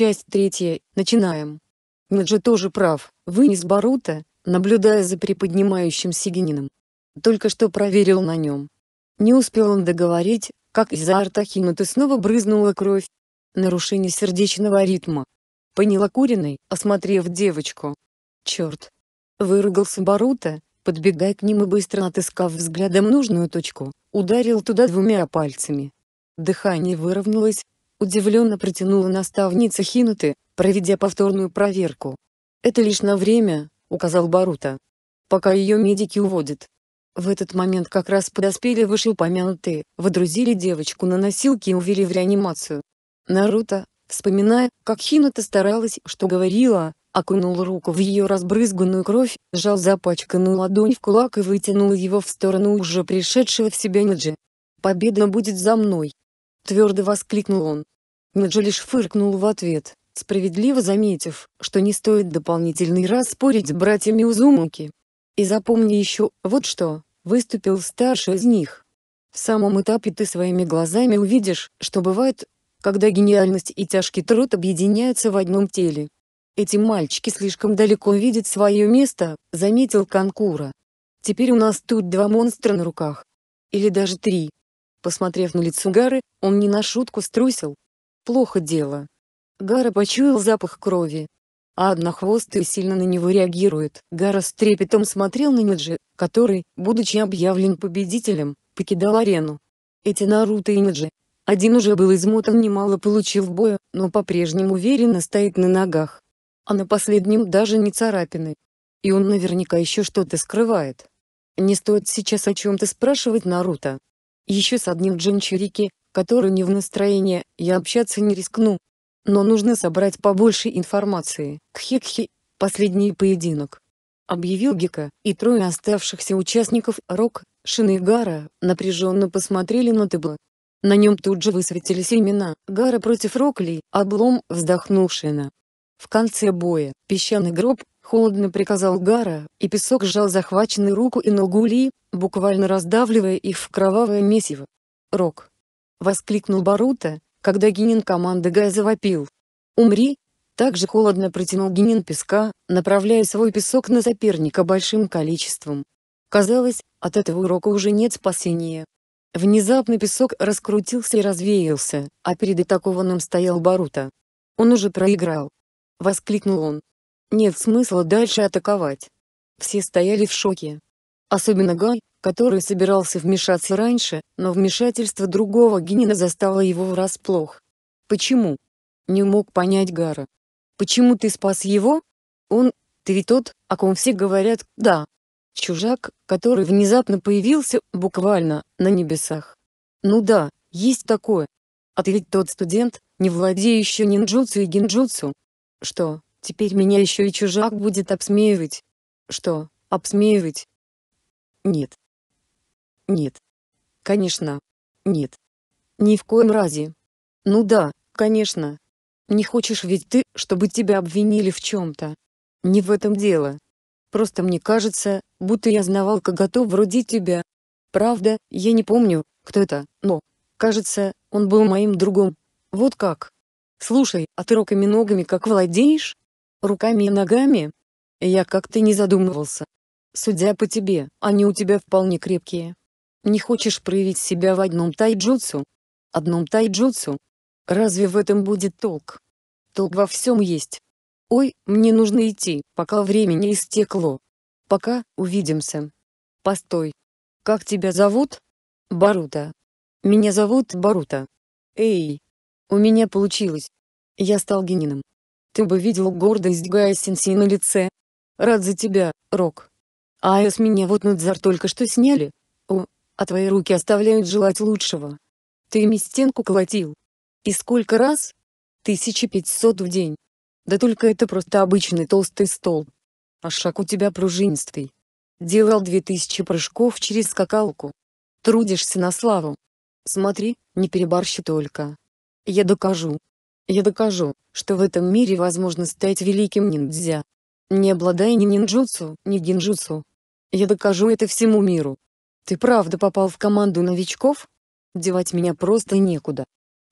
Часть третья. Начинаем. Ниджи тоже прав, вынес Барута, наблюдая за приподнимающимся Генином. Только что проверил на нем. Не успел он договорить, как из-за Артахинуты снова брызнула кровь. Нарушение сердечного ритма. Поняла Куриной, осмотрев девочку. Черт. Выругался Барута, подбегая к ним и быстро отыскав взглядом нужную точку, ударил туда двумя пальцами. Дыхание выровнялось, Удивленно протянула наставница Хинуты, проведя повторную проверку. «Это лишь на время», — указал Барута. «Пока ее медики уводят». В этот момент как раз подоспели вышеупомянутые, водрузили девочку на носилки и увели в реанимацию. Наруто, вспоминая, как Хинута старалась, что говорила, окунул руку в ее разбрызганную кровь, сжал запачканную ладонь в кулак и вытянул его в сторону уже пришедшего в себя Ниджи. «Победа будет за мной!» Твердо воскликнул он. Неджи лишь фыркнул в ответ, справедливо заметив, что не стоит дополнительный раз спорить с братьями Узумаки. И запомни еще, вот что, выступил старший из них. В самом этапе ты своими глазами увидишь, что бывает, когда гениальность и тяжкий труд объединяются в одном теле. Эти мальчики слишком далеко видят свое место, заметил Конкура. Теперь у нас тут два монстра на руках. Или даже три. Посмотрев на лицо Гары, он не на шутку струсил. Плохо дело. Гара почуял запах крови. А однохвостый сильно на него реагирует. Гара с трепетом смотрел на Ниджи, который, будучи объявлен победителем, покидал арену. Эти Наруто и Ниджи. Один уже был измотан немало получил боя, но по-прежнему уверенно стоит на ногах. А на последнем даже не царапины. И он наверняка еще что-то скрывает. Не стоит сейчас о чем-то спрашивать Наруто, еще с одним джинчирики, который не в настроении, я общаться не рискну. Но нужно собрать побольше информации. Кхи-кхи, последний поединок. Объявил Гика и трое оставшихся участников Рок, Шины и Гара напряженно посмотрели на Тыба. На нем тут же высветились имена Гара против Рокли, облом вздохнул Шина. В конце боя, песчаный гроб, Холодно приказал Гара, и песок сжал захваченную руку и ногу Ли, буквально раздавливая их в кровавое месиво. «Рок!» — воскликнул Барута, когда генин команды Гай завопил. «Умри!» Также холодно протянул генин песка, направляя свой песок на соперника большим количеством. Казалось, от этого урока уже нет спасения. Внезапно песок раскрутился и развеялся, а перед атакованным стоял Барута. «Он уже проиграл!» — воскликнул он. Нет смысла дальше атаковать. Все стояли в шоке. Особенно Гай, который собирался вмешаться раньше, но вмешательство другого Генина застало его врасплох. «Почему?» Не мог понять Гара. «Почему ты спас его?» «Он... Ты ведь тот, о ком все говорят, да». Чужак, который внезапно появился, буквально, на небесах. «Ну да, есть такое. А ты ведь тот студент, не владеющий ниндзюцу и гинджутсу». «Что, Теперь меня еще и чужак будет обсмеивать. Что, обсмеивать? Нет. Нет. Конечно. Нет. Ни в коем разе. Ну да, конечно. Не хочешь ведь ты, чтобы тебя обвинили в чем-то. Не в этом дело. Просто мне кажется, будто я знавал коготу вроде тебя. Правда, я не помню, кто это, но, кажется, он был моим другом. Вот как. Слушай, а ты руками-ногами как владеешь? руками и ногами? Я как-то не задумывался. Судя по тебе, они у тебя вполне крепкие. Не хочешь проявить себя в одном тайджутсу? Одном тайджутсу? Разве в этом будет толк? Толк во всем есть. Ой, мне нужно идти, пока времени истекло. Пока, увидимся. Постой. Как тебя зовут? Барута. Меня зовут Барута. Эй. У меня получилось. Я стал генином. Ты бы видел гордость Гая Синси на лице. Рад за тебя, Рок. А с меня вот надзор только что сняли. О, а твои руки оставляют желать лучшего. Ты ими стенку колотил. И сколько раз? 1500 в день. Да только это просто обычный толстый стол. А шаг у тебя пружинистый. Делал 2000 прыжков через скакалку. Трудишься на славу. Смотри, не переборщи только. Я докажу, я докажу, что в этом мире возможно стать великим ниндзя. Не обладая ни ниндзюцу, ни гинджутсу. Я докажу это всему миру. Ты правда попал в команду новичков? Девать меня просто некуда.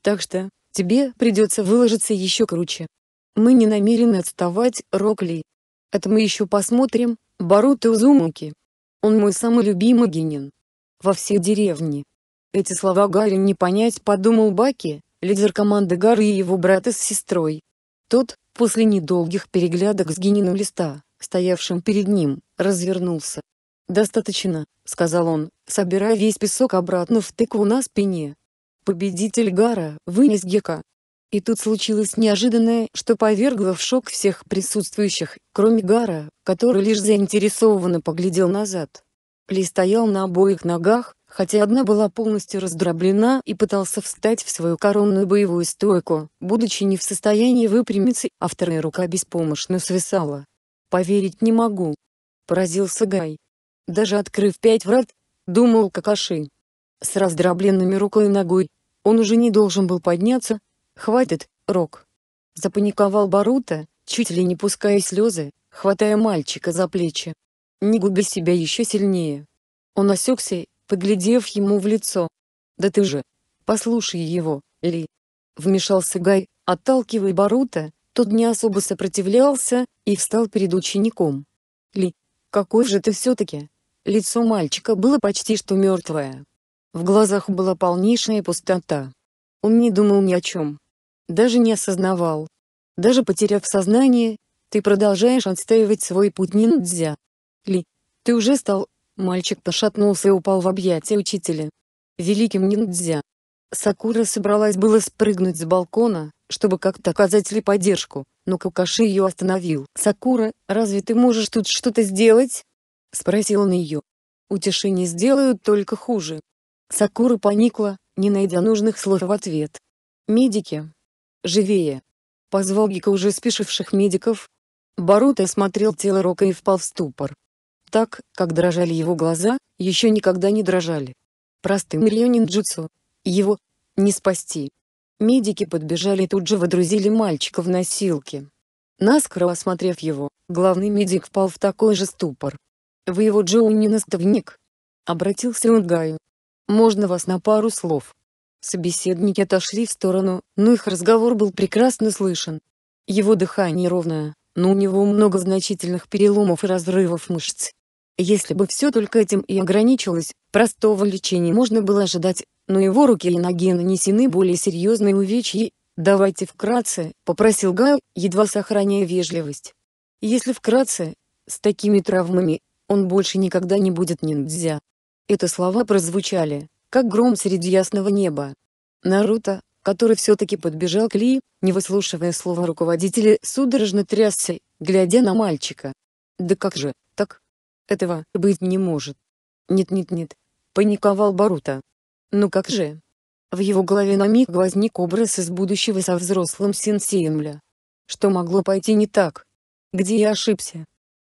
Так что, тебе придется выложиться еще круче. Мы не намерены отставать, Рокли. Это мы еще посмотрим, Баруто Узумуки. Он мой самый любимый генин. Во всей деревне. Эти слова Гарри не понять подумал Баки, лидер команды Гарри и его брата с сестрой. Тот, после недолгих переглядок с Гениным листа, стоявшим перед ним, развернулся. «Достаточно», — сказал он, собирая весь песок обратно в тыкву на спине. Победитель Гара вынес Гека. И тут случилось неожиданное, что повергло в шок всех присутствующих, кроме Гара, который лишь заинтересованно поглядел назад. Ли стоял на обоих ногах, хотя одна была полностью раздроблена и пытался встать в свою коронную боевую стойку, будучи не в состоянии выпрямиться, а вторая рука беспомощно свисала. «Поверить не могу!» – поразился Гай. Даже открыв пять врат, думал Какаши. С раздробленными рукой и ногой, он уже не должен был подняться. «Хватит, Рок!» Запаниковал Барута, чуть ли не пуская слезы, хватая мальчика за плечи. «Не губи себя еще сильнее!» Он осекся поглядев ему в лицо. «Да ты же! Послушай его, Ли!» Вмешался Гай, отталкивая Барута, тот не особо сопротивлялся, и встал перед учеником. «Ли, какой же ты все-таки?» Лицо мальчика было почти что мертвое. В глазах была полнейшая пустота. Он не думал ни о чем. Даже не осознавал. Даже потеряв сознание, ты продолжаешь отстаивать свой путь ниндзя. Ли, ты уже стал Мальчик пошатнулся и упал в объятия учителя. Великим ниндзя. Сакура собралась было спрыгнуть с балкона, чтобы как-то оказать ли поддержку, но Какаши ее остановил. «Сакура, разве ты можешь тут что-то сделать?» — спросил он ее. Утешение сделают только хуже». Сакура поникла, не найдя нужных слов в ответ. «Медики! Живее!» — позвал Гика уже спешивших медиков. Барута смотрел тело Рока и впал в ступор. Так, как дрожали его глаза, еще никогда не дрожали. Простым рионинджутсу. Его не спасти. Медики подбежали и тут же водрузили мальчика в носилки. Наскоро осмотрев его, главный медик впал в такой же ступор. «Вы его Джоу не наставник?» Обратился он к Гаю. «Можно вас на пару слов?» Собеседники отошли в сторону, но их разговор был прекрасно слышен. Его дыхание ровное, но у него много значительных переломов и разрывов мышц. Если бы все только этим и ограничилось, простого лечения можно было ожидать, но его руки и ноги нанесены более серьезные увечья. «Давайте вкратце», — попросил Гайл, едва сохраняя вежливость. «Если вкратце, с такими травмами, он больше никогда не будет ниндзя». Это слова прозвучали, как гром среди ясного неба. Наруто, который все-таки подбежал к Ли, не выслушивая слова руководителя, судорожно трясся, глядя на мальчика. «Да как же, этого быть не может. Нет-нет-нет, паниковал Барута. Ну как же? В его голове на миг возник образ из будущего со взрослым Синсиемля. Что могло пойти не так? Где я ошибся?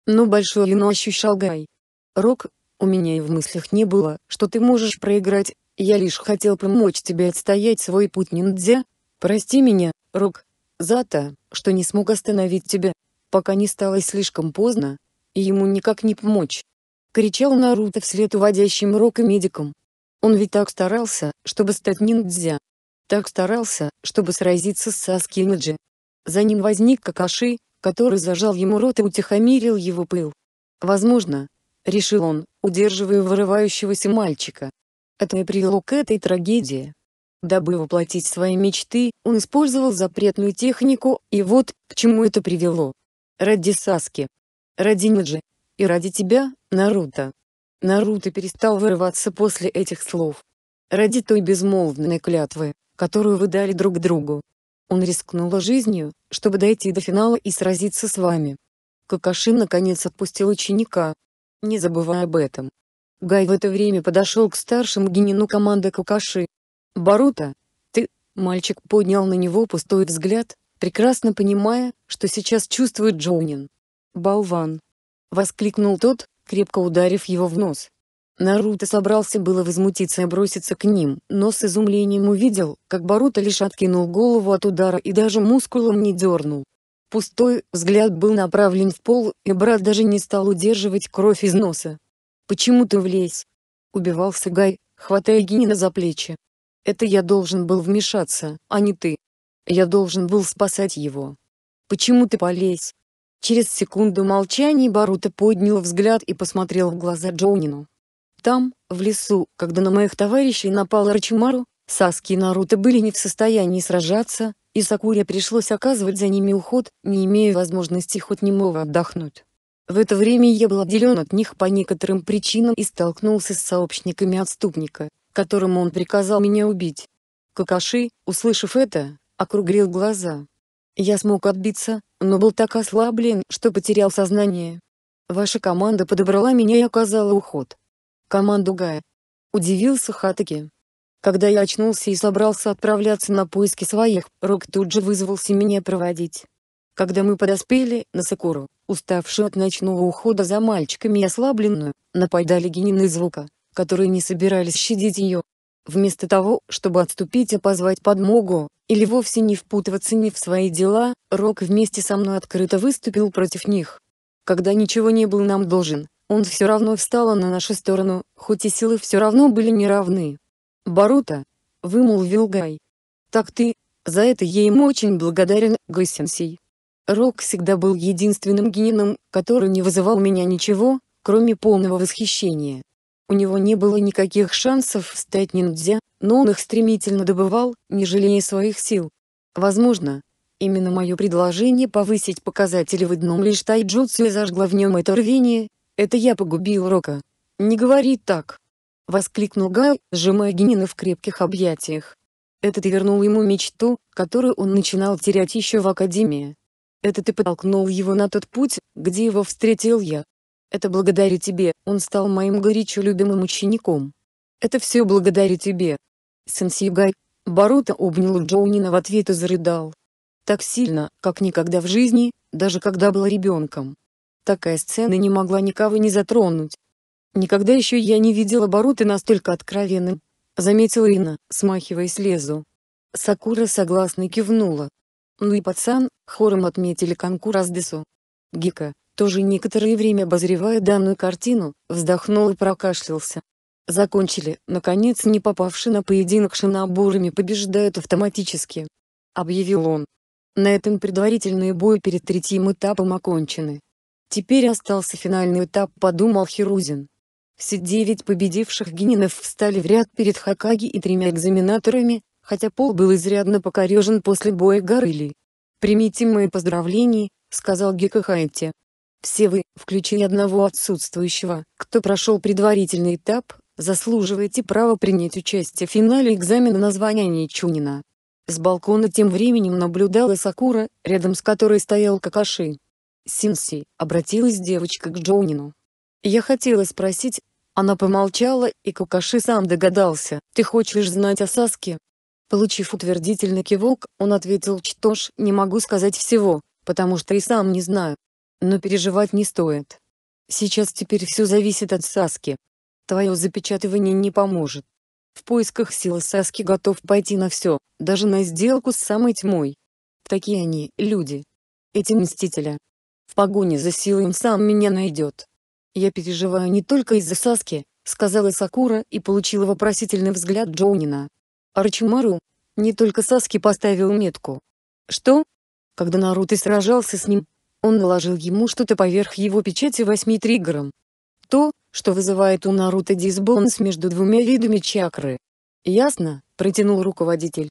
Ну большой вину ощущал Гай. Рок, у меня и в мыслях не было, что ты можешь проиграть, я лишь хотел помочь тебе отстоять свой путь ниндзя. Прости меня, Рок, за то, что не смог остановить тебя, пока не стало слишком поздно, и ему никак не помочь. Кричал Наруто вслед уводящим и медикам. Он ведь так старался, чтобы стать ниндзя. Так старался, чтобы сразиться с Саски Ниджи. За ним возник Какаши, который зажал ему рот и утихомирил его пыл. Возможно, решил он, удерживая вырывающегося мальчика. Это и привело к этой трагедии. Дабы воплотить свои мечты, он использовал запретную технику, и вот, к чему это привело. Ради Саски ради Ниджи. И ради тебя, Наруто. Наруто перестал вырываться после этих слов. Ради той безмолвной клятвы, которую вы дали друг другу. Он рискнула жизнью, чтобы дойти до финала и сразиться с вами. Какашин наконец отпустил ученика. Не забывай об этом. Гай в это время подошел к старшему генину команды Какаши. «Барута, ты...» Мальчик поднял на него пустой взгляд, прекрасно понимая, что сейчас чувствует Джонин. «Болван!» — воскликнул тот, крепко ударив его в нос. Наруто собрался было возмутиться и броситься к ним, но с изумлением увидел, как Баруто лишь откинул голову от удара и даже мускулом не дернул. Пустой взгляд был направлен в пол, и брат даже не стал удерживать кровь из носа. «Почему ты влез?» — убивался Гай, хватая Гинина за плечи. «Это я должен был вмешаться, а не ты. Я должен был спасать его. Почему ты полез?» Через секунду молчания Барута поднял взгляд и посмотрел в глаза Джонину. Там, в лесу, когда на моих товарищей напал Рачимару, Саски и Наруто были не в состоянии сражаться, и Сакуре пришлось оказывать за ними уход, не имея возможности хоть немного отдохнуть. В это время я был отделен от них по некоторым причинам и столкнулся с сообщниками отступника, которому он приказал меня убить. Какаши, услышав это, округлил глаза. Я смог отбиться, но был так ослаблен, что потерял сознание. Ваша команда подобрала меня и оказала уход. Команду Гая. Удивился Хатаки. Когда я очнулся и собрался отправляться на поиски своих, Рок тут же вызвался меня проводить. Когда мы подоспели на Сакуру, уставшую от ночного ухода за мальчиками и ослабленную, нападали генины звука, которые не собирались щадить ее, Вместо того, чтобы отступить и позвать подмогу, или вовсе не впутываться ни в свои дела, Рок вместе со мной открыто выступил против них. Когда ничего не был нам должен, он все равно встал на нашу сторону, хоть и силы все равно были неравны. «Барута!» — вымолвил Гай. «Так ты, за это я им очень благодарен, Гайсенсей». Рок всегда был единственным гением, который не вызывал у меня ничего, кроме полного восхищения. У него не было никаких шансов стать ниндзя, но он их стремительно добывал, не жалея своих сил. Возможно, именно мое предложение повысить показатели в одном лишь тайджутсу и зажгла в нем это рвение, это я погубил Рока. Не говори так. Воскликнул Гай, сжимая Генина в крепких объятиях. Это ты вернул ему мечту, которую он начинал терять еще в Академии. Это ты подтолкнул его на тот путь, где его встретил я. Это благодаря тебе, он стал моим горячо любимым учеником. Это все благодаря тебе. Сенсей Гай. Барута обнял Джоунина в ответ и зарыдал. Так сильно, как никогда в жизни, даже когда был ребенком. Такая сцена не могла никого не затронуть. Никогда еще я не видела Баруты настолько откровенным. Заметила Ина, смахивая слезу. Сакура согласно кивнула. Ну и пацан, хором отметили конкурс Десу. Гика тоже некоторое время обозревая данную картину, вздохнул и прокашлялся. Закончили, наконец не попавший на поединок шинобурами побеждают автоматически. Объявил он. На этом предварительные бои перед третьим этапом окончены. Теперь остался финальный этап, подумал Хирузин. Все девять победивших генинов встали в ряд перед Хакаги и тремя экзаменаторами, хотя пол был изрядно покорежен после боя горыли. «Примите мои поздравления», — сказал Гекахайте. Все вы, включая одного отсутствующего, кто прошел предварительный этап, заслуживаете права принять участие в финале экзамена на звание Ничунина. С балкона тем временем наблюдала Сакура, рядом с которой стоял Какаши. Синси, обратилась девочка к Джонину. «Я хотела спросить». Она помолчала, и Какаши сам догадался, «Ты хочешь знать о Саске?» Получив утвердительный кивок, он ответил, что ж, не могу сказать всего, потому что и сам не знаю, но переживать не стоит. Сейчас теперь все зависит от Саски. Твое запечатывание не поможет. В поисках силы Саски готов пойти на все, даже на сделку с самой тьмой. Такие они, люди. Эти мстители. В погоне за силой он сам меня найдет. Я переживаю не только из-за Саски, сказала Сакура и получила вопросительный взгляд Джоунина. Арчимару, не только Саски поставил метку. Что? Когда Наруто сражался с ним, он наложил ему что-то поверх его печати восьми триггером. То, что вызывает у Наруто дисбаланс между двумя видами чакры. «Ясно», — протянул руководитель.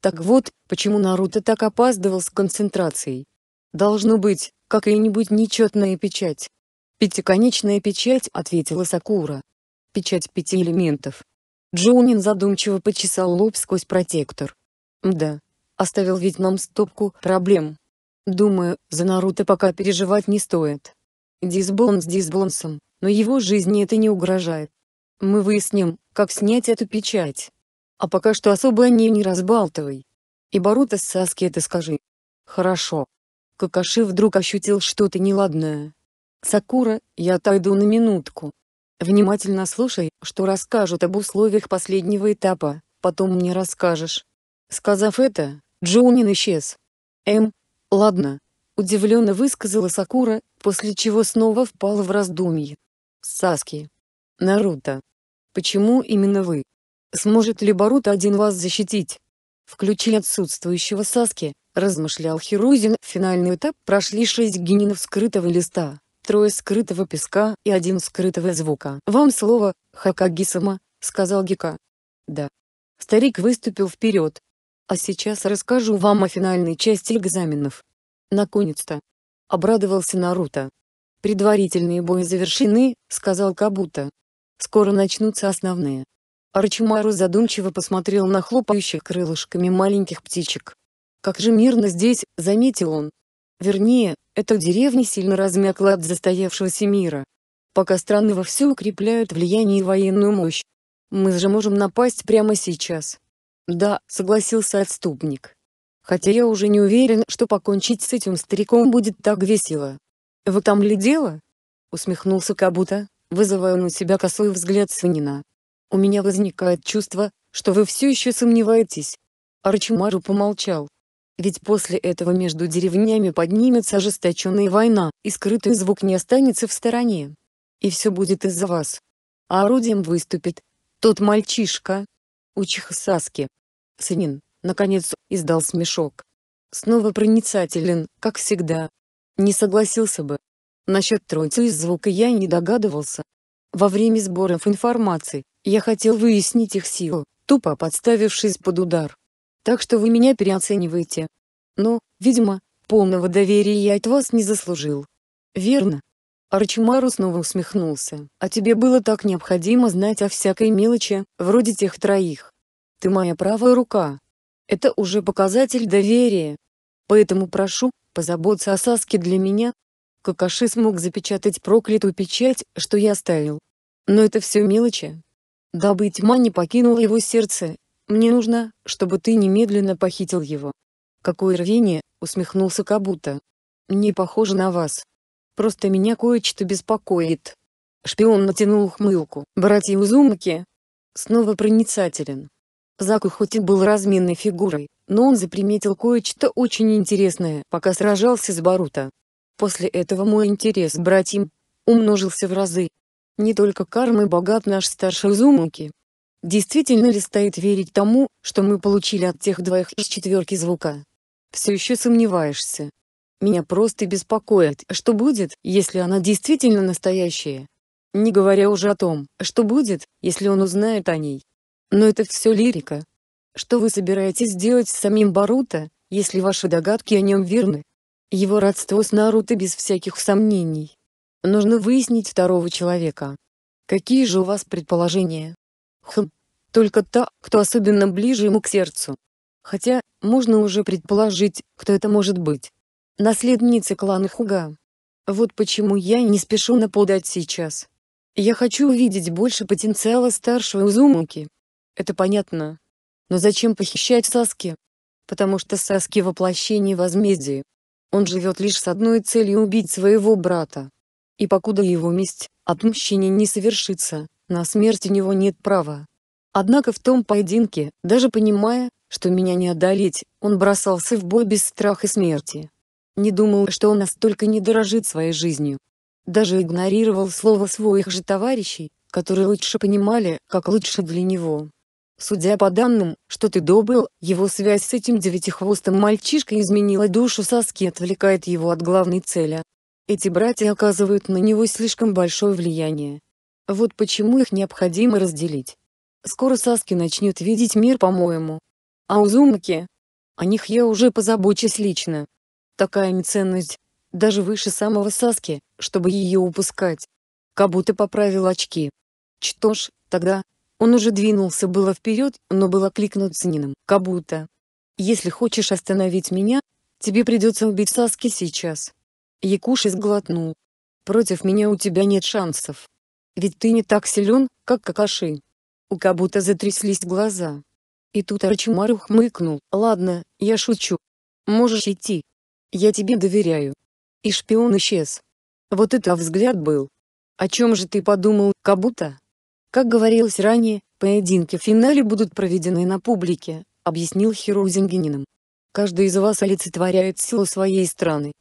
Так вот, почему Наруто так опаздывал с концентрацией. Должно быть, какая-нибудь нечетная печать. Пятиконечная печать, ответила Сакура. Печать пяти элементов. Джоунин задумчиво почесал лоб сквозь протектор. Мда. Оставил ведь нам стопку проблем. Думаю, за Наруто пока переживать не стоит. Дисбонс дисбонсом, но его жизни это не угрожает. Мы выясним, как снять эту печать. А пока что особо о ней не разбалтывай. И Баруто с Саски это скажи. Хорошо. Какаши вдруг ощутил что-то неладное. Сакура, я отойду на минутку. Внимательно слушай, что расскажут об условиях последнего этапа, потом мне расскажешь. Сказав это, Джоунин исчез. М. «Ладно», — удивленно высказала Сакура, после чего снова впала в раздумье. «Саски. Наруто. Почему именно вы? Сможет ли Баруто один вас защитить?» «Включи отсутствующего Саски», — размышлял Хирузин. Финальный этап прошли шесть генинов скрытого листа, трое скрытого песка и один скрытого звука. «Вам слово, Хакагисама», — сказал Гика. «Да». Старик выступил вперед, а сейчас расскажу вам о финальной части экзаменов. Наконец-то. Обрадовался Наруто. Предварительные бои завершены, сказал Кабуто. Скоро начнутся основные. Арчимару задумчиво посмотрел на хлопающих крылышками маленьких птичек. «Как же мирно здесь», — заметил он. Вернее, эта деревня сильно размякла от застоявшегося мира. Пока страны вовсю укрепляют влияние и военную мощь. Мы же можем напасть прямо сейчас. «Да», — согласился отступник. «Хотя я уже не уверен, что покончить с этим стариком будет так весело». «Вы там ли дело?» — усмехнулся Кабута, вызывая на себя косой взгляд свинина. «У меня возникает чувство, что вы все еще сомневаетесь». Арчимару помолчал. «Ведь после этого между деревнями поднимется ожесточенная война, и скрытый звук не останется в стороне. И все будет из-за вас. А орудием выступит тот мальчишка, у Чихасаски. Санин, наконец, издал смешок. Снова проницателен, как всегда. Не согласился бы. Насчет троицы из звука я не догадывался. Во время сборов информации, я хотел выяснить их силу, тупо подставившись под удар. Так что вы меня переоцениваете. Но, видимо, полного доверия я от вас не заслужил. Верно. Арчимару снова усмехнулся. А тебе было так необходимо знать о всякой мелочи, вроде тех троих. Ты моя правая рука. Это уже показатель доверия. Поэтому прошу, позаботься о Саске для меня. Какаши смог запечатать проклятую печать, что я оставил. Но это все мелочи. Дабы тьма не покинула его сердце, мне нужно, чтобы ты немедленно похитил его. Какое рвение, усмехнулся Кабута. Не похоже на вас. Просто меня кое-что беспокоит. Шпион натянул хмылку. Братья Узумаки. Снова проницателен. Заку хоть и был разминной фигурой, но он заприметил кое-что очень интересное, пока сражался с Баруто. После этого мой интерес братьям умножился в разы. Не только кармы богат наш старший Узумуки. Действительно ли стоит верить тому, что мы получили от тех двоих из четверки звука? Все еще сомневаешься. Меня просто беспокоит, что будет, если она действительно настоящая. Не говоря уже о том, что будет, если он узнает о ней. Но это все лирика. Что вы собираетесь делать с самим Баруто, если ваши догадки о нем верны? Его родство с Наруто без всяких сомнений. Нужно выяснить второго человека. Какие же у вас предположения? Хм, только та, кто особенно ближе ему к сердцу. Хотя, можно уже предположить, кто это может быть. Наследница клана Хуга. Вот почему я не спешу нападать сейчас. Я хочу увидеть больше потенциала старшего Узумуки. Это понятно. Но зачем похищать Саски? Потому что Саски воплощение возмездия. Он живет лишь с одной целью убить своего брата. И покуда его месть, отмщение не совершится, на смерть у него нет права. Однако в том поединке, даже понимая, что меня не одолеть, он бросался в бой без страха смерти. Не думал, что он настолько не дорожит своей жизнью. Даже игнорировал слово своих же товарищей, которые лучше понимали, как лучше для него. Судя по данным, что ты добыл, его связь с этим девятихвостым мальчишкой изменила душу Саски и отвлекает его от главной цели. Эти братья оказывают на него слишком большое влияние. Вот почему их необходимо разделить. Скоро Саски начнет видеть мир по-моему. А Узумаки? О них я уже позабочусь лично. Такая ценность. Даже выше самого Саски, чтобы ее упускать. Как поправил очки. Что ж, тогда, он уже двинулся было вперед, но был окликнут Снином, как будто. «Если хочешь остановить меня, тебе придется убить Саски сейчас». Якуши сглотнул. «Против меня у тебя нет шансов. Ведь ты не так силен, как Какаши». У Кабута затряслись глаза. И тут Арчимару хмыкнул, «Ладно, я шучу. Можешь идти. Я тебе доверяю». И шпион исчез. Вот это взгляд был. О чем же ты подумал, Кабута? Как говорилось ранее, поединки в финале будут проведены на публике, объяснил Хирузингинин. Каждый из вас олицетворяет силу своей страны.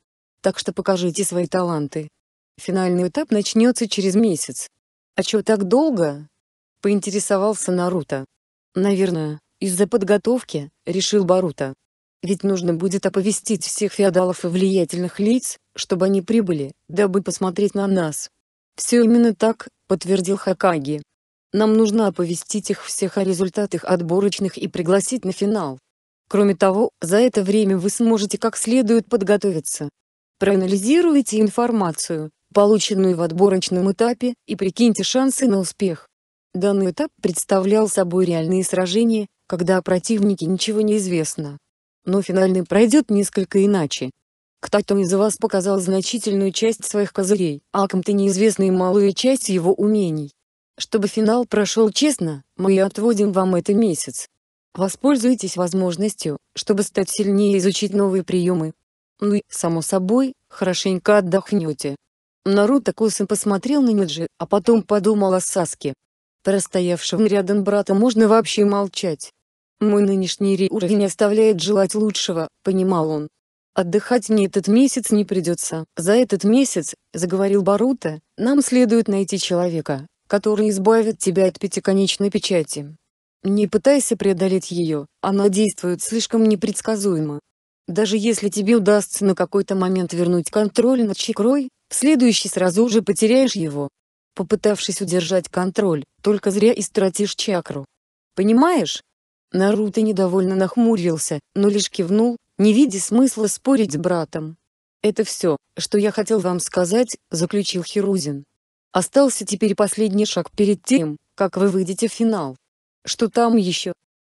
Так что покажите свои таланты. Финальный этап начнется через месяц. А чё так долго? Поинтересовался Наруто. Наверное, из-за подготовки, решил Баруто. Ведь нужно будет оповестить всех феодалов и влиятельных лиц, чтобы они прибыли, дабы посмотреть на нас. Все именно так, подтвердил Хакаги. Нам нужно оповестить их всех о результатах отборочных и пригласить на финал. Кроме того, за это время вы сможете как следует подготовиться. Проанализируйте информацию, полученную в отборочном этапе, и прикиньте шансы на успех. Данный этап представлял собой реальные сражения, когда о противнике ничего не известно. Но финальный пройдет несколько иначе. Кто-то из вас показал значительную часть своих козырей, а кому-то неизвестные и малая часть его умений. Чтобы финал прошел честно, мы отводим вам это месяц. Воспользуйтесь возможностью, чтобы стать сильнее и изучить новые приемы. Ну и, само собой, хорошенько отдохнете. Наруто косо посмотрел на Ниджи, а потом подумал о Саске. Простоявшим рядом брата можно вообще молчать. Мой нынешний уровень оставляет желать лучшего, понимал он. Отдыхать мне этот месяц не придется. За этот месяц, заговорил Барута, нам следует найти человека, который избавит тебя от пятиконечной печати. Не пытайся преодолеть ее, она действует слишком непредсказуемо. Даже если тебе удастся на какой-то момент вернуть контроль над чакрой, в следующий сразу же потеряешь его. Попытавшись удержать контроль, только зря истратишь чакру. Понимаешь? Наруто недовольно нахмурился, но лишь кивнул, не видя смысла спорить с братом. «Это все, что я хотел вам сказать», — заключил Хирузин. Остался теперь последний шаг перед тем, как вы выйдете в финал. Что там еще?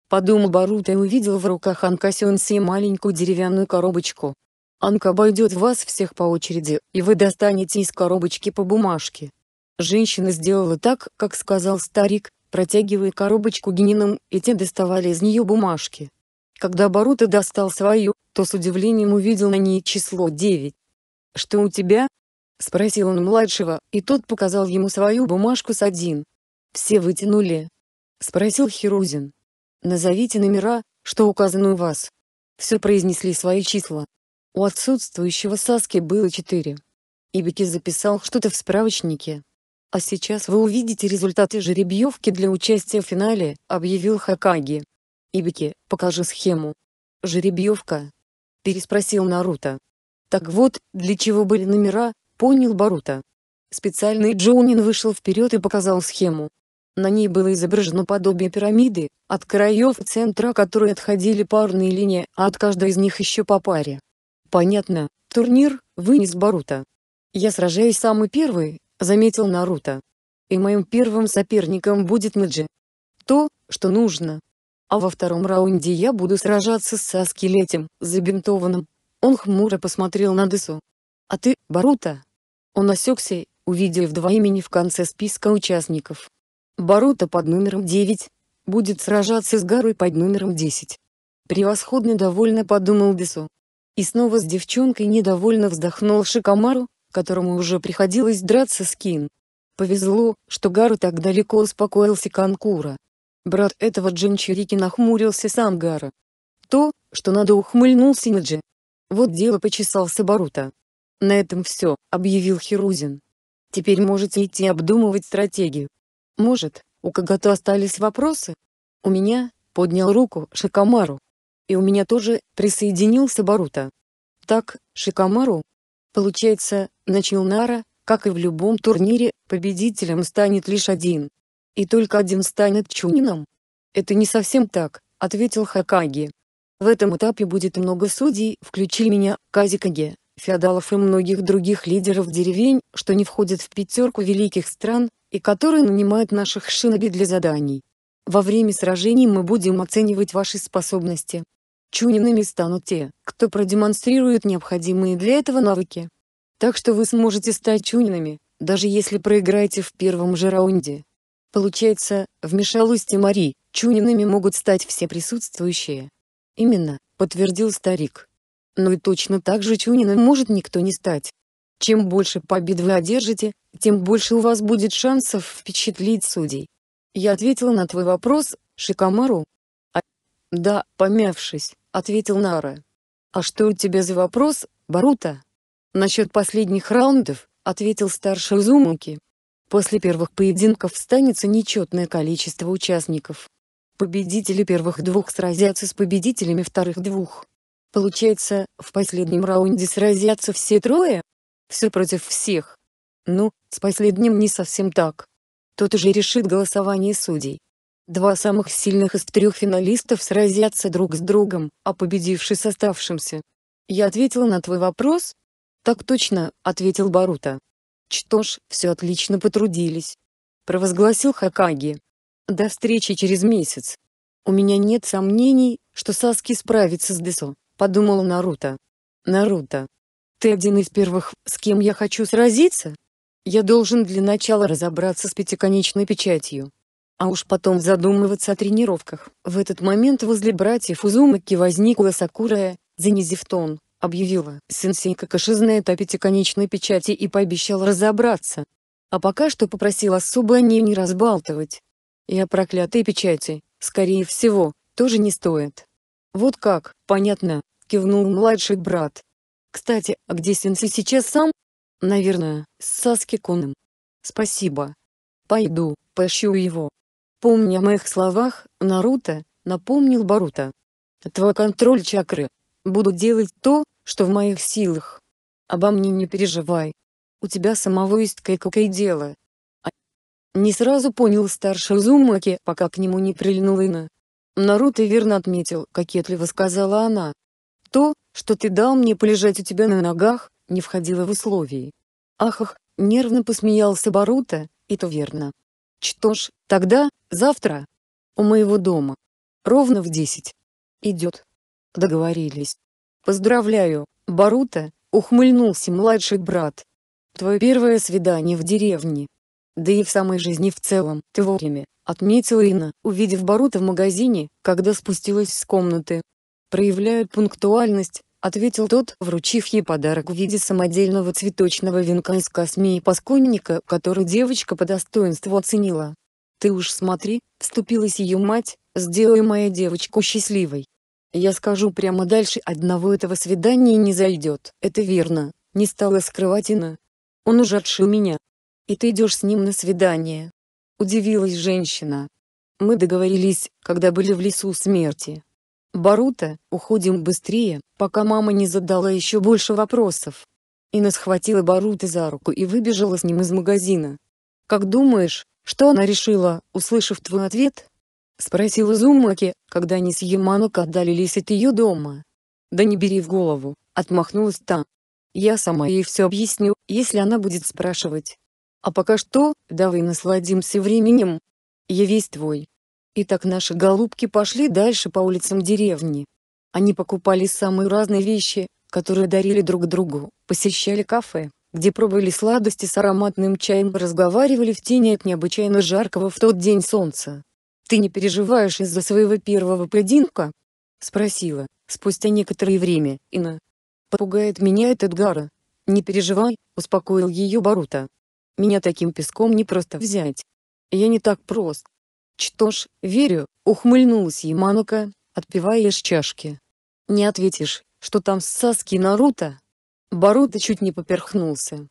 Подумал Барут и увидел в руках Анкасионси маленькую деревянную коробочку. Анка обойдет вас всех по очереди, и вы достанете из коробочки по бумажке. Женщина сделала так, как сказал старик, протягивая коробочку генинам, и те доставали из нее бумажки. Когда Барута достал свою, то с удивлением увидел на ней число 9. «Что у тебя?» Спросил он младшего, и тот показал ему свою бумажку с один. «Все вытянули?» Спросил Хирузин. «Назовите номера, что указано у вас». Все произнесли свои числа. У отсутствующего Саски было четыре. Ибики записал что-то в справочнике. «А сейчас вы увидите результаты жеребьевки для участия в финале», — объявил Хакаги. «Ибики, покажи схему». «Жеребьевка?» — переспросил Наруто. «Так вот, для чего были номера, Понял Барута. Специальный Джоунин вышел вперед и показал схему. На ней было изображено подобие пирамиды, от краев центра которой отходили парные линии, а от каждой из них еще по паре. Понятно, турнир, вынес Барута. Я сражаюсь самый первый, заметил Наруто. И моим первым соперником будет Наджи. То, что нужно. А во втором раунде я буду сражаться со скелетем, забинтованным. Он хмуро посмотрел на Десу, а ты, Барута? Он осекся, увидев два имени в конце списка участников. Барута под номером 9 будет сражаться с Гарой под номером 10. Превосходно довольно подумал Бесо. И снова с девчонкой недовольно вздохнул Шикамару, которому уже приходилось драться с Кин. Повезло, что Гару так далеко успокоился конкура. Брат этого Джинчирики нахмурился сам Гара. То, что надо ухмыльнулся Ниджи. Вот дело почесался Барута. «На этом все», — объявил Херузин. «Теперь можете идти обдумывать стратегию». «Может, у кого остались вопросы?» «У меня», — поднял руку Шикамару. «И у меня тоже», — присоединился Барута. «Так, Шикамару?» «Получается», — начал Нара, «как и в любом турнире, победителем станет лишь один. И только один станет Чунином?» «Это не совсем так», — ответил Хакаги. В этом этапе будет много судей, включи меня, Казикаге феодалов и многих других лидеров деревень, что не входят в пятерку великих стран, и которые нанимают наших шиноби для заданий. Во время сражений мы будем оценивать ваши способности. Чунинами станут те, кто продемонстрирует необходимые для этого навыки. Так что вы сможете стать чунинами, даже если проиграете в первом же раунде. Получается, вмешалась Тимари, чунинами могут стать все присутствующие. Именно, подтвердил старик но и точно так же Чуниным может никто не стать. Чем больше побед вы одержите, тем больше у вас будет шансов впечатлить судей. Я ответил на твой вопрос, Шикамару. А... Да, помявшись, ответил Нара. А что у тебя за вопрос, Барута? Насчет последних раундов, ответил старший Узумуки. После первых поединков встанется нечетное количество участников. Победители первых двух сразятся с победителями вторых двух. Получается, в последнем раунде сразятся все трое? Все против всех. Ну, с последним не совсем так. Тот уже решит голосование судей. Два самых сильных из трех финалистов сразятся друг с другом, а победивший с оставшимся. Я ответил на твой вопрос? Так точно, ответил Барута. Что ж, все отлично потрудились. Провозгласил Хакаги. До встречи через месяц. У меня нет сомнений, что Саски справится с Десо подумал Наруто. Наруто, ты один из первых, с кем я хочу сразиться? Я должен для начала разобраться с пятиконечной печатью. А уж потом задумываться о тренировках. В этот момент возле братьев Узумаки возникла Сакурая, занизив тон, объявила. Сенсей Какаши знает о пятиконечной печати и пообещал разобраться. А пока что попросил особо о ней не разбалтывать. И о проклятой печати, скорее всего, тоже не стоит. «Вот как, понятно», — кивнул младший брат. «Кстати, а где Сенси сейчас сам?» «Наверное, с Саски-куном». «Спасибо. Пойду, поищу его». Помня о моих словах, Наруто», — напомнил Барута. «Твой контроль чакры. Буду делать то, что в моих силах. Обо мне не переживай. У тебя самого есть кое-какое дело». А... Не сразу понял старший Зумаки, пока к нему не прильнула Ина. Наруто верно отметил, кокетливо сказала она. То, что ты дал мне полежать у тебя на ногах, не входило в условия. Ахах, нервно посмеялся Барута, и то верно. Что ж, тогда, завтра. У моего дома. Ровно в десять. Идет. Договорились. Поздравляю, Барута, ухмыльнулся младший брат. Твое первое свидание в деревне. Да и в самой жизни в целом, ты вовремя, отметила Инна, увидев Барута в магазине, когда спустилась с комнаты. Проявляют пунктуальность, ответил тот, вручив ей подарок в виде самодельного цветочного венка из косми и пасконника, который девочка по достоинству оценила. «Ты уж смотри», — вступилась ее мать, — «сделай мою девочку счастливой». «Я скажу прямо дальше одного этого свидания не зайдет». «Это верно», — не стала скрывать Инна. «Он уже отшил меня, и ты идешь с ним на свидание. Удивилась женщина. Мы договорились, когда были в лесу смерти. Барута, уходим быстрее, пока мама не задала еще больше вопросов. Ина схватила Барута за руку и выбежала с ним из магазина. «Как думаешь, что она решила, услышав твой ответ?» Спросила Зумаки, когда они с Яманока отдалились от ее дома. «Да не бери в голову», — отмахнулась та. «Я сама ей все объясню, если она будет спрашивать». А пока что, давай насладимся временем. Я весь твой. Итак, наши голубки пошли дальше по улицам деревни. Они покупали самые разные вещи, которые дарили друг другу, посещали кафе, где пробовали сладости с ароматным чаем разговаривали в тени от необычайно жаркого в тот день солнца. «Ты не переживаешь из-за своего первого поединка?» — спросила, спустя некоторое время, Инна. «Попугает меня этот Гара». «Не переживай», — успокоил ее Барута. Меня таким песком не просто взять. Я не так прост. Что ж, верю, ухмыльнулась Яманука, отпивая из чашки. Не ответишь, что там с Саски Наруто? Баруто чуть не поперхнулся.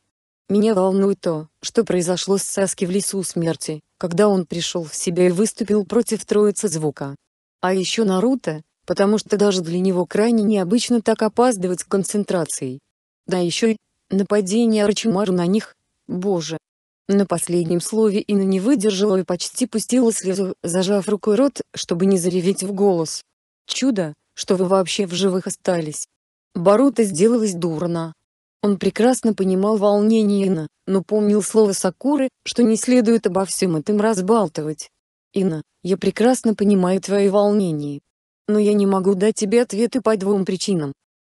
Меня волнует то, что произошло с Саски в лесу смерти, когда он пришел в себя и выступил против троицы звука. А еще Наруто, потому что даже для него крайне необычно так опаздывать с концентрацией. Да еще и нападение Рачимару на них, Боже! На последнем слове Инна не выдержала и почти пустила слезу, зажав рукой рот, чтобы не зареветь в голос. Чудо, что вы вообще в живых остались. Барута сделалось дурно. Он прекрасно понимал волнение Инна, но помнил слово Сакуры, что не следует обо всем этом разбалтывать. «Инна, я прекрасно понимаю твои волнения. Но я не могу дать тебе ответы по двум причинам.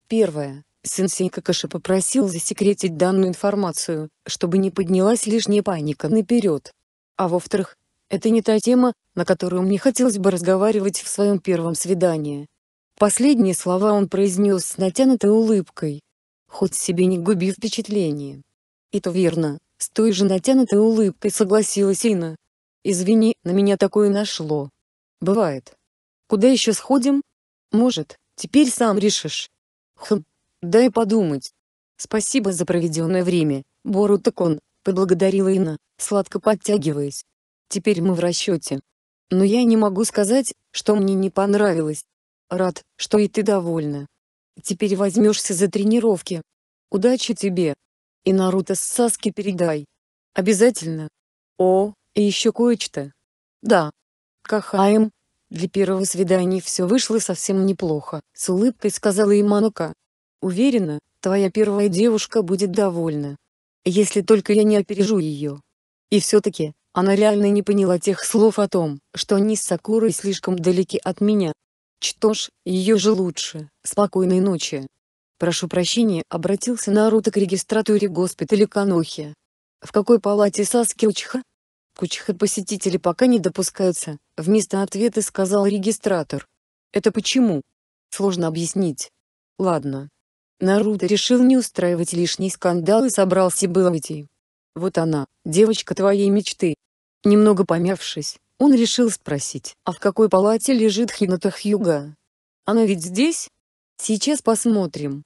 Первое. Сенсей Какаши попросил засекретить данную информацию, чтобы не поднялась лишняя паника наперед. А во-вторых, это не та тема, на которую мне хотелось бы разговаривать в своем первом свидании. Последние слова он произнес с натянутой улыбкой. Хоть себе не губи впечатление. «Это верно», — с той же натянутой улыбкой согласилась Инна. «Извини, на меня такое нашло. Бывает. Куда еще сходим? Может, теперь сам решишь». Хм, Дай подумать. Спасибо за проведенное время, Борутакон, поблагодарила Ина, сладко подтягиваясь. Теперь мы в расчете. Но я не могу сказать, что мне не понравилось. Рад, что и ты довольна. Теперь возьмешься за тренировки. Удачи тебе. И Наруто с Саски передай. Обязательно. О, и еще кое-что. Да. Кахаем. Для первого свидания все вышло совсем неплохо, с улыбкой сказала Иманука. Уверена, твоя первая девушка будет довольна. Если только я не опережу ее. И все-таки, она реально не поняла тех слов о том, что они с Сакурой слишком далеки от меня. Что ж, ее же лучше, спокойной ночи. Прошу прощения, обратился Наруто к регистратуре госпиталя Канохи. В какой палате Саски Учиха? К посетители пока не допускаются, вместо ответа сказал регистратор. Это почему? Сложно объяснить. Ладно, Наруто решил не устраивать лишний скандал и собрался было уйти. «Вот она, девочка твоей мечты». Немного помявшись, он решил спросить, а в какой палате лежит Хината Хьюга? «Она ведь здесь? Сейчас посмотрим».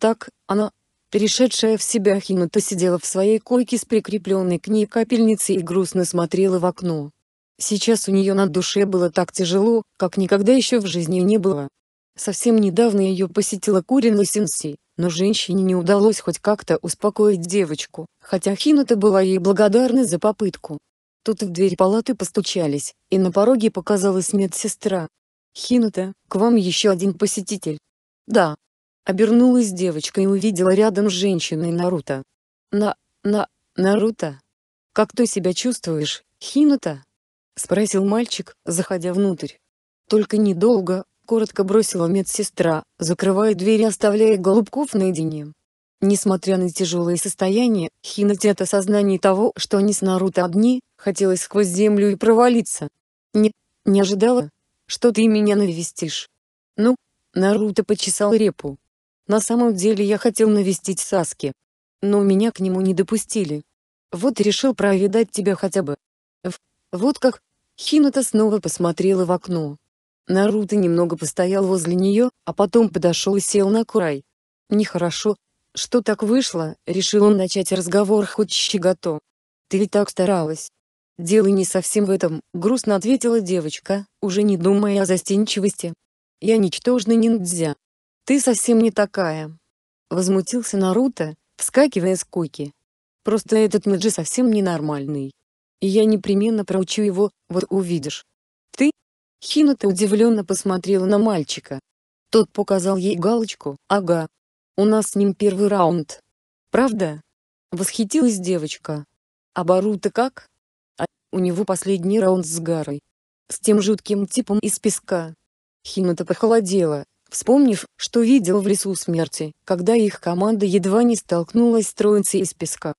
Так, она, перешедшая в себя Хината сидела в своей койке с прикрепленной к ней капельницей и грустно смотрела в окно. Сейчас у нее на душе было так тяжело, как никогда еще в жизни не было. Совсем недавно ее посетила Курина Сенсей, но женщине не удалось хоть как-то успокоить девочку, хотя Хината была ей благодарна за попытку. Тут в дверь палаты постучались, и на пороге показалась медсестра. «Хината, к вам еще один посетитель». «Да». Обернулась девочка и увидела рядом с женщиной Наруто. «На... на... Наруто? Как ты себя чувствуешь, Хината?» Спросил мальчик, заходя внутрь. «Только недолго, коротко бросила медсестра, закрывая дверь и оставляя Голубков наедине. Несмотря на тяжелое состояние, Хинати от осознания того, что они с Наруто одни, хотелось сквозь землю и провалиться. «Не, не ожидала, что ты меня навестишь». «Ну?» — Наруто почесал репу. «На самом деле я хотел навестить Саски. Но меня к нему не допустили. Вот решил проведать тебя хотя бы». «В, вот как?» Хината снова посмотрела в окно. Наруто немного постоял возле нее, а потом подошел и сел на край. «Нехорошо. Что так вышло?» — решил он начать разговор хоть с щегото. «Ты и так старалась». «Дело не совсем в этом», — грустно ответила девочка, уже не думая о застенчивости. «Я ничтожный ниндзя. Ты совсем не такая». Возмутился Наруто, вскакивая с койки. «Просто этот ниндзя совсем ненормальный. И я непременно проучу его, вот увидишь». Хината удивленно посмотрела на мальчика. Тот показал ей галочку, ага. У нас с ним первый раунд. Правда? Восхитилась девочка. А Барута как? А, у него последний раунд с Гарой. С тем жутким типом из песка. Хината похолодела, вспомнив, что видел в лесу смерти, когда их команда едва не столкнулась с троицей из песка.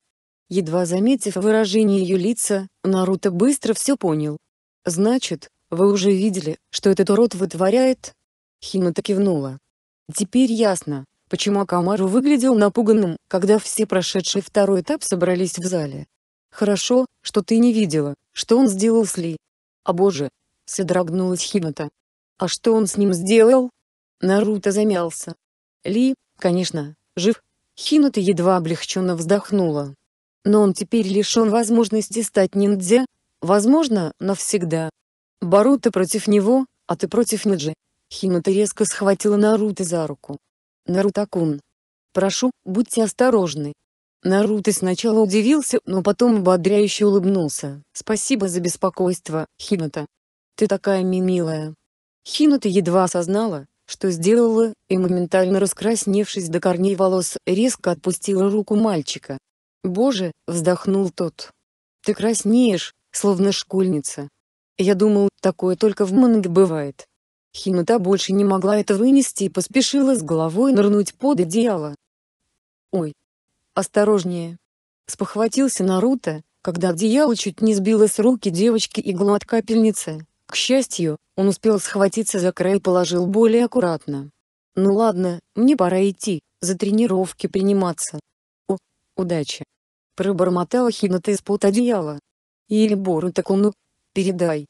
Едва заметив выражение ее лица, Наруто быстро все понял. Значит, вы уже видели, что этот урод вытворяет?» Химата кивнула. «Теперь ясно, почему Акамару выглядел напуганным, когда все прошедшие второй этап собрались в зале. Хорошо, что ты не видела, что он сделал с Ли. А боже!» — содрогнулась Химата. «А что он с ним сделал?» Наруто замялся. Ли, конечно, жив. Хината едва облегченно вздохнула. Но он теперь лишен возможности стать ниндзя, возможно, навсегда. Боруто против него, а ты против Неджи. Хинута резко схватила Наруто за руку. Наруто-кун. Прошу, будьте осторожны. Наруто сначала удивился, но потом ободряюще улыбнулся. Спасибо за беспокойство, Хинута. Ты такая мимилая. Хинута едва осознала, что сделала, и моментально раскрасневшись до корней волос, резко отпустила руку мальчика. «Боже!» — вздохнул тот. «Ты краснеешь, словно школьница». Я думал, такое только в манге бывает. Хината больше не могла это вынести и поспешила с головой нырнуть под одеяло. «Ой! Осторожнее!» Спохватился Наруто, когда одеяло чуть не сбило с руки девочки иглу от капельницы. К счастью, он успел схватиться за край и положил более аккуратно. «Ну ладно, мне пора идти, за тренировки приниматься». «О, удачи!» Пробормотала Хината из-под одеяла. «Или Бору такому, передай,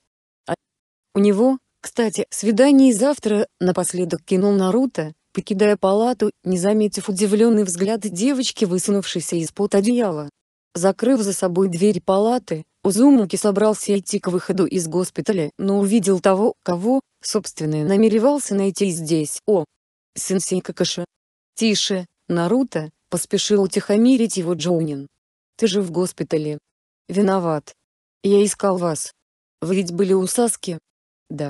у него, кстати, свидание завтра, напоследок кинул Наруто, покидая палату, не заметив удивленный взгляд девочки, высунувшейся из-под одеяла. Закрыв за собой дверь палаты, Узумуки собрался идти к выходу из госпиталя, но увидел того, кого, собственно, намеревался найти здесь. О! Сенсей Какаша! Тише, Наруто, поспешил утихомирить его Джоунин. Ты же в госпитале. Виноват. Я искал вас. Вы ведь были у Саски, да.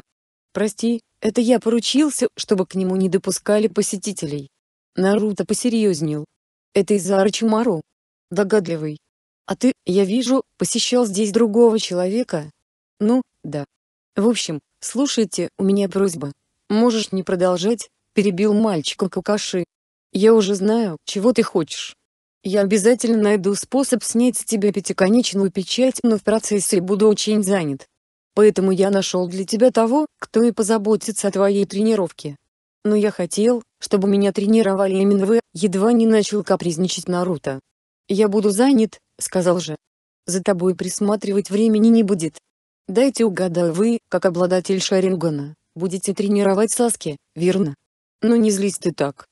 Прости, это я поручился, чтобы к нему не допускали посетителей. Наруто посерьезнел. Это из-за Арчимару. Догадливый. А ты, я вижу, посещал здесь другого человека? Ну, да. В общем, слушайте, у меня просьба. Можешь не продолжать, перебил мальчика Какаши. Я уже знаю, чего ты хочешь. Я обязательно найду способ снять с тебя пятиконечную печать, но в процессе буду очень занят. Поэтому я нашел для тебя того, кто и позаботится о твоей тренировке. Но я хотел, чтобы меня тренировали именно вы, едва не начал капризничать Наруто. Я буду занят, сказал же. За тобой присматривать времени не будет. Дайте угадал вы, как обладатель Шарингана, будете тренировать Саски, верно? Но ну, не злись ты так.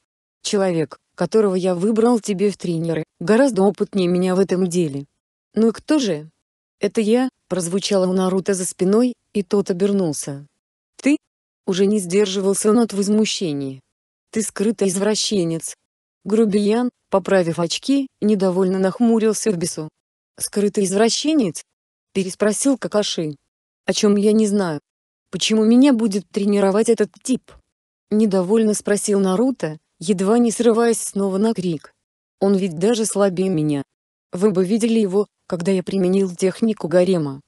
Человек, которого я выбрал тебе в тренеры, гораздо опытнее меня в этом деле. Ну и кто же? «Это я», — прозвучало у Наруто за спиной, и тот обернулся. «Ты?» — уже не сдерживался он от возмущения. «Ты скрытый извращенец». Грубиян, поправив очки, недовольно нахмурился в бесу. «Скрытый извращенец?» — переспросил Какаши. «О чем я не знаю. Почему меня будет тренировать этот тип?» Недовольно спросил Наруто, едва не срываясь снова на крик. «Он ведь даже слабее меня. Вы бы видели его, когда я применил технику гарема.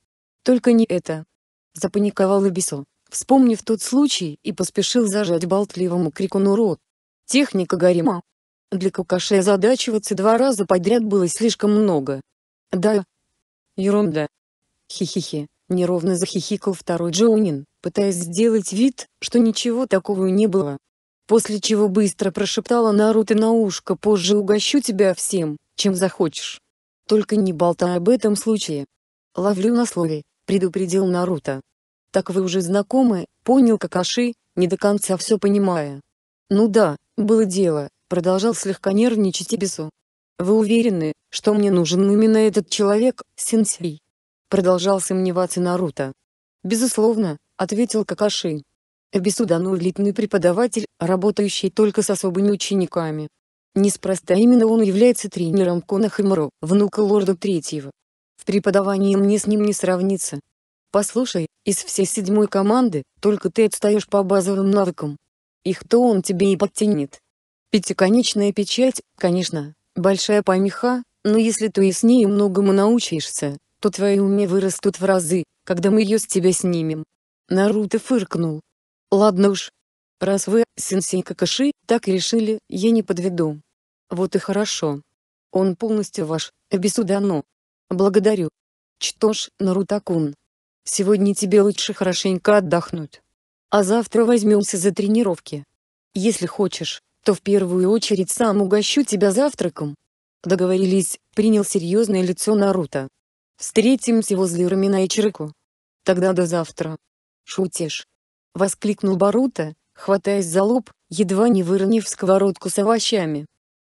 Только не это. Запаниковал Эбисо, вспомнив тот случай и поспешил зажать болтливому крикуну рот. Техника гарема. Для Кукаше задачиваться два раза подряд было слишком много. Да. Ерунда. Хи-хи-хи, неровно захихикал второй Джоунин, пытаясь сделать вид, что ничего такого не было. После чего быстро прошептала Наруто на ушко «Позже угощу тебя всем, чем захочешь». Только не болтай об этом случае. Ловлю на слове, предупредил Наруто. Так вы уже знакомы, понял Какаши, не до конца все понимая. Ну да, было дело, продолжал слегка нервничать Ибису. Вы уверены, что мне нужен именно этот человек, сенсей? Продолжал сомневаться Наруто. Безусловно, ответил Какаши. Эбису Дану элитный преподаватель, работающий только с особыми учениками. Неспроста именно он является тренером Кона Хэммеру, внука лорда третьего. В преподавании мне с ним не сравнится. Послушай, из всей седьмой команды, только ты отстаешь по базовым навыкам. Их-то он тебе и подтянет. Пятиконечная печать, конечно, большая помеха, но если ты и с ней многому научишься, то твои умы вырастут в разы, когда мы ее с тебя снимем. Наруто фыркнул. Ладно уж. Раз вы, сенсей Какаши, так решили, я не подведу. Вот и хорошо. Он полностью ваш, Бисудано. Благодарю. Что ж, Нарутакун. Сегодня тебе лучше хорошенько отдохнуть. А завтра возьмемся за тренировки. Если хочешь, то в первую очередь сам угощу тебя завтраком. Договорились, принял серьезное лицо Наруто. Встретимся возле Рамина и Чирыку. Тогда до завтра. Шутишь? Воскликнул Барута, хватаясь за лоб, едва не выронив сковородку с овощами.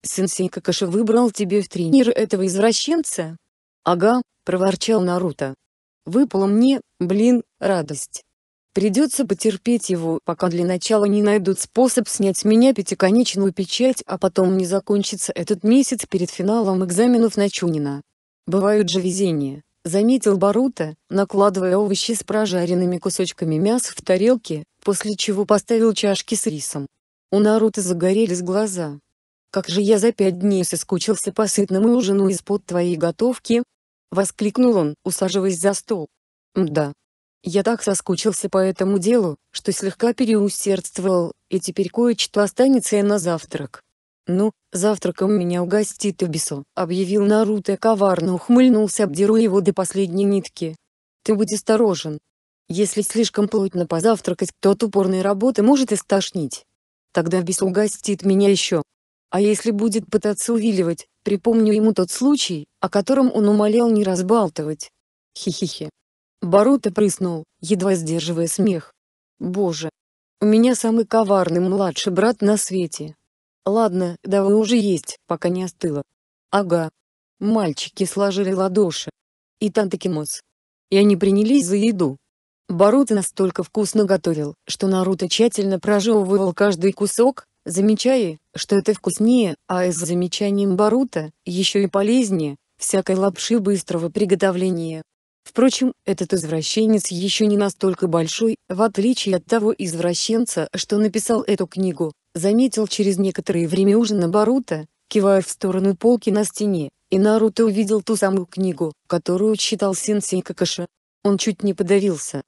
Сенсей Какаши выбрал тебе в тренер этого извращенца? Ага, проворчал Наруто. Выпала мне, блин, радость. Придется потерпеть его, пока для начала не найдут способ снять с меня пятиконечную печать, а потом не закончится этот месяц перед финалом экзаменов на Чунина. Бывают же везения, заметил Барута, накладывая овощи с прожаренными кусочками мяса в тарелки, после чего поставил чашки с рисом. У Наруто загорелись глаза как же я за пять дней соскучился по сытному ужину из-под твоей готовки!» Воскликнул он, усаживаясь за стол. Мда! Я так соскучился по этому делу, что слегка переусердствовал, и теперь кое-что останется и на завтрак». «Ну, завтраком меня угостит Убисо», — объявил Наруто и коварно ухмыльнулся, обдеру его до последней нитки. «Ты будь осторожен. Если слишком плотно позавтракать, то от упорной работы может и Тогда Убисо угостит меня еще, а если будет пытаться увиливать, припомню ему тот случай, о котором он умолял не разбалтывать. Хи-хи-хи. Барута прыснул, едва сдерживая смех. Боже. У меня самый коварный младший брат на свете. Ладно, давай уже есть, пока не остыло. Ага. Мальчики сложили ладоши. И тантакимос. И они принялись за еду. Барута настолько вкусно готовил, что Наруто тщательно прожевывал каждый кусок, замечая, что это вкуснее, а и с замечанием Барута, еще и полезнее, всякой лапши быстрого приготовления. Впрочем, этот извращенец еще не настолько большой, в отличие от того извращенца, что написал эту книгу, заметил через некоторое время ужина Барута, кивая в сторону полки на стене, и Наруто увидел ту самую книгу, которую читал сенсей Какаша. Он чуть не подавился.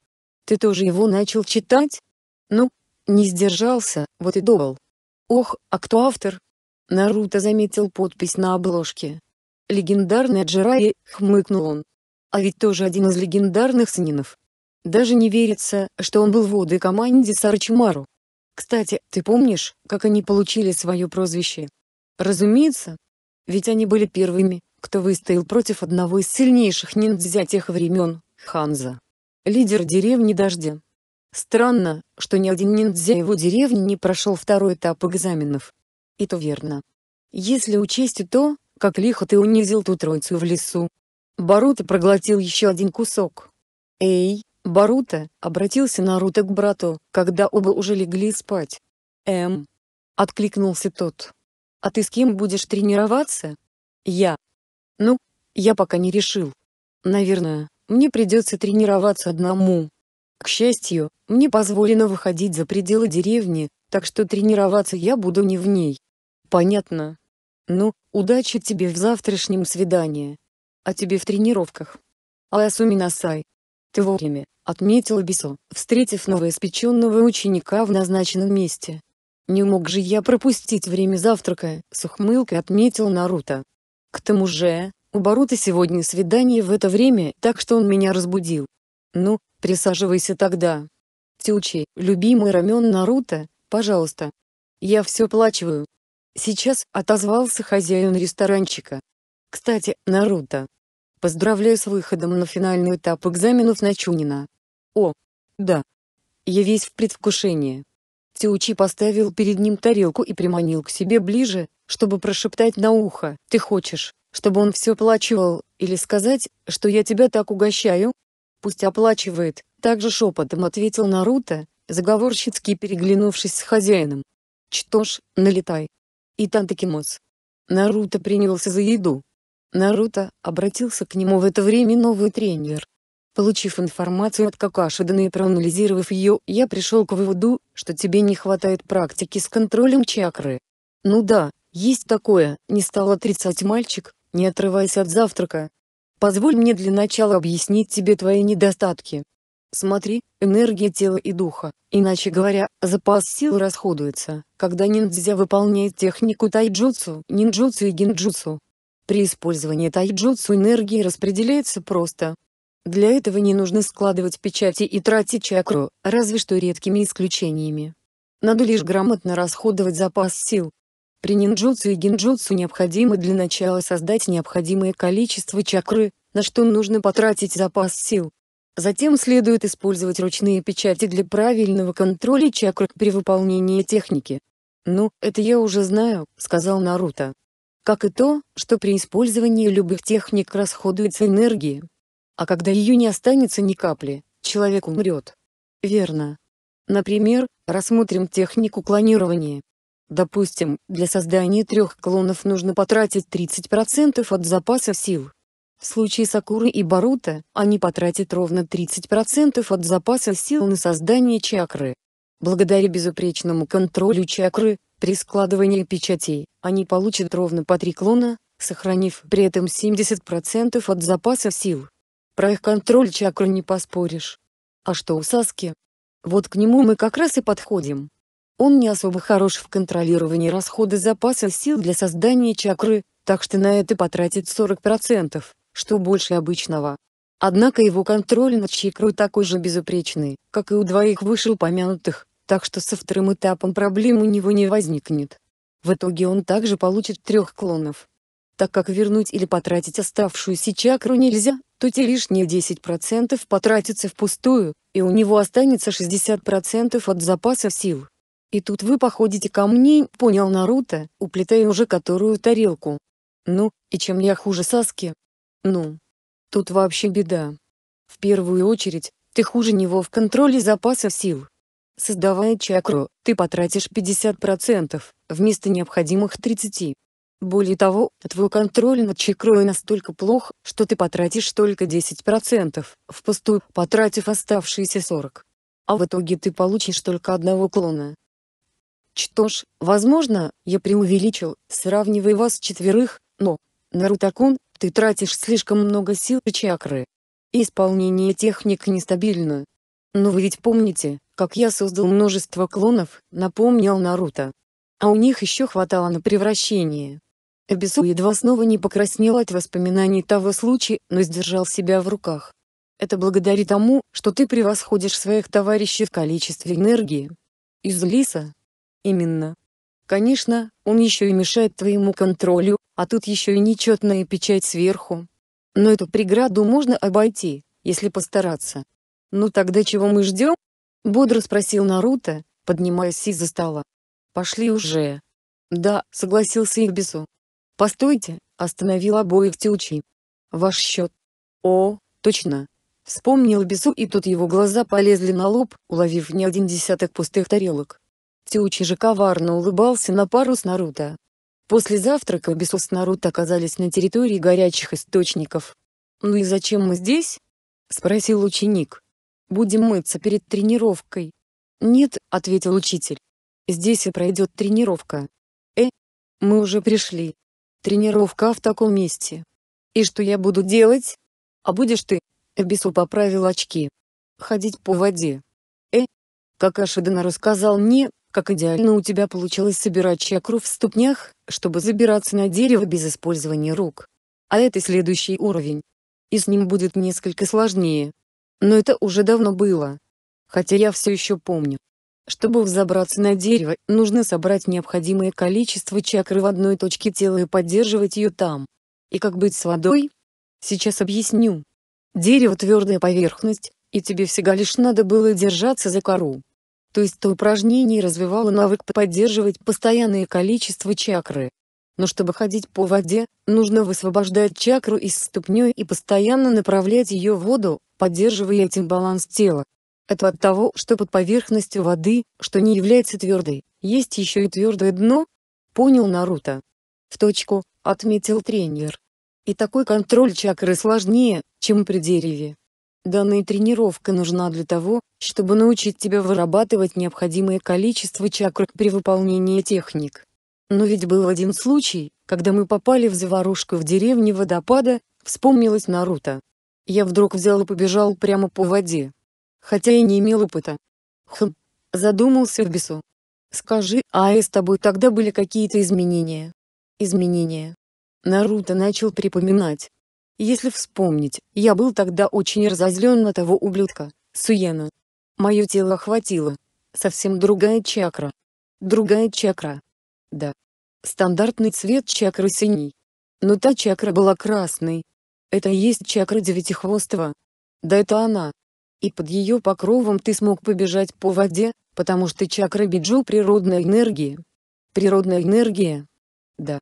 «Ты тоже его начал читать?» «Ну, не сдержался, вот и добал». Ох, а кто автор? Наруто заметил подпись на обложке. Легендарная Джирайя, хмыкнул он. А ведь тоже один из легендарных сынинов. Даже не верится, что он был в водой команде Сарачимару. Кстати, ты помнишь, как они получили свое прозвище? Разумеется. Ведь они были первыми, кто выстоял против одного из сильнейших ниндзя тех времен, Ханза. Лидер деревни дождя. Странно, что ни один ниндзя его деревни не прошел второй этап экзаменов. И то верно. Если учесть и то, как лихо ты унизил ту троицу в лесу. Барута проглотил еще один кусок. «Эй, Барута!» — обратился Наруто к брату, когда оба уже легли спать. «Эм!» — откликнулся тот. «А ты с кем будешь тренироваться?» «Я». «Ну, я пока не решил. Наверное, мне придется тренироваться одному, к счастью, мне позволено выходить за пределы деревни, так что тренироваться я буду не в ней. Понятно. Ну, удачи тебе в завтрашнем свидании. А тебе в тренировках. Аэсуми Насай. Ты вовремя, отметила Бисо, встретив новоиспеченного ученика в назначенном месте. Не мог же я пропустить время завтрака, с ухмылкой отметил Наруто. К тому же, у Барута сегодня свидание в это время, так что он меня разбудил. Ну, Присаживайся тогда. Тючи, любимый рамен Наруто, пожалуйста. Я все плачиваю. Сейчас отозвался хозяин ресторанчика. Кстати, Наруто. Поздравляю с выходом на финальный этап экзаменов на Чунина. О, да. Я весь в предвкушении. Тиучи поставил перед ним тарелку и приманил к себе ближе, чтобы прошептать на ухо, «Ты хочешь, чтобы он все плачивал, или сказать, что я тебя так угощаю?» пусть оплачивает, также шепотом ответил Наруто, заговорщицки переглянувшись с хозяином. Что ж, налетай. И Тантакимос. Наруто принялся за еду. Наруто обратился к нему в это время новый тренер. Получив информацию от Какаши Дана и проанализировав ее, я пришел к выводу, что тебе не хватает практики с контролем чакры. Ну да, есть такое, не стал отрицать мальчик, не отрываясь от завтрака, Позволь мне для начала объяснить тебе твои недостатки. Смотри, энергия тела и духа, иначе говоря, запас сил расходуется, когда ниндзя выполняет технику тайджутсу, ниндзюцу и гинджутсу. При использовании тайджутсу энергия распределяется просто. Для этого не нужно складывать печати и тратить чакру, разве что редкими исключениями. Надо лишь грамотно расходовать запас сил, при ниндзюцу и гинджутсу необходимо для начала создать необходимое количество чакры, на что нужно потратить запас сил. Затем следует использовать ручные печати для правильного контроля чакр при выполнении техники. «Ну, это я уже знаю», — сказал Наруто. «Как и то, что при использовании любых техник расходуется энергия. А когда ее не останется ни капли, человек умрет». «Верно. Например, рассмотрим технику клонирования. Допустим, для создания трех клонов нужно потратить 30% от запаса сил. В случае Сакуры и Барута, они потратят ровно 30% от запаса сил на создание чакры. Благодаря безупречному контролю чакры, при складывании печатей, они получат ровно по три клона, сохранив при этом 70% от запаса сил. Про их контроль чакры не поспоришь. А что у Саски? Вот к нему мы как раз и подходим. Он не особо хорош в контролировании расхода запаса сил для создания чакры, так что на это потратит 40%, что больше обычного. Однако его контроль над чакрой такой же безупречный, как и у двоих вышеупомянутых, так что со вторым этапом проблем у него не возникнет. В итоге он также получит трех клонов. Так как вернуть или потратить оставшуюся чакру нельзя, то те лишние 10% потратятся впустую, и у него останется 60% от запаса сил. И тут вы походите ко мне, понял Наруто, уплетая уже которую тарелку. Ну, и чем я хуже Саски? Ну, тут вообще беда. В первую очередь, ты хуже него в контроле запасов сил. Создавая чакру, ты потратишь 50% вместо необходимых 30%. Более того, твой контроль над чакрой настолько плох, что ты потратишь только 10% впустую, потратив оставшиеся 40%. А в итоге ты получишь только одного клона, что ж, возможно, я преувеличил, сравнивая вас четверых, но, Нарутакун, ты тратишь слишком много сил и чакры. Исполнение техник нестабильно. Но вы ведь помните, как я создал множество клонов, напомнил Наруто. А у них еще хватало на превращение. Эбису едва снова не покраснел от воспоминаний того случая, но сдержал себя в руках. Это благодаря тому, что ты превосходишь своих товарищей в количестве энергии. Из лиса, Именно. Конечно, он еще и мешает твоему контролю, а тут еще и нечетная печать сверху. Но эту преграду можно обойти, если постараться. «Ну тогда чего мы ждем?» — бодро спросил Наруто, поднимаясь из-за стола. «Пошли уже». «Да», — согласился Игбису. «Постойте», — остановил обоих Тючи. «Ваш счет». «О, точно». Вспомнил Бесу и тут его глаза полезли на лоб, уловив не один десяток пустых тарелок. Тючи же коварно улыбался на пару с Наруто. После завтрака Бесус с Наруто оказались на территории горячих источников. «Ну и зачем мы здесь?» — спросил ученик. «Будем мыться перед тренировкой». «Нет», — ответил учитель. «Здесь и пройдет тренировка». «Э, мы уже пришли. Тренировка в таком месте. И что я буду делать?» «А будешь ты?» — Бесу поправил очки. «Ходить по воде». «Э, как Ашидана рассказал мне, как идеально у тебя получилось собирать чакру в ступнях, чтобы забираться на дерево без использования рук. А это следующий уровень. И с ним будет несколько сложнее. Но это уже давно было. Хотя я все еще помню. Чтобы взобраться на дерево, нужно собрать необходимое количество чакры в одной точке тела и поддерживать ее там. И как быть с водой? Сейчас объясню. Дерево твердая поверхность, и тебе всегда лишь надо было держаться за кору. То есть то упражнение развивало навык поддерживать постоянное количество чакры. Но чтобы ходить по воде, нужно высвобождать чакру из ступней и постоянно направлять ее в воду, поддерживая этим баланс тела. Это от того, что под поверхностью воды, что не является твердой, есть еще и твердое дно? Понял Наруто. В точку, отметил тренер. И такой контроль чакры сложнее, чем при дереве. Данная тренировка нужна для того, чтобы научить тебя вырабатывать необходимое количество чакр при выполнении техник. Но ведь был один случай, когда мы попали в заварушку в деревне водопада, вспомнилась Наруто. Я вдруг взял и побежал прямо по воде. Хотя и не имел опыта. Хм, задумался в бесу. Скажи, а и с тобой тогда были какие-то изменения? Изменения. Наруто начал припоминать. Если вспомнить, я был тогда очень разозлен на того ублюдка, Суена. Мое тело охватило Совсем другая чакра. Другая чакра. Да. Стандартный цвет чакры синий. Но та чакра была красной. Это и есть чакра девятихвостого. Да это она. И под ее покровом ты смог побежать по воде, потому что чакра Биджу природная энергия. Природная энергия. Да.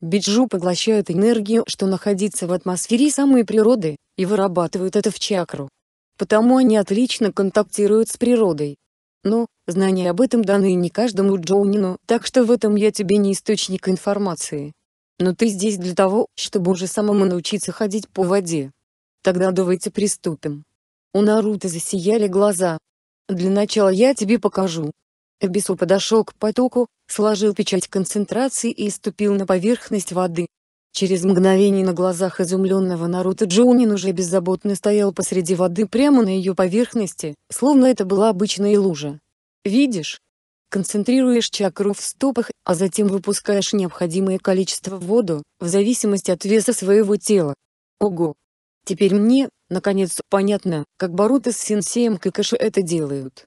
Биджу поглощают энергию, что находится в атмосфере самой природы, и вырабатывают это в чакру. Потому они отлично контактируют с природой. Но, знания об этом даны не каждому джоунину, так что в этом я тебе не источник информации. Но ты здесь для того, чтобы уже самому научиться ходить по воде. Тогда давайте приступим. У Наруто засияли глаза. Для начала я тебе покажу, Бесу подошел к потоку, сложил печать концентрации и ступил на поверхность воды. Через мгновение на глазах изумленного Наруто Джунин уже беззаботно стоял посреди воды прямо на ее поверхности, словно это была обычная лужа. «Видишь?» Концентрируешь чакру в стопах, а затем выпускаешь необходимое количество в воду, в зависимости от веса своего тела. Ого! Теперь мне, наконец, понятно, как Баруто с сенсеем Какаши это делают.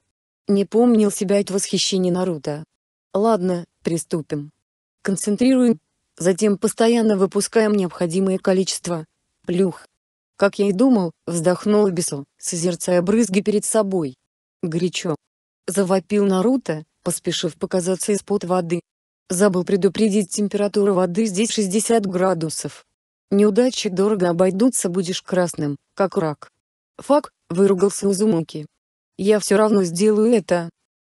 Не помнил себя от восхищения Наруто. Ладно, приступим. Концентрируем, затем постоянно выпускаем необходимое количество. Плюх. Как я и думал, вздохнул Бису, созерцая брызги перед собой. Горячо. Завопил Наруто, поспешив показаться из-под воды. Забыл предупредить температура воды здесь 60 градусов. Неудачи дорого обойдутся, будешь красным, как рак. Фак, выругался Узумуки я все равно сделаю это».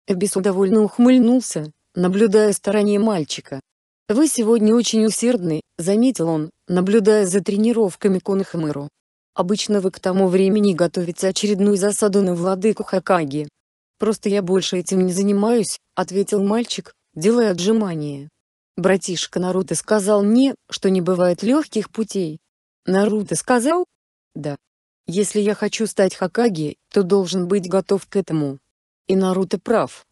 Эбис удовольно ухмыльнулся, наблюдая стороне мальчика. «Вы сегодня очень усердны», — заметил он, наблюдая за тренировками Конхмыру. «Обычно вы к тому времени готовите очередную засаду на владыку Хакаги». «Просто я больше этим не занимаюсь», — ответил мальчик, делая отжимания. «Братишка Наруто сказал мне, что не бывает легких путей». «Наруто сказал?» «Да». Если я хочу стать Хакаги, то должен быть готов к этому. И Наруто прав.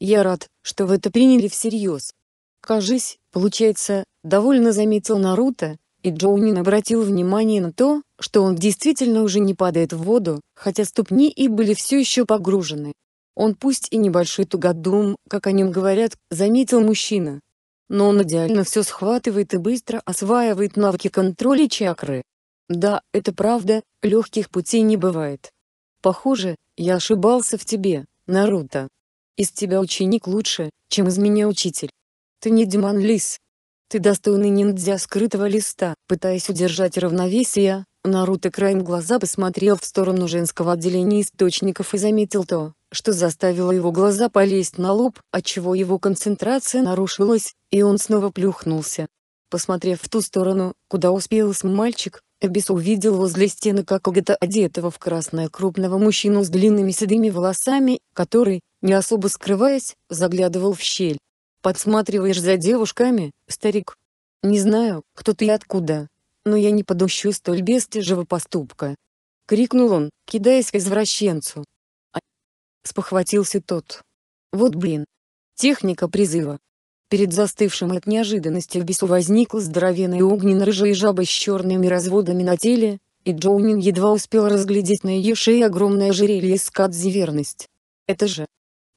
Я рад, что вы это приняли всерьез. Кажись, получается, довольно заметил Наруто, и Джоунин обратил внимание на то, что он действительно уже не падает в воду, хотя ступни и были все еще погружены. Он пусть и небольшой тугодум, как о нем говорят, заметил мужчина. Но он идеально все схватывает и быстро осваивает навыки контроля чакры. Да, это правда, легких путей не бывает. Похоже, я ошибался в тебе, Наруто. Из тебя ученик лучше, чем из меня учитель. Ты не Демон Лис. Ты достойный ниндзя скрытого листа. Пытаясь удержать равновесие, Наруто краем глаза посмотрел в сторону женского отделения источников и заметил то, что заставило его глаза полезть на лоб, отчего его концентрация нарушилась, и он снова плюхнулся. Посмотрев в ту сторону, куда успел мальчик, Эбис увидел возле стены какого-то одетого в красное крупного мужчину с длинными седыми волосами, который, не особо скрываясь, заглядывал в щель. «Подсматриваешь за девушками, старик?» «Не знаю, кто ты и откуда, но я не подущу столь бестыжего поступка!» — крикнул он, кидаясь к извращенцу. А... Спохватился тот. «Вот блин! Техника призыва!» Перед застывшим от неожиданности Бису возникла здоровенная огненно-рыжая жаба с черными разводами на теле, и Джоунин едва успел разглядеть на ее шее огромное ожерелье с верность. Это же...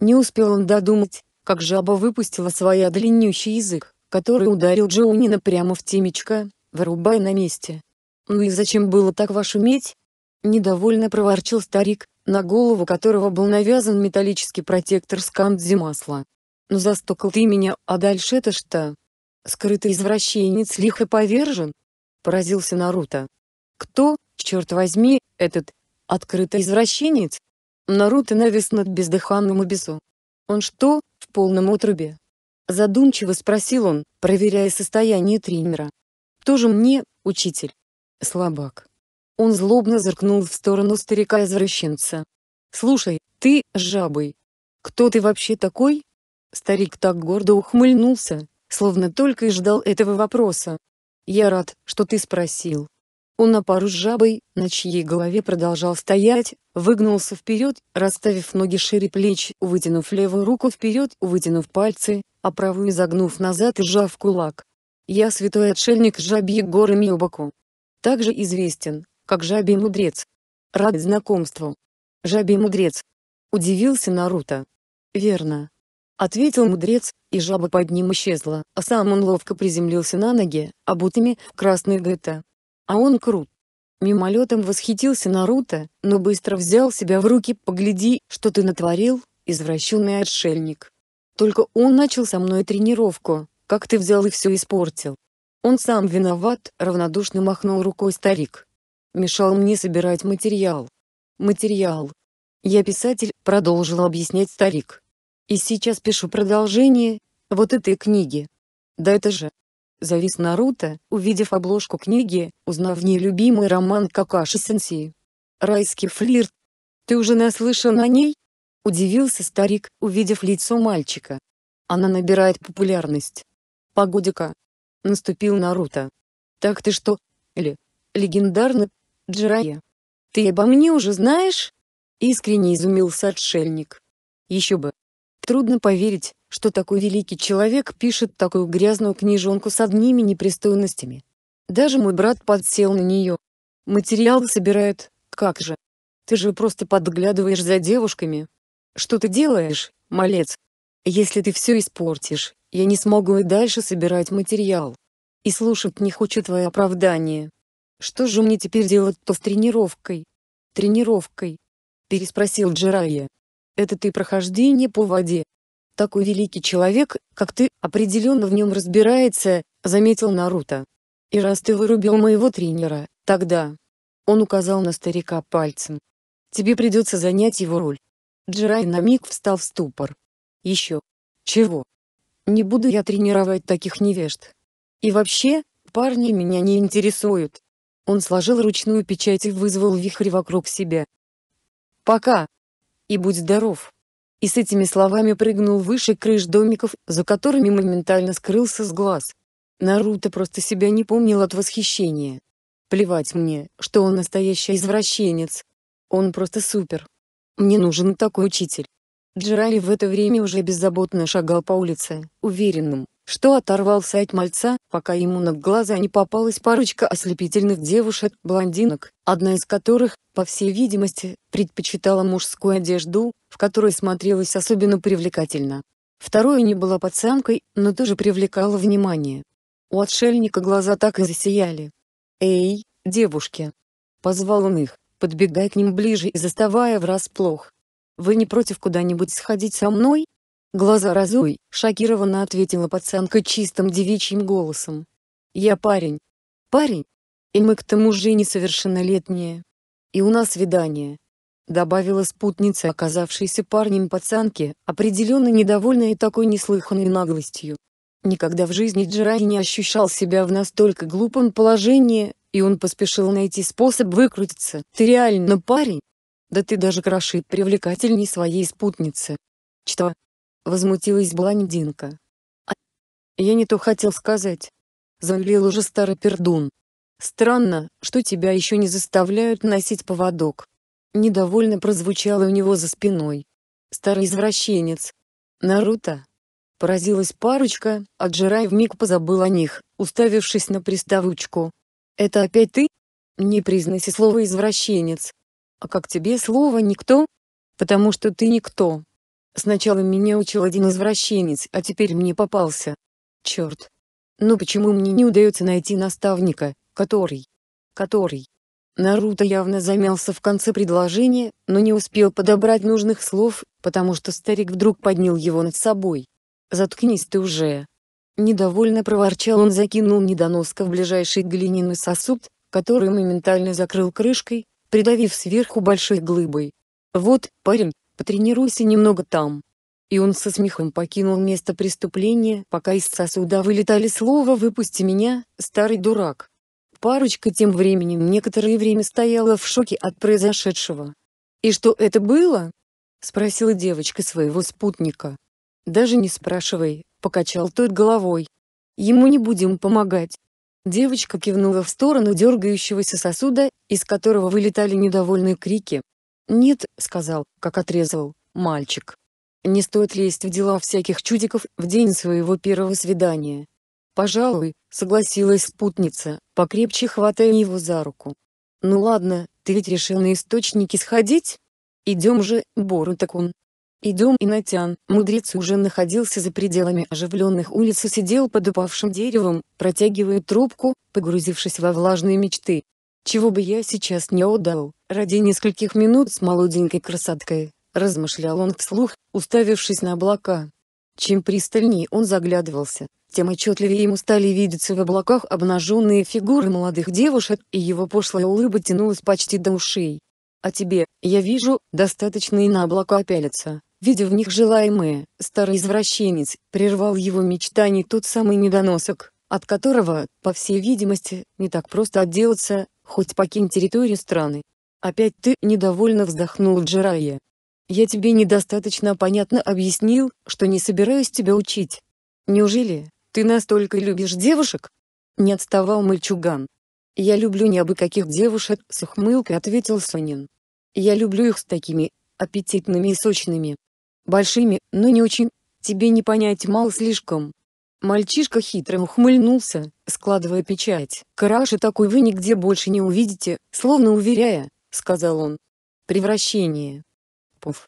Не успел он додумать, как жаба выпустила свой длиннющий язык, который ударил Джоунина прямо в темечко, вырубая на месте. «Ну и зачем было так вашу медь?» Недовольно проворчил старик, на голову которого был навязан металлический протектор с масла. Но застукал ты меня, а дальше это что? Скрытый извращенец лихо повержен? Поразился Наруто. Кто, черт возьми, этот открытый извращенец? Наруто навис над бездыханным Абису. Он что, в полном отрубе? Задумчиво спросил он, проверяя состояние триммера. Тоже мне, учитель. Слабак. Он злобно зыркнул в сторону старика-извращенца. «Слушай, ты, жабой, кто ты вообще такой?» Старик так гордо ухмыльнулся, словно только и ждал этого вопроса. «Я рад, что ты спросил». Он на пару с жабой, на чьей голове продолжал стоять, выгнулся вперед, расставив ноги шире плеч, вытянув левую руку вперед, вытянув пальцы, а правую загнув назад и сжав кулак. «Я святой отшельник жабьи горы Мьюбаку. Также известен, как жабий мудрец. Рад знакомству». «Жабий мудрец». Удивился Наруто. «Верно, ответил мудрец, и жаба под ним исчезла, а сам он ловко приземлился на ноги, обутыми в красные гэта. А он крут. Мимолетом восхитился Наруто, но быстро взял себя в руки «Погляди, что ты натворил, извращенный отшельник». Только он начал со мной тренировку, как ты взял и все испортил. Он сам виноват, равнодушно махнул рукой старик. Мешал мне собирать материал. Материал. Я писатель, продолжил объяснять старик. И сейчас пишу продолжение вот этой книги. Да это же... Завис Наруто, увидев обложку книги, узнав в ней любимый роман Какаши Сенсей. Райский флирт. Ты уже наслышан о ней? Удивился старик, увидев лицо мальчика. Она набирает популярность. Погодика. Наступил Наруто. Так ты что? Ли? Легендарный Джирая. Ты обо мне уже знаешь? Искренне изумился отшельник. Еще бы. Трудно поверить, что такой великий человек пишет такую грязную книжонку с одними непристойностями. Даже мой брат подсел на нее. Материал собирает, как же. Ты же просто подглядываешь за девушками. Что ты делаешь, малец? Если ты все испортишь, я не смогу и дальше собирать материал. И слушать не хочу твое оправдание. Что же мне теперь делать-то с тренировкой? Тренировкой? Переспросил Джирайя это ты прохождение по воде. Такой великий человек, как ты, определенно в нем разбирается, заметил Наруто. И раз ты вырубил моего тренера, тогда... Он указал на старика пальцем. Тебе придется занять его роль. Джирай на миг встал в ступор. Еще. Чего? Не буду я тренировать таких невежд. И вообще, парни меня не интересуют. Он сложил ручную печать и вызвал вихрь вокруг себя. Пока, и будь здоров. И с этими словами прыгнул выше крыш домиков, за которыми моментально скрылся с глаз. Наруто просто себя не помнил от восхищения. Плевать мне, что он настоящий извращенец. Он просто супер. Мне нужен такой учитель. Джирали в это время уже беззаботно шагал по улице, уверенным, что оторвался от мальца, пока ему на глаза не попалась парочка ослепительных девушек-блондинок, одна из которых, по всей видимости, предпочитала мужскую одежду, в которой смотрелась особенно привлекательно. Вторая не была пацанкой, но тоже привлекала внимание. У отшельника глаза так и засияли. «Эй, девушки!» Позвал он их, подбегая к ним ближе и заставая врасплох. «Вы не против куда-нибудь сходить со мной?» Глаза разуй, шокированно ответила пацанка чистым девичьим голосом. Я парень. Парень? И мы к тому же несовершеннолетние. И у нас свидание. Добавила спутница оказавшаяся парнем пацанки, определенно недовольная такой неслыханной наглостью. Никогда в жизни Джерай не ощущал себя в настолько глупом положении, и он поспешил найти способ выкрутиться. «Ты реально парень? Да ты даже крошит привлекательней своей спутницы». «Что?» — возмутилась блондинка. А... «Я не то хотел сказать». Занлил уже старый пердун. «Странно, что тебя еще не заставляют носить поводок». Недовольно прозвучало у него за спиной. «Старый извращенец». «Наруто?» Поразилась парочка, а Джирай вмиг позабыл о них, уставившись на приставучку. «Это опять ты?» «Не признайся слово «извращенец». «А как тебе слово «никто»?» «Потому что ты никто», Сначала меня учил один извращенец, а теперь мне попался. Черт. Но ну почему мне не удается найти наставника, который... который... Наруто явно замялся в конце предложения, но не успел подобрать нужных слов, потому что старик вдруг поднял его над собой. «Заткнись ты уже!» Недовольно проворчал он закинул недоноска в ближайший глиняный сосуд, который моментально закрыл крышкой, придавив сверху большой глыбой. «Вот, парень, Потренируйся немного там. И он со смехом покинул место преступления, пока из сосуда вылетали слова «выпусти меня, старый дурак». Парочка тем временем некоторое время стояла в шоке от произошедшего. «И что это было?» — спросила девочка своего спутника. «Даже не спрашивай», — покачал тот головой. «Ему не будем помогать». Девочка кивнула в сторону дергающегося сосуда, из которого вылетали недовольные крики. «Нет», — сказал, как отрезал, мальчик. «Не стоит лезть в дела всяких чудиков в день своего первого свидания». «Пожалуй», — согласилась спутница, покрепче хватая его за руку. «Ну ладно, ты ведь решил на источники сходить? Идем же, Борутакун». «Идем, Инатян». Мудрец уже находился за пределами оживленных улиц и сидел под упавшим деревом, протягивая трубку, погрузившись во влажные мечты. Чего бы я сейчас не отдал, ради нескольких минут с молоденькой красоткой, размышлял он вслух, уставившись на облака. Чем пристальнее он заглядывался, тем отчетливее ему стали видеться в облаках обнаженные фигуры молодых девушек, и его пошлая улыба тянулась почти до ушей. «А тебе, я вижу, достаточно и на облака пялиться, видя в них желаемое, старый извращенец», прервал его мечтаний тот самый недоносок, от которого, по всей видимости, не так просто отделаться, Хоть покинь территорию страны. Опять ты недовольно вздохнул Джирая. Я тебе недостаточно понятно объяснил, что не собираюсь тебя учить. Неужели ты настолько любишь девушек? Не отставал мальчуган. Я люблю необыкаких девушек, с ухмылкой ответил Сонин. Я люблю их с такими аппетитными и сочными. Большими, но не очень. Тебе не понять мало слишком. Мальчишка хитрым ухмыльнулся, складывая печать. «Караши такой вы нигде больше не увидите», словно уверяя, сказал он. «Превращение». Пуф.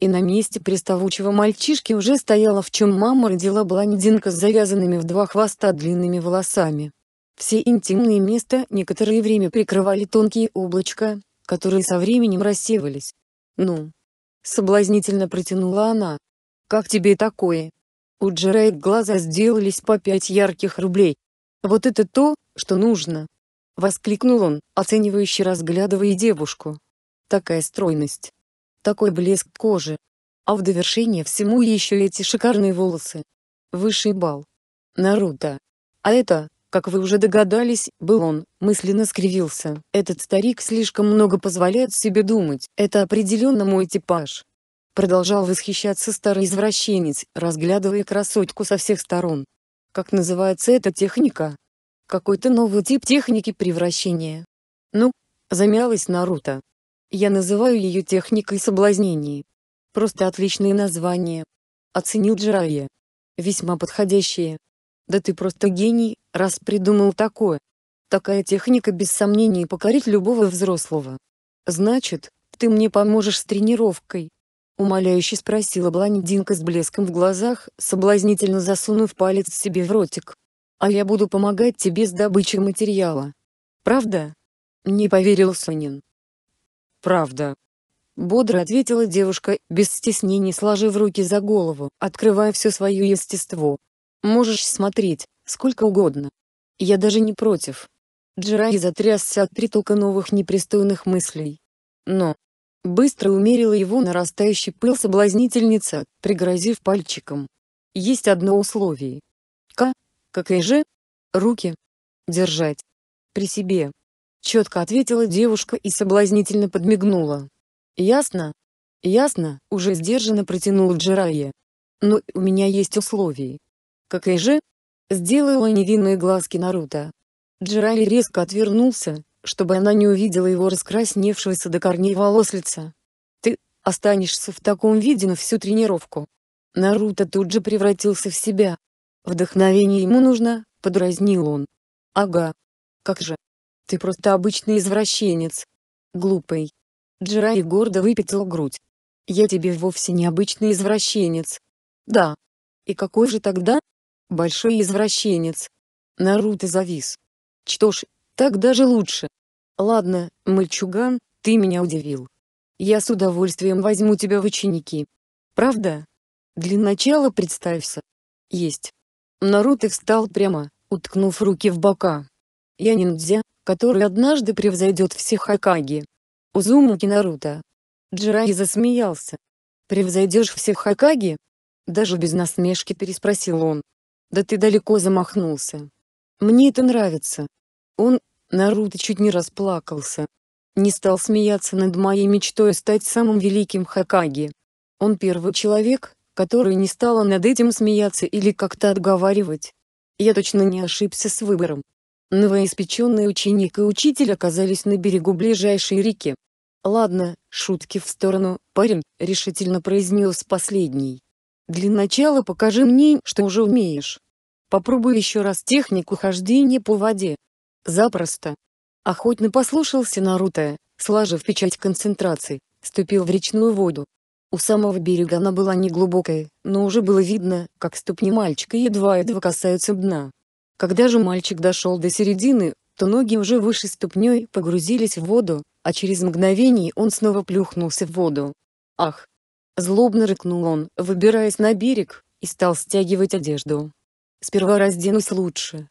И на месте приставучего мальчишки уже стояла в чем мама родила блондинка с завязанными в два хвоста длинными волосами. Все интимные места некоторое время прикрывали тонкие облачка, которые со временем рассеивались. «Ну?» — соблазнительно протянула она. «Как тебе такое?» У Джерейд глаза сделались по пять ярких рублей. «Вот это то, что нужно!» — воскликнул он, оценивающе разглядывая девушку. «Такая стройность! Такой блеск кожи! А в довершение всему еще эти шикарные волосы! Высший бал! Наруто! А это, как вы уже догадались, был он, мысленно скривился. Этот старик слишком много позволяет себе думать, это определенно мой типаж. Продолжал восхищаться старый извращенец, разглядывая красотку со всех сторон. Как называется эта техника? Какой-то новый тип техники превращения. Ну, замялась Наруто. Я называю ее техникой соблазнений. Просто отличное название. Оценил Джирайя. Весьма подходящее. Да ты просто гений, раз придумал такое. Такая техника без сомнений покорит любого взрослого. Значит, ты мне поможешь с тренировкой. Умоляюще спросила блондинка с блеском в глазах, соблазнительно засунув палец себе в ротик. «А я буду помогать тебе с добычей материала. Правда?» Не поверил Сонин. «Правда». Бодро ответила девушка, без стеснений сложив руки за голову, открывая все свое естество. «Можешь смотреть, сколько угодно. Я даже не против». Джирай затрясся от притока новых непристойных мыслей. Но, Быстро умерила его нарастающий пыл соблазнительница, пригрозив пальчиком. Есть одно условие. К. Какое же? Руки. Держать. При себе. Четко ответила девушка и соблазнительно подмигнула. Ясно? Ясно, уже сдержанно протянул Джирайя. Но у меня есть условие. Какое же? Сделала невинные глазки Наруто. Джирайя резко отвернулся, чтобы она не увидела его раскрасневшегося до корней волос лица. «Ты останешься в таком виде на всю тренировку». Наруто тут же превратился в себя. «Вдохновение ему нужно», — подразнил он. «Ага. Как же. Ты просто обычный извращенец. Глупый». Джирай гордо выпятил грудь. «Я тебе вовсе не обычный извращенец». «Да». «И какой же тогда?» «Большой извращенец». Наруто завис. «Что ж, так даже лучше. Ладно, мальчуган, ты меня удивил. Я с удовольствием возьму тебя в ученики. Правда? Для начала представься. Есть. Наруто встал прямо, уткнув руки в бока. Я ниндзя, который однажды превзойдет всех Хакаги. Узумуки Наруто. Джирай засмеялся. «Превзойдешь всех Хакаги?» Даже без насмешки переспросил он. «Да ты далеко замахнулся. Мне это нравится». Он Наруто чуть не расплакался. Не стал смеяться над моей мечтой стать самым великим Хакаги. Он первый человек, который не стал над этим смеяться или как-то отговаривать. Я точно не ошибся с выбором. Новоиспеченный ученик и учитель оказались на берегу ближайшей реки. «Ладно, шутки в сторону, парень», — решительно произнес последний. «Для начала покажи мне, что уже умеешь. Попробуй еще раз технику хождения по воде». Запросто. Охотно послушался Наруто, сложив печать концентрации, ступил в речную воду. У самого берега она была неглубокая, но уже было видно, как ступни мальчика едва-едва касаются дна. Когда же мальчик дошел до середины, то ноги уже выше ступней погрузились в воду, а через мгновение он снова плюхнулся в воду. «Ах!» Злобно рыкнул он, выбираясь на берег, и стал стягивать одежду. «Сперва разденусь лучше,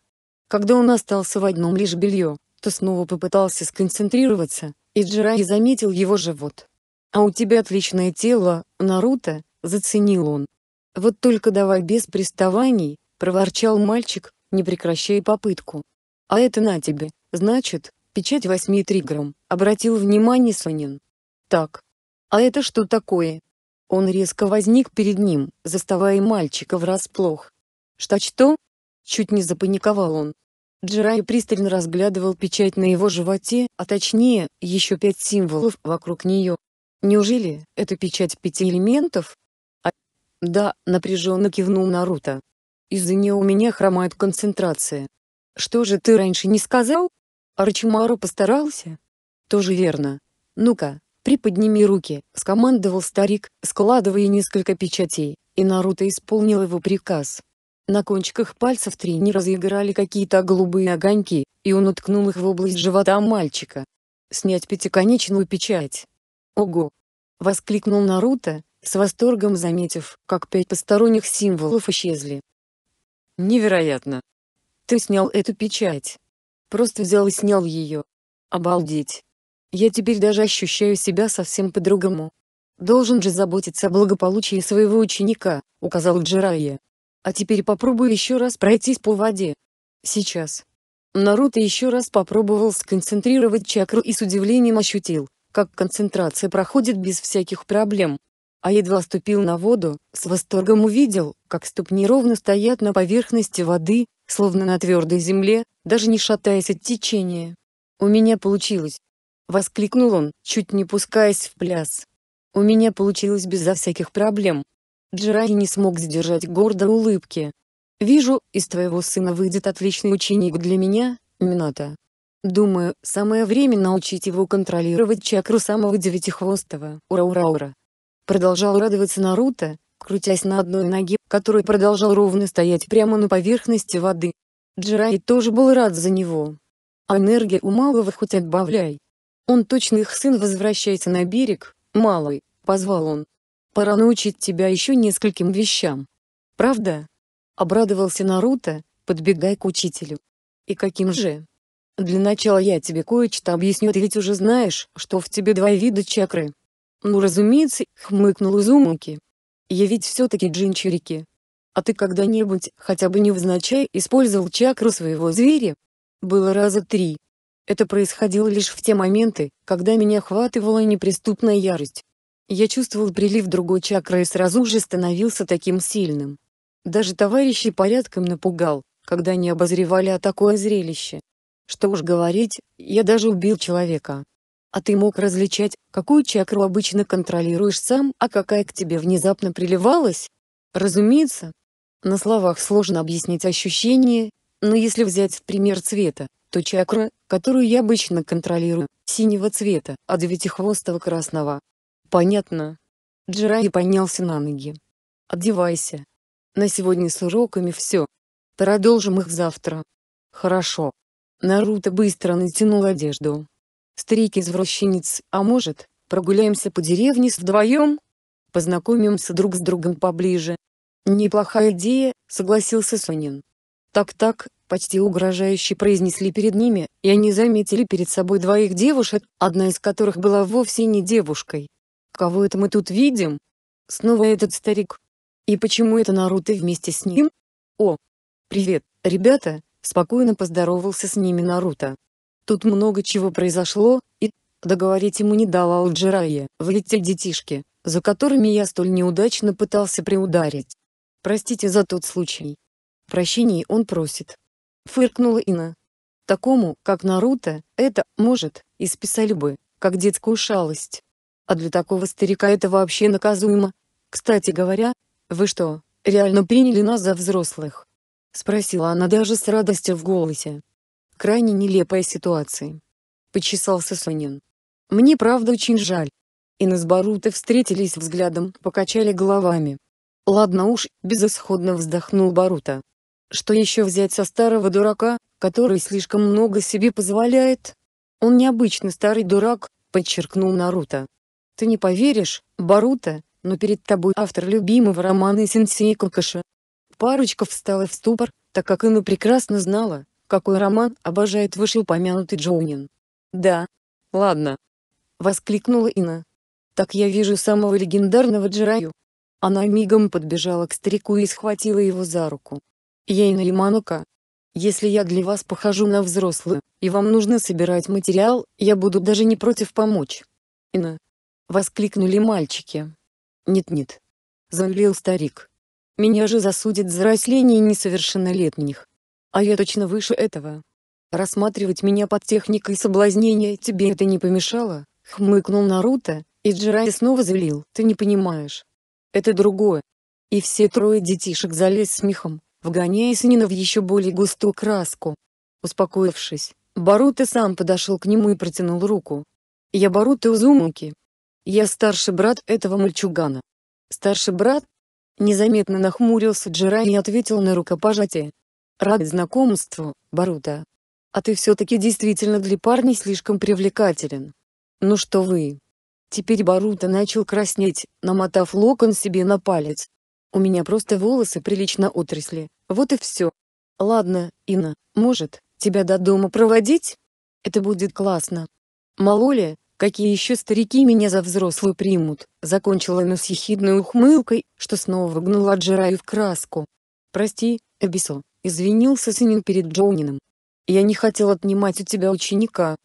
когда он остался в одном лишь белье, то снова попытался сконцентрироваться, и Джирай заметил его живот. «А у тебя отличное тело, Наруто», — заценил он. «Вот только давай без приставаний», — проворчал мальчик, не прекращая попытку. «А это на тебе, значит, печать восьми триггером», — обратил внимание Сонин. «Так. А это что такое?» Он резко возник перед ним, заставая мальчика врасплох. «Что-что?» Чуть не запаниковал он. Джирай пристально разглядывал печать на его животе, а точнее, еще пять символов вокруг нее. Неужели это печать пяти элементов? А... Да, напряженно кивнул Наруто. Из-за нее у меня хромает концентрация. Что же ты раньше не сказал? Арчимару постарался? Тоже верно. Ну-ка, приподними руки, скомандовал старик, складывая несколько печатей, и Наруто исполнил его приказ. На кончиках пальцев тренера разыграли какие-то голубые огоньки, и он уткнул их в область живота мальчика. «Снять пятиконечную печать!» «Ого!» — воскликнул Наруто, с восторгом заметив, как пять посторонних символов исчезли. «Невероятно! Ты снял эту печать! Просто взял и снял ее! Обалдеть! Я теперь даже ощущаю себя совсем по-другому!» «Должен же заботиться о благополучии своего ученика», — указал Джирайя. А теперь попробуй еще раз пройтись по воде. Сейчас. Наруто еще раз попробовал сконцентрировать чакру и с удивлением ощутил, как концентрация проходит без всяких проблем. А едва ступил на воду, с восторгом увидел, как ступни ровно стоят на поверхности воды, словно на твердой земле, даже не шатаясь от течения. «У меня получилось!» — воскликнул он, чуть не пускаясь в пляс. «У меня получилось безо всяких проблем!» Джираи не смог сдержать гордо улыбки. «Вижу, из твоего сына выйдет отличный ученик для меня, Минато. Думаю, самое время научить его контролировать чакру самого девятихвостого. Ура-ура-ура!» Продолжал радоваться Наруто, крутясь на одной ноге, который продолжал ровно стоять прямо на поверхности воды. Джирай тоже был рад за него. А энергия у малого хоть отбавляй. Он точно их сын возвращается на берег, малый, позвал он. Пора научить тебя еще нескольким вещам. Правда? Обрадовался Наруто, подбегая к учителю. И каким же? Для начала я тебе кое-что объясню, ты ведь уже знаешь, что в тебе два вида чакры. Ну разумеется, хмыкнул Изумуки. Я ведь все-таки джинчурики. А ты когда-нибудь, хотя бы невзначай, использовал чакру своего зверя? Было раза три. Это происходило лишь в те моменты, когда меня охватывала неприступная ярость. Я чувствовал прилив другой чакры и сразу же становился таким сильным. Даже товарищи порядком напугал, когда они обозревали а такое зрелище. Что уж говорить, я даже убил человека. А ты мог различать, какую чакру обычно контролируешь сам, а какая к тебе внезапно приливалась? Разумеется. На словах сложно объяснить ощущение, но если взять в пример цвета, то чакра, которую я обычно контролирую, синего цвета, а девятихвостого красного, «Понятно». Джирай поднялся на ноги. «Одевайся. На сегодня с уроками все. Продолжим их завтра». «Хорошо». Наруто быстро натянул одежду. «Старик-извращенец, а может, прогуляемся по деревне с вдвоем? Познакомимся друг с другом поближе?» «Неплохая идея», — согласился Сонин. «Так-так», — почти угрожающе произнесли перед ними, и они заметили перед собой двоих девушек, одна из которых была вовсе не девушкой. Кого это мы тут видим? Снова этот старик. И почему это Наруто вместе с ним? О! Привет, ребята! Спокойно поздоровался с ними Наруто. Тут много чего произошло, и... Договорить ему не дала Алджирая, выйти детишки, за которыми я столь неудачно пытался приударить. Простите за тот случай. Прощений он просит. Фыркнула Ина. Такому, как Наруто, это, может, и бы, как детскую шалость. А для такого старика это вообще наказуемо. Кстати говоря, вы что, реально приняли нас за взрослых? Спросила она даже с радостью в голосе. Крайне нелепая ситуация. Почесался Сонин. Мне правда очень жаль. И нас Барутой встретились взглядом, покачали головами. «Ладно уж», — безысходно вздохнул Барута. «Что еще взять со старого дурака, который слишком много себе позволяет?» «Он необычно старый дурак», — подчеркнул Наруто. Ты не поверишь, Барута, но перед тобой автор любимого романа Сенсей Кокоша. Парочка встала в ступор, так как она прекрасно знала, какой роман обожает вышеупомянутый Джоунин. «Да. Ладно», — воскликнула Ина. «Так я вижу самого легендарного Джираю». Она мигом подбежала к старику и схватила его за руку. «Ейна Яманука, если я для вас похожу на взрослую, и вам нужно собирать материал, я буду даже не против помочь». Ина. — воскликнули мальчики. «Нет-нет!» — заулил старик. «Меня же засудят за росление несовершеннолетних. А я точно выше этого. Рассматривать меня под техникой соблазнения тебе это не помешало?» — хмыкнул Наруто, и Джирай снова залил. «Ты не понимаешь. Это другое». И все трое детишек залез смехом, вгоняя Синина в еще более густую краску. Успокоившись, Баруто сам подошел к нему и протянул руку. «Я Баруто Узумуки, я старший брат этого мальчугана. Старший брат? Незаметно нахмурился Джира и ответил на рукопожатие. Рад знакомству, Барута. А ты все-таки действительно для парней слишком привлекателен. Ну что вы? Теперь Барута начал краснеть, намотав локон себе на палец. У меня просто волосы прилично отросли, вот и все. Ладно, Инна, может, тебя до дома проводить? Это будет классно. Мало ли, Какие еще старики меня за взрослую примут, закончила она с ехидной ухмылкой, что снова гнула Джираю в краску. Прости, Эбисо, извинился Синин перед Джоунином. Я не хотел отнимать у тебя ученика.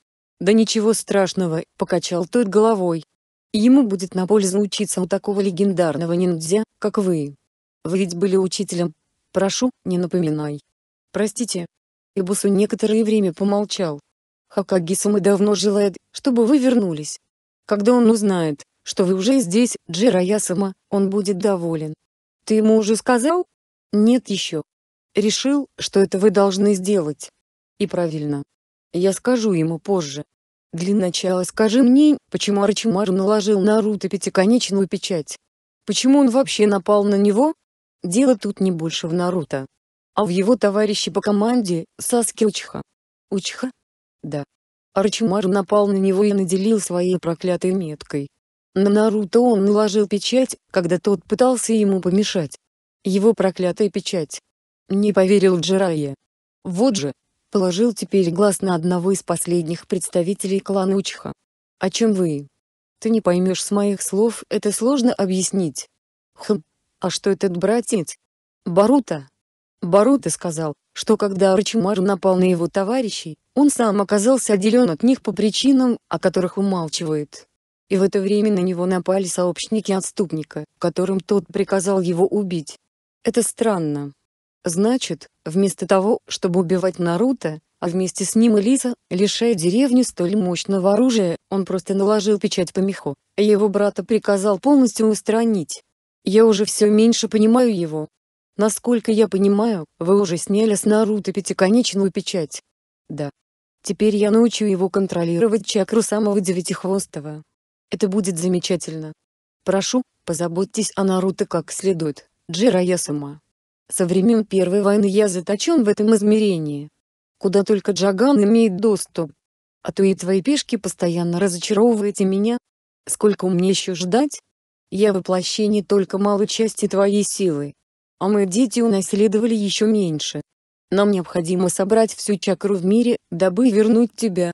Да ничего страшного, покачал тот головой. Ему будет на пользу учиться у такого легендарного ниндзя, как вы. Вы ведь были учителем. Прошу, не напоминай. Простите. Ибусу некоторое время помолчал. Хакаги мы давно желает, чтобы вы вернулись. Когда он узнает, что вы уже здесь, Джираясама, он будет доволен. Ты ему уже сказал? Нет еще. Решил, что это вы должны сделать. И правильно. Я скажу ему позже. Для начала скажи мне, почему Арчимар наложил на Рута пятиконечную печать? Почему он вообще напал на него? Дело тут не больше в Наруто, а в его товарище по команде, Саске Учха. Учха, да. Арчимар напал на него и наделил своей проклятой меткой. На Наруто он наложил печать, когда тот пытался ему помешать. Его проклятая печать. Не поверил Джирайя. Вот же. Положил теперь глаз на одного из последних представителей клана Учха. О чем вы? Ты не поймешь с моих слов, это сложно объяснить. Хм. А что этот братец? Барута? Барута сказал, что когда Арчимар напал на его товарищей, он сам оказался отделен от них по причинам, о которых умалчивает. И в это время на него напали сообщники отступника, которым тот приказал его убить. Это странно. Значит, вместо того, чтобы убивать Наруто, а вместе с ним и Лиса, лишая деревню столь мощного оружия, он просто наложил печать по а его брата приказал полностью устранить. Я уже все меньше понимаю его. Насколько я понимаю, вы уже сняли с Наруто пятиконечную печать. Да, Теперь я научу его контролировать чакру самого девятихвостого. Это будет замечательно. Прошу, позаботьтесь о Наруто как следует, Джира я сама. Со времен Первой войны я заточен в этом измерении. Куда только Джаган имеет доступ. А то и твои пешки постоянно разочаровываете меня. Сколько мне еще ждать? Я воплощение только малой части твоей силы. А мои дети унаследовали еще меньше. Нам необходимо собрать всю чакру в мире, дабы вернуть тебя.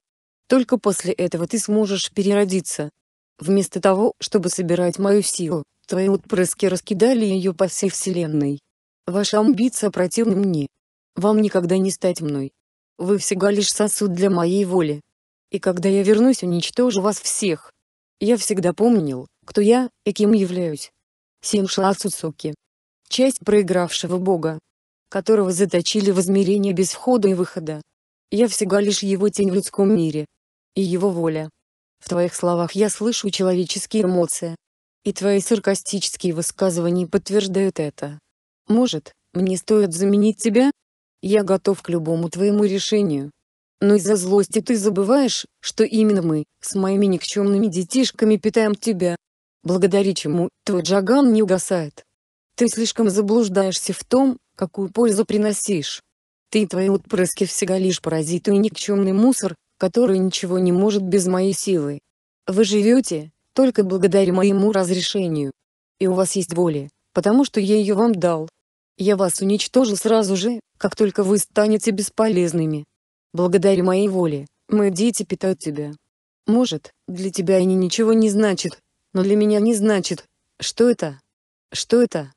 Только после этого ты сможешь переродиться. Вместо того, чтобы собирать мою силу, твои отпрыски раскидали ее по всей вселенной. Ваша амбиция противна мне. Вам никогда не стать мной. Вы всегда лишь сосуд для моей воли. И когда я вернусь, уничтожу вас всех. Я всегда помнил, кто я и кем являюсь. Синша Ацуцуки. Часть проигравшего бога которого заточили в измерение без входа и выхода. Я всегда лишь его тень в людском мире. И его воля. В твоих словах я слышу человеческие эмоции. И твои саркастические высказывания подтверждают это. Может, мне стоит заменить тебя? Я готов к любому твоему решению. Но из-за злости ты забываешь, что именно мы, с моими никчемными детишками питаем тебя. Благодаря чему, твой джаган не угасает. Ты слишком заблуждаешься в том, какую пользу приносишь. Ты и твои отпрыски всего лишь паразиты и никчемный мусор, который ничего не может без моей силы. Вы живете, только благодаря моему разрешению. И у вас есть воля, потому что я ее вам дал. Я вас уничтожу сразу же, как только вы станете бесполезными. Благодаря моей воле, мои дети питают тебя. Может, для тебя они ничего не значат, но для меня не значит. Что это? Что это?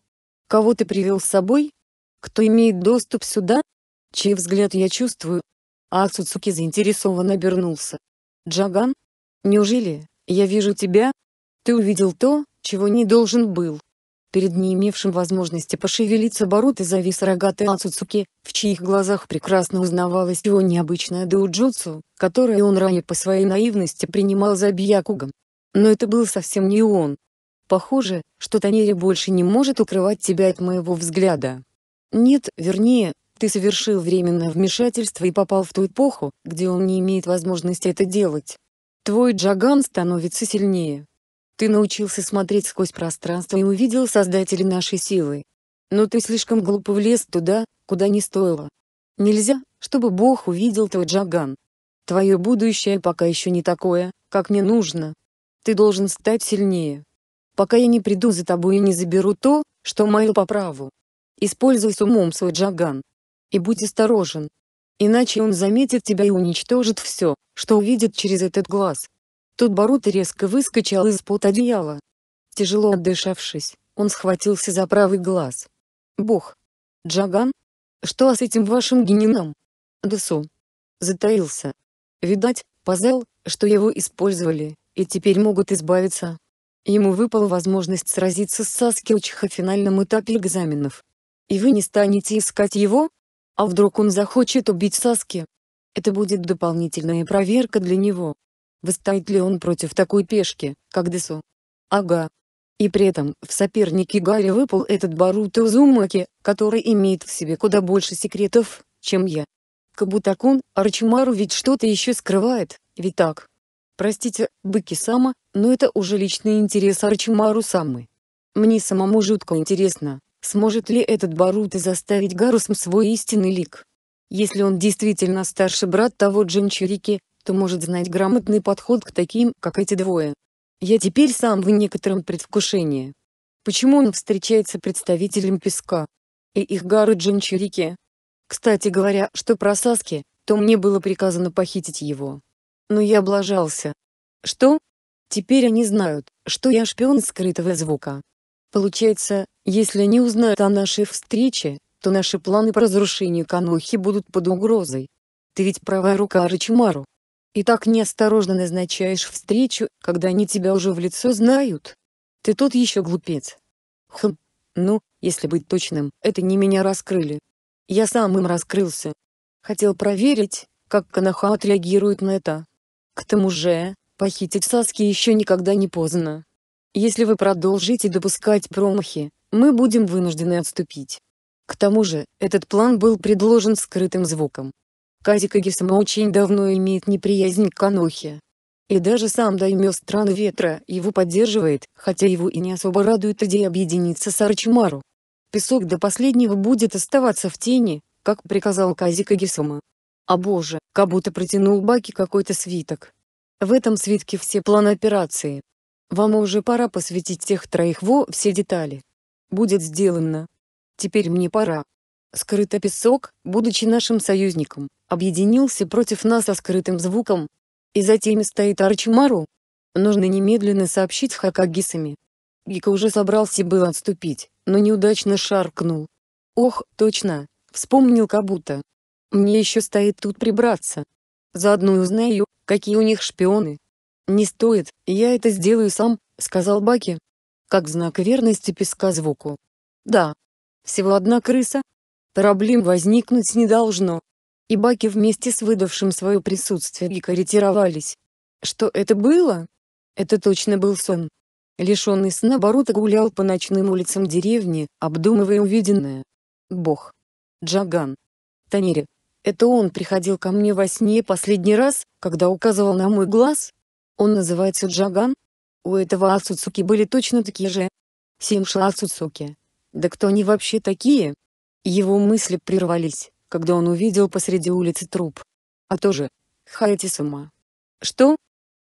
Кого ты привел с собой? Кто имеет доступ сюда? Чей взгляд я чувствую? А Цуцуки заинтересованно обернулся. Джаган? Неужели, я вижу тебя? Ты увидел то, чего не должен был. Перед не имевшим возможности пошевелиться Баруто завис рогатый Ацуцуки, в чьих глазах прекрасно узнавалась его необычная доуджутсу, которое он ранее по своей наивности принимал за Бьякугом. Но это был совсем не он. Похоже, что Танери больше не может укрывать тебя от моего взгляда. Нет, вернее, ты совершил временное вмешательство и попал в ту эпоху, где он не имеет возможности это делать. Твой Джаган становится сильнее. Ты научился смотреть сквозь пространство и увидел создателя нашей силы. Но ты слишком глупо влез туда, куда не стоило. Нельзя, чтобы Бог увидел твой Джаган. Твое будущее пока еще не такое, как мне нужно. Ты должен стать сильнее пока я не приду за тобой и не заберу то, что мое по праву. Используй с умом свой джаган. И будь осторожен. Иначе он заметит тебя и уничтожит все, что увидит через этот глаз. Тут Барут резко выскочил из-под одеяла. Тяжело отдышавшись, он схватился за правый глаз. Бог! Джаган? Что с этим вашим генином? Десу. Затаился. Видать, позел, что его использовали, и теперь могут избавиться. Ему выпала возможность сразиться с Саскиучха в финальном этапе экзаменов. И вы не станете искать его? А вдруг он захочет убить Саски? Это будет дополнительная проверка для него. Выстоит ли он против такой пешки, как Десу? Ага. И при этом в сопернике Гарри выпал этот Баруто Узумаки, который имеет в себе куда больше секретов, чем я. Кабутакун, Арчимару ведь что-то еще скрывает, ведь так? Простите, быки сама, но это уже личный интерес Арчимару самы. Мне самому жутко интересно, сможет ли этот Барута заставить Гарусм свой истинный лик. Если он действительно старший брат того Джинчурики, то может знать грамотный подход к таким, как эти двое. Я теперь сам в некотором предвкушении. Почему он встречается представителем песка? И их горы Джинчурики? Кстати говоря, что про Саски, то мне было приказано похитить его. Но я облажался. Что? Теперь они знают, что я шпион скрытого звука. Получается, если они узнают о нашей встрече, то наши планы по разрушению Канохи будут под угрозой. Ты ведь правая рука Арачимару. И так неосторожно назначаешь встречу, когда они тебя уже в лицо знают. Ты тот еще глупец. Хм, ну, если быть точным, это не меня раскрыли. Я сам им раскрылся. Хотел проверить, как Канаха отреагирует на это. К тому же, похитить Саски еще никогда не поздно. Если вы продолжите допускать промахи, мы будем вынуждены отступить. К тому же, этот план был предложен скрытым звуком. Казика Гисама очень давно имеет неприязнь к Анохе. И даже сам Даймё Стран Ветра его поддерживает, хотя его и не особо радует идея объединиться с Арчимару. Песок до последнего будет оставаться в тени, как приказал Казика Гисама. А боже, как будто протянул Баки какой-то свиток. В этом свитке все планы операции. Вам уже пора посвятить тех троих во все детали. Будет сделано. Теперь мне пора. Скрытый песок, будучи нашим союзником, объединился против нас со скрытым звуком. И затем стоит Арчимару. Нужно немедленно сообщить Хакагисами. Гика уже собрался было отступить, но неудачно шаркнул. Ох, точно, вспомнил Кабута, мне еще стоит тут прибраться. Заодно узнаю, какие у них шпионы. «Не стоит, я это сделаю сам», — сказал Баки. Как знак верности песка звуку. «Да. Всего одна крыса. Проблем возникнуть не должно». И Баки вместе с выдавшим свое присутствие Гика ретировались. Что это было? Это точно был сон. Лишенный сна Боруто гулял по ночным улицам деревни, обдумывая увиденное. Бог. Джаган. Танери. Это он приходил ко мне во сне последний раз, когда указывал на мой глаз. Он называется Джаган. У этого Ацуцуки были точно такие же. Симша Ацуцуки. Да кто они вообще такие? Его мысли прервались, когда он увидел посреди улицы труп. А то же. Хайте Что?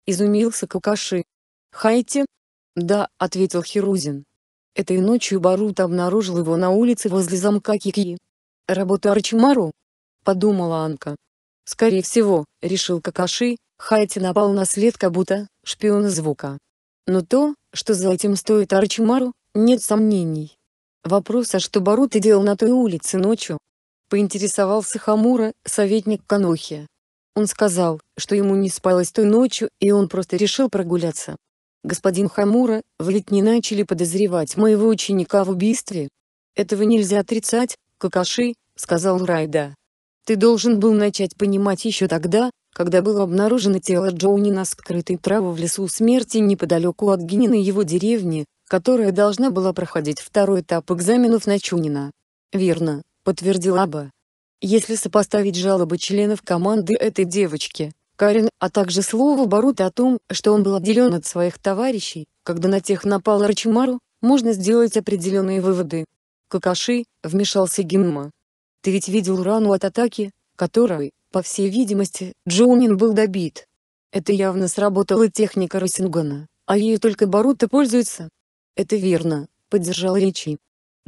Изумился Какаши. Хайте? Да, ответил Хирузин. Этой ночью Барут обнаружил его на улице возле замка Кики. Работа Арчимару, подумала Анка. Скорее всего, решил Какаши, Хайти напал на след как будто шпиона звука. Но то, что за этим стоит Арчимару, нет сомнений. Вопрос, а что Барута делал на той улице ночью? Поинтересовался Хамура, советник Канохи. Он сказал, что ему не спалось той ночью, и он просто решил прогуляться. Господин Хамура, вы ведь не начали подозревать моего ученика в убийстве? Этого нельзя отрицать, Какаши, сказал Райда. Ты должен был начать понимать еще тогда, когда было обнаружено тело Джоуни на скрытой травы в лесу смерти неподалеку от Гинина его деревни, которая должна была проходить второй этап экзаменов на Чунина. «Верно», — подтвердила Аба. Если сопоставить жалобы членов команды этой девочки, Карен, а также слово Барута о том, что он был отделен от своих товарищей, когда на тех напал Рачимару, можно сделать определенные выводы. «Какаши», — вмешался Гинма, ты ведь видел рану от атаки, которой, по всей видимости, Джоунин был добит. Это явно сработала техника Рассингана, а ею только Барута пользуется. Это верно, поддержал Ричи.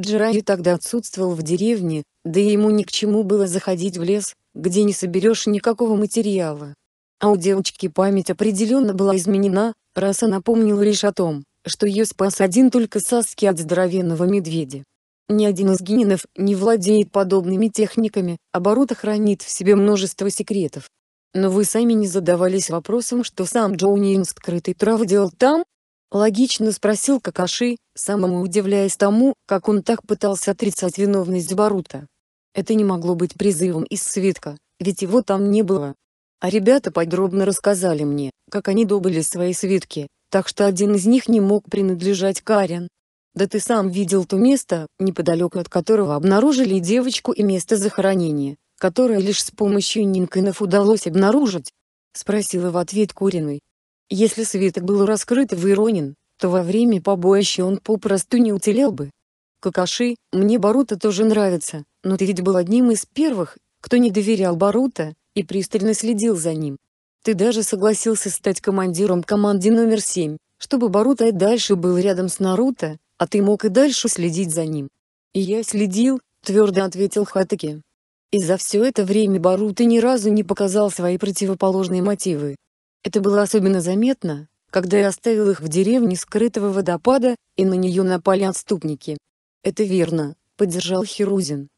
Джираи тогда отсутствовал в деревне, да и ему ни к чему было заходить в лес, где не соберешь никакого материала. А у девочки память определенно была изменена, раз она помнила лишь о том, что ее спас один только Саски от здоровенного медведя. Ни один из генинов не владеет подобными техниками, оборота хранит в себе множество секретов. Но вы сами не задавались вопросом, что сам Джоунин скрытый трав делал там? Логично спросил Какаши, самому удивляясь тому, как он так пытался отрицать виновность Барута. Это не могло быть призывом из свитка, ведь его там не было. А ребята подробно рассказали мне, как они добыли свои свитки, так что один из них не мог принадлежать Карен, да ты сам видел то место, неподалеку от которого обнаружили девочку и место захоронения, которое лишь с помощью Нинкинов удалось обнаружить? Спросила в ответ Куриной. Если свиток был раскрыт и выронен, то во время побоища он попросту не уцелел бы. Какаши, мне Барута тоже нравится, но ты ведь был одним из первых, кто не доверял Барута, и пристально следил за ним. Ты даже согласился стать командиром команды номер семь, чтобы Барута и дальше был рядом с Наруто, а ты мог и дальше следить за ним. И я следил, твердо ответил Хатаки. И за все это время Барута ни разу не показал свои противоположные мотивы. Это было особенно заметно, когда я оставил их в деревне скрытого водопада, и на нее напали отступники. Это верно, поддержал Хирузин.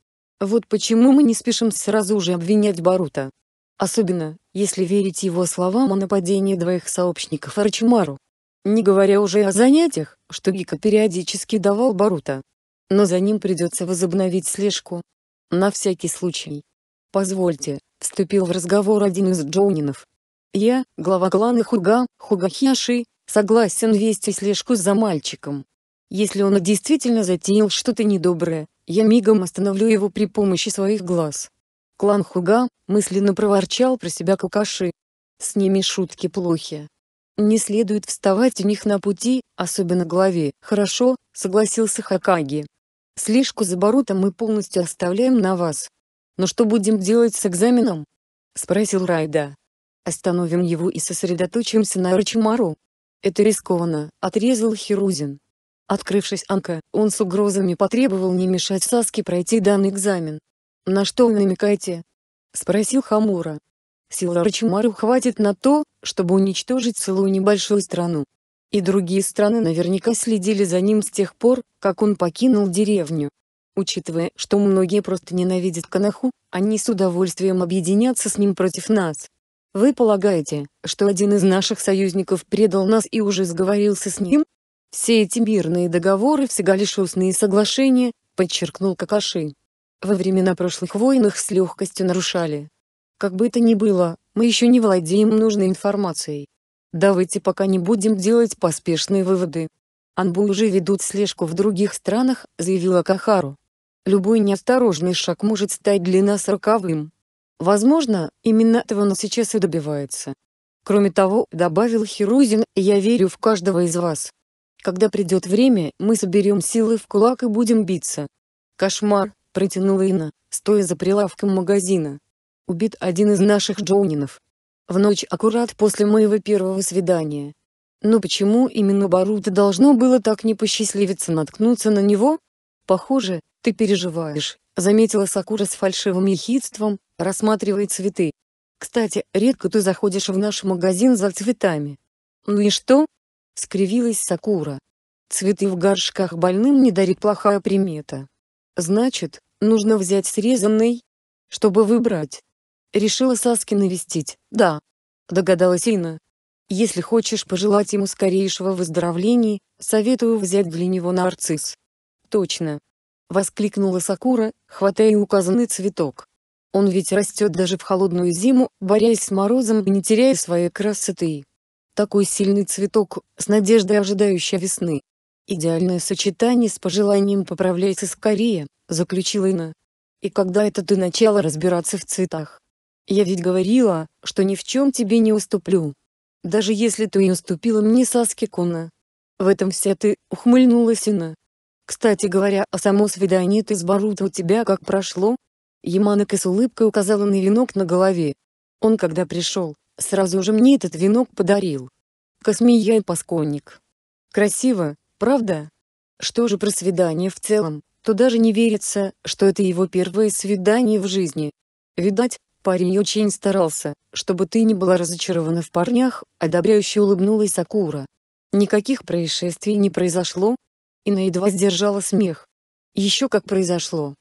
Вот почему мы не спешим сразу же обвинять Барута. Особенно, если верить его словам о нападении двоих сообщников Арчимару. Не говоря уже о занятиях, что Гика периодически давал Барута. Но за ним придется возобновить слежку. На всякий случай. «Позвольте», — вступил в разговор один из джоунинов. «Я, глава клана Хуга, Хугахяши, согласен вести слежку за мальчиком. Если он действительно затеял что-то недоброе, я мигом остановлю его при помощи своих глаз». Клан Хуга мысленно проворчал про себя Кукаши. «С ними шутки плохи, не следует вставать у них на пути, особенно главе. Хорошо, согласился Хакаги. Слишком за Баруто мы полностью оставляем на вас. Но что будем делать с экзаменом? Спросил Райда. Остановим его и сосредоточимся на Рачимару. Это рискованно, отрезал Хирузин. Открывшись Анка, он с угрозами потребовал не мешать Саске пройти данный экзамен. «На что вы намекаете?» — спросил Хамура. Сил Арчимару хватит на то, чтобы уничтожить целую небольшую страну. И другие страны наверняка следили за ним с тех пор, как он покинул деревню. Учитывая, что многие просто ненавидят Канаху, они с удовольствием объединятся с ним против нас. Вы полагаете, что один из наших союзников предал нас и уже сговорился с ним? Все эти мирные договоры всего лишь устные соглашения, подчеркнул Какаши. Во времена прошлых войн их с легкостью нарушали, как бы это ни было, мы еще не владеем нужной информацией. Давайте пока не будем делать поспешные выводы. Анбу уже ведут слежку в других странах, заявила Кахару. Любой неосторожный шаг может стать для нас роковым. Возможно, именно этого он сейчас и добивается. Кроме того, добавил Хирузин, я верю в каждого из вас. Когда придет время, мы соберем силы в кулак и будем биться. Кошмар, протянула Ина, стоя за прилавком магазина убит один из наших джоунинов. В ночь аккурат после моего первого свидания. Но почему именно Баруто должно было так не посчастливиться наткнуться на него? Похоже, ты переживаешь, заметила Сакура с фальшивым ехидством, рассматривая цветы. Кстати, редко ты заходишь в наш магазин за цветами. Ну и что? скривилась Сакура. Цветы в горшках больным не дарит плохая примета. Значит, нужно взять срезанный, чтобы выбрать. Решила Саски навестить. Да, догадалась Инна. Если хочешь пожелать ему скорейшего выздоровления, советую взять для него нарцисс. Точно. Воскликнула Сакура, хватая указанный цветок. Он ведь растет даже в холодную зиму, борясь с морозом и не теряя своей красоты. Такой сильный цветок, с надеждой ожидающей весны. Идеальное сочетание с пожеланием поправляйся скорее, заключила Инна. И когда это ты начала разбираться в цветах? Я ведь говорила, что ни в чем тебе не уступлю. Даже если ты и уступила мне Саски Куна. В этом вся ты, ухмыльнулась Ина. Кстати говоря, а само свидание ты с Баруто у тебя как прошло? Яманака с улыбкой указала на венок на голове. Он когда пришел, сразу же мне этот венок подарил. Космия и Пасконник. Красиво, правда? Что же про свидание в целом, то даже не верится, что это его первое свидание в жизни. Видать, Парень очень старался, чтобы ты не была разочарована в парнях, одобряюще улыбнулась Акура. Никаких происшествий не произошло? и на едва сдержала смех. Еще как произошло.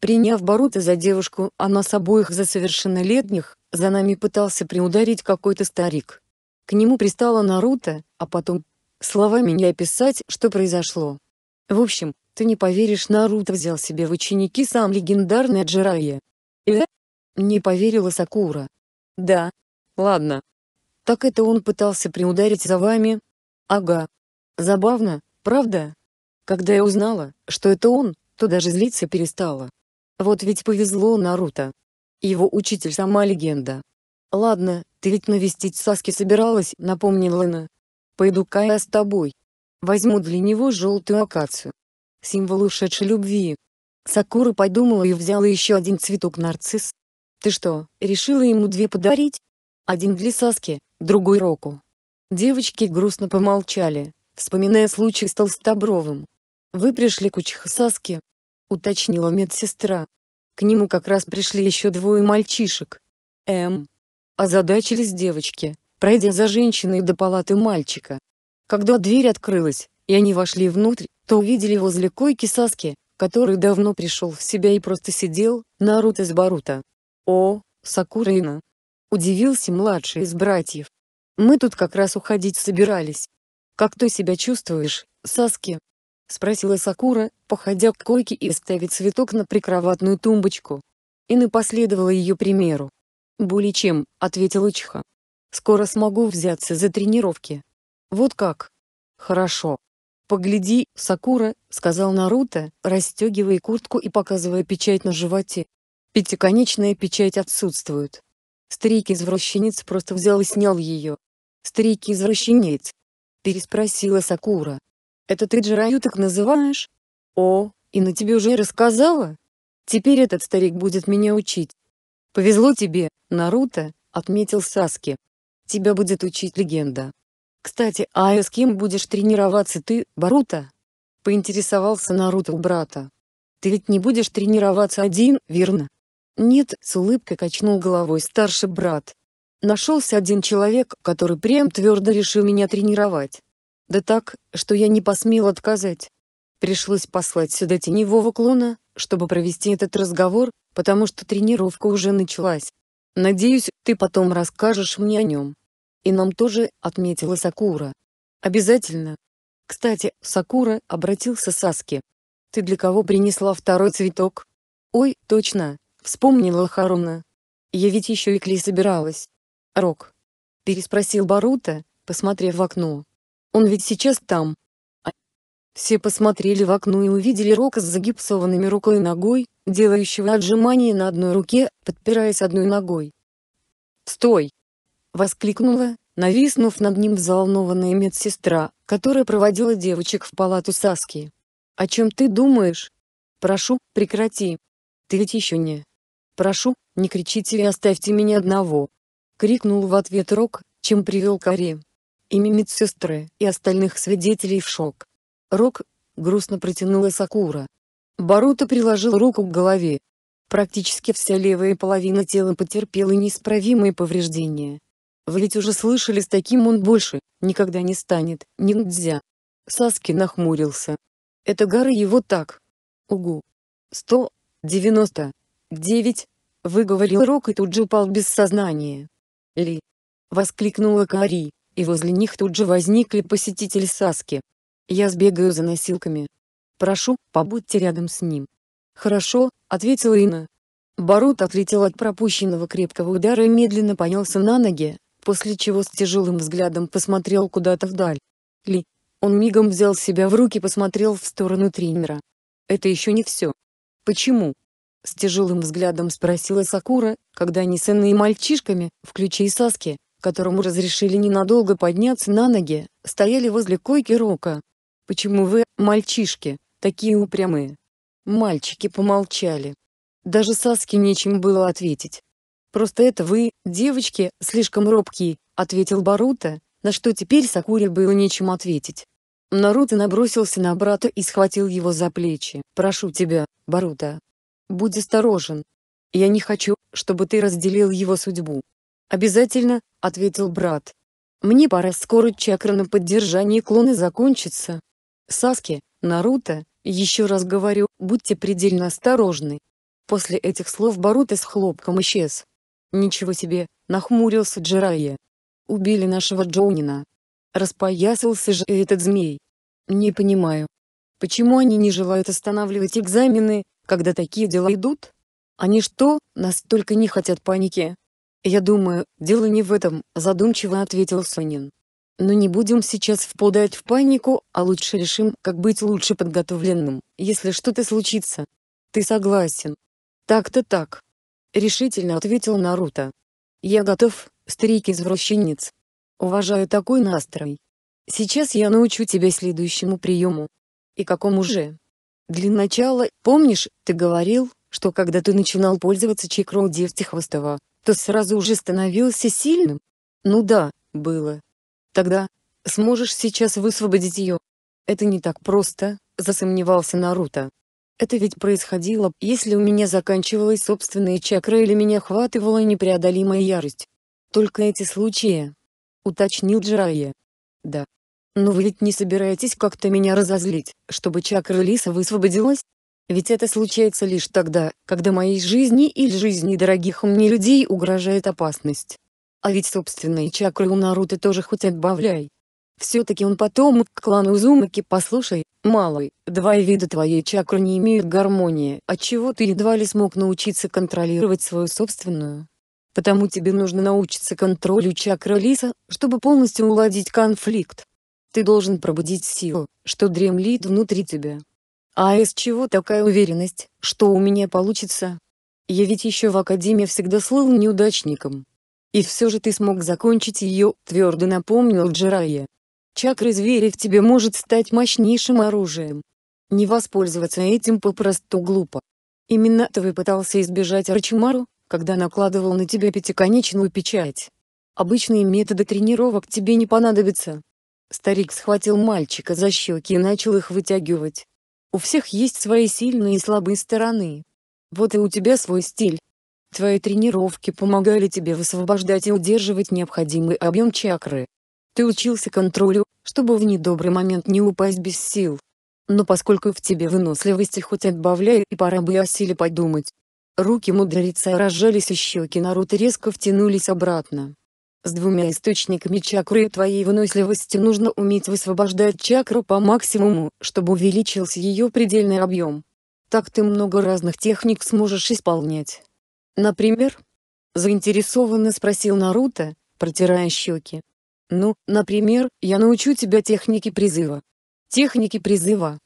Приняв Барута за девушку, а нас обоих за совершеннолетних, за нами пытался приударить какой-то старик. К нему пристала Наруто, а потом... Словами не описать, что произошло. В общем, ты не поверишь, Наруто взял себе в ученики сам легендарный Джирайя. Э, не поверила Сакура. Да. Ладно. Так это он пытался приударить за вами? Ага. Забавно, правда? Когда я узнала, что это он, то даже злиться перестала. Вот ведь повезло Наруто. Его учитель сама легенда. Ладно, ты ведь навестить Саски собиралась, напомнила она. Пойду-ка я с тобой. Возьму для него желтую акацию. Символ ушедшей любви. Сакура подумала и взяла еще один цветок нарцисс, ты что, решила ему две подарить? Один для Саски, другой Року. Девочки грустно помолчали, вспоминая случай с Толстобровым. «Вы пришли к Учихасаске?» — уточнила медсестра. К нему как раз пришли еще двое мальчишек. Эм. Озадачились девочки, пройдя за женщиной до палаты мальчика. Когда дверь открылась, и они вошли внутрь, то увидели возле койки Саски, который давно пришел в себя и просто сидел, Наруто с Барута. «О, Сакурина!» — удивился младший из братьев. «Мы тут как раз уходить собирались. Как ты себя чувствуешь, Саски?» — спросила Сакура, походя к койке и ставя цветок на прикроватную тумбочку. Ина последовала ее примеру. «Более чем», — ответила Чиха. «Скоро смогу взяться за тренировки». «Вот как?» «Хорошо». «Погляди, Сакура», — сказал Наруто, расстегивая куртку и показывая печать на животе. Пятиконечная печать отсутствует. Старик-извращенец просто взял и снял ее. Старик-извращенец? Переспросила Сакура. Это ты Джираю так называешь? О, и на тебе уже рассказала? Теперь этот старик будет меня учить. Повезло тебе, Наруто, отметил Саски. Тебя будет учить легенда. Кстати, а с кем будешь тренироваться ты, Баруто? Поинтересовался Наруто у брата. Ты ведь не будешь тренироваться один, верно? «Нет», — с улыбкой качнул головой старший брат. «Нашелся один человек, который прям твердо решил меня тренировать. Да так, что я не посмел отказать. Пришлось послать сюда теневого клона, чтобы провести этот разговор, потому что тренировка уже началась. Надеюсь, ты потом расскажешь мне о нем. И нам тоже, отметила Сакура. Обязательно. Кстати, Сакура обратился Саске. Ты для кого принесла второй цветок? Ой, точно, Вспомнила Харуна. Я ведь еще и клей собиралась. Рок. Переспросил Барута, посмотрев в окно. Он ведь сейчас там. А Все посмотрели в окно и увидели Рока с загипсованными рукой и ногой, делающего отжимание на одной руке, подпираясь одной ногой. «Стой!» — воскликнула, нависнув над ним взволнованная медсестра, которая проводила девочек в палату Саски. «О чем ты думаешь? Прошу, прекрати. Ты ведь еще не...» «Прошу, не кричите и оставьте меня одного!» — крикнул в ответ Рок, чем привел Каре. Ими медсестры и остальных свидетелей в шок. «Рок!» — грустно протянула Сакура. Барута приложил руку к голове. Практически вся левая половина тела потерпела неисправимые повреждения. Влить уже слышали с таким он больше, никогда не станет, ниндзя. Саски нахмурился. Это горы его так. Угу. Сто, девяносто, девять!» — выговорил Рок и тут же упал без сознания. «Ли!» — воскликнула Кари, и возле них тут же возникли посетители Саски. «Я сбегаю за носилками. Прошу, побудьте рядом с ним». «Хорошо», — ответила Инна. Барут отлетел от пропущенного крепкого удара и медленно поднялся на ноги, после чего с тяжелым взглядом посмотрел куда-то вдаль. Ли. Он мигом взял себя в руки и посмотрел в сторону тренера. Это еще не все. Почему? С тяжелым взглядом спросила Сакура, когда они с Энной и мальчишками, включая Саски, которому разрешили ненадолго подняться на ноги, стояли возле койки Рока. «Почему вы, мальчишки, такие упрямые?» Мальчики помолчали. Даже Саске нечем было ответить. «Просто это вы, девочки, слишком робкие», — ответил Барута, на что теперь Сакуре было нечем ответить. Наруто набросился на брата и схватил его за плечи. «Прошу тебя, Барута. Будь осторожен. Я не хочу, чтобы ты разделил его судьбу. Обязательно, ответил брат. Мне пора скоро чакра на поддержание клоны закончится. Саски, Наруто, еще раз говорю, будьте предельно осторожны. После этих слов Баруто с хлопком исчез. Ничего себе, нахмурился Джирайя. Убили нашего Джонина. Распоясался же этот змей. Не понимаю. Почему они не желают останавливать экзамены, когда такие дела идут? Они что, настолько не хотят паники? Я думаю, дело не в этом, задумчиво ответил Сонин. Но не будем сейчас впадать в панику, а лучше решим, как быть лучше подготовленным, если что-то случится. Ты согласен? Так-то так. Решительно ответил Наруто. Я готов, старик-извращенец. Уважаю такой настрой. Сейчас я научу тебя следующему приему. И какому же? Для начала, помнишь, ты говорил, что когда ты начинал пользоваться чакрой девти то сразу уже становился сильным? Ну да, было. Тогда сможешь сейчас высвободить ее? Это не так просто, засомневался Наруто. Это ведь происходило, если у меня заканчивалась собственная чакра или меня хватывала непреодолимая ярость. Только эти случаи. Уточнил Джирайя. Да, «Но вы ведь не собираетесь как-то меня разозлить, чтобы чакра Лиса высвободилась? Ведь это случается лишь тогда, когда моей жизни или жизни дорогих мне людей угрожает опасность. А ведь собственные чакры у Наруто тоже хоть отбавляй. Все-таки он потом к клану Узумаки послушай, малый, два вида твоей чакры не имеют гармонии, отчего ты едва ли смог научиться контролировать свою собственную. Потому тебе нужно научиться контролю чакры лиса, чтобы полностью уладить конфликт. Ты должен пробудить силу, что дремлит внутри тебя. А из чего такая уверенность, что у меня получится? Я ведь еще в академии всегда слыл неудачником. И все же ты смог закончить ее, твердо напомнил Джирая. Чакра зверя в тебе может стать мощнейшим оружием. Не воспользоваться этим попросту глупо. Именно ты пытался избежать Арчимару, когда накладывал на тебя пятиконечную печать. Обычные методы тренировок тебе не понадобятся, Старик схватил мальчика за щеки и начал их вытягивать. У всех есть свои сильные и слабые стороны. Вот и у тебя свой стиль. Твои тренировки помогали тебе высвобождать и удерживать необходимый объем чакры. Ты учился контролю, чтобы в недобрый момент не упасть без сил. Но поскольку в тебе выносливости хоть отбавляй, и пора бы о силе подумать. Руки мудреца разжались и щеки Наруто резко втянулись обратно. С двумя источниками чакры твоей выносливости нужно уметь высвобождать чакру по максимуму, чтобы увеличился ее предельный объем. Так ты много разных техник сможешь исполнять. Например? Заинтересованно спросил Наруто, протирая щеки. Ну, например, я научу тебя технике призыва. Техники призыва.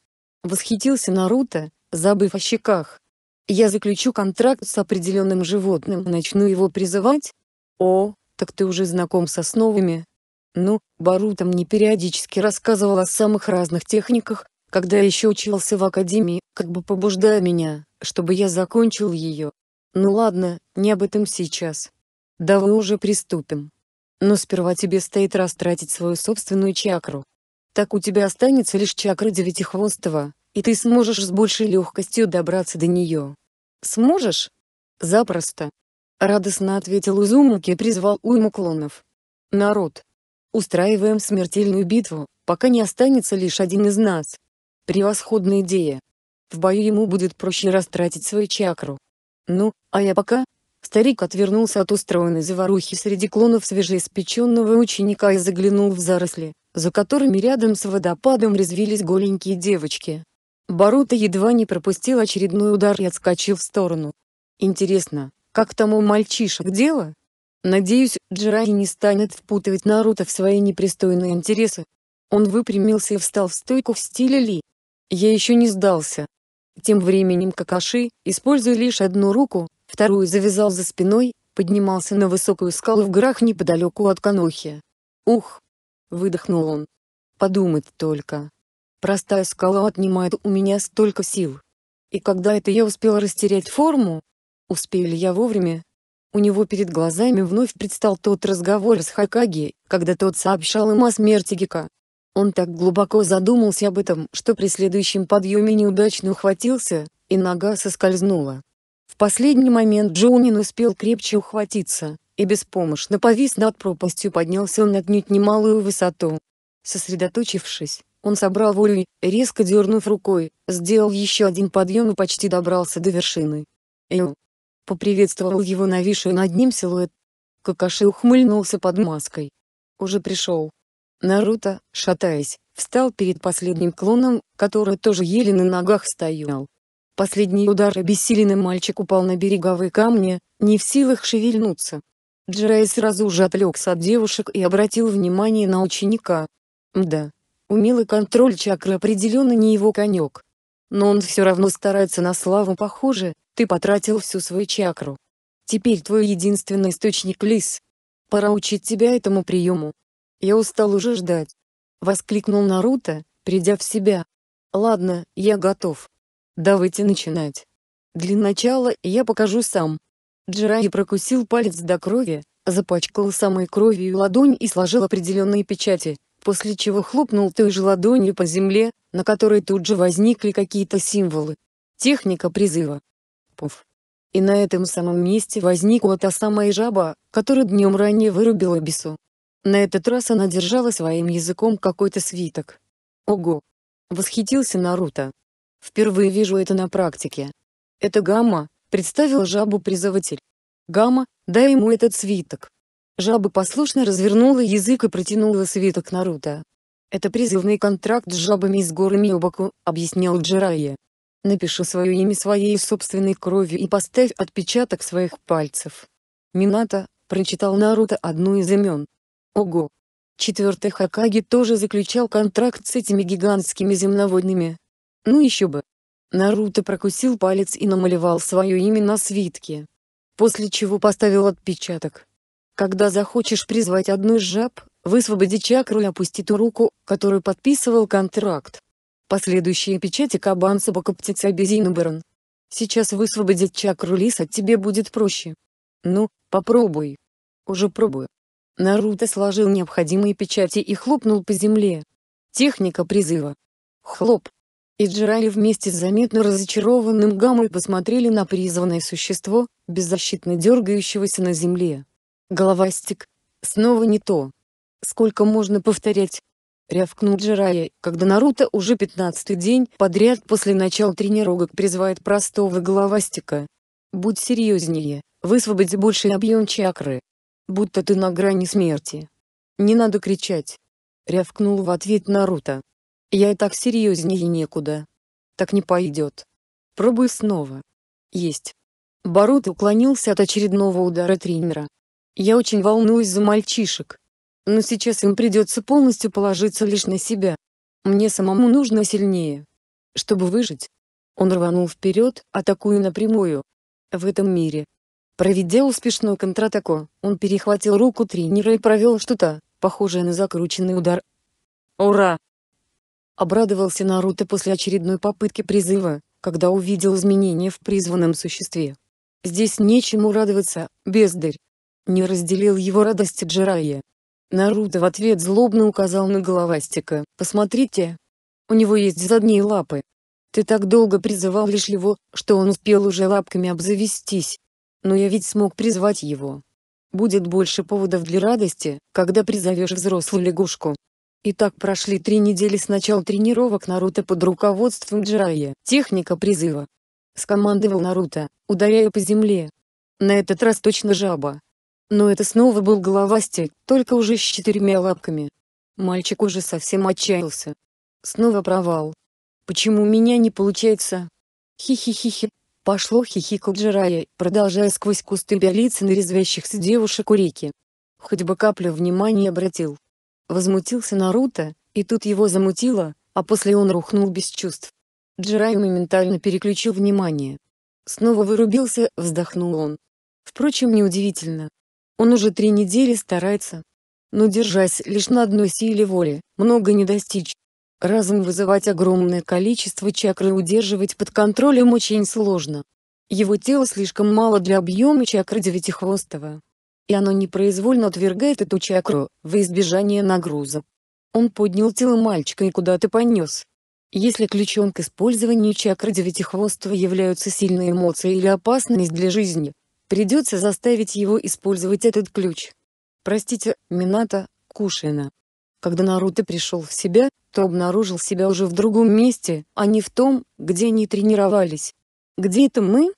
Восхитился Наруто, забыв о щеках. Я заключу контракт с определенным животным и начну его призывать? О, так ты уже знаком с основами? Ну, Барута мне периодически рассказывал о самых разных техниках, когда я еще учился в академии, как бы побуждая меня, чтобы я закончил ее. Ну ладно, не об этом сейчас. Давай уже приступим. Но сперва тебе стоит растратить свою собственную чакру. Так у тебя останется лишь чакра девятихвостого, и ты сможешь с большей легкостью добраться до нее. Сможешь? Запросто. — радостно ответил Узумаки и призвал уйму клонов. «Народ! Устраиваем смертельную битву, пока не останется лишь один из нас. Превосходная идея! В бою ему будет проще растратить свою чакру. Ну, а я пока...» Старик отвернулся от устроенной заварухи среди клонов свежеиспеченного ученика и заглянул в заросли, за которыми рядом с водопадом резвились голенькие девочки. Барута едва не пропустил очередной удар и отскочил в сторону. Интересно, как тому мальчишек дело? Надеюсь, Джираги не станет впутывать Наруто в свои непристойные интересы. Он выпрямился и встал в стойку в стиле Ли. Я еще не сдался. Тем временем Какаши, используя лишь одну руку, вторую завязал за спиной, поднимался на высокую скалу в горах неподалеку от Канохи. «Ух!» — выдохнул он. «Подумать только. Простая скала отнимает у меня столько сил. И когда это я успел растерять форму, Успею ли я вовремя? У него перед глазами вновь предстал тот разговор с Хакаги, когда тот сообщал им о смерти Гика. Он так глубоко задумался об этом, что при следующем подъеме неудачно ухватился, и нога соскользнула. В последний момент Джоунин успел крепче ухватиться, и беспомощно повис над пропастью поднялся он отнюдь немалую высоту. Сосредоточившись, он собрал волю и, резко дернув рукой, сделал еще один подъем и почти добрался до вершины. Эу, поприветствовал его нависший над ним силуэт. Какаши ухмыльнулся под маской. Уже пришел. Наруто, шатаясь, встал перед последним клоном, который тоже еле на ногах стоял. Последний удар обессиленный мальчик упал на береговые камни, не в силах шевельнуться. Джирай сразу же отвлекся от девушек и обратил внимание на ученика. Мда. Умелый контроль чакры определенно не его конек. Но он все равно старается на славу похоже, ты потратил всю свою чакру. Теперь твой единственный источник лис. Пора учить тебя этому приему. Я устал уже ждать. Воскликнул Наруто, придя в себя. Ладно, я готов. Давайте начинать. Для начала я покажу сам. Джираи прокусил палец до крови, запачкал самой кровью ладонь и сложил определенные печати после чего хлопнул той же ладонью по земле, на которой тут же возникли какие-то символы. Техника призыва. Пуф. И на этом самом месте возникла та самая жаба, которую днем ранее вырубила бесу. На этот раз она держала своим языком какой-то свиток. Ого! Восхитился Наруто. Впервые вижу это на практике. Это Гамма, представил жабу призыватель. Гамма, дай ему этот свиток. Жаба послушно развернула язык и протянула свиток Наруто. «Это призывный контракт с жабами из горы Миобаку», — объяснял Джирайя. «Напиши свое имя своей собственной кровью и поставь отпечаток своих пальцев». Мината, прочитал Наруто одну из имен. Ого! Четвертый Хакаги тоже заключал контракт с этими гигантскими земноводными. Ну еще бы. Наруто прокусил палец и намалевал свое имя на свитке. После чего поставил отпечаток. Когда захочешь призвать одну из жаб, высвободи чакру и опусти ту руку, которую подписывал контракт. Последующие печати кабанца бокоптица обезинуберн. Сейчас высвободить чакру лиса тебе будет проще. Ну, попробуй. Уже пробую. Наруто сложил необходимые печати и хлопнул по земле. Техника призыва. Хлоп. И Джирали вместе с заметно разочарованным Гамой посмотрели на призванное существо, беззащитно дергающегося на земле. Головастик. Снова не то. Сколько можно повторять? Рявкнул Джирая, когда Наруто уже пятнадцатый день подряд после начала тренировок призывает простого головастика. Будь серьезнее, высвободи больший объем чакры. Будто ты на грани смерти. Не надо кричать. Рявкнул в ответ Наруто. Я и так серьезнее некуда. Так не пойдет. Пробуй снова. Есть. Барут уклонился от очередного удара тренера, я очень волнуюсь за мальчишек. Но сейчас им придется полностью положиться лишь на себя. Мне самому нужно сильнее. Чтобы выжить. Он рванул вперед, атакуя напрямую. В этом мире. Проведя успешную контратаку, он перехватил руку тренера и провел что-то, похожее на закрученный удар. «Ура!» Обрадовался Наруто после очередной попытки призыва, когда увидел изменения в призванном существе. «Здесь нечему радоваться, бездарь. Не разделил его радости Джирайя. Наруто в ответ злобно указал на головастика. «Посмотрите! У него есть задние лапы. Ты так долго призывал лишь его, что он успел уже лапками обзавестись. Но я ведь смог призвать его. Будет больше поводов для радости, когда призовешь взрослую лягушку». Итак прошли три недели с начала тренировок Наруто под руководством Джирайя. Техника призыва. Скомандовал Наруто, ударяя по земле. На этот раз точно жаба, но это снова был головастик, только уже с четырьмя лапками. Мальчик уже совсем отчаялся. Снова провал. Почему у меня не получается? Хи-хи-хи-хи. Пошло хихикал Джирая, продолжая сквозь кусты белиться на резвящихся девушек у реки. Хоть бы каплю внимания обратил. Возмутился Наруто, и тут его замутило, а после он рухнул без чувств. Джирай моментально переключил внимание. Снова вырубился, вздохнул он. Впрочем, неудивительно. Он уже три недели старается, но держась лишь на одной силе воли, много не достичь. Разум вызывать огромное количество чакр и удерживать под контролем очень сложно. Его тело слишком мало для объема чакры девятихвостого. И оно непроизвольно отвергает эту чакру, во избежание нагруза. Он поднял тело мальчика и куда-то понес. Если ключом к использованию чакры девятихвостого являются сильные эмоции или опасность для жизни, Придется заставить его использовать этот ключ. Простите, Мината, Кушина. Когда Наруто пришел в себя, то обнаружил себя уже в другом месте, а не в том, где они тренировались. «Где это мы?»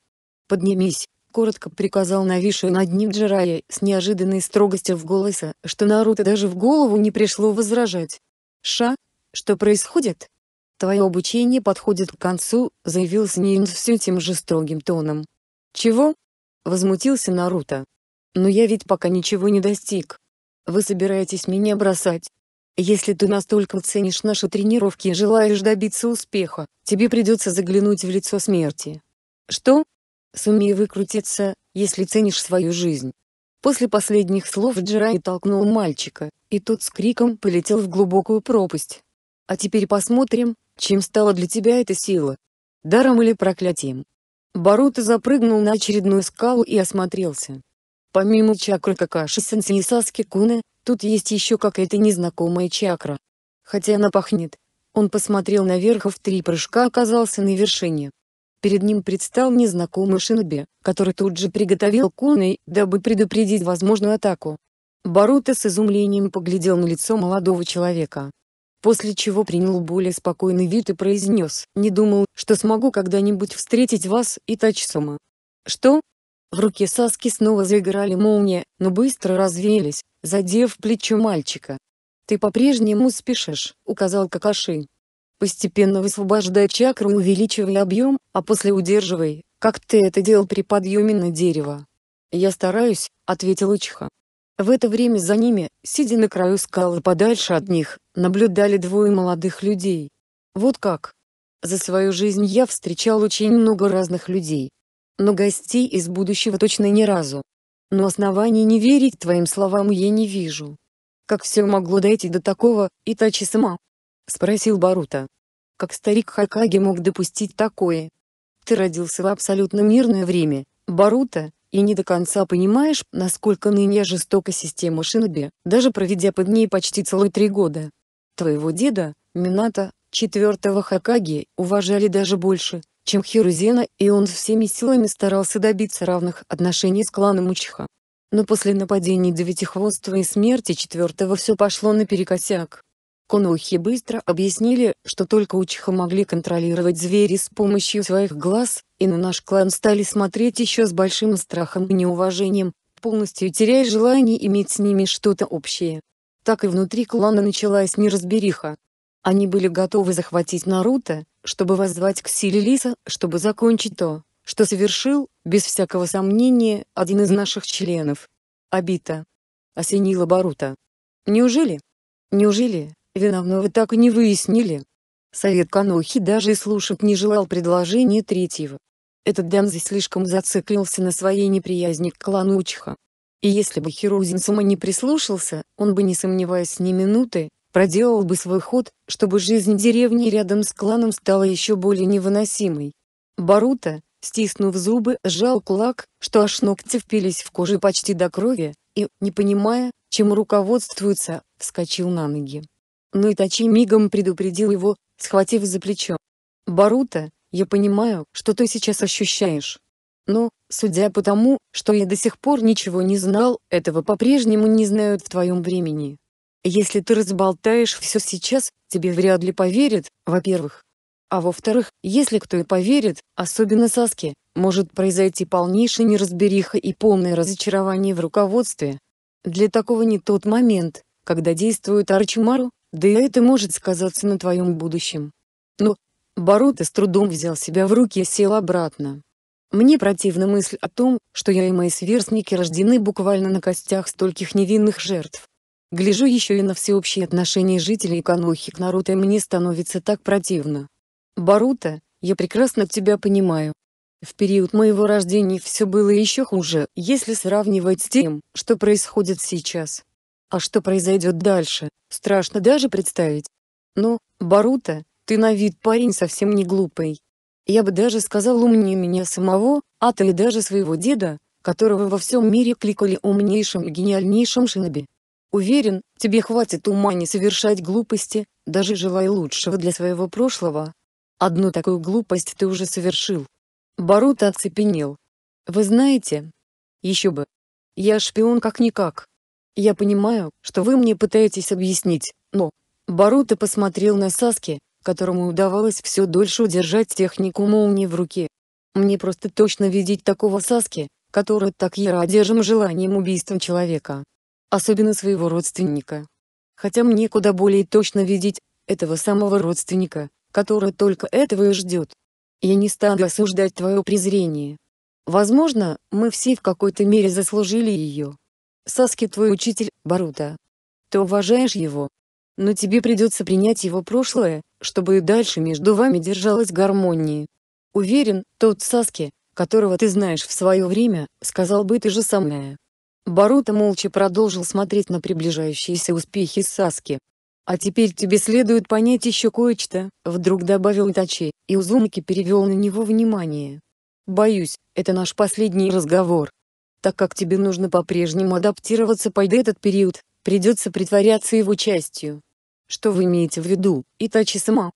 «Поднимись», — коротко приказал нависший над ним Джирая с неожиданной строгостью в голосе, что Наруто даже в голову не пришло возражать. «Ша, что происходит?» «Твое обучение подходит к концу», — заявил Сниин все тем же строгим тоном. «Чего?» Возмутился Наруто. «Но я ведь пока ничего не достиг. Вы собираетесь меня бросать? Если ты настолько ценишь наши тренировки и желаешь добиться успеха, тебе придется заглянуть в лицо смерти». «Что?» «Сумей выкрутиться, если ценишь свою жизнь». После последних слов Джирай толкнул мальчика, и тот с криком полетел в глубокую пропасть. «А теперь посмотрим, чем стала для тебя эта сила. Даром или проклятием?» Барута запрыгнул на очередную скалу и осмотрелся. Помимо чакры Какаши-сенсей и саски Куны, тут есть еще какая-то незнакомая чакра. Хотя она пахнет. Он посмотрел наверх и в три прыжка оказался на вершине. Перед ним предстал незнакомый Шиноби, который тут же приготовил куны, дабы предупредить возможную атаку. Барута с изумлением поглядел на лицо молодого человека после чего принял более спокойный вид и произнес «Не думал, что смогу когда-нибудь встретить вас, и Тачсума». «Что?» В руке Саски снова заиграли молнии, но быстро развеялись, задев плечо мальчика. «Ты по-прежнему спешишь», — указал Какаши. «Постепенно высвобождай чакру увеличивай объем, а после удерживай, как ты это делал при подъеме на дерево». «Я стараюсь», — ответил Учха. В это время за ними, сидя на краю скалы подальше от них, наблюдали двое молодых людей. Вот как. За свою жизнь я встречал очень много разных людей. Но гостей из будущего точно ни разу. Но оснований не верить твоим словам я не вижу. Как все могло дойти до такого, и Тачи сама? Спросил Барута. Как старик Хакаги мог допустить такое? Ты родился в абсолютно мирное время, Барута, и не до конца понимаешь, насколько ныне жестока система Шиноби, даже проведя под ней почти целые три года. Твоего деда, Мината, четвертого Хакаги, уважали даже больше, чем Хирузена, и он всеми силами старался добиться равных отношений с кланом Учиха. Но после нападений Девятихвостства и смерти четвертого все пошло наперекосяк. Конухи быстро объяснили, что только Учиха могли контролировать звери с помощью своих глаз, и на наш клан стали смотреть еще с большим страхом и неуважением, полностью теряя желание иметь с ними что-то общее. Так и внутри клана началась неразбериха. Они были готовы захватить Наруто, чтобы воззвать к силе Лиса, чтобы закончить то, что совершил, без всякого сомнения, один из наших членов. Обита. Осенила Барута. Неужели? Неужели, виновного так и не выяснили. Совет Канохи даже и слушать не желал предложения третьего. Этот Данзи слишком зациклился на своей неприязни к клану Учиха. И если бы Хирузин Сума не прислушался, он бы не сомневаясь ни минуты, проделал бы свой ход, чтобы жизнь деревни рядом с кланом стала еще более невыносимой. Барута, стиснув зубы, сжал кулак, что аж ногти впились в кожу почти до крови, и, не понимая, чем руководствуется, вскочил на ноги но ну Итачи мигом предупредил его, схватив за плечо. «Барута, я понимаю, что ты сейчас ощущаешь. Но, судя по тому, что я до сих пор ничего не знал, этого по-прежнему не знают в твоем времени. Если ты разболтаешь все сейчас, тебе вряд ли поверят, во-первых. А во-вторых, если кто и поверит, особенно Саске, может произойти полнейшая неразбериха и полное разочарование в руководстве. Для такого не тот момент, когда действует Арчимару, да и это может сказаться на твоем будущем. Но, Барута с трудом взял себя в руки и сел обратно. Мне противна мысль о том, что я и мои сверстники рождены буквально на костях стольких невинных жертв. Гляжу еще и на всеобщие отношения жителей Канохи к Наруто и мне становится так противно. Барута, я прекрасно тебя понимаю. В период моего рождения все было еще хуже, если сравнивать с тем, что происходит сейчас. А что произойдет дальше, страшно даже представить. Но, ну, Барута, ты на вид парень совсем не глупый. Я бы даже сказал умнее меня самого, а то и даже своего деда, которого во всем мире кликали умнейшим и гениальнейшим шиноби. Уверен, тебе хватит ума не совершать глупости, даже желая лучшего для своего прошлого. Одну такую глупость ты уже совершил. Барута оцепенел. Вы знаете? Еще бы. Я шпион как-никак. Я понимаю, что вы мне пытаетесь объяснить, но...» Баруто посмотрел на Саски, которому удавалось все дольше удержать технику молнии в руке. «Мне просто точно видеть такого Саски, который так яро одержим желанием убийства человека. Особенно своего родственника. Хотя мне куда более точно видеть этого самого родственника, который только этого и ждет. Я не стану осуждать твое презрение. Возможно, мы все в какой-то мере заслужили ее. Саски твой учитель, Барута. Ты уважаешь его. Но тебе придется принять его прошлое, чтобы и дальше между вами держалась гармония. Уверен, тот Саски, которого ты знаешь в свое время, сказал бы ты же самое. Барута молча продолжил смотреть на приближающиеся успехи Саски. «А теперь тебе следует понять еще кое-что», — вдруг добавил Итачи, и Узумаки перевел на него внимание. «Боюсь, это наш последний разговор так как тебе нужно по-прежнему адаптироваться под этот период, придется притворяться его частью. Что вы имеете в виду, Итачи сама?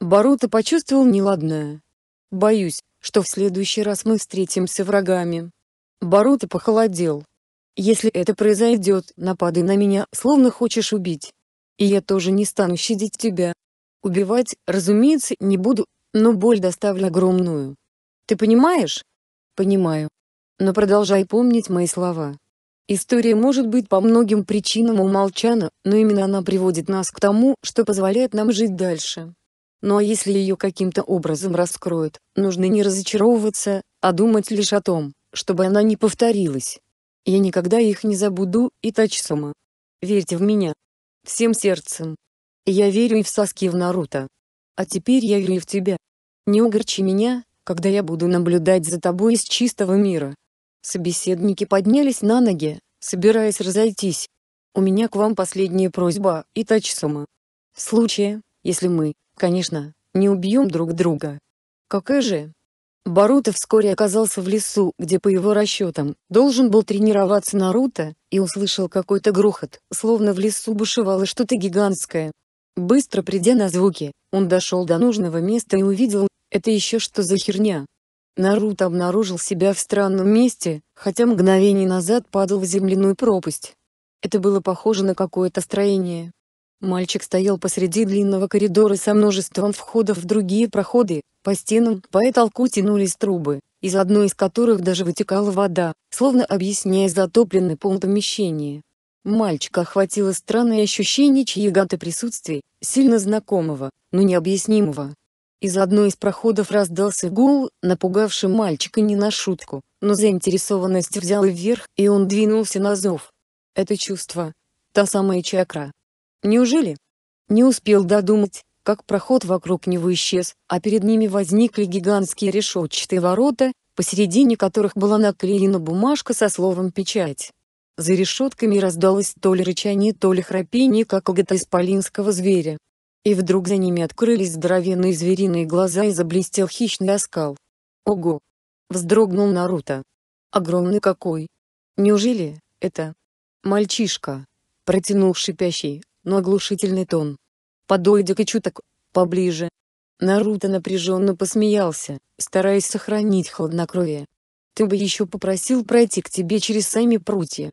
Барута почувствовал неладное. Боюсь, что в следующий раз мы встретимся врагами. Барута похолодел. Если это произойдет, напады на меня, словно хочешь убить. И я тоже не стану щадить тебя. Убивать, разумеется, не буду, но боль доставлю огромную. Ты понимаешь? Понимаю но продолжай помнить мои слова. История может быть по многим причинам умолчана, но именно она приводит нас к тому, что позволяет нам жить дальше. Ну а если ее каким-то образом раскроют, нужно не разочаровываться, а думать лишь о том, чтобы она не повторилась. Я никогда их не забуду, и Тачсума. Верьте в меня. Всем сердцем. Я верю и в Саски, и в Наруто. А теперь я верю в тебя. Не угорчи меня, когда я буду наблюдать за тобой из чистого мира. Собеседники поднялись на ноги, собираясь разойтись. «У меня к вам последняя просьба, и Итачисума. В случае, если мы, конечно, не убьем друг друга». «Какая же?» Баруто вскоре оказался в лесу, где по его расчетам, должен был тренироваться Наруто, и услышал какой-то грохот, словно в лесу бушевало что-то гигантское. Быстро придя на звуки, он дошел до нужного места и увидел, это еще что за херня, Наруто обнаружил себя в странном месте, хотя мгновение назад падал в земляную пропасть. Это было похоже на какое-то строение. Мальчик стоял посреди длинного коридора со множеством входов в другие проходы, по стенам, по потолку тянулись трубы, из одной из которых даже вытекала вода, словно объясняя затопленный пол помещения. Мальчика охватило странное ощущение чьего то присутствия, сильно знакомого, но необъяснимого. Из одной из проходов раздался гул, напугавший мальчика не на шутку, но заинтересованность взяла вверх, и он двинулся на зов. Это чувство. Та самая чакра. Неужели? Не успел додумать, как проход вокруг него исчез, а перед ними возникли гигантские решетчатые ворота, посередине которых была наклеена бумажка со словом «печать». За решетками раздалось то ли рычание, то ли храпение, как у исполинского зверя. И вдруг за ними открылись здоровенные звериные глаза и заблестел хищный оскал. «Ого!» — вздрогнул Наруто. «Огромный какой! Неужели, это...» «Мальчишка!» — протянул шипящий, но оглушительный тон. «Подойди-ка чуток, поближе!» Наруто напряженно посмеялся, стараясь сохранить хладнокровие. «Ты бы еще попросил пройти к тебе через сами прутья.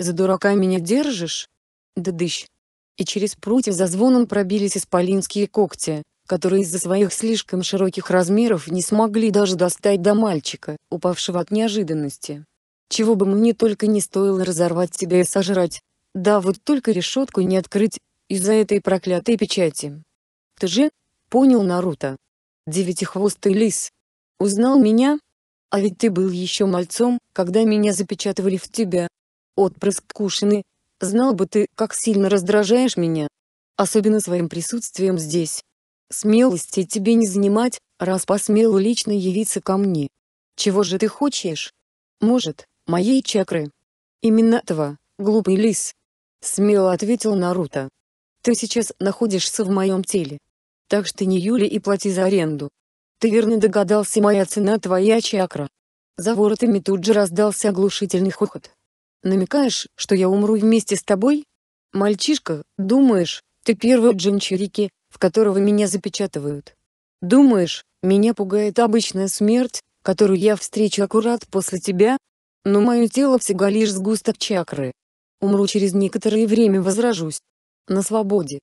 За дурака меня держишь?» «Да дыщ!» и через прутья за звоном пробились исполинские когти, которые из-за своих слишком широких размеров не смогли даже достать до мальчика, упавшего от неожиданности. Чего бы мне только не стоило разорвать тебя и сожрать. Да вот только решетку не открыть, из-за этой проклятой печати. Ты же, понял Наруто. Девятихвостый лис. Узнал меня? А ведь ты был еще мальцом, когда меня запечатывали в тебя. Отпрыск кушины, Знал бы ты, как сильно раздражаешь меня. Особенно своим присутствием здесь. Смелости тебе не занимать, раз посмел лично явиться ко мне. Чего же ты хочешь? Может, моей чакры? Именно этого, глупый лис. Смело ответил Наруто. Ты сейчас находишься в моем теле. Так что не Юли и плати за аренду. Ты верно догадался моя цена твоя чакра. За воротами тут же раздался оглушительный хохот. Намекаешь, что я умру вместе с тобой? Мальчишка, думаешь, ты первый Джим в которого меня запечатывают. Думаешь, меня пугает обычная смерть, которую я встречу аккурат после тебя? Но мое тело всего лишь сгусток чакры. Умру через некоторое время возражусь. На свободе.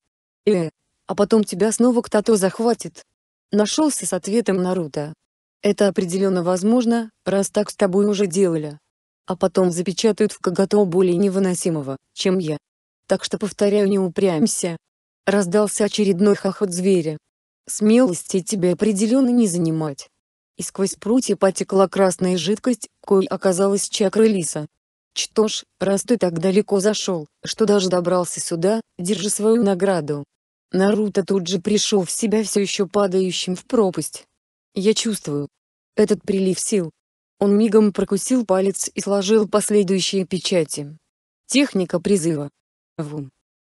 Э, а потом тебя снова кто-то захватит. Нашелся с ответом Наруто. Это определенно возможно, раз так с тобой уже делали а потом запечатают в коготу более невыносимого, чем я. Так что повторяю не упрямься. Раздался очередной хохот зверя. Смелости тебе определенно не занимать. И сквозь прутья потекла красная жидкость, кой оказалась чакра лиса. Что ж, раз ты так далеко зашел, что даже добрался сюда, держи свою награду. Наруто тут же пришел в себя все еще падающим в пропасть. Я чувствую. Этот прилив сил, он мигом прокусил палец и сложил последующие печати. Техника призыва. Вум.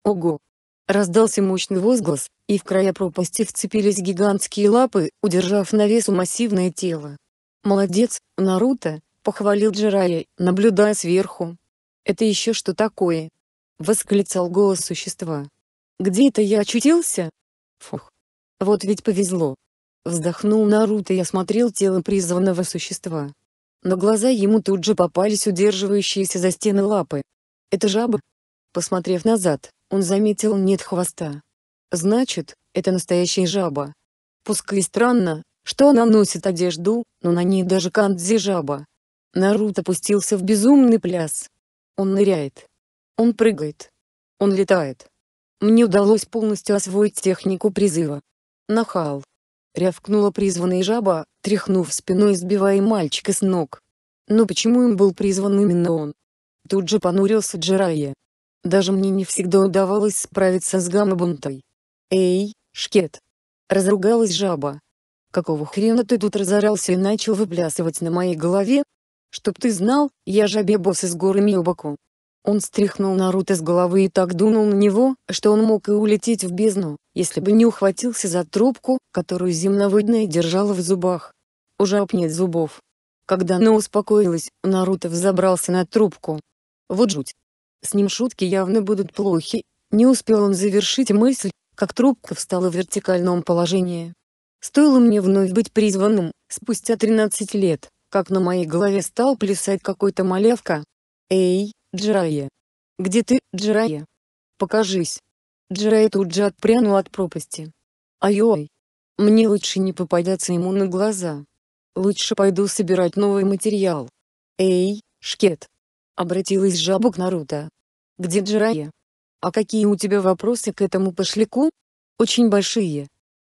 Ого! Раздался мощный возглас, и в края пропасти вцепились гигантские лапы, удержав на весу массивное тело. «Молодец, Наруто!» — похвалил Джирая, наблюдая сверху. «Это еще что такое?» — восклицал голос существа. «Где это я очутился?» «Фух! Вот ведь повезло!» Вздохнул Наруто и осмотрел тело призванного существа. На глаза ему тут же попались удерживающиеся за стены лапы. «Это жаба?» Посмотрев назад, он заметил нет хвоста. «Значит, это настоящая жаба. Пускай странно, что она носит одежду, но на ней даже кандзи жаба». Нарут опустился в безумный пляс. Он ныряет. Он прыгает. Он летает. Мне удалось полностью освоить технику призыва. Нахал. — рявкнула призванная жаба, тряхнув спиной и сбивая мальчика с ног. Но почему им был призван именно он? Тут же понурился Джерайя. Даже мне не всегда удавалось справиться с гамма-бунтой. «Эй, шкет!» — разругалась жаба. «Какого хрена ты тут разорался и начал выплясывать на моей голове? Чтоб ты знал, я жабе-босс из горы Милбаку». Он стряхнул Наруто с головы и так дунул на него, что он мог и улететь в бездну, если бы не ухватился за трубку, которую земноводная держала в зубах. У жаб нет зубов. Когда она успокоилась, Наруто взобрался на трубку. Вот жуть. С ним шутки явно будут плохи. Не успел он завершить мысль, как трубка встала в вертикальном положении. Стоило мне вновь быть призванным, спустя 13 лет, как на моей голове стал плясать какой-то малявка. «Эй, Джирайя! Где ты, Джирайя? Покажись!» Джерей тут же отпрянул от пропасти. Ай-ой! Мне лучше не попадаться ему на глаза. Лучше пойду собирать новый материал. Эй, Шкет! Обратилась жаба к Наруто. Где Джирая? А какие у тебя вопросы к этому пошляку? Очень большие.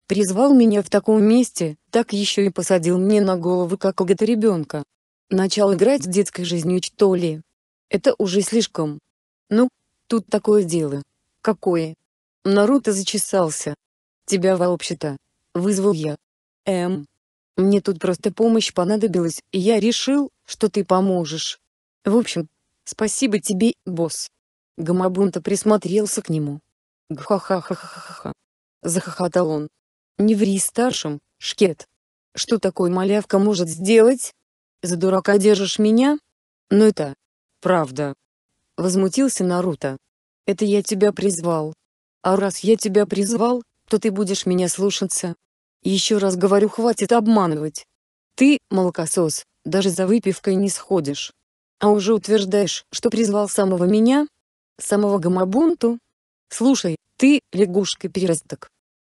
Призвал меня в таком месте, так еще и посадил мне на голову какого-то ребенка. Начал играть с детской жизнью что ли? Это уже слишком. Ну, тут такое дело. Какое? Наруто зачесался. «Тебя вообще-то...» — вызвал я. «Эм... Мне тут просто помощь понадобилась, и я решил, что ты поможешь. В общем, спасибо тебе, босс». Гамабунта присмотрелся к нему. «Гха-ха-ха-ха-ха-ха!» — захохотал он. «Не ври старшим, шкет. Что такой малявка может сделать? За дурака держишь меня? Но ну это... правда!» Возмутился Наруто. «Это я тебя призвал, а раз я тебя призвал, то ты будешь меня слушаться. Еще раз говорю, хватит обманывать. Ты, молокосос, даже за выпивкой не сходишь. А уже утверждаешь, что призвал самого меня? Самого Гамабунту? Слушай, ты, лягушка-переросток.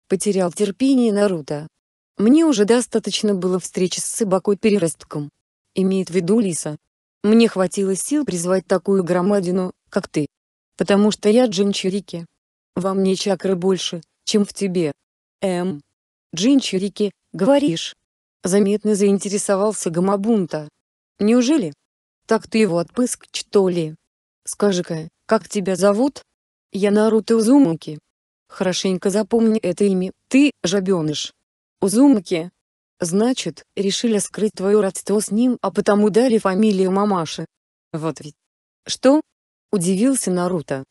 Потерял терпение Наруто. Мне уже достаточно было встречи с собакой-переростком. Имеет в виду Лиса. Мне хватило сил призвать такую громадину, как ты. Потому что я джинчирики. Во мне чакры больше, чем в тебе. М. Эм, Джинчурики, говоришь? Заметно заинтересовался Гамабунта. Неужели? Так ты его отпыск, что ли? Скажи-ка, как тебя зовут? Я Наруто Узумаки. Хорошенько запомни это имя, ты, жабеныш. Узумаки. Значит, решили скрыть твое родство с ним, а потому дали фамилию мамаши. Вот ведь. Что? Удивился Наруто.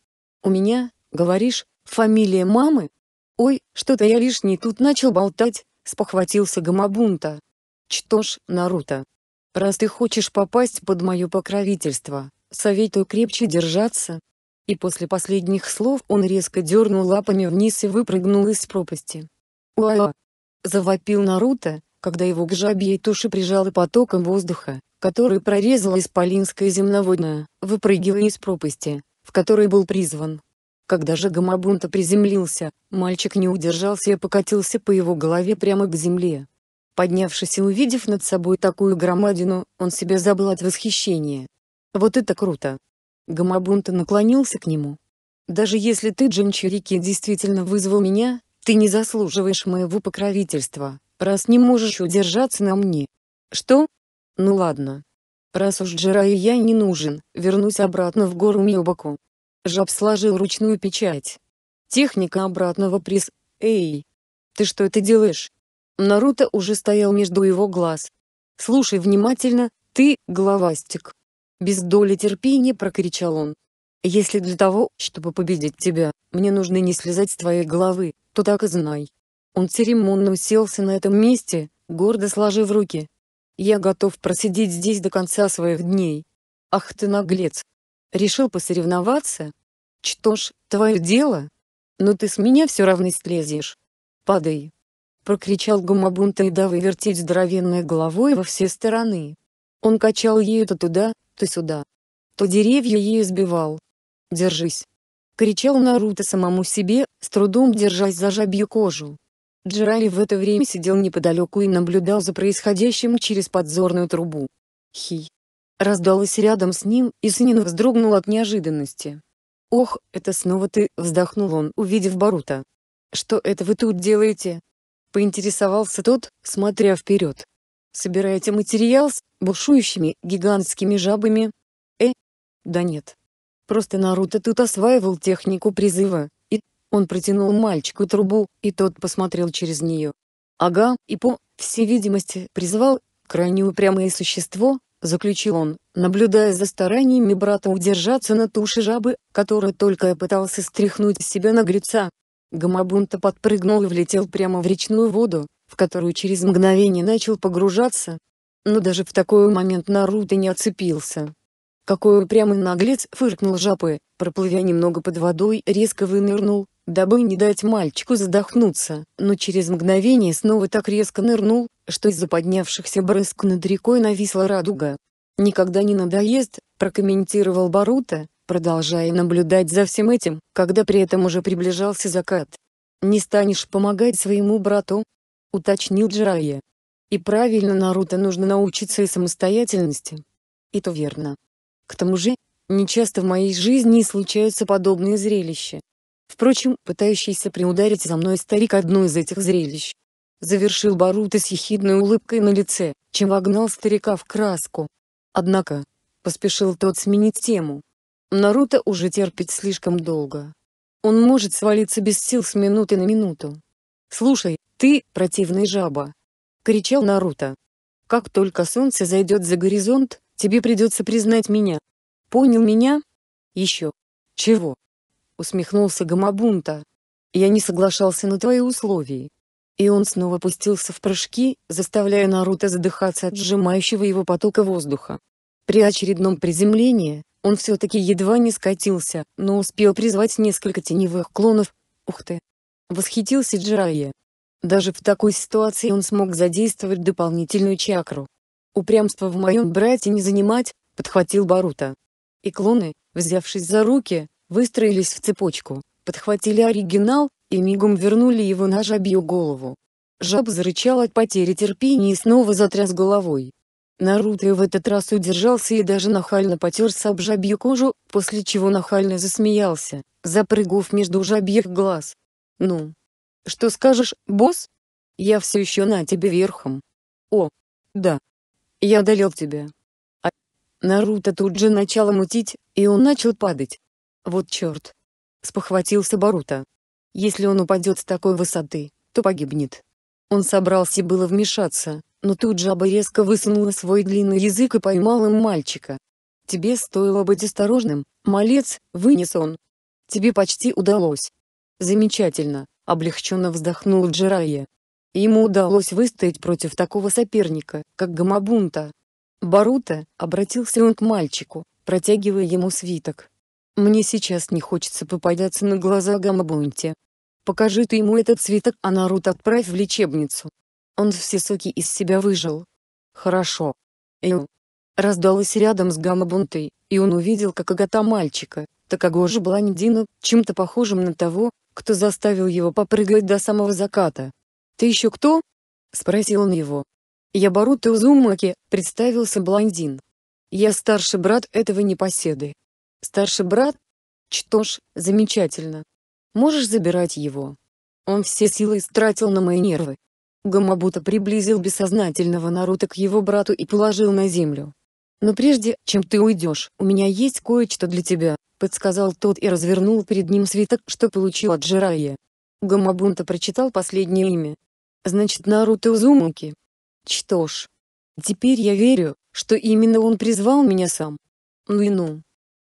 У меня, говоришь, Фамилия мамы? Ой, что-то я лишний тут начал болтать, спохватился Гамабунта. Что ж, Наруто, раз ты хочешь попасть под мое покровительство, советую крепче держаться. И после последних слов он резко дернул лапами вниз и выпрыгнул из пропасти. «Уа!» — завопил Наруто, когда его к жабьей туши прижало потоком воздуха, который прорезал исполинская земноводное, выпрыгивая из пропасти, в которой был призван. Когда же Гамабунта приземлился, мальчик не удержался и покатился по его голове прямо к земле. Поднявшись и увидев над собой такую громадину, он себе забыл от восхищения. «Вот это круто!» Гамабунта наклонился к нему. «Даже если ты, Джинчирики, действительно вызвал меня, ты не заслуживаешь моего покровительства, раз не можешь удержаться на мне». «Что?» «Ну ладно. Раз уж Джирай я не нужен, вернусь обратно в гору Мьюбаку. Жаб сложил ручную печать. Техника обратного приз. Эй! Ты что это делаешь? Наруто уже стоял между его глаз. Слушай внимательно, ты, головастик. Без доли терпения прокричал он. Если для того, чтобы победить тебя, мне нужно не слезать с твоей головы, то так и знай. Он церемонно уселся на этом месте, гордо сложив руки. Я готов просидеть здесь до конца своих дней. Ах ты наглец, Решил посоревноваться? Что ж, твое дело. Но ты с меня все равно слезешь. Падай. Прокричал Гумабунта и дав вертеть здоровенной головой во все стороны. Он качал ею то туда, то сюда. То деревья ей избивал. Держись. Кричал Наруто самому себе, с трудом держась за жабью кожу. Джирали в это время сидел неподалеку и наблюдал за происходящим через подзорную трубу. Хи. Раздалось рядом с ним, и Синин вздрогнул от неожиданности. «Ох, это снова ты!» — вздохнул он, увидев Барута. «Что это вы тут делаете?» — поинтересовался тот, смотря вперед. «Собираете материал с бушующими гигантскими жабами?» «Э? Да нет. Просто Наруто тут осваивал технику призыва, и...» Он протянул мальчику трубу, и тот посмотрел через нее. «Ага, и по всей видимости, призвал крайне упрямое существо, заключил он, наблюдая за стараниями брата удержаться на туше жабы, которую только и пытался стряхнуть с себя наглеца. Гамабунта подпрыгнул и влетел прямо в речную воду, в которую через мгновение начал погружаться. Но даже в такой момент Наруто не оцепился. Какой упрямый наглец фыркнул жабы, проплывя немного под водой резко вынырнул, дабы не дать мальчику задохнуться, но через мгновение снова так резко нырнул, что из-за поднявшихся брызг над рекой нависла радуга. «Никогда не надоест», — прокомментировал Барута, продолжая наблюдать за всем этим, когда при этом уже приближался закат. «Не станешь помогать своему брату?» — уточнил Джирайя. «И правильно Наруто нужно научиться и самостоятельности». «И то верно. К тому же, нечасто в моей жизни случаются подобные зрелища, Впрочем, пытающийся приударить за мной старик одно из этих зрелищ. Завершил Барута с ехидной улыбкой на лице, чем вогнал старика в краску. Однако, поспешил тот сменить тему. Наруто уже терпит слишком долго. Он может свалиться без сил с минуты на минуту. «Слушай, ты, противный жаба!» — кричал Наруто. «Как только солнце зайдет за горизонт, тебе придется признать меня. Понял меня? Еще. Чего? усмехнулся Гамабунта. Я не соглашался на твои условия. И он снова пустился в прыжки, заставляя Наруто задыхаться от сжимающего его потока воздуха. При очередном приземлении, он все-таки едва не скатился, но успел призвать несколько теневых клонов. Ух ты! Восхитился Джирайя. Даже в такой ситуации он смог задействовать дополнительную чакру. Упрямство в моем брате не занимать, подхватил Барута. И клоны, взявшись за руки, выстроились в цепочку, подхватили оригинал и мигом вернули его на жабью голову. Жаб зарычал от потери терпения и снова затряс головой. Наруто в этот раз удержался и даже нахально потерся об жабью кожу, после чего нахально засмеялся, запрыгав между жабьих глаз. «Ну? Что скажешь, босс? Я все еще на тебе верхом». «О! Да. Я одолел тебя». А... Наруто тут же начал мутить, и он начал падать. Вот черт! Спохватился Барута. Если он упадет с такой высоты, то погибнет. Он собрался было вмешаться, но тут жаба резко высунула свой длинный язык и поймала мальчика. «Тебе стоило быть осторожным, малец», — вынес он. «Тебе почти удалось». «Замечательно», — облегченно вздохнул Джирайя. Ему удалось выстоять против такого соперника, как Гамабунта. «Барута», — обратился он к мальчику, протягивая ему свиток. Мне сейчас не хочется попадаться на глаза Гамабунте. Покажи ты ему этот цветок, а Нарут отправь в лечебницу. Он все соки из себя выжил. Хорошо. Эу. Раздалось рядом с Гамабунтой, и он увидел как агата мальчика, такого же блондина, чем-то похожим на того, кто заставил его попрыгать до самого заката. «Ты еще кто?» — спросил он его. «Я Баруто Узумаки», — представился блондин. «Я старший брат этого непоседы». Старший брат? Что ж, замечательно. Можешь забирать его. Он все силы истратил на мои нервы. Гамабута приблизил бессознательного Наруто к его брату и положил на землю. «Но прежде, чем ты уйдешь, у меня есть кое-что для тебя», — подсказал тот и развернул перед ним свиток, что получил от Жирая. Гамабунта прочитал последнее имя. «Значит, Наруто Узумаки». «Что ж, теперь я верю, что именно он призвал меня сам». «Ну и ну».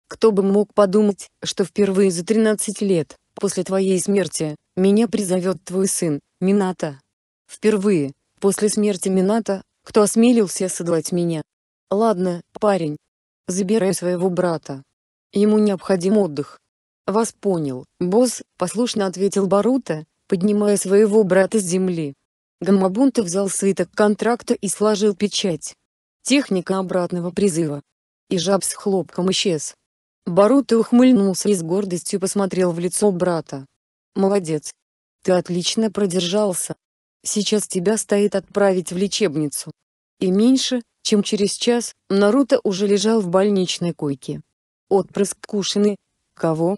Кто бы мог подумать, что впервые за 13 лет, после твоей смерти, меня призовет твой сын, Мината. Впервые, после смерти Мината, кто осмелился осадлать меня. Ладно, парень. Забирай своего брата. Ему необходим отдых. Вас понял, босс, послушно ответил Барута, поднимая своего брата с земли. Гамабунта взял свиток контракта и сложил печать. Техника обратного призыва. И жаб с хлопком исчез. Барута ухмыльнулся и с гордостью посмотрел в лицо брата. «Молодец. Ты отлично продержался. Сейчас тебя стоит отправить в лечебницу». И меньше, чем через час, Наруто уже лежал в больничной койке. Отпрыск Кушины. Кого?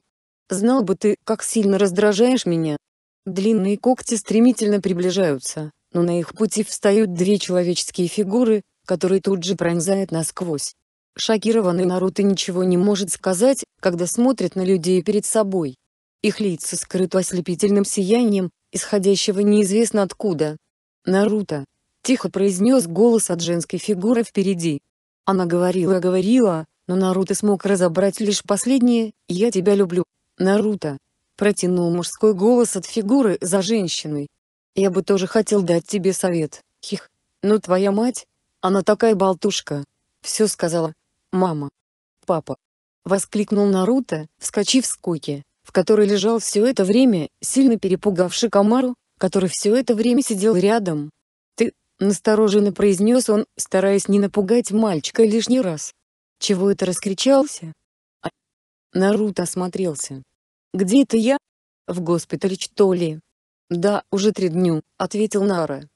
Знал бы ты, как сильно раздражаешь меня. Длинные когти стремительно приближаются, но на их пути встают две человеческие фигуры, которые тут же пронзают насквозь. Шокированный Наруто ничего не может сказать, когда смотрит на людей перед собой. Их лица скрыты ослепительным сиянием, исходящего неизвестно откуда. «Наруто!» – тихо произнес голос от женской фигуры впереди. Она говорила говорила, но Наруто смог разобрать лишь последнее «Я тебя люблю». «Наруто!» – протянул мужской голос от фигуры за женщиной. «Я бы тоже хотел дать тебе совет, хих, но твоя мать, она такая болтушка». Все сказала, «Мама! Папа!» — воскликнул Наруто, вскочив с койки, в которой лежал все это время, сильно перепугавший Камару, который все это время сидел рядом. «Ты!» — настороженно произнес он, стараясь не напугать мальчика лишний раз. «Чего это раскричался?» а... Наруто осмотрелся. «Где это я? В госпитале, что ли?» «Да, уже три дню», — ответил Нара.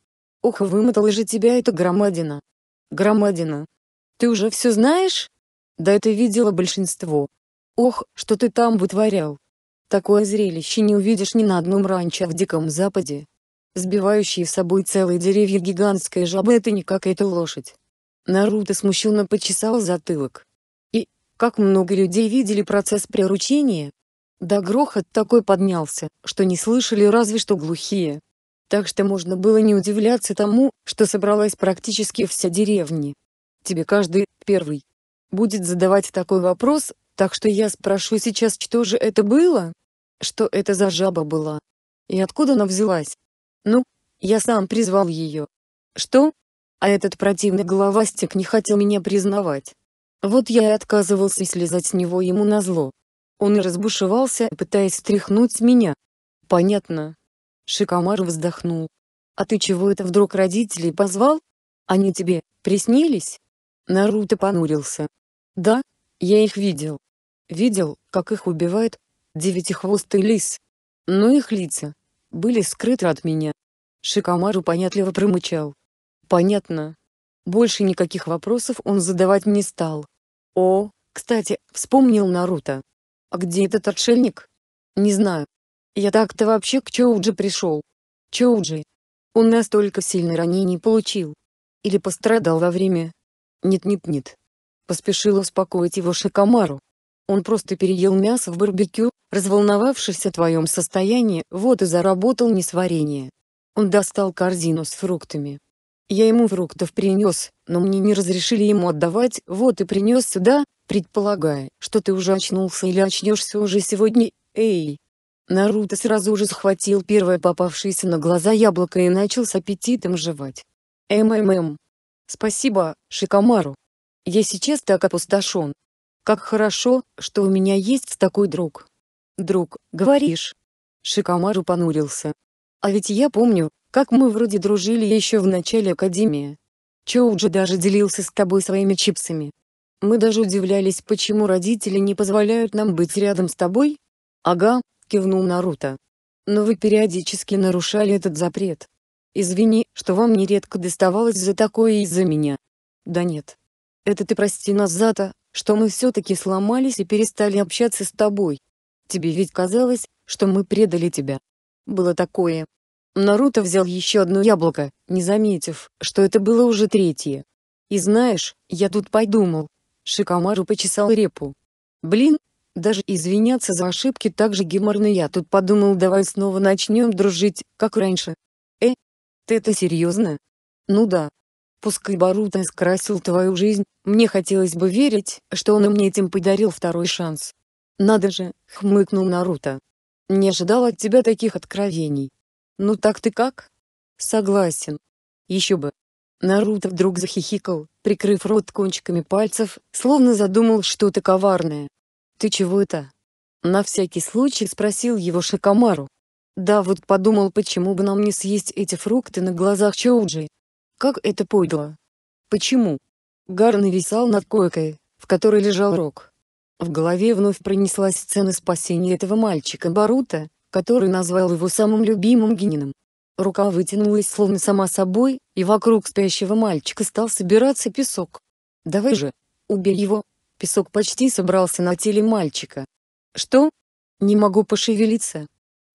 «Ох, вымотала же тебя эта громадина!» «Громадина!» Ты уже все знаешь? Да это видело большинство. Ох, что ты там вытворял. Такое зрелище не увидишь ни на одном ранчо в Диком Западе. Сбивающие с собой целые деревья гигантская жаба это не какая-то лошадь. Наруто смущенно почесал затылок. И, как много людей видели процесс приручения? Да грохот такой поднялся, что не слышали разве что глухие. Так что можно было не удивляться тому, что собралась практически вся деревня. Тебе каждый, первый, будет задавать такой вопрос, так что я спрошу сейчас, что же это было? Что это за жаба была? И откуда она взялась? Ну, я сам призвал ее. Что? А этот противный головастик не хотел меня признавать. Вот я и отказывался слезать с него ему на зло. Он и разбушевался, пытаясь стряхнуть с меня. Понятно. Шикомар вздохнул. А ты чего это вдруг родителей позвал? Они тебе приснились? Наруто понурился. Да, я их видел. Видел, как их убивает девятихвостый лис. Но их лица были скрыты от меня. Шикамару понятливо промычал. Понятно. Больше никаких вопросов он задавать не стал. О, кстати, вспомнил Наруто. А где этот отшельник? Не знаю. Я так-то вообще к Чоуджи пришел. Чоуджи. Он настолько сильно ранений получил. Или пострадал во время «Нет-нет-нет». Поспешил успокоить его Шикомару. «Он просто переел мясо в барбекю, разволновавшись о твоем состоянии, вот и заработал несварение». Он достал корзину с фруктами. «Я ему фруктов принес, но мне не разрешили ему отдавать, вот и принес сюда, предполагая, что ты уже очнулся или очнешься уже сегодня, эй!» Наруто сразу же схватил первое попавшееся на глаза яблоко и начал с аппетитом жевать. «МММ, Спасибо, Шикамару. Я сейчас так опустошен. Как хорошо, что у меня есть такой друг. Друг, говоришь? Шикамару понурился. А ведь я помню, как мы вроде дружили еще в начале академии. Чоуджи даже делился с тобой своими чипсами. Мы даже удивлялись, почему родители не позволяют нам быть рядом с тобой. Ага, кивнул Наруто. Но вы периодически нарушали этот запрет. Извини, что вам нередко доставалось за такое из-за меня. Да нет. Это ты прости нас за то, а, что мы все-таки сломались и перестали общаться с тобой. Тебе ведь казалось, что мы предали тебя. Было такое. Наруто взял еще одно яблоко, не заметив, что это было уже третье. И знаешь, я тут подумал. Шикамару почесал репу. Блин, даже извиняться за ошибки так же геморно я тут подумал давай снова начнем дружить, как раньше. Ты это серьезно? Ну да. Пускай Барута скрасил твою жизнь, мне хотелось бы верить, что он и мне этим подарил второй шанс. Надо же, хмыкнул Наруто. Не ожидал от тебя таких откровений. Ну так ты как? Согласен. Еще бы. Наруто вдруг захихикал, прикрыв рот кончиками пальцев, словно задумал что-то коварное. «Ты чего это?» На всякий случай спросил его Шакамару. Да вот подумал, почему бы нам не съесть эти фрукты на глазах Чоуджи. Как это подло. Почему? Гар нависал над койкой, в которой лежал Рок. В голове вновь пронеслась сцена спасения этого мальчика Барута, который назвал его самым любимым гением. Рука вытянулась словно сама собой, и вокруг спящего мальчика стал собираться песок. «Давай же, убей его!» Песок почти собрался на теле мальчика. «Что?» «Не могу пошевелиться»,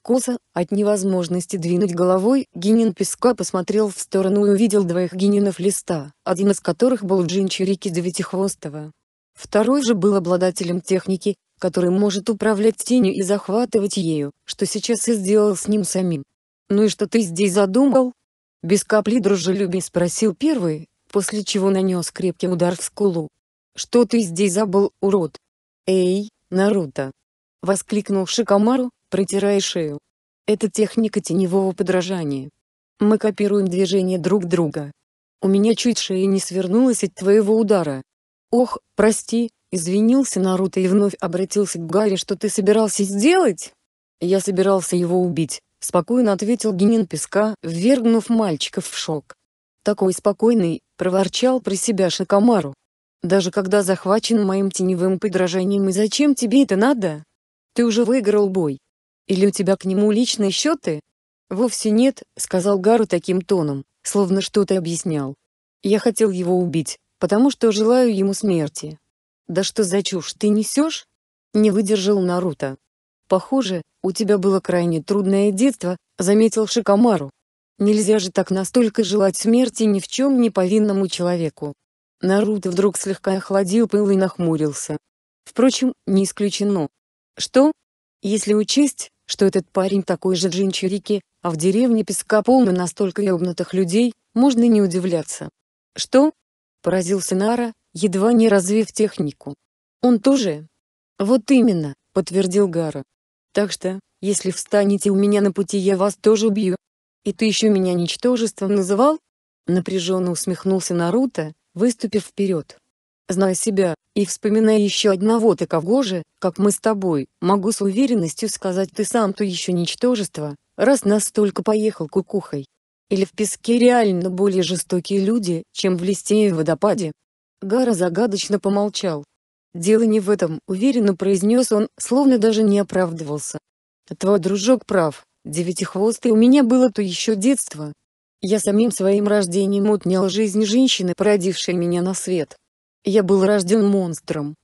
Куза, от невозможности двинуть головой, Генин песка посмотрел в сторону и увидел двоих генинов листа, один из которых был Джин Чирики Девятихвостого. Второй же был обладателем техники, который может управлять тенью и захватывать ею, что сейчас и сделал с ним самим. «Ну и что ты здесь задумал?» Без капли дружелюбия спросил первый, после чего нанес крепкий удар в скулу. «Что ты здесь забыл, урод?» «Эй, Наруто!» — воскликнул Шикамару, Протирай шею. Это техника теневого подражания. Мы копируем движения друг друга. У меня чуть шея не свернулась от твоего удара. Ох, прости, извинился Наруто и вновь обратился к Гарри, что ты собирался сделать? Я собирался его убить, спокойно ответил Генин Песка, ввергнув мальчика в шок. Такой спокойный, проворчал про себя Шакамару. Даже когда захвачен моим теневым подражанием и зачем тебе это надо? Ты уже выиграл бой. Или у тебя к нему личные счеты?» «Вовсе нет», — сказал Гару таким тоном, словно что-то объяснял. «Я хотел его убить, потому что желаю ему смерти». «Да что за чушь ты несешь?» — не выдержал Наруто. «Похоже, у тебя было крайне трудное детство», — заметил Шикамару. «Нельзя же так настолько желать смерти ни в чем не повинному человеку». Наруто вдруг слегка охладил пыл и нахмурился. Впрочем, не исключено. Что? Если учесть, что этот парень такой же джинчурики, а в деревне песка полно настолько ёбнутых людей, можно не удивляться. «Что?» — поразился Нара, едва не развив технику. «Он тоже?» «Вот именно», — подтвердил Гара. «Так что, если встанете у меня на пути, я вас тоже убью». «И ты еще меня ничтожеством называл?» Напряженно усмехнулся Наруто, выступив вперед. Зная себя, и вспоминая еще одного такого же, как мы с тобой, могу с уверенностью сказать ты сам-то еще ничтожество, раз настолько поехал кукухой. Или в песке реально более жестокие люди, чем в листе и водопаде. Гара загадочно помолчал. «Дело не в этом», — уверенно произнес он, словно даже не оправдывался. А «Твой дружок прав, девятихвостый у меня было то еще детство. Я самим своим рождением отнял жизнь женщины, породившей меня на свет. Я был рожден монстром.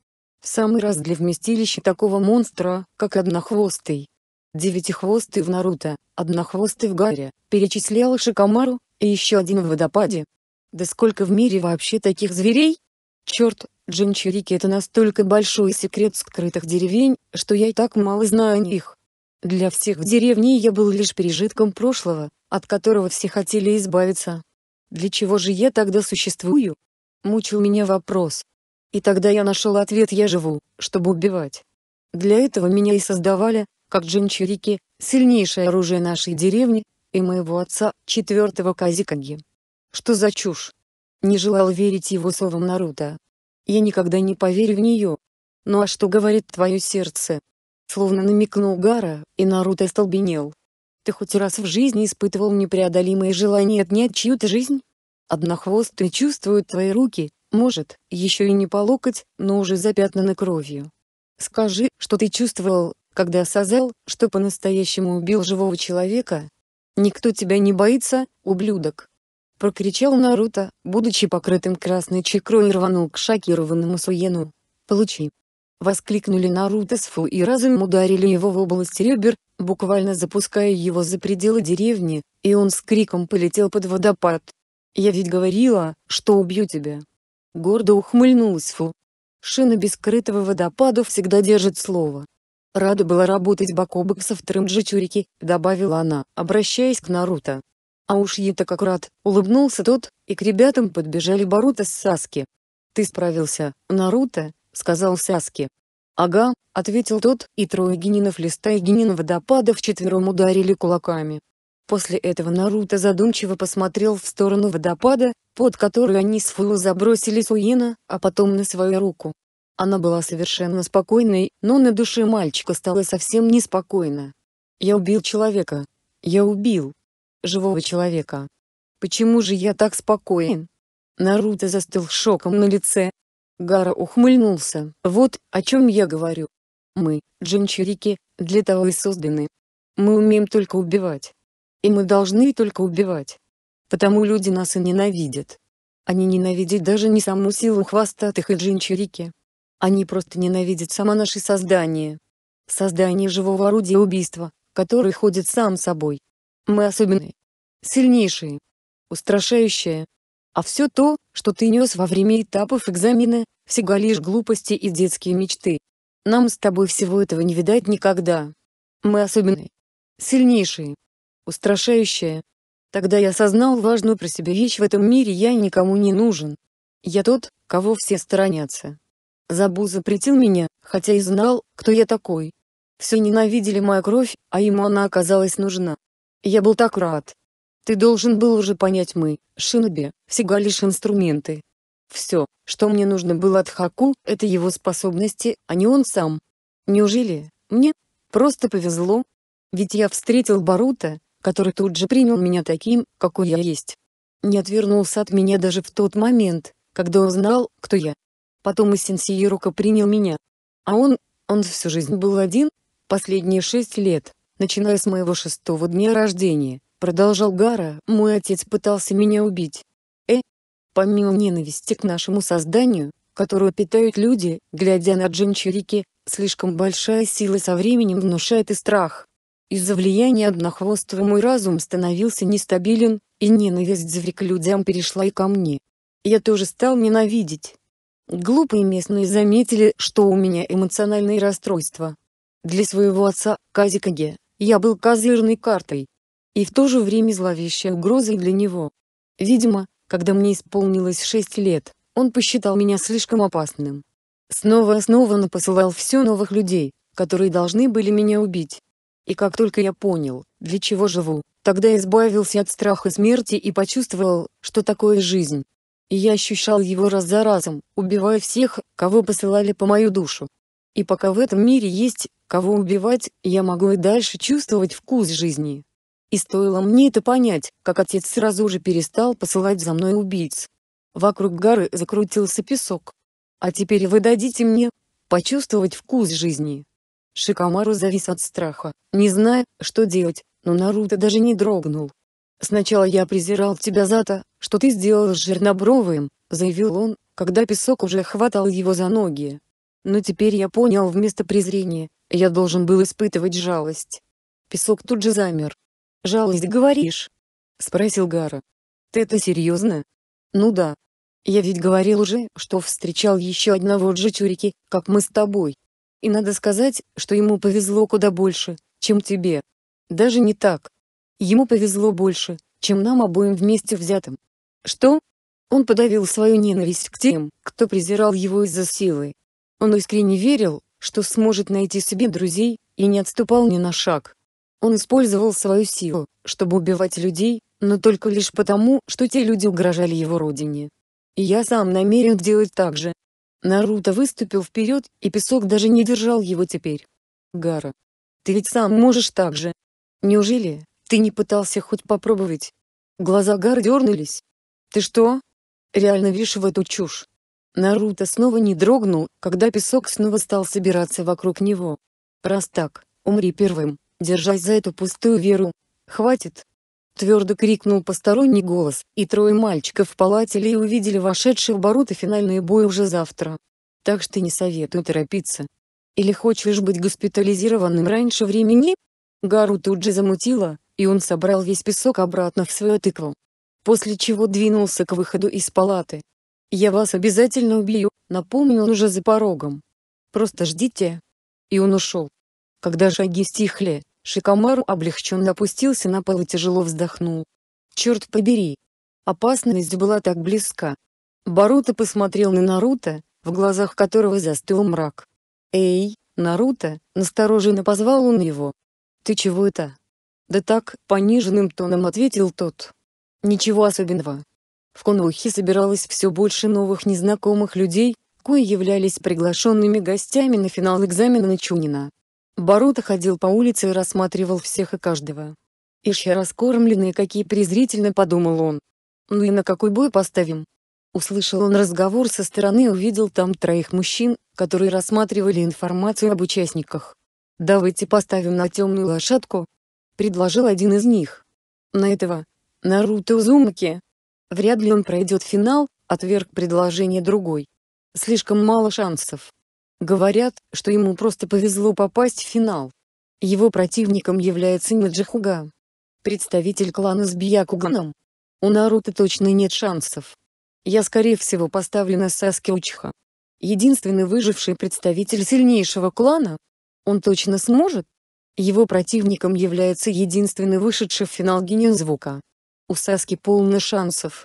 В самый раз для вместилища такого монстра, как Однохвостый. Девятихвостый в Наруто, Однохвостый в Гаре, перечислял Шикамару, и еще один в Водопаде. Да сколько в мире вообще таких зверей? Черт, Джинчурики это настолько большой секрет скрытых деревень, что я и так мало знаю о них. Для всех в деревне я был лишь пережитком прошлого, от которого все хотели избавиться. Для чего же я тогда существую? мучил меня вопрос. И тогда я нашел ответ «я живу, чтобы убивать». Для этого меня и создавали, как джинчурики, сильнейшее оружие нашей деревни, и моего отца, четвертого Казикаги. Что за чушь? Не желал верить его словам Наруто. Я никогда не поверю в нее. Ну а что говорит твое сердце? Словно намекнул Гара, и Наруто столбенел. Ты хоть раз в жизни испытывал непреодолимое желание отнять чью-то жизнь? Однохвостый чувствует твои руки, может, еще и не по локоть, но уже запятнаны кровью. Скажи, что ты чувствовал, когда осознал, что по-настоящему убил живого человека? Никто тебя не боится, ублюдок. Прокричал Наруто, будучи покрытым красной чекрой и рванул к шокированному Суену. Получи. Воскликнули Наруто с Фу и разом ударили его в область ребер, буквально запуская его за пределы деревни, и он с криком полетел под водопад. Я ведь говорила, что убью тебя. Гордо ухмыльнулась Фу. Шина без скрытого водопада всегда держит слово. Рада была работать бок о бок со вторым Джичурики, добавила она, обращаясь к Наруто. А уж ей-то как рад, улыбнулся тот, и к ребятам подбежали Барута с Саски. «Ты справился, Наруто», — сказал Саски. «Ага», — ответил тот, и трое генинов листа и генин водопада вчетвером ударили кулаками. После этого Наруто задумчиво посмотрел в сторону водопада, под которую они с Фулу забросили Суина, а потом на свою руку. Она была совершенно спокойной, но на душе мальчика стало совсем неспокойно. «Я убил человека. Я убил. Живого человека. Почему же я так спокоен?» Наруто застыл шоком на лице. Гара ухмыльнулся. «Вот, о чем я говорю. Мы, джинчурики, для того и созданы. Мы умеем только убивать. И мы должны только убивать. Потому люди нас и ненавидят. Они ненавидят даже не саму силу хвостатых и джинчурики. Они просто ненавидят само наше создание. Создание живого орудия убийства, который ходит сам собой. Мы особенные. Сильнейшие. Устрашающие. А все то, что ты нес во время этапов экзамена, всего лишь глупости и детские мечты. Нам с тобой всего этого не видать никогда. Мы особенные. Сильнейшие устрашающее. Тогда я осознал важную про себя вещь в этом мире я никому не нужен. Я тот, кого все сторонятся. Забу запретил меня, хотя и знал, кто я такой. Все ненавидели мою кровь, а ему она оказалась нужна. Я был так рад. Ты должен был уже понять мы, Шиноби, всегда лишь инструменты. Все, что мне нужно было от Хаку, это его способности, а не он сам. Неужели, мне, просто повезло? Ведь я встретил Барута, который тут же принял меня таким, какой я есть. Не отвернулся от меня даже в тот момент, когда он знал, кто я. Потом и сенсей Рука принял меня. А он, он всю жизнь был один, последние шесть лет, начиная с моего шестого дня рождения, продолжал Гара, мой отец пытался меня убить. Э, помимо ненависти к нашему созданию, которую питают люди, глядя на джинчирики, слишком большая сила со временем внушает и страх. Из-за влияния однохвостого мой разум становился нестабилен, и ненависть зверь к людям перешла и ко мне. Я тоже стал ненавидеть. Глупые местные заметили, что у меня эмоциональные расстройства. Для своего отца, Казикаге я был козырной картой. И в то же время зловещей угрозой для него. Видимо, когда мне исполнилось 6 лет, он посчитал меня слишком опасным. Снова и снова посылал все новых людей, которые должны были меня убить, и как только я понял, для чего живу, тогда избавился от страха смерти и почувствовал, что такое жизнь. И я ощущал его раз за разом, убивая всех, кого посылали по мою душу. И пока в этом мире есть, кого убивать, я могу и дальше чувствовать вкус жизни. И стоило мне это понять, как отец сразу же перестал посылать за мной убийц. Вокруг горы закрутился песок. А теперь вы дадите мне почувствовать вкус жизни. Шикамару завис от страха, не зная, что делать, но Наруто даже не дрогнул. «Сначала я презирал тебя за то, что ты сделал с Жернобровым», — заявил он, когда песок уже хватал его за ноги. «Но теперь я понял вместо презрения, я должен был испытывать жалость». Песок тут же замер. «Жалость, говоришь?» — спросил Гара. «Ты это серьезно?» «Ну да. Я ведь говорил уже, что встречал еще одного Джичурики, как мы с тобой. И надо сказать, что ему повезло куда больше, чем тебе. Даже не так. Ему повезло больше, чем нам обоим вместе взятым. Что? Он подавил свою ненависть к тем, кто презирал его из-за силы. Он искренне верил, что сможет найти себе друзей, и не отступал ни на шаг. Он использовал свою силу, чтобы убивать людей, но только лишь потому, что те люди угрожали его родине. И я сам намерен делать так же, Наруто выступил вперед, и песок даже не держал его теперь. Гара, ты ведь сам можешь так же. Неужели ты не пытался хоть попробовать? Глаза Гара дернулись. Ты что? Реально веришь в эту чушь? Наруто снова не дрогнул, когда песок снова стал собираться вокруг него. Раз так, умри первым, держась за эту пустую веру. Хватит, Твердо крикнул посторонний голос, и трое мальчиков в палате Ли увидели вошедшие в обороты финальные бой уже завтра. Так что не советую торопиться. Или хочешь быть госпитализированным раньше времени? Гару тут же замутило, и он собрал весь песок обратно в свою тыкву. После чего двинулся к выходу из палаты. «Я вас обязательно убью», — напомнил уже за порогом. «Просто ждите». И он ушел. Когда шаги стихли, Шикамару облегченно опустился на пол и тяжело вздохнул. Черт побери! Опасность была так близка. Баруто посмотрел на Наруто, в глазах которого застыл мрак. «Эй, Наруто!» — настороженно позвал он его. «Ты чего это?» «Да так», — пониженным тоном ответил тот. «Ничего особенного». В Конухе собиралось все больше новых незнакомых людей, кои являлись приглашенными гостями на финал экзамена Чунина. Барута ходил по улице и рассматривал всех и каждого. «Ища раскормленные какие презрительно», — подумал он. «Ну и на какой бой поставим?» Услышал он разговор со стороны и увидел там троих мужчин, которые рассматривали информацию об участниках. «Давайте поставим на темную лошадку», — предложил один из них. «На этого. Наруто Узумаки. Вряд ли он пройдет финал», — отверг предложение другой. «Слишком мало шансов. Говорят, что ему просто повезло попасть в финал. Его противником является Наджихуга. Представитель клана с Бьякуганом. У Наруто точно нет шансов. Я скорее всего поставлю на Саски Учиха. Единственный выживший представитель сильнейшего клана? Он точно сможет? Его противником является единственный вышедший в финал гений звука. У Саски полно шансов.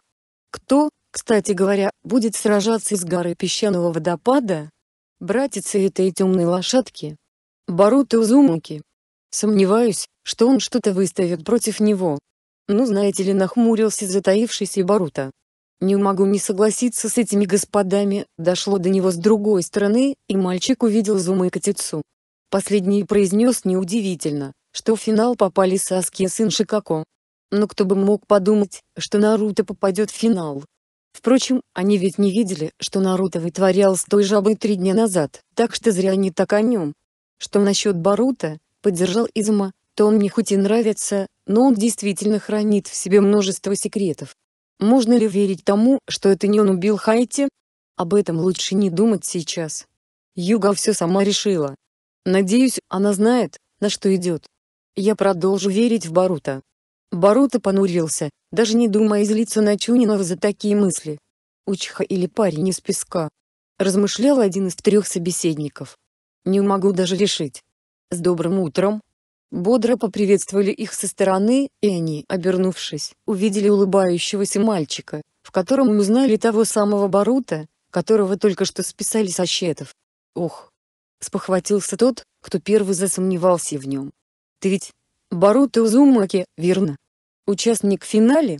Кто, кстати говоря, будет сражаться с горы песчаного водопада, братица этой темной лошадки. Баруто Узумаки. Сомневаюсь, что он что-то выставит против него. Ну знаете ли нахмурился затаившийся Баруто. Не могу не согласиться с этими господами, дошло до него с другой стороны, и мальчик увидел Зума и Катицу. Последний произнес неудивительно, что в финал попали Саски и сын Шикако. Но кто бы мог подумать, что Наруто попадет в финал, Впрочем, они ведь не видели, что Наруто вытворял с той жабой три дня назад, так что зря они так о нем. Что насчет Барута, поддержал Изума, то он мне хоть и нравится, но он действительно хранит в себе множество секретов. Можно ли верить тому, что это не он убил Хайти? Об этом лучше не думать сейчас. Юга все сама решила. Надеюсь, она знает, на что идет. Я продолжу верить в Барута. Барута понурился, даже не думая злиться на Чунинова за такие мысли. Учха или парень из песка. Размышлял один из трех собеседников. Не могу даже решить. С добрым утром. Бодро поприветствовали их со стороны, и они, обернувшись, увидели улыбающегося мальчика, в котором узнали того самого Барута, которого только что списали со счетов. Ох! Спохватился тот, кто первый засомневался в нем. Ты ведь Барута Узумаки, верно? Участник финале?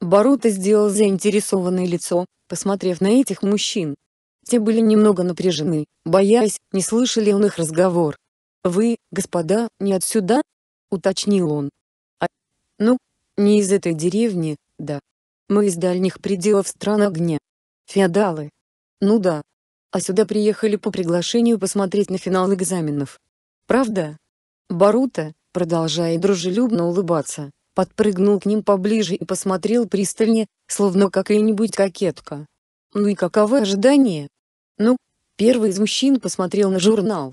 Барута сделал заинтересованное лицо, посмотрев на этих мужчин. Те были немного напряжены, боясь, не слышали он их разговор. «Вы, господа, не отсюда?» — уточнил он. «А... ну, не из этой деревни, да. Мы из дальних пределов стран огня. Феодалы. Ну да. А сюда приехали по приглашению посмотреть на финал экзаменов. Правда? Барута, продолжая дружелюбно улыбаться, подпрыгнул к ним поближе и посмотрел пристальнее, словно какая-нибудь кокетка. Ну и каковы ожидания? Ну, первый из мужчин посмотрел на журнал.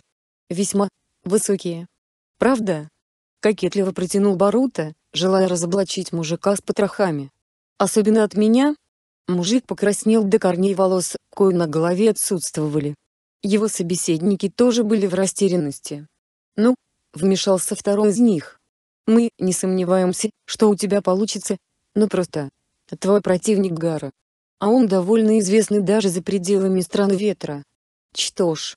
Весьма высокие. Правда? Кокетливо протянул Барута, желая разоблачить мужика с потрохами. Особенно от меня? Мужик покраснел до корней волос, кое на голове отсутствовали. Его собеседники тоже были в растерянности. «Ну, вмешался второй из них. «Мы не сомневаемся, что у тебя получится, но просто... Твой противник Гара. А он довольно известный даже за пределами стран ветра. Что ж...»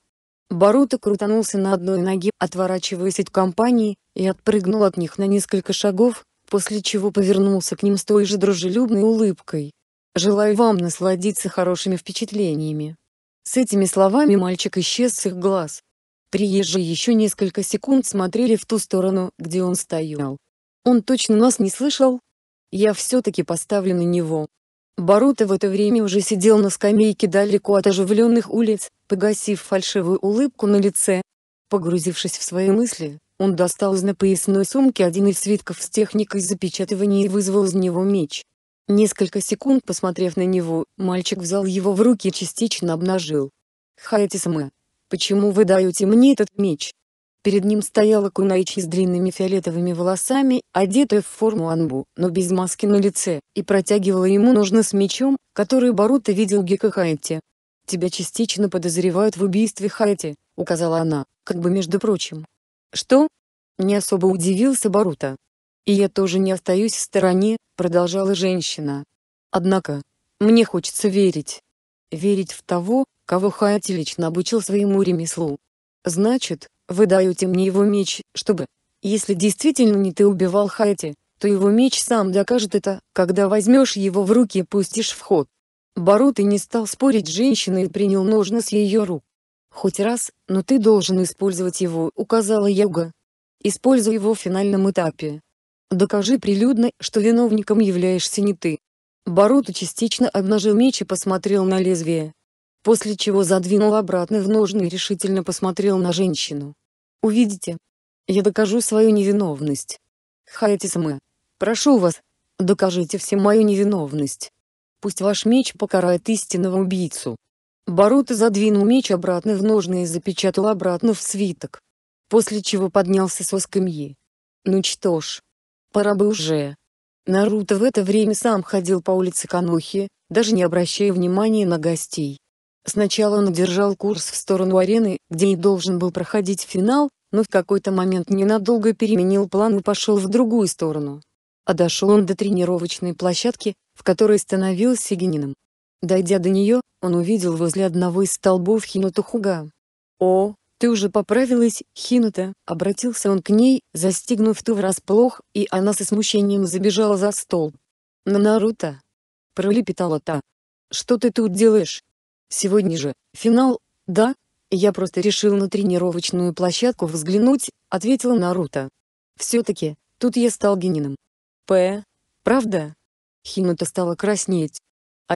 Баруто крутанулся на одной ноге, отворачиваясь от компании, и отпрыгнул от них на несколько шагов, после чего повернулся к ним с той же дружелюбной улыбкой. «Желаю вам насладиться хорошими впечатлениями». С этими словами мальчик исчез с их глаз. Приезжие еще несколько секунд смотрели в ту сторону, где он стоял. Он точно нас не слышал? Я все-таки поставлю на него. Барута в это время уже сидел на скамейке далеко от оживленных улиц, погасив фальшивую улыбку на лице. Погрузившись в свои мысли, он достал из напоясной сумки один из свитков с техникой запечатывания и вызвал из него меч. Несколько секунд посмотрев на него, мальчик взял его в руки и частично обнажил. Хаятисме. «Почему вы даете мне этот меч?» Перед ним стояла Кунаичи с длинными фиолетовыми волосами, одетая в форму анбу, но без маски на лице, и протягивала ему ножны с мечом, который Барута видел Гека Хайте. «Тебя частично подозревают в убийстве Хайте», — указала она, как бы между прочим. «Что?» — не особо удивился Барута. «И я тоже не остаюсь в стороне», — продолжала женщина. «Однако, мне хочется верить. Верить в того, кого Хати лично обучил своему ремеслу. Значит, вы даете мне его меч, чтобы... Если действительно не ты убивал Хати, то его меч сам докажет это, когда возьмешь его в руки и пустишь в ход. Барут не стал спорить с женщиной и принял ножны с ее рук. «Хоть раз, но ты должен использовать его», — указала Яга. «Используй его в финальном этапе. Докажи прилюдно, что виновником являешься не ты». Барут частично обнажил меч и посмотрел на лезвие после чего задвинул обратно в ножны и решительно посмотрел на женщину. «Увидите? Я докажу свою невиновность. Хаятисаме, прошу вас, докажите всем мою невиновность. Пусть ваш меч покарает истинного убийцу». Барута задвинул меч обратно в ножны и запечатал обратно в свиток. После чего поднялся со скамьи. «Ну что ж, пора бы уже». Наруто в это время сам ходил по улице Канохи, даже не обращая внимания на гостей. Сначала он держал курс в сторону арены, где и должен был проходить финал, но в какой-то момент ненадолго переменил план и пошел в другую сторону. А дошел он до тренировочной площадки, в которой становился Гениным. Дойдя до нее, он увидел возле одного из столбов Хинуту Хуга. «О, ты уже поправилась, Хинута!» — обратился он к ней, застигнув ту врасплох, и она со смущением забежала за стол. «На Наруто!» — пролепетала та. «Что ты тут делаешь?» Сегодня же, финал, да? Я просто решил на тренировочную площадку взглянуть, ответила Наруто. Все-таки, тут я стал гениным. П. Правда? Хината стала краснеть. А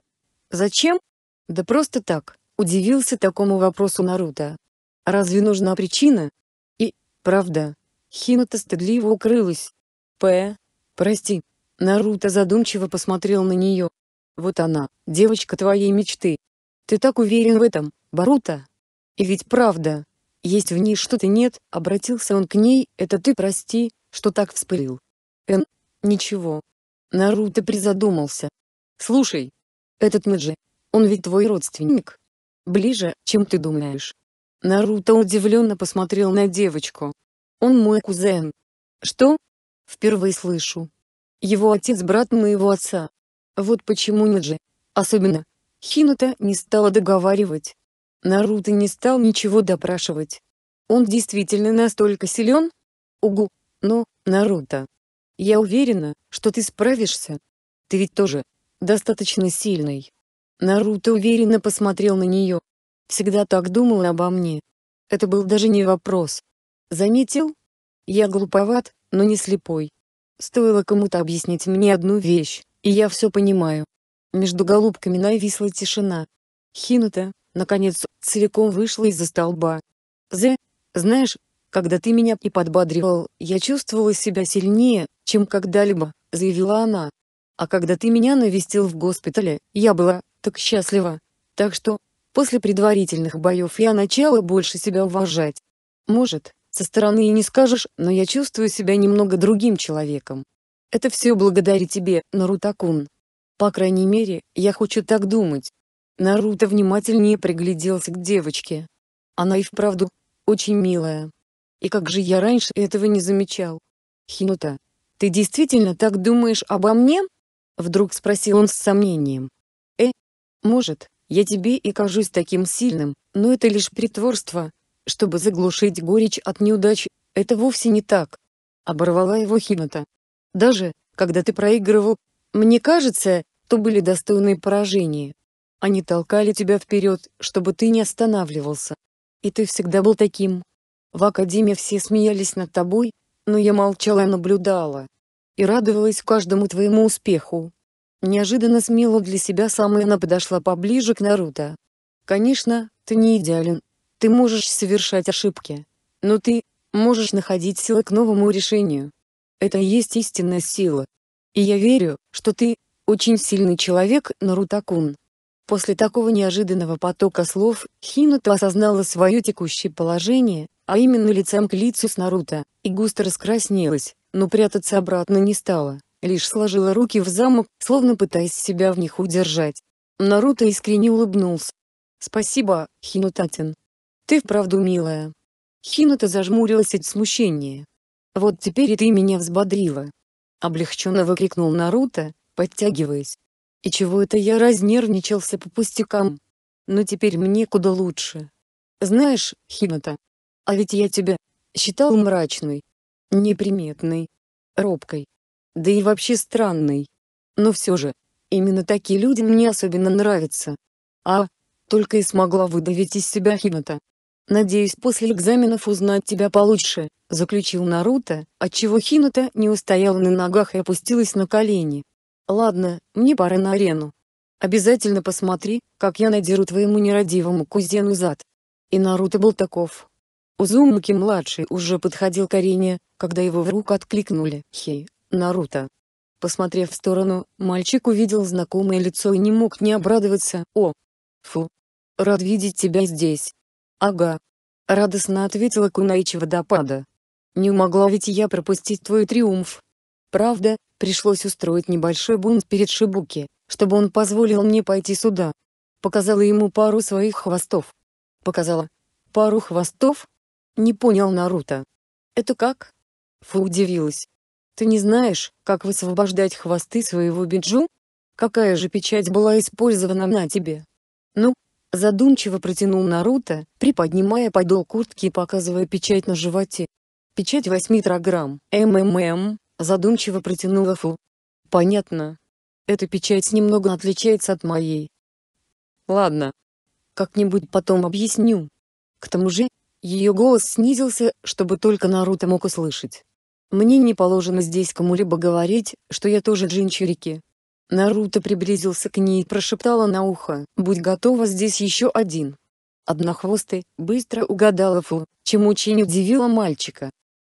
зачем? Да просто так, удивился такому вопросу Наруто. Разве нужна причина? И, правда, Хината стыдливо укрылась. П. Прости. Наруто задумчиво посмотрел на нее. Вот она, девочка твоей мечты. Ты так уверен в этом, Барута? И ведь правда. Есть в ней что-то нет, обратился он к ней, это ты прости, что так вспылил. Эн, ничего. Наруто призадумался. Слушай, этот Мэджи, он ведь твой родственник. Ближе, чем ты думаешь. Наруто удивленно посмотрел на девочку. Он мой кузен. Что? Впервые слышу. Его отец брат моего отца. Вот почему Неджи. Особенно, Хинута не стала договаривать. Наруто не стал ничего допрашивать. Он действительно настолько силен? Угу, но, Наруто, я уверена, что ты справишься. Ты ведь тоже достаточно сильный. Наруто уверенно посмотрел на нее. Всегда так думал обо мне. Это был даже не вопрос. Заметил? Я глуповат, но не слепой. Стоило кому-то объяснить мне одну вещь, и я все понимаю. Между голубками нависла тишина. Хинута, наконец, целиком вышла из-за столба. «Зе, знаешь, когда ты меня и подбадривал, я чувствовала себя сильнее, чем когда-либо», — заявила она. «А когда ты меня навестил в госпитале, я была так счастлива. Так что, после предварительных боев я начала больше себя уважать. Может, со стороны и не скажешь, но я чувствую себя немного другим человеком. Это все благодаря тебе, Нарутакун. По крайней мере, я хочу так думать. Наруто внимательнее пригляделся к девочке. Она и вправду очень милая. И как же я раньше этого не замечал. Хинута, ты действительно так думаешь обо мне? Вдруг спросил он с сомнением. Э, может, я тебе и кажусь таким сильным, но это лишь притворство, чтобы заглушить горечь от неудач, это вовсе не так. Оборвала его Хината. Даже, когда ты проигрывал, мне кажется, что были достойны поражения. Они толкали тебя вперед, чтобы ты не останавливался. И ты всегда был таким. В академии все смеялись над тобой, но я молчала и наблюдала. И радовалась каждому твоему успеху. Неожиданно смело для себя сама она подошла поближе к Наруто. Конечно, ты не идеален. Ты можешь совершать ошибки. Но ты можешь находить силы к новому решению. Это и есть истинная сила. И я верю, что ты очень сильный человек, Нарутакун. После такого неожиданного потока слов, Хинута осознала свое текущее положение, а именно лицем к лицу с Наруто, и густо раскраснелась, но прятаться обратно не стала, лишь сложила руки в замок, словно пытаясь себя в них удержать. Наруто искренне улыбнулся. «Спасибо, Хинутатин. Ты вправду милая». Хинута зажмурилась от смущения. «Вот теперь и ты меня взбодрила!» Облегченно выкрикнул Наруто, подтягиваясь. И чего это я разнервничался по пустякам? Но теперь мне куда лучше. Знаешь, Хината, а ведь я тебя считал мрачной, неприметной, робкой, да и вообще странной. Но все же, именно такие люди мне особенно нравятся. А, только и смогла выдавить из себя Хината. «Надеюсь после экзаменов узнать тебя получше», — заключил Наруто, отчего Хината не устояла на ногах и опустилась на колени. Ладно, мне пора на арену. Обязательно посмотри, как я надеру твоему нерадивому кузену зад. И Наруто был таков. Узумаки-младший уже подходил к арене, когда его в руку откликнули «Хей, Наруто». Посмотрев в сторону, мальчик увидел знакомое лицо и не мог не обрадоваться «О! Фу! Рад видеть тебя здесь!» «Ага!» — радостно ответила Кунаичи водопада. «Не могла ведь я пропустить твой триумф!» Правда, пришлось устроить небольшой бунт перед Шибуки, чтобы он позволил мне пойти сюда. Показала ему пару своих хвостов. Показала. Пару хвостов? Не понял Наруто. Это как? Фу удивилась. Ты не знаешь, как высвобождать хвосты своего биджу? Какая же печать была использована на тебе? Ну, задумчиво протянул Наруто, приподнимая подол куртки и показывая печать на животе. Печать 8 трограмм, МММ, задумчиво протянула Фу. Понятно. Эта печать немного отличается от моей. Ладно. Как-нибудь потом объясню. К тому же, ее голос снизился, чтобы только Наруто мог услышать. Мне не положено здесь кому-либо говорить, что я тоже джинчурики. Наруто приблизился к ней и прошептала на ухо, «Будь готова здесь еще один». Однохвостый, быстро угадала Фу, чем очень удивила мальчика.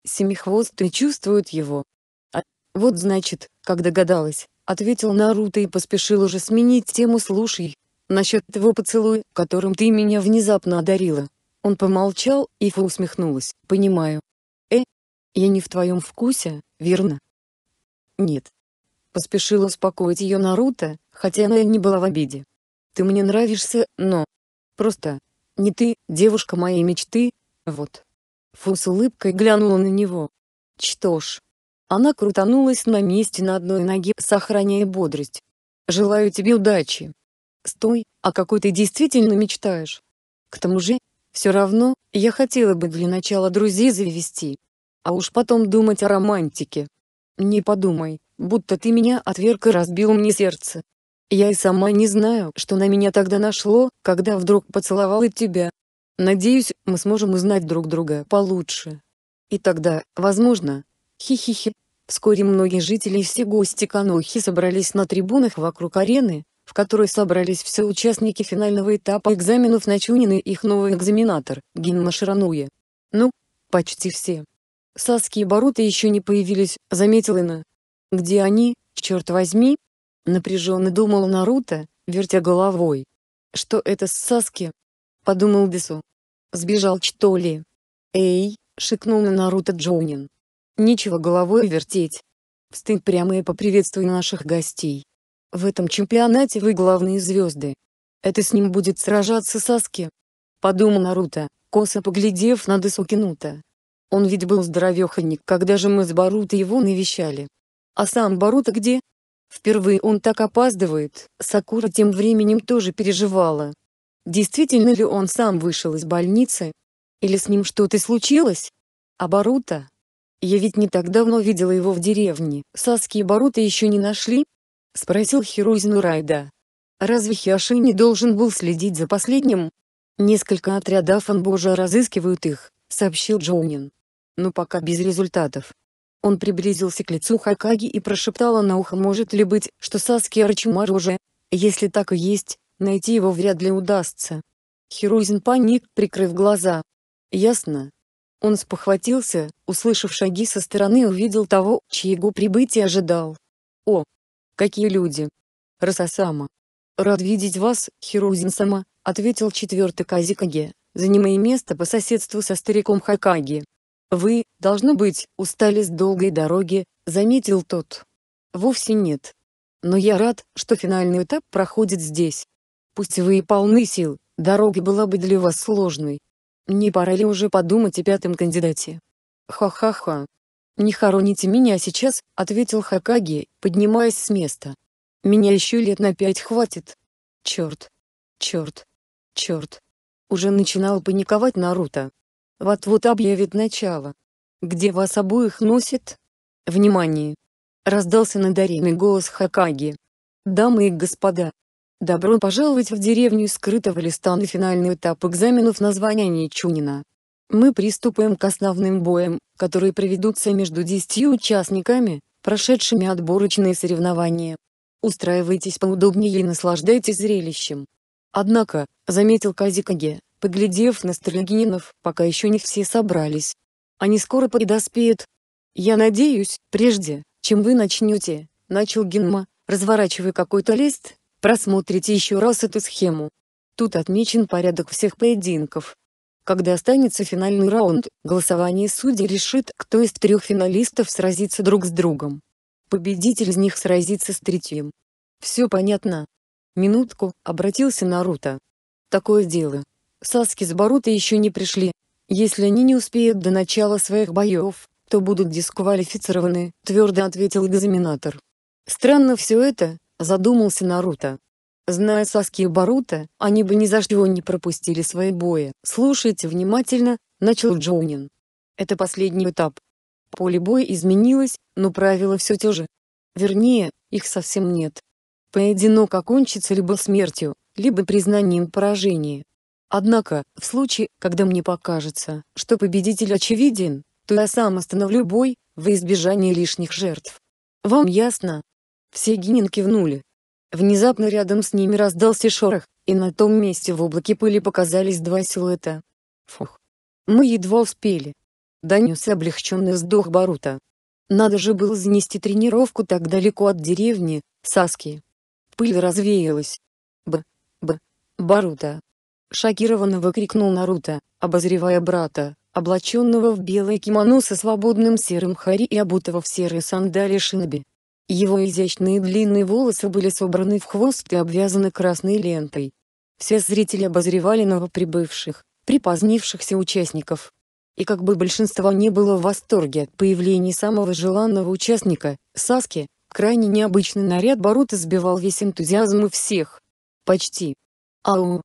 Семихвостый чувствует его, «Вот значит, как догадалась», — ответил Наруто и поспешил уже сменить тему «Слушай, насчет того поцелуя, которым ты меня внезапно одарила». Он помолчал, и Фу усмехнулась. «Понимаю. Э, я не в твоем вкусе, верно?» «Нет». Поспешил успокоить ее Наруто, хотя она и не была в обиде. «Ты мне нравишься, но... Просто... Не ты, девушка моей мечты, вот». Фу с улыбкой глянула на него. «Что ж, она крутанулась на месте на одной ноге, сохраняя бодрость. «Желаю тебе удачи!» «Стой, а какой ты действительно мечтаешь?» «К тому же, все равно, я хотела бы для начала друзей завести, а уж потом думать о романтике. Не подумай, будто ты меня отверг и разбил мне сердце. Я и сама не знаю, что на меня тогда нашло, когда вдруг поцеловала тебя. Надеюсь, мы сможем узнать друг друга получше. И тогда, возможно, Хи-хи-хи. Вскоре многие жители и все гости Канохи собрались на трибунах вокруг арены, в которой собрались все участники финального этапа экзаменов на Чунин и их новый экзаменатор, Гинна Ширануе. Ну, почти все. Саски и Барута еще не появились, заметила Инна. Где они, черт возьми? Напряженно думал Наруто, вертя головой. Что это с Саски? Подумал Десу. Сбежал что ли? Эй, шикнул на Наруто Джоунин. Нечего головой вертеть. Встань прямо и поприветствуй наших гостей. В этом чемпионате вы главные звезды. Это с ним будет сражаться Саски. Подумал Наруто, косо поглядев на Десукинута. Он ведь был здоровеханник, когда же мы с Баруто его навещали. А сам Баруто где? Впервые он так опаздывает, Сакура тем временем тоже переживала. Действительно ли он сам вышел из больницы? Или с ним что-то случилось? А Баруто, «Я ведь не так давно видела его в деревне. Саски и Барута еще не нашли?» — спросил Хирузину Райда. «Разве Хиаши не должен был следить за последним?» «Несколько отрядов Анбожа разыскивают их», — сообщил Джоунин. «Но пока без результатов». Он приблизился к лицу Хакаги и прошептал на ухо «Может ли быть, что Саски Арчимар уже?» «Если так и есть, найти его вряд ли удастся». Хирузин паник, прикрыв глаза. «Ясно», он спохватился, услышав шаги со стороны увидел того, чьего прибытия ожидал. «О! Какие люди!» «Расосама!» «Рад видеть вас, Хирузин-сама», ответил четвертый Казикаге, занимая место по соседству со стариком Хакаги. «Вы, должно быть, устали с долгой дороги», — заметил тот. «Вовсе нет. Но я рад, что финальный этап проходит здесь. Пусть вы и полны сил, дорога была бы для вас сложной, не пора ли уже подумать о пятом кандидате? Ха-ха-ха. Не хороните меня а сейчас, ответил Хакаги, поднимаясь с места. Меня еще лет на пять хватит. Черт. Черт. Черт. Уже начинал паниковать Наруто. Вот-вот объявит начало. Где вас обоих носит? Внимание. Раздался надаренный голос Хакаги. Дамы и господа, Добро пожаловать в деревню из скрытого листа на финальный этап экзаменов на звание Нечунина. Мы приступаем к основным боям, которые проведутся между 10 участниками, прошедшими отборочные соревнования. Устраивайтесь поудобнее и наслаждайтесь зрелищем. Однако, заметил Казикаге, поглядев на стрельгинов, пока еще не все собрались. Они скоро подоспеют. Я надеюсь, прежде, чем вы начнете, начал Гинма, разворачивая какой-то лист, Просмотрите еще раз эту схему. Тут отмечен порядок всех поединков. Когда останется финальный раунд, голосование судей решит, кто из трех финалистов сразится друг с другом. Победитель из них сразится с третьим. Все понятно. Минутку, обратился Наруто. Такое дело. Саски с Барута еще не пришли. Если они не успеют до начала своих боев, то будут дисквалифицированы, твердо ответил экзаменатор. Странно все это, задумался Наруто. Зная Саски и Барута, они бы ни за что не пропустили свои бои. Слушайте внимательно, начал Джоунин. Это последний этап. Поле боя изменилось, но правила все те же. Вернее, их совсем нет. Поединок окончится либо смертью, либо признанием поражения. Однако, в случае, когда мне покажется, что победитель очевиден, то я сам остановлю бой, во избежание лишних жертв. Вам ясно? Все Гинин кивнули. Внезапно рядом с ними раздался шорох, и на том месте в облаке пыли показались два силуэта. Фух. Мы едва успели. Донес облегченный вздох Барута. Надо же было занести тренировку так далеко от деревни, Саски. Пыль развеялась. Б. Б. Барута. Шокированно выкрикнул Наруто, обозревая брата, облаченного в белое кимоно со свободным серым хари и обутого в серые сандали шиноби. Его изящные длинные волосы были собраны в хвост и обвязаны красной лентой. Все зрители обозревали новоприбывших, припозднившихся участников. И как бы большинство не было в восторге от появления самого желанного участника, Саски, крайне необычный наряд Барута сбивал весь энтузиазм у всех. Почти. Ау!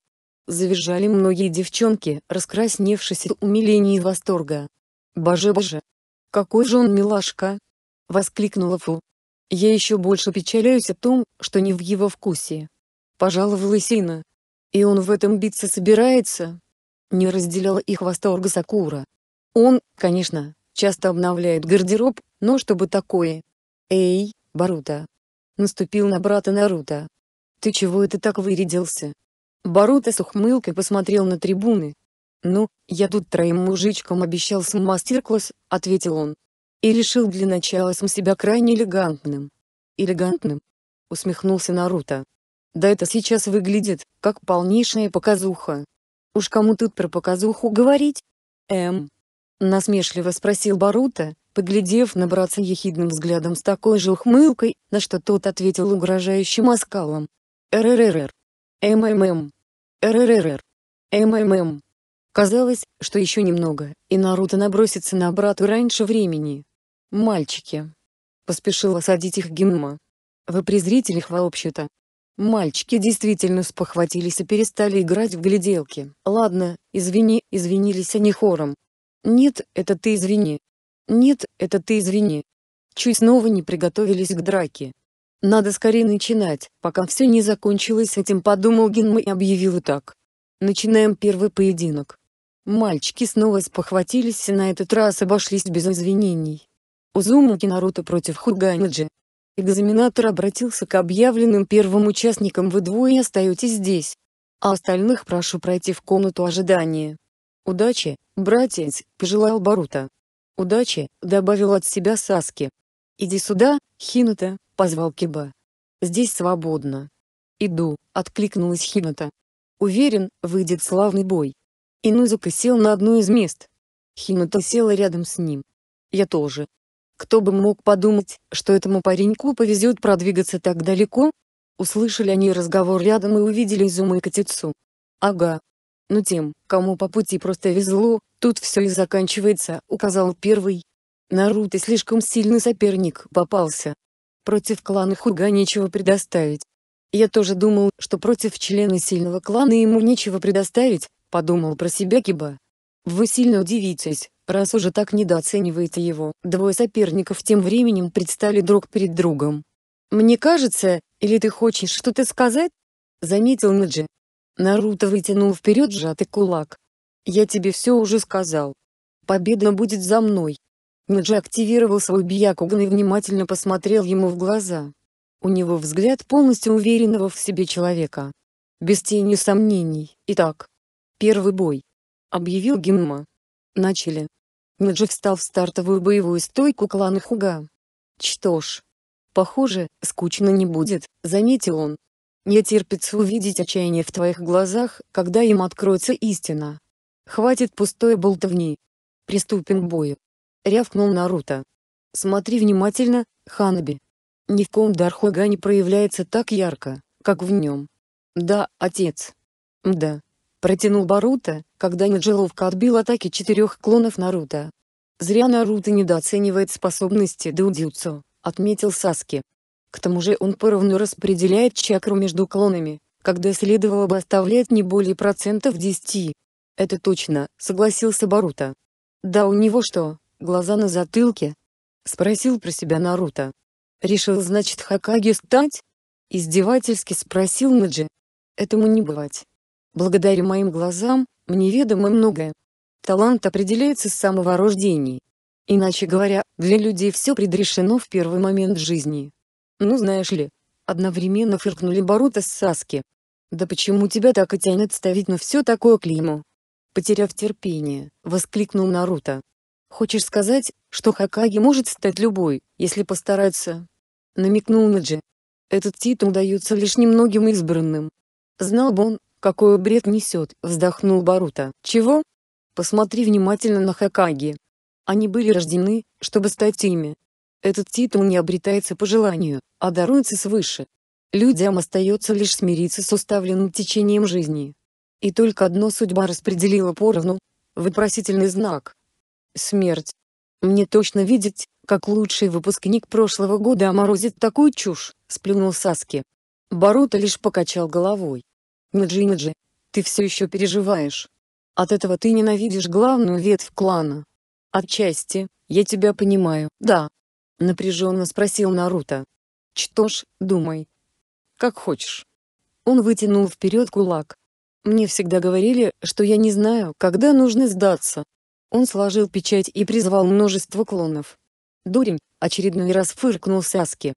Завизжали многие девчонки, раскрасневшись от умиления и восторга. «Боже-боже! Какой же он милашка!» Воскликнула Фу, я еще больше печаляюсь о том, что не в его вкусе. Пожаловалась Инна. И он в этом биться собирается? Не разделяла их восторга Сакура. Он, конечно, часто обновляет гардероб, но чтобы такое. Эй, Барута. Наступил на брата Наруто. Ты чего это так вырядился? Барута с ухмылкой посмотрел на трибуны. «Ну, я тут троим мужичкам обещал мастер-класс», — ответил он и решил для начала сам себя крайне элегантным. Элегантным? Усмехнулся Наруто. Да это сейчас выглядит, как полнейшая показуха. Уж кому тут про показуху говорить? Эм. Насмешливо спросил Барута, поглядев на братца ехидным взглядом с такой же ухмылкой, на что тот ответил угрожающим оскалом. РРРР. МММ. РРРР. МММ. Казалось, что еще немного, и Наруто набросится на брата раньше времени. «Мальчики!» — поспешила осадить их Гимма. «Вы презрители их вообще-то!» Мальчики действительно спохватились и перестали играть в гляделки. «Ладно, извини», — извинились они хором. «Нет, это ты извини». «Нет, это ты извини». Чуть снова не приготовились к драке. «Надо скорее начинать, пока все не закончилось этим», — подумал Гинма и объявил и так. «Начинаем первый поединок». Мальчики снова спохватились и на этот раз обошлись без извинений. Узумаки Наруто против Хуганиджи. Экзаменатор обратился к объявленным первым участникам «Вы двое остаетесь здесь, а остальных прошу пройти в комнату ожидания». «Удачи, братец», — пожелал Барута. «Удачи», — добавил от себя Саски. «Иди сюда, Хината», — позвал Киба. «Здесь свободно». «Иду», — откликнулась Хината. «Уверен, выйдет славный бой». Инузука сел на одно из мест. Хината села рядом с ним. «Я тоже», кто бы мог подумать, что этому пареньку повезет продвигаться так далеко? Услышали они разговор рядом и увидели Изума и Катицу. Ага. Но ну, тем, кому по пути просто везло, тут все и заканчивается, указал первый. Наруто слишком сильный соперник попался. Против клана Хуга нечего предоставить. Я тоже думал, что против члена сильного клана ему нечего предоставить, подумал про себя Киба. Вы сильно удивитесь, Раз уже так недооцениваете его, двое соперников тем временем предстали друг перед другом. «Мне кажется, или ты хочешь что-то сказать?» — заметил Наджи. Наруто вытянул вперед сжатый кулак. «Я тебе все уже сказал. Победа будет за мной». Наджи активировал свой биякуган и внимательно посмотрел ему в глаза. У него взгляд полностью уверенного в себе человека. Без тени сомнений. Итак, первый бой. Объявил Гимма. Начали. Неджи встал в стартовую боевую стойку клана Хуга. Что ж. Похоже, скучно не будет, заметил он. Не терпится увидеть отчаяние в твоих глазах, когда им откроется истина. Хватит пустой болтовни. Приступим к бою. Рявкнул Наруто. Смотри внимательно, Ханаби. Ни в ком Дархуга не проявляется так ярко, как в нем. Да, отец. Да, Протянул Барута, когда Неджеловка отбил атаки четырех клонов Наруто. «Зря Наруто недооценивает способности Дудзюцу», — отметил Саски. К тому же он поровну распределяет чакру между клонами, когда следовало бы оставлять не более процентов 10. «Это точно», — согласился Барута. «Да у него что, глаза на затылке?» — спросил про себя Наруто. «Решил, значит, Хакаги стать?» — издевательски спросил Наджи. «Этому не бывать». Благодаря моим глазам, мне ведомо многое. Талант определяется с самого рождения. Иначе говоря, для людей все предрешено в первый момент жизни. Ну знаешь ли, одновременно фыркнули Барута с Саски. Да почему тебя так и тянет ставить на все такое клеймо? Потеряв терпение, воскликнул Наруто. Хочешь сказать, что Хакаги может стать любой, если постараться? Намекнул Наджи. Этот титул дается лишь немногим избранным. Знал бы он, «Какой бред несет!» — вздохнул Барута. «Чего?» «Посмотри внимательно на Хакаги. Они были рождены, чтобы стать ими. Этот титул не обретается по желанию, а даруется свыше. Людям остается лишь смириться с уставленным течением жизни. И только одно судьба распределила поровну. Вопросительный знак. Смерть. Мне точно видеть, как лучший выпускник прошлого года оморозит такую чушь, сплюнул Саски. Барута лишь покачал головой. Наджи ну, Наджи, ты все еще переживаешь. От этого ты ненавидишь главную ветвь клана. Отчасти, я тебя понимаю, да. Напряженно спросил Наруто. Что ж, думай. Как хочешь. Он вытянул вперед кулак. Мне всегда говорили, что я не знаю, когда нужно сдаться. Он сложил печать и призвал множество клонов. Дурень, очередной раз фыркнул Саски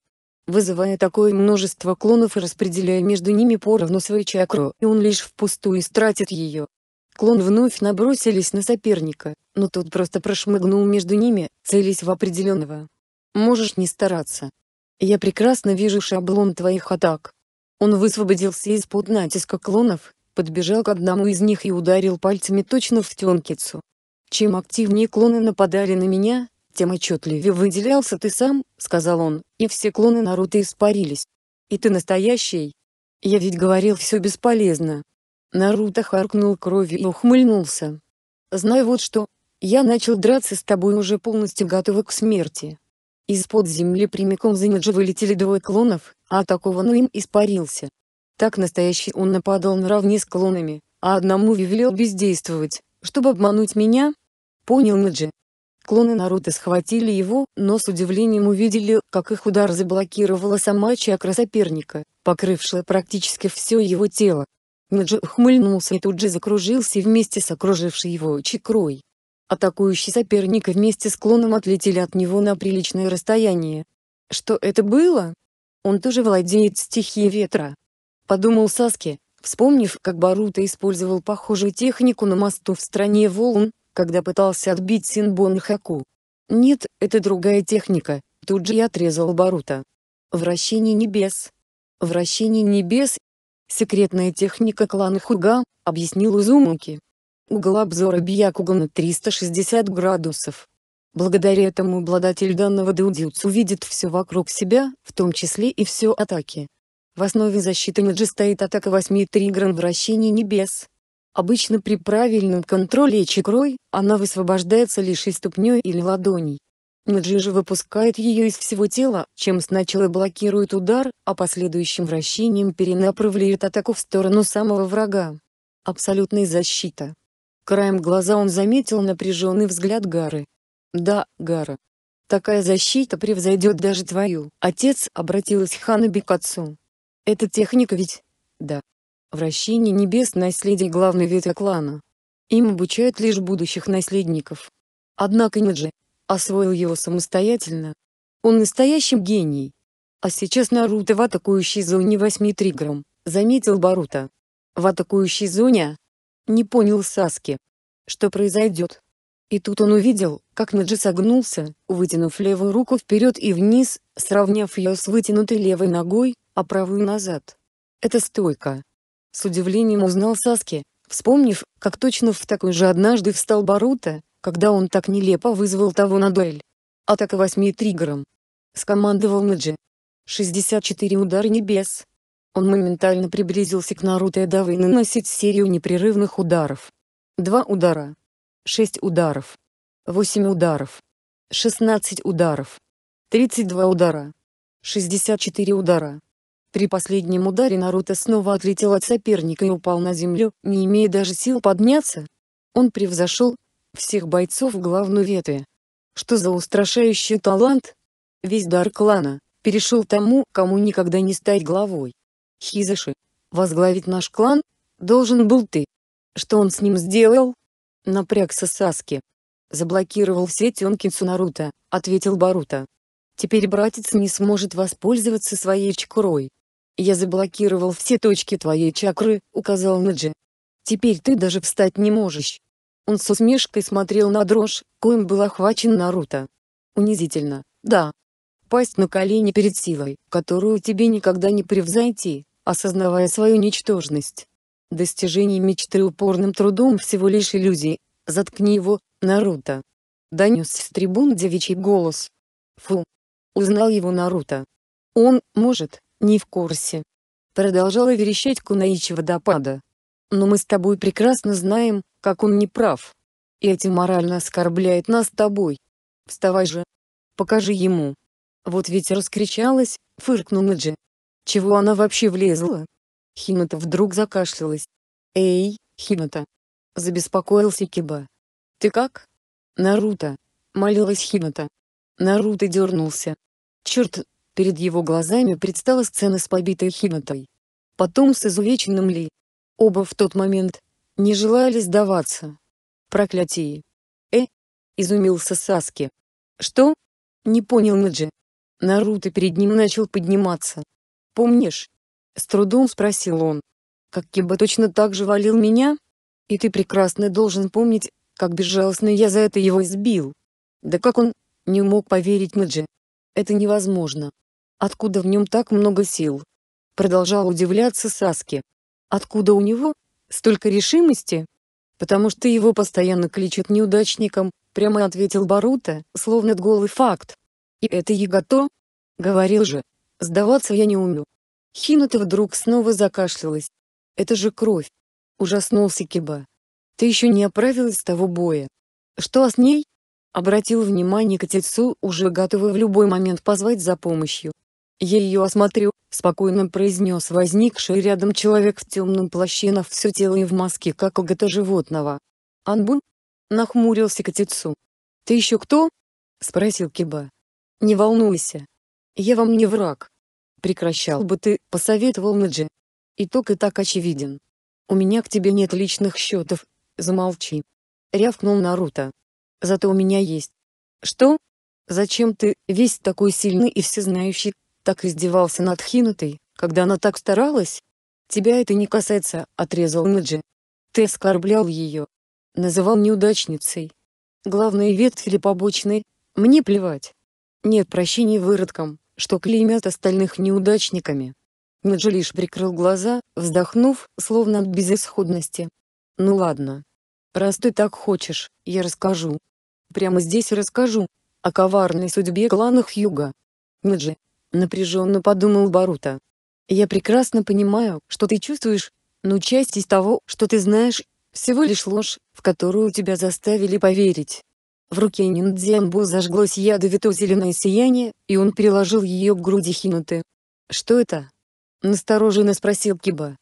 вызывая такое множество клонов и распределяя между ними поровну свою чакру, и он лишь впустую истратит ее. Клон вновь набросились на соперника, но тот просто прошмыгнул между ними, целясь в определенного. Можешь не стараться. Я прекрасно вижу шаблон твоих атак. Он высвободился из-под натиска клонов, подбежал к одному из них и ударил пальцами точно в тенкицу. Чем активнее клоны нападали на меня, тем отчетливее выделялся ты сам, сказал он, и все клоны Наруто испарились. И ты настоящий. Я ведь говорил все бесполезно. Наруто харкнул кровью и ухмыльнулся. Знай вот что, я начал драться с тобой уже полностью готовы к смерти. Из-под земли прямиком за Ниджи вылетели двое клонов, а атакованный ну, им испарился. Так настоящий он нападал наравне с клонами, а одному велел бездействовать, чтобы обмануть меня? Понял Ниджи, Клоны Наруто схватили его, но с удивлением увидели, как их удар заблокировала сама чакра соперника, покрывшая практически все его тело. Ниджи ухмыльнулся и тут же закружился вместе с окружившей его чакрой. Атакующий соперника вместе с клоном отлетели от него на приличное расстояние. Что это было? Он тоже владеет стихией ветра. Подумал Саски, вспомнив, как Баруто использовал похожую технику на мосту в стране волн, когда пытался отбить Синбон Хаку. Нет, это другая техника, тут же я отрезал Барута. Вращение небес. Вращение небес. Секретная техника клана Хуга, объяснил Узумуки. Угол обзора Бьякуга на 360 градусов. Благодаря этому обладатель данного дудюцу видит все вокруг себя, в том числе и все атаки. В основе защиты Ниджи стоит атака 8 триггером вращения небес. Обычно при правильном контроле чакрой, она высвобождается лишь из ступней или ладоней. Наджи же выпускает ее из всего тела, чем сначала блокирует удар, а последующим вращением перенаправляет атаку в сторону самого врага. Абсолютная защита. Краем глаза он заметил напряженный взгляд Гары. «Да, Гара. Такая защита превзойдет даже твою». Отец обратилась Ханаби к отцу. «Это техника ведь?» «Да». Вращение небес – наследие главной ветви клана. Им обучают лишь будущих наследников. Однако Ниджи освоил его самостоятельно. Он настоящий гений. А сейчас Наруто в атакующей зоне 8 триггером, заметил Барута. В атакующей зоне? Не понял Саски. Что произойдет? И тут он увидел, как Наджи согнулся, вытянув левую руку вперед и вниз, сравняв ее с вытянутой левой ногой, а правую назад. Это стойка с удивлением узнал Саски, вспомнив, как точно в такой же однажды встал Барута, когда он так нелепо вызвал того на дуэль. Атака восьми триггером. Скомандовал Наджи. 64 удара небес. Он моментально приблизился к Наруто и давай наносить серию непрерывных ударов. Два удара. Шесть ударов. Восемь ударов. 16 ударов. 32 удара. 64 удара. При последнем ударе Наруто снова отлетел от соперника и упал на землю, не имея даже сил подняться. Он превзошел всех бойцов главной ветви. Что за устрашающий талант? Весь дар клана перешел тому, кому никогда не стать главой. Хизаши, возглавить наш клан должен был ты. Что он с ним сделал? Напрягся Саски. Заблокировал все Тёнкинсу Наруто, ответил Барута. Теперь братец не сможет воспользоваться своей чакрой. Я заблокировал все точки твоей чакры, указал Наджи. Теперь ты даже встать не можешь. Он с усмешкой смотрел на дрожь, коим был охвачен Наруто. Унизительно, да. Пасть на колени перед силой, которую тебе никогда не превзойти, осознавая свою ничтожность. Достижение мечты упорным трудом всего лишь иллюзии. Заткни его, Наруто. Донес с трибун девичий голос. Фу, Узнал его Наруто. Он, может, не в курсе. Продолжала верещать Кунаичи водопада. Но мы с тобой прекрасно знаем, как он не прав. И этим морально оскорбляет нас с тобой. Вставай же. Покажи ему. Вот ведь раскричалась, фыркнула Джи. Чего она вообще влезла? Хината вдруг закашлялась. Эй, Хината. Забеспокоился Киба. Ты как? Наруто. Молилась Хината. Наруто дернулся. Черт, перед его глазами предстала сцена с побитой Хинатой. Потом с изувеченным Ли. Оба в тот момент не желали сдаваться. Проклятие. Э? Изумился Саски. Что? Не понял Наджи. Наруто перед ним начал подниматься. Помнишь? С трудом спросил он. Как Киба точно так же валил меня? И ты прекрасно должен помнить, как безжалостно я за это его избил. Да как он, не мог поверить Мэджи. Это невозможно. Откуда в нем так много сил? Продолжал удивляться Саски. Откуда у него столько решимости? Потому что его постоянно кличут неудачником, прямо ответил Барута, словно голый факт. И это Ягото? Говорил же. Сдаваться я не умею. Хинута вдруг снова закашлялась. Это же кровь. Ужаснулся Киба. Ты еще не оправилась с того боя. Что с ней? обратил внимание Катицу, уже готовый в любой момент позвать за помощью. «Я ее осмотрю», — спокойно произнес возникший рядом человек в темном плаще на все тело и в маске какого-то животного. «Анбун?» — нахмурился Катицу. «Ты еще кто?» — спросил Киба. «Не волнуйся. Я вам не враг. Прекращал бы ты», — посоветовал Наджи. «Итог и так очевиден. У меня к тебе нет личных счетов, замолчи». Рявкнул Наруто. Зато у меня есть. Что? Зачем ты, весь такой сильный и всезнающий, так издевался над Хинутой, когда она так старалась? Тебя это не касается, отрезал Наджи. Ты оскорблял ее. Называл неудачницей. Главные ветви или побочные? мне плевать. Нет прощения выродкам, что клеймят остальных неудачниками. Наджи лишь прикрыл глаза, вздохнув, словно от безысходности. Ну ладно, Раз ты так хочешь, я расскажу. Прямо здесь расскажу. О коварной судьбе кланах Юга. Неджи. Напряженно подумал Барута. Я прекрасно понимаю, что ты чувствуешь, но часть из того, что ты знаешь, всего лишь ложь, в которую тебя заставили поверить. В руке ниндзямбу зажглось ядовито-зеленое сияние, и он приложил ее к груди Хинуты. «Что это?» — настороженно спросил Киба.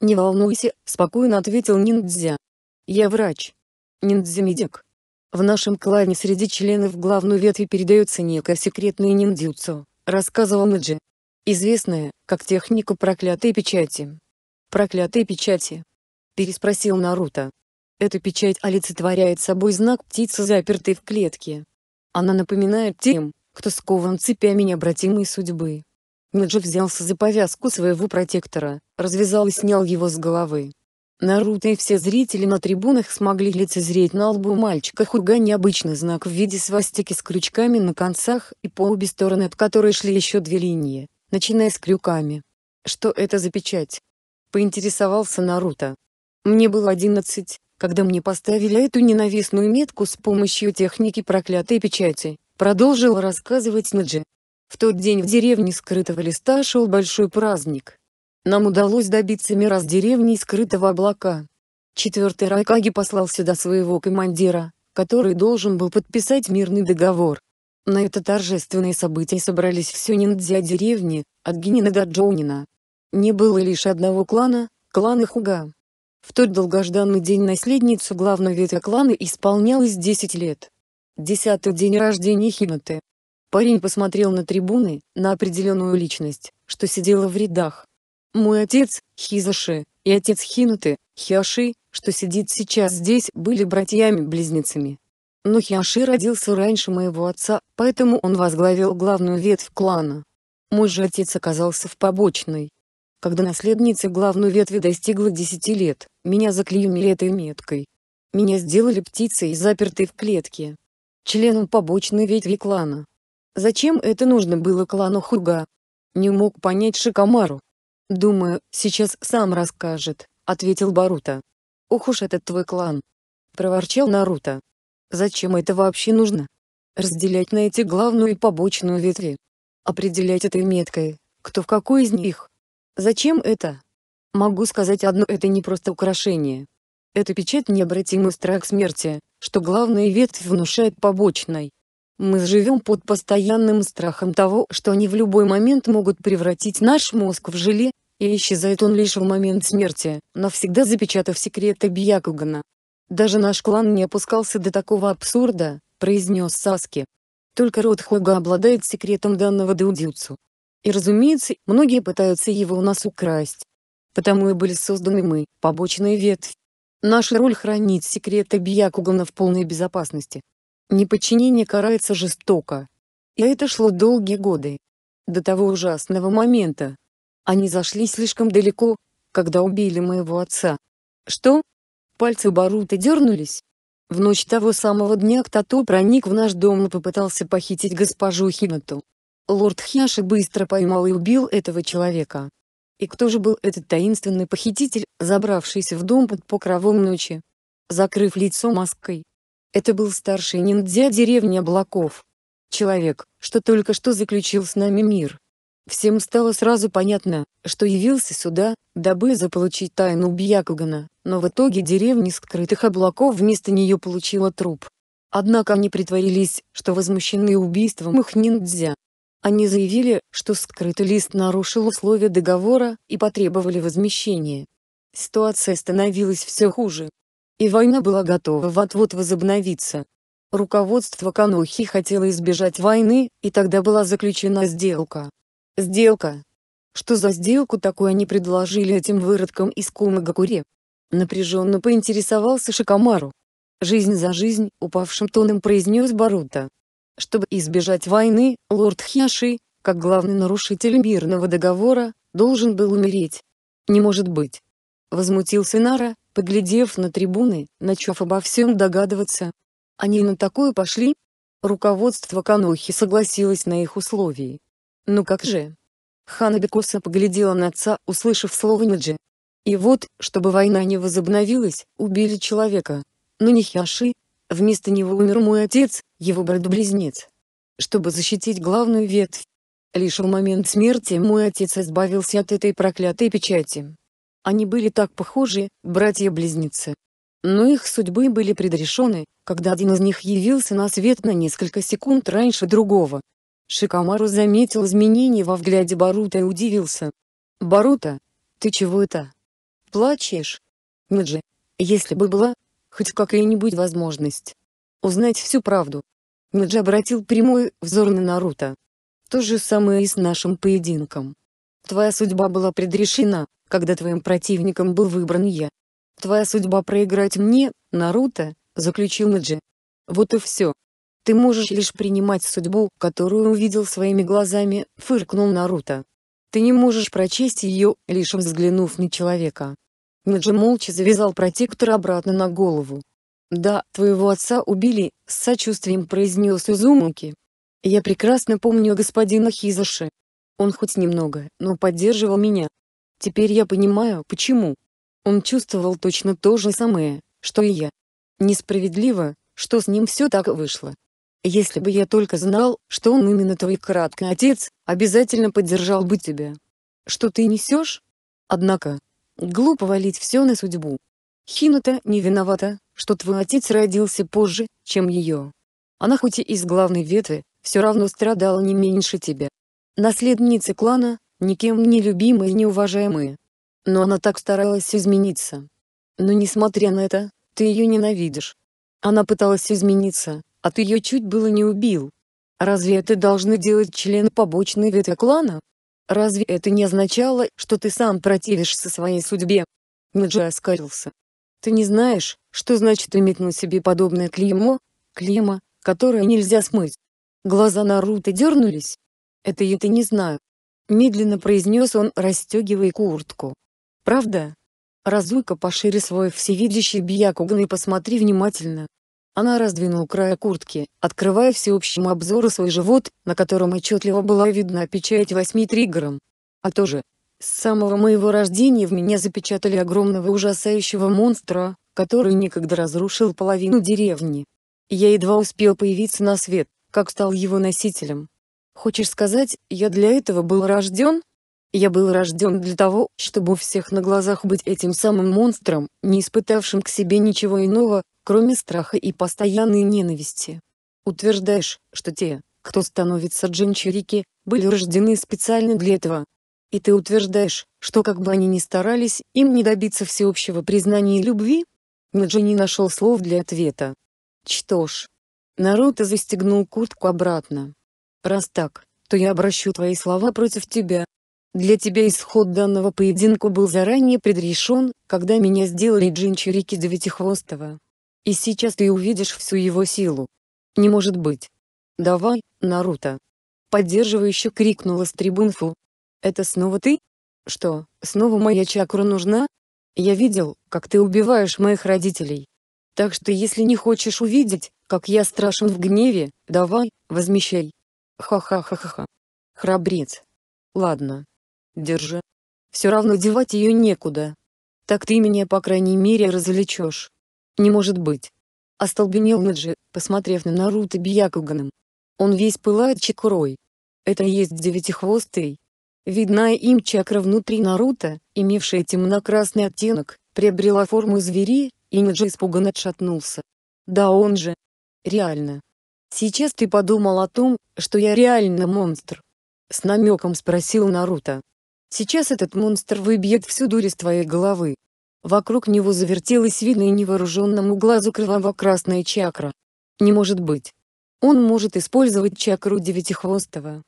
«Не волнуйся», — спокойно ответил ниндзя. Я врач. Ниндзя-медик. В нашем клане среди членов главной ветви передается некое секретное ниндзюцу, рассказывал Наджи. Известная, как техника проклятой печати. Проклятой печати? Переспросил Наруто. Эта печать олицетворяет собой знак птицы, запертой в клетке. Она напоминает тем, кто скован цепями необратимой судьбы. Наджи взялся за повязку своего протектора, развязал и снял его с головы. Наруто и все зрители на трибунах смогли лицезреть на лбу мальчика Хуга необычный знак в виде свастики с крючками на концах и по обе стороны от которой шли еще две линии, начиная с крюками. «Что это за печать?» — поинтересовался Наруто. «Мне было одиннадцать, когда мне поставили эту ненавистную метку с помощью техники проклятой печати», — продолжил рассказывать Наджи. В тот день в деревне скрытого листа шел большой праздник. Нам удалось добиться мира с деревней скрытого облака. Четвертый Райкаги послал сюда своего командира, который должен был подписать мирный договор. На это торжественное событие собрались все ниндзя деревни, от Генина до Джонина. Не было лишь одного клана, клана Хуга. В тот долгожданный день наследницу главного ветвя клана исполнялось 10 лет. Десятый день рождения Хинаты. Парень посмотрел на трибуны, на определенную личность, что сидела в рядах. Мой отец, Хизаши, и отец Хинуты, Хиаши, что сидит сейчас здесь, были братьями-близнецами. Но Хиаши родился раньше моего отца, поэтому он возглавил главную ветвь клана. Мой же отец оказался в побочной. Когда наследница главной ветви достигла 10 лет, меня заклеймили этой меткой. Меня сделали птицей, запертой в клетке. Членом побочной ветви клана. Зачем это нужно было клану Хуга? Не мог понять Шикамару. «Думаю, сейчас сам расскажет», — ответил Барута. «Ух уж этот твой клан!» — проворчал Наруто. «Зачем это вообще нужно? Разделять на эти главную и побочную ветви. Определять этой меткой, кто в какой из них. Зачем это? Могу сказать одно, это не просто украшение. Это печать необратимый страх смерти, что главная ветвь внушает побочной. Мы живем под постоянным страхом того, что они в любой момент могут превратить наш мозг в желе, и исчезает он лишь в момент смерти, навсегда запечатав секрет Бьякугана. «Даже наш клан не опускался до такого абсурда», — произнес Саски. «Только род Хога обладает секретом данного Дудюцу. И разумеется, многие пытаются его у нас украсть. Потому и были созданы мы, побочные ветви. Наша роль хранить секреты Бьякугана в полной безопасности. Неподчинение карается жестоко. И это шло долгие годы. До того ужасного момента, они зашли слишком далеко, когда убили моего отца. Что? Пальцы Барута дернулись. В ночь того самого дня Ктато проник в наш дом и попытался похитить госпожу Хинату. Лорд Хьяши быстро поймал и убил этого человека. И кто же был этот таинственный похититель, забравшийся в дом под покровом ночи? Закрыв лицо маской. Это был старший ниндзя деревни облаков. Человек, что только что заключил с нами мир. Всем стало сразу понятно, что явился сюда, дабы заполучить тайну Бьякугана, но в итоге деревня скрытых облаков вместо нее получила труп. Однако они притворились, что возмущены убийством их ниндзя. Они заявили, что скрытый лист нарушил условия договора и потребовали возмещения. Ситуация становилась все хуже. И война была готова вот-вот возобновиться. Руководство Канохи хотело избежать войны, и тогда была заключена сделка. Сделка. Что за сделку такую они предложили этим выродкам из Кумагакури? Напряженно поинтересовался Шикамару. «Жизнь за жизнь», — упавшим тоном произнес Барута. Чтобы избежать войны, лорд Хьяши, как главный нарушитель мирного договора, должен был умереть. «Не может быть!» Возмутился Нара, поглядев на трибуны, начав обо всем догадываться. «Они на такое пошли?» Руководство Канохи согласилось на их условия. Ну как же? Хана Бекоса поглядела на отца, услышав слово Ниджи. И вот, чтобы война не возобновилась, убили человека. Но ну, не хиаши. Вместо него умер мой отец, его брат-близнец. Чтобы защитить главную ветвь. Лишь в момент смерти мой отец избавился от этой проклятой печати. Они были так похожи, братья-близнецы. Но их судьбы были предрешены, когда один из них явился на свет на несколько секунд раньше другого. Шикамару заметил изменения во взгляде Барута и удивился. «Барута, ты чего это? Плачешь? Нет если бы была хоть какая-нибудь возможность узнать всю правду». Нидж обратил прямой взор на Наруто. «То же самое и с нашим поединком. Твоя судьба была предрешена, когда твоим противником был выбран я. Твоя судьба проиграть мне, Наруто», — заключил Наджи. «Вот и все, ты можешь лишь принимать судьбу, которую увидел своими глазами, фыркнул Наруто. Ты не можешь прочесть ее, лишь взглянув на человека. Наджи молча завязал протектор обратно на голову. «Да, твоего отца убили», — с сочувствием произнес Узумуки. «Я прекрасно помню господина Хизаши. Он хоть немного, но поддерживал меня. Теперь я понимаю, почему. Он чувствовал точно то же самое, что и я. Несправедливо, что с ним все так вышло. Если бы я только знал, что он именно твой краткий отец, обязательно поддержал бы тебя. Что ты несешь? Однако, глупо валить все на судьбу. Хината не виновата, что твой отец родился позже, чем ее. Она хоть и из главной ветви, все равно страдала не меньше тебя. Наследницы клана, никем не любимые и неуважаемые. Но она так старалась измениться. Но несмотря на это, ты ее ненавидишь. Она пыталась измениться, а ты ее чуть было не убил. Разве это должны делать члены побочной ветви клана? Разве это не означало, что ты сам противишься своей судьбе? Неджи оскалился. Ты не знаешь, что значит иметь на себе подобное клеймо? Клеймо, которое нельзя смыть. Глаза Наруто дернулись. Это я-то не знаю. Медленно произнес он, расстегивая куртку. Правда? Разуйка пошире свой всевидящий биякуган и посмотри внимательно. Она раздвинула края куртки, открывая всеобщему обзору свой живот, на котором отчетливо была видна печать восьми триггером. А тоже, с самого моего рождения в меня запечатали огромного ужасающего монстра, который некогда разрушил половину деревни. Я едва успел появиться на свет, как стал его носителем. Хочешь сказать, я для этого был рожден? Я был рожден для того, чтобы у всех на глазах быть этим самым монстром, не испытавшим к себе ничего иного, кроме страха и постоянной ненависти. Утверждаешь, что те, кто становится джинчурики, были рождены специально для этого. И ты утверждаешь, что как бы они ни старались, им не добиться всеобщего признания и любви? Наджи не нашел слов для ответа. Что ж. Наруто застегнул куртку обратно. Раз так, то я обращу твои слова против тебя. Для тебя исход данного поединка был заранее предрешен, когда меня сделали джинчурики девятихвостого. И сейчас ты увидишь всю его силу. Не может быть. Давай, Наруто. Поддерживающе крикнула с трибун Фу. Это снова ты? Что, снова моя чакра нужна? Я видел, как ты убиваешь моих родителей. Так что если не хочешь увидеть, как я страшен в гневе, давай, возмещай. Ха-ха-ха-ха-ха. Храбрец. Ладно. Держи. Все равно девать ее некуда. Так ты меня по крайней мере развлечешь. Не может быть. Остолбенел Наджи, посмотрев на Наруто Биякуганом, Он весь пылает чакурой. Это и есть девятихвостый. Видная им чакра внутри Наруто, имевшая темно-красный оттенок, приобрела форму звери, и Наджи испуганно отшатнулся. Да он же. Реально. Сейчас ты подумал о том, что я реально монстр. С намеком спросил Наруто. Сейчас этот монстр выбьет всю дурь из твоей головы. Вокруг него завертелась видная невооруженному глазу кроваво-красная чакра. Не может быть. Он может использовать чакру девятихвостого.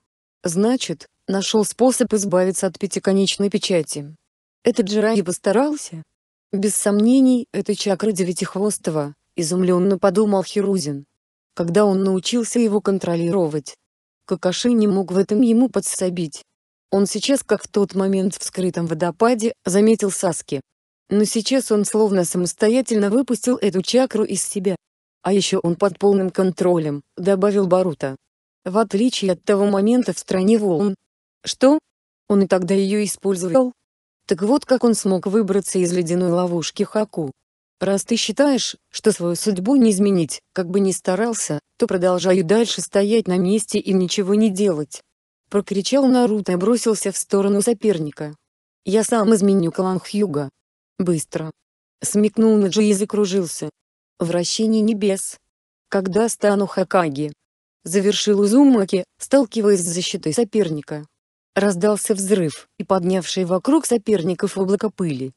Значит, нашел способ избавиться от пятиконечной печати. Этот Джираи постарался? Без сомнений, это чакра девятихвостого, изумленно подумал Хирузин. Когда он научился его контролировать? Какаши не мог в этом ему подсобить. Он сейчас как в тот момент в скрытом водопаде, заметил Саски но сейчас он словно самостоятельно выпустил эту чакру из себя. А еще он под полным контролем, добавил Барута. В отличие от того момента в стране волн. Что? Он и тогда ее использовал? Так вот как он смог выбраться из ледяной ловушки Хаку. Раз ты считаешь, что свою судьбу не изменить, как бы ни старался, то продолжаю дальше стоять на месте и ничего не делать. Прокричал Наруто и бросился в сторону соперника. Я сам изменю клан Хьюга, Быстро. Смекнул Наджи и закружился. Вращение небес. Когда стану Хакаги? Завершил Узумаки, сталкиваясь с защитой соперника. Раздался взрыв, и поднявший вокруг соперников облако пыли.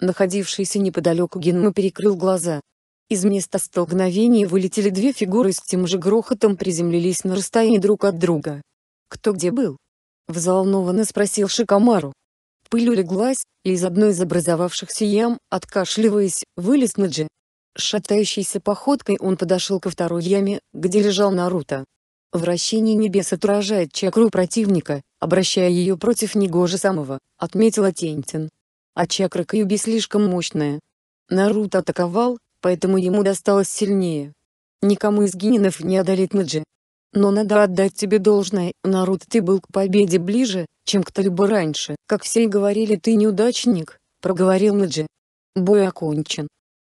Находившийся неподалеку Генма перекрыл глаза. Из места столкновения вылетели две фигуры с тем же грохотом приземлились на расстоянии друг от друга. «Кто где был?» — взволнованно спросил Шикамару пылью улеглась, и из одной из образовавшихся ям, откашливаясь, вылез Наджи. Шатающейся походкой он подошел ко второй яме, где лежал Наруто. Вращение небес отражает чакру противника, обращая ее против него же самого, отметила Тентин. А чакра Кьюби слишком мощная. Наруто атаковал, поэтому ему досталось сильнее. Никому из гининов не одолеть Наджи. Но надо отдать тебе должное, Наруто ты был к победе ближе, чем кто-либо раньше. Как все и говорили ты неудачник, проговорил Наджи. Бой окончен.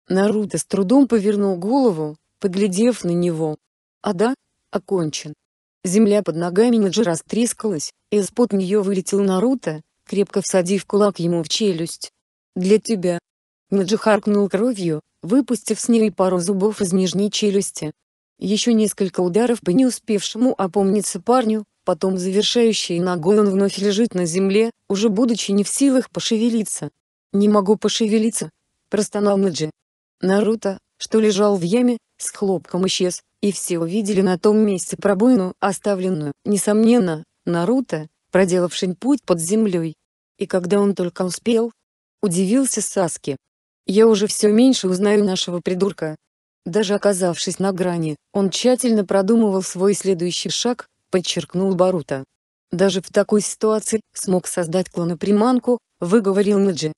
Наруто с трудом повернул голову, поглядев на него. А да, окончен. Земля под ногами Наджи растрескалась, и из-под нее вылетел Наруто, крепко всадив кулак ему в челюсть. «Для тебя!» Наджи харкнул кровью, выпустив с ней пару зубов из нижней челюсти. Еще несколько ударов по не успевшему опомниться парню, потом завершающий ногой он вновь лежит на земле, уже будучи не в силах пошевелиться. «Не могу пошевелиться!» – простонал Наджи. Наруто, что лежал в яме, с хлопком исчез, и все увидели на том месте пробоину, оставленную, несомненно, Наруто, проделавший путь под землей. И когда он только успел, удивился Саски. «Я уже все меньше узнаю нашего придурка». Даже оказавшись на грани, он тщательно продумывал свой следующий шаг, подчеркнул Барута. Даже в такой ситуации смог создать клоноприманку, выговорил Наджи.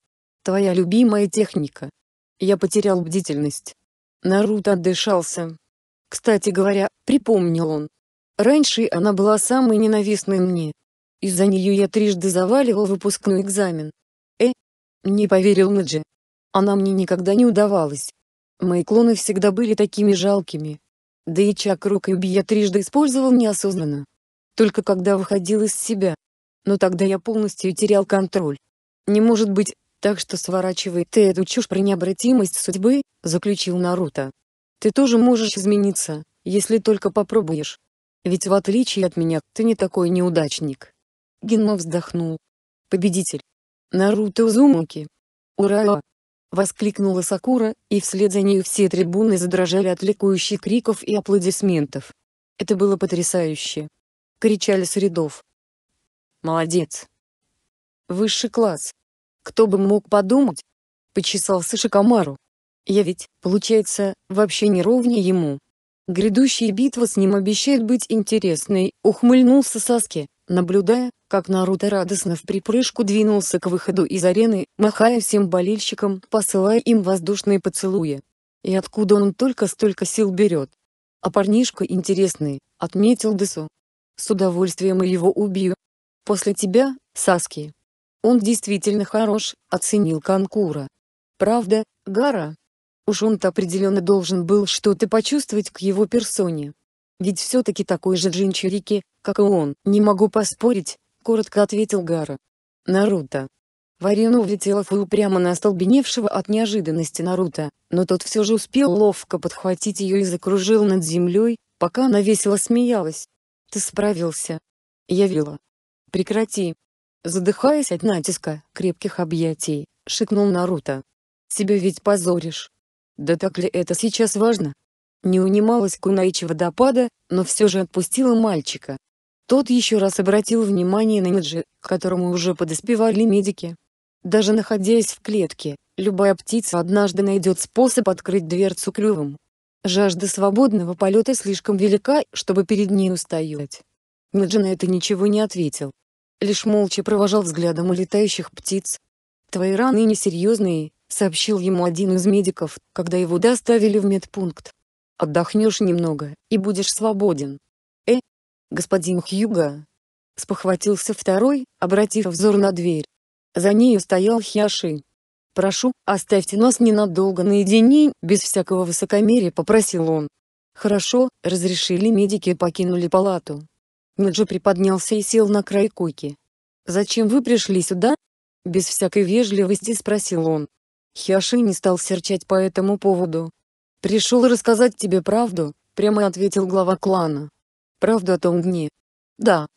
Твоя любимая техника. Я потерял бдительность. Наруто отдышался. Кстати говоря, припомнил он. Раньше она была самой ненавистной мне. Из-за нее я трижды заваливал выпускной экзамен. Э? Не поверил Наджи. Она мне никогда не удавалась. Мои клоны всегда были такими жалкими. Да и чакру Кьюби я трижды использовал неосознанно. Только когда выходил из себя. Но тогда я полностью терял контроль. Не может быть, так что сворачивай ты эту чушь про необратимость судьбы, заключил Наруто. Ты тоже можешь измениться, если только попробуешь. Ведь в отличие от меня, ты не такой неудачник. Генма вздохнул. Победитель. Наруто Узумаки. Ура! Воскликнула Сакура, и вслед за ней все трибуны задрожали от ликующих криков и аплодисментов. Это было потрясающе. Кричали с рядов. Молодец. Высший класс. Кто бы мог подумать? Почесался Шикамару. Я ведь, получается, вообще не ровнее ему. Грядущая битва с ним обещает быть интересной, ухмыльнулся Саске. Наблюдая, как Наруто радостно в припрыжку двинулся к выходу из арены, махая всем болельщикам, посылая им воздушные поцелуи. И откуда он только столько сил берет? А парнишка интересный, отметил Десу. С удовольствием и его убью. После тебя, Саски. Он действительно хорош, оценил Конкура. Правда, Гара? Уж он-то определенно должен был что-то почувствовать к его персоне. Ведь все-таки такой же джинчурики, как и он. Не могу поспорить, коротко ответил Гара. Наруто. Варина влетела Фу прямо на остолбеневшего от неожиданности Наруто, но тот все же успел ловко подхватить ее и закружил над землей, пока она весело смеялась. «Ты справился». «Я вела». «Прекрати». Задыхаясь от натиска, крепких объятий, шикнул Наруто. «Себя ведь позоришь». «Да так ли это сейчас важно?» Не унималась Кунаичи водопада, но все же отпустила мальчика. Тот еще раз обратил внимание на Неджи, которому уже подоспевали медики. Даже находясь в клетке, любая птица однажды найдет способ открыть дверцу клювом. Жажда свободного полета слишком велика, чтобы перед ней устоять. Неджи на это ничего не ответил. Лишь молча провожал взглядом улетающих птиц. «Твои раны несерьезные», — сообщил ему один из медиков, когда его доставили в медпункт. Отдохнешь немного, и будешь свободен. Э, господин Хьюга. Спохватился второй, обратив взор на дверь. За нею стоял Хьяши. «Прошу, оставьте нас ненадолго наедине», без всякого высокомерия попросил он. «Хорошо», — разрешили медики и покинули палату. Ниджи приподнялся и сел на край койки. «Зачем вы пришли сюда?» Без всякой вежливости спросил он. Хиаши не стал серчать по этому поводу, «Пришел рассказать тебе правду», — прямо ответил глава клана. «Правду о том дне?» «Да».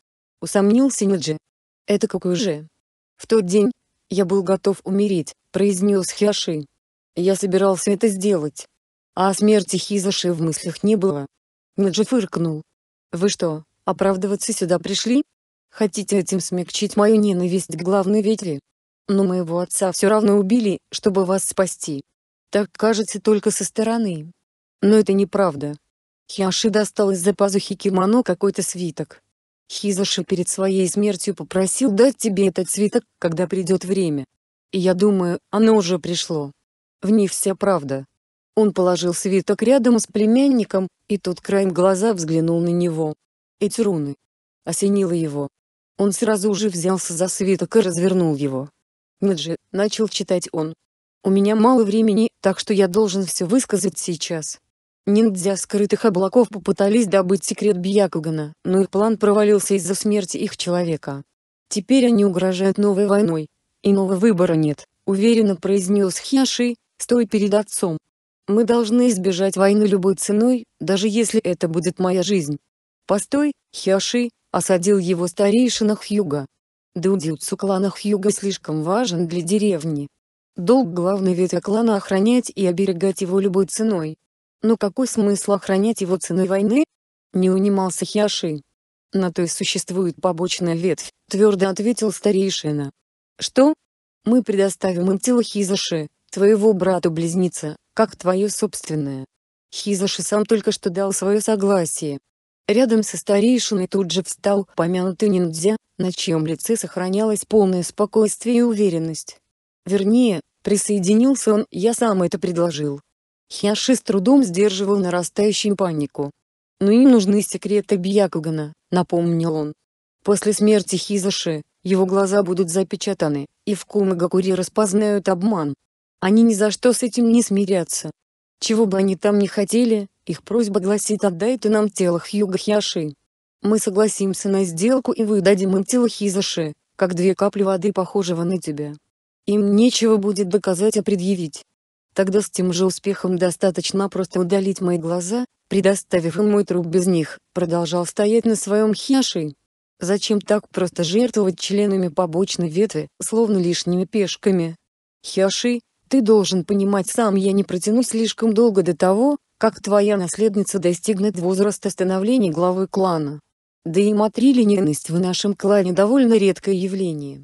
Усомнился Ниджи. «Это какой же?» «В тот день, я был готов умереть», — произнес Хиаши. «Я собирался это сделать». А о смерти Хизаши в мыслях не было. Ниджи фыркнул. «Вы что, оправдываться сюда пришли? Хотите этим смягчить мою ненависть к главной ветви? Но моего отца все равно убили, чтобы вас спасти. Так кажется только со стороны. Но это неправда. Хиаши достал из-за пазухи кимоно какой-то свиток. Хизаши перед своей смертью попросил дать тебе этот свиток, когда придет время. И я думаю, оно уже пришло. В ней вся правда. Он положил свиток рядом с племянником, и тот краем глаза взглянул на него. Эти руны. Осенило его. Он сразу же взялся за свиток и развернул его. Неджи, начал читать он, у меня мало времени, так что я должен все высказать сейчас. Ниндзя скрытых облаков попытались добыть секрет Бьякугана, но их план провалился из-за смерти их человека. Теперь они угрожают новой войной. Иного выбора нет, уверенно произнес Хяши, стоя перед отцом. Мы должны избежать войны любой ценой, даже если это будет моя жизнь. Постой, Хяши, осадил его старейшина Хьюга. Дудюцу клана Хьюга слишком важен для деревни. Долг главной ветви клана охранять и оберегать его любой ценой. Но какой смысл охранять его ценой войны? Не унимался Хиаши. На то и существует побочная ветвь, твердо ответил старейшина. Что? Мы предоставим им тело Хизаши, твоего брата-близнеца, как твое собственное. Хизаши сам только что дал свое согласие. Рядом со старейшиной тут же встал помянутый ниндзя, на чьем лице сохранялось полное спокойствие и уверенность. Вернее, присоединился он, я сам это предложил. Хиаши с трудом сдерживал нарастающую панику. «Но «Ну им нужны секреты Бьякугана», — напомнил он. «После смерти Хизаши, его глаза будут запечатаны, и в Кумагакури распознают обман. Они ни за что с этим не смирятся. Чего бы они там ни хотели, их просьба гласит «отдайте нам тело Хьюга Хяши». Мы согласимся на сделку и выдадим им тело Хизаши, как две капли воды похожего на тебя. Им нечего будет доказать, а предъявить. Тогда с тем же успехом достаточно просто удалить мои глаза, предоставив им мой труп без них, продолжал стоять на своем хяши. Зачем так просто жертвовать членами побочной ветви, словно лишними пешками? Хяши, ты должен понимать сам, я не протяну слишком долго до того, как твоя наследница достигнет возраста становления главы клана. Да и матрилинейность в нашем клане довольно редкое явление.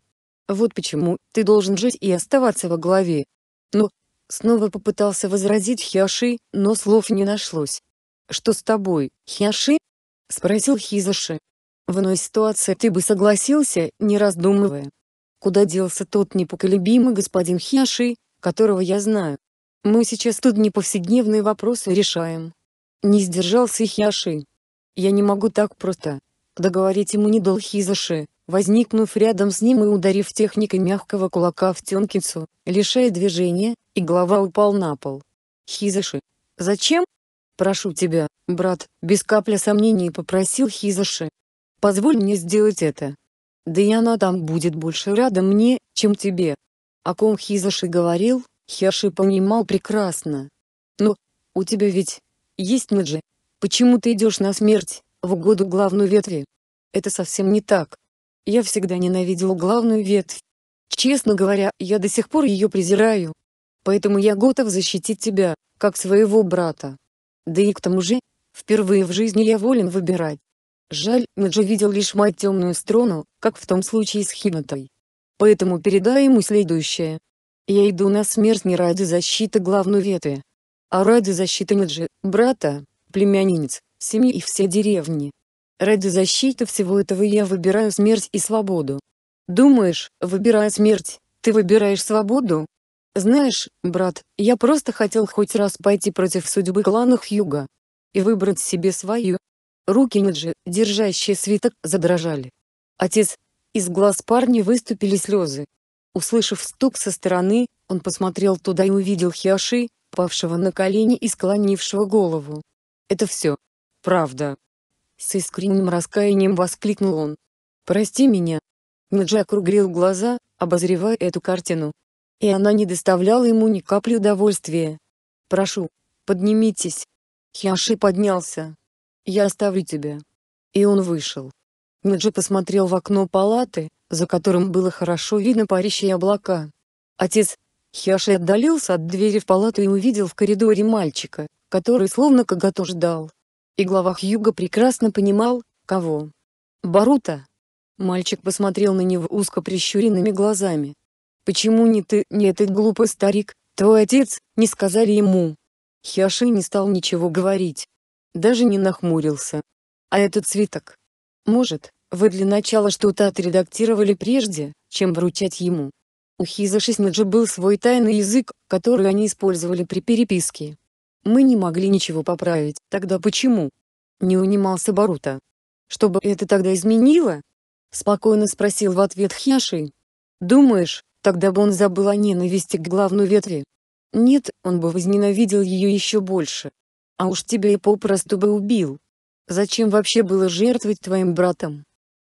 Вот почему ты должен жить и оставаться во главе. Но, снова попытался возразить Хиаши, но слов не нашлось. Что с тобой, Хиаши? Спросил Хизаши. В иной ситуации ты бы согласился, не раздумывая. Куда делся тот непоколебимый господин Хиаши, которого я знаю? Мы сейчас тут не повседневные вопросы решаем. Не сдержался Хиаши. Я не могу так просто. Договорить ему не дал Хизаши, возникнув рядом с ним и ударив техникой мягкого кулака в Тёнкинсу, лишая движения, и голова упал на пол. Хизаши. «Зачем?» «Прошу тебя, брат», — без капля сомнений попросил Хизаши. «Позволь мне сделать это. Да и она там будет больше рада мне, чем тебе». О ком Хизаши говорил, Хеши понимал прекрасно. «Но, у тебя ведь есть Наджи. Почему ты идешь на смерть, в угоду главной ветви?» «Это совсем не так. Я всегда ненавидел главную ветвь. Честно говоря, я до сих пор ее презираю. Поэтому я готов защитить тебя, как своего брата. Да и к тому же, впервые в жизни я волен выбирать. Жаль, Меджи видел лишь мать темную сторону, как в том случае с Хинатой. Поэтому передай ему следующее. Я иду на смерть не ради защиты главной ветви, а ради защиты Меджи, брата, племянниц, семьи и всей деревни. Ради защиты всего этого я выбираю смерть и свободу. Думаешь, выбирая смерть, ты выбираешь свободу? Знаешь, брат, я просто хотел хоть раз пойти против судьбы клана Хьюга. И выбрать себе свою. Руки Неджи, держащие свиток, задрожали. Отец, из глаз парня выступили слезы. Услышав стук со стороны, он посмотрел туда и увидел Хиаши, павшего на колени и склонившего голову. Это все. Правда. С искренним раскаянием воскликнул он. «Прости меня!» Наджа округлил глаза, обозревая эту картину. И она не доставляла ему ни капли удовольствия. «Прошу, поднимитесь!» Хиаши поднялся. «Я оставлю тебя!» И он вышел. Наджи посмотрел в окно палаты, за которым было хорошо видно парящие облака. Отец Хиаши отдалился от двери в палату и увидел в коридоре мальчика, который словно кого-то ждал и глава Хьюга прекрасно понимал, кого. «Барута!» Мальчик посмотрел на него узко прищуренными глазами. «Почему не ты, не этот глупый старик, твой отец, не сказали ему?» Хиаши не стал ничего говорить. Даже не нахмурился. «А этот цветок? Может, вы для начала что-то отредактировали прежде, чем вручать ему?» У Хиза Шиснеджа был свой тайный язык, который они использовали при переписке. Мы не могли ничего поправить, тогда почему? Не унимался Барута. Чтобы это тогда изменило? Спокойно спросил в ответ Хяши. Думаешь, тогда бы он забыл о ненависти к главной ветви? Нет, он бы возненавидел ее еще больше. А уж тебя и попросту бы убил. Зачем вообще было жертвовать твоим братом?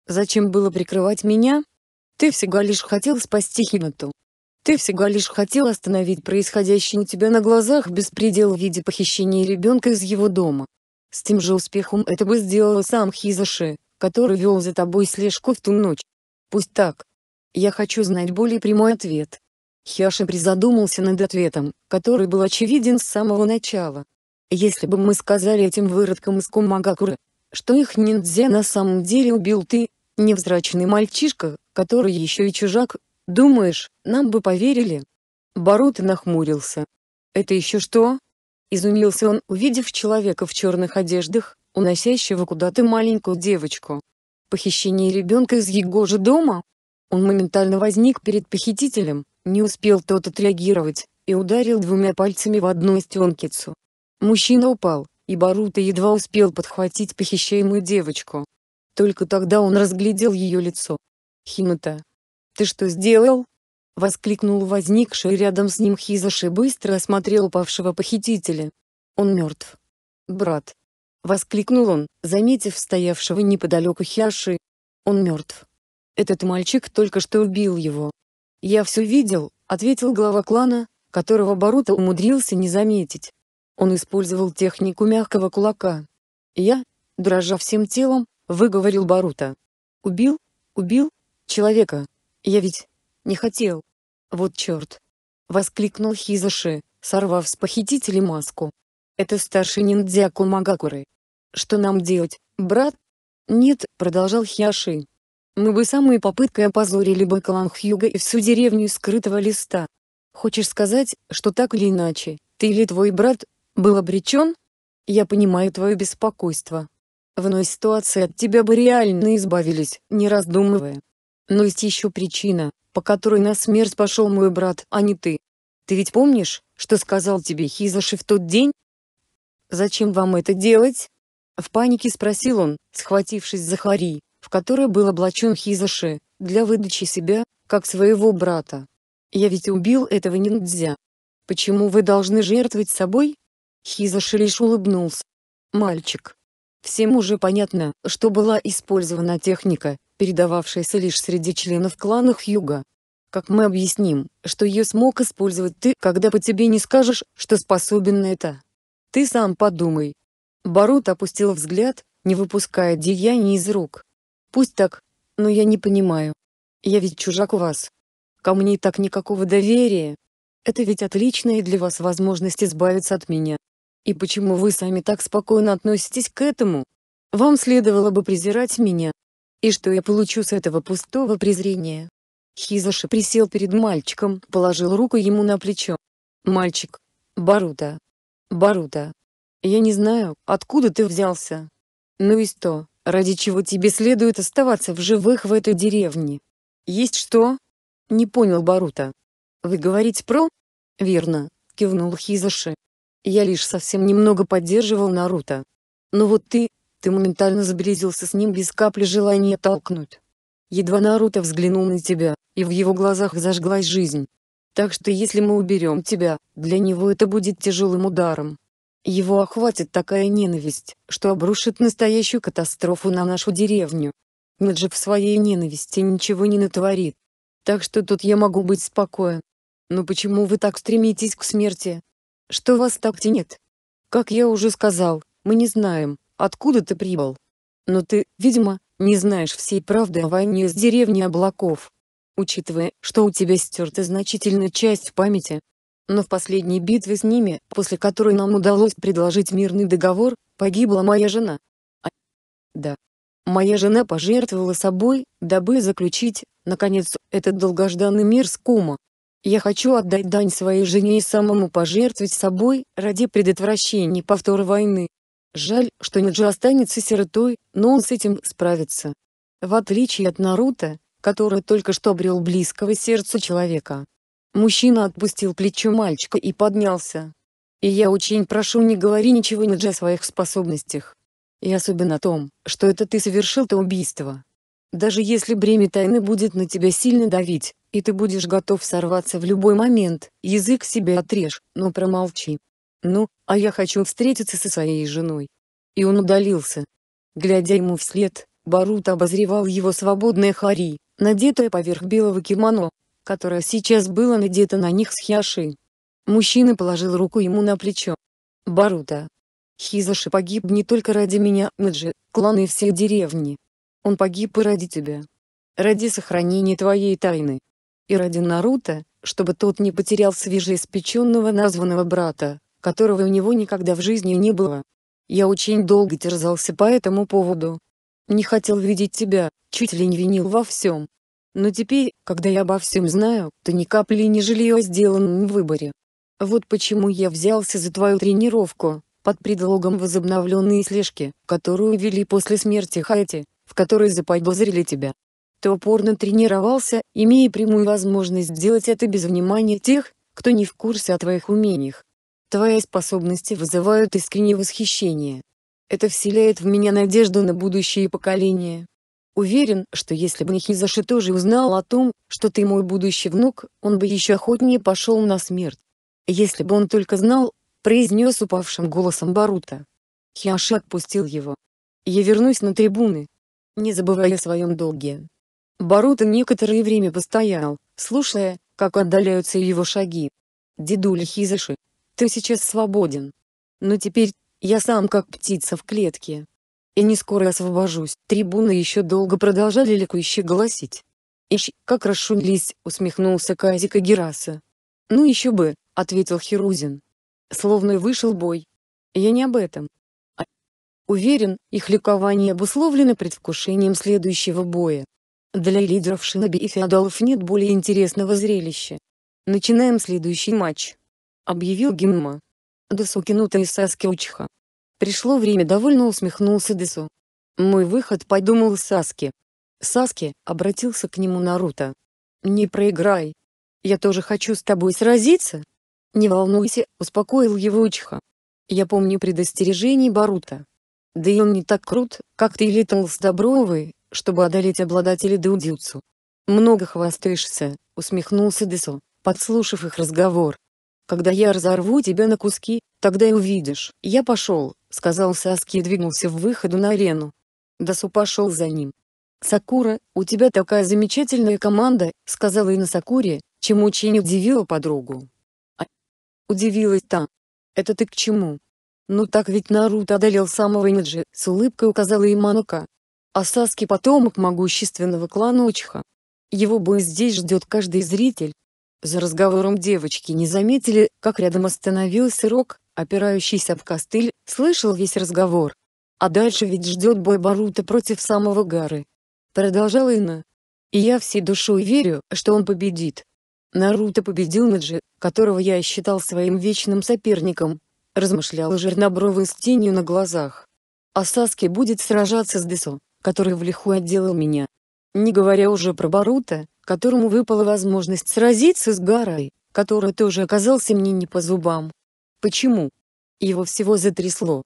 Зачем было прикрывать меня? Ты всегда лишь хотел спасти Хинату. Ты всего лишь хотел остановить происходящий у тебя на глазах беспредел в виде похищения ребенка из его дома. С тем же успехом это бы сделал сам Хизаши, который вел за тобой слежку в ту ночь. Пусть так. Я хочу знать более прямой ответ. Хиаши призадумался над ответом, который был очевиден с самого начала. Если бы мы сказали этим выродкам из Кумагакуры, что их ниндзя на самом деле убил ты, невзрачный мальчишка, который еще и чужак, Думаешь, нам бы поверили? Барут нахмурился. Это еще что? Изумился он, увидев человека в черных одеждах, уносящего куда-то маленькую девочку. Похищение ребенка из его же дома? Он моментально возник перед похитителем, не успел тот отреагировать, и ударил двумя пальцами в одну стенкицу. Мужчина упал, и Барута едва успел подхватить похищаемую девочку. Только тогда он разглядел ее лицо. Химата, «Ты что сделал?» — воскликнул возникший рядом с ним Хизаш и быстро осмотрел павшего похитителя. «Он мертв». «Брат!» — воскликнул он, заметив стоявшего неподалеку Хяши. «Он мертв. Этот мальчик только что убил его». «Я все видел», — ответил глава клана, которого Барута умудрился не заметить. Он использовал технику мягкого кулака. «Я?» — дрожа всем телом, выговорил Барута. «Убил? Убил? Человека?» «Я ведь не хотел!» «Вот черт!» — воскликнул Хизаши, сорвав с похитителей маску. «Это старший ниндзя Кумагакуры. Что нам делать, брат?» «Нет», — продолжал Хиаши. «Мы бы самой попыткой опозорили бы клан Хьюга и всю деревню скрытого листа. Хочешь сказать, что так или иначе, ты или твой брат, был обречен? Я понимаю твое беспокойство. В иной ситуации от тебя бы реально избавились, не раздумывая. Но есть еще причина, по которой на смерть пошел мой брат, а не ты. Ты ведь помнишь, что сказал тебе Хизаши в тот день? Зачем вам это делать? В панике спросил он, схватившись за Хари, в которой был облачен Хизаши, для выдачи себя, как своего брата. Я ведь убил этого ниндзя. Почему вы должны жертвовать собой? Хизаши лишь улыбнулся. Мальчик. Всем уже понятно, что была использована техника, передававшаяся лишь среди членов клана Хьюга. Как мы объясним, что ее смог использовать ты, когда по тебе не скажешь, что способен на это? Ты сам подумай. Барут опустил взгляд, не выпуская деяний из рук. Пусть так, но я не понимаю. Я ведь чужак у вас. Ко мне и так никакого доверия. Это ведь отличная для вас возможность избавиться от меня. И почему вы сами так спокойно относитесь к этому? Вам следовало бы презирать меня, и что я получу с этого пустого презрения? Хизаши присел перед мальчиком, положил руку ему на плечо. «Мальчик! Барута! Барута! Я не знаю, откуда ты взялся. Ну и что, ради чего тебе следует оставаться в живых в этой деревне? Есть что?» Не понял Барута. «Вы говорите про?» «Верно», — кивнул Хизаши. «Я лишь совсем немного поддерживал Наруто. Но вот ты, ты моментально сблизился с ним без капли желания толкнуть. Едва Наруто взглянул на тебя, и в его глазах зажглась жизнь. Так что если мы уберем тебя, для него это будет тяжелым ударом. Его охватит такая ненависть, что обрушит настоящую катастрофу на нашу деревню. Неджи в своей ненависти ничего не натворит. Так что тут я могу быть спокоен. Но почему вы так стремитесь к смерти? Что вас так тянет? Как я уже сказал, мы не знаем, откуда ты прибыл. Но ты, видимо, не знаешь всей правды о войне с деревней облаков. Учитывая, что у тебя стерта значительная часть памяти. Но в последней битве с ними, после которой нам удалось предложить мирный договор, погибла моя жена. А... Да. Моя жена пожертвовала собой, дабы заключить, наконец, этот долгожданный мир с Кума. Я хочу отдать дань своей жене и самому пожертвовать собой, ради предотвращения повтора войны. Жаль, что Ниджи останется сиротой, но он с этим справится. В отличие от Наруто, который только что обрел близкого сердца человека. Мужчина отпустил плечо мальчика и поднялся. И я очень прошу не говори ничего Ниджи о своих способностях. И особенно о том, что это ты совершил то убийство. Даже если бремя тайны будет на тебя сильно давить, и ты будешь готов сорваться в любой момент, язык себе отрежь, но промолчи. «Ну, а я хочу встретиться со своей женой». И он удалился. Глядя ему вслед, Барут обозревал его свободное хари, надетое поверх белого кимоно, которое сейчас было надето на них с Хяши. Мужчина положил руку ему на плечо. «Барута. Хизаши погиб не только ради меня, Мэджи, клана и всей деревни. Он погиб и ради тебя. Ради сохранения твоей тайны. И ради Наруто, чтобы тот не потерял свежеиспеченного названного брата которого у него никогда в жизни не было. Я очень долго терзался по этому поводу. Не хотел видеть тебя, чуть ли не винил во всем. Но теперь, когда я обо всем знаю, то ни капли не жалею о сделанном выборе. Вот почему я взялся за твою тренировку, под предлогом возобновленной слежки, которую вели после смерти Хайти, в которой заподозрили тебя. Ты упорно тренировался, имея прямую возможность сделать это без внимания тех, кто не в курсе о твоих умениях. Твои способности вызывают искреннее восхищение. Это вселяет в меня надежду на будущее поколения. Уверен, что если бы Нихизаши тоже узнал о том, что ты мой будущий внук, он бы еще охотнее пошел на смерть. Если бы он только знал, произнес упавшим голосом Барута. Хиаши отпустил его. Я вернусь на трибуны. Не забывай о своем долге. Барута некоторое время постоял, слушая, как отдаляются его шаги. Дедуля Хизаши, ты сейчас свободен. Но теперь я сам как птица в клетке. И не скоро освобожусь. Трибуны еще долго продолжали ликующе голосить. Ищ, как расшумелись, усмехнулся Казика Гераса. Ну еще бы, ответил Херузин. Словно вышел бой. Я не об этом. А... Уверен, их ликование обусловлено предвкушением следующего боя. Для лидеров шиноби и феодалов нет более интересного зрелища. Начинаем следующий матч объявил Гинма. Десу Кинута и Саски Учха. Пришло время, довольно усмехнулся Десу. Мой выход, подумал Саски. Саски обратился к нему Наруто. Не проиграй. Я тоже хочу с тобой сразиться. Не волнуйся, успокоил его Учха. Я помню предостережение Барута. Да и он не так крут, как ты летал с Добровой, чтобы одолеть обладателя Дудзюцу. «Много хвастаешься», — усмехнулся Десо, подслушав их разговор. Когда я разорву тебя на куски, тогда и увидишь. Я пошел, сказал Саски и двинулся в выходу на арену. Дасу пошел за ним. «Сакура, у тебя такая замечательная команда», — сказала на Сакуре, чем очень удивила подругу. А... Удивилась та. «Это ты к чему?» «Ну так ведь Наруто одолел самого Ниджи», — с улыбкой указала Иманука. «А Саски потомок могущественного клана Учиха. Его бой здесь ждет каждый зритель, за разговором девочки не заметили, как рядом остановился Рок, опирающийся в костыль, слышал весь разговор. А дальше ведь ждет бой Барута против самого Гары. Продолжала Инна. И я всей душой верю, что он победит. Наруто победил Наджи, которого я считал своим вечным соперником. Размышлял Жирнобровый с тенью на глазах. А Саски будет сражаться с Десо, который в лиху отделал меня. Не говоря уже про Барута, которому выпала возможность сразиться с Гарой, который тоже оказался мне не по зубам. Почему? Его всего затрясло.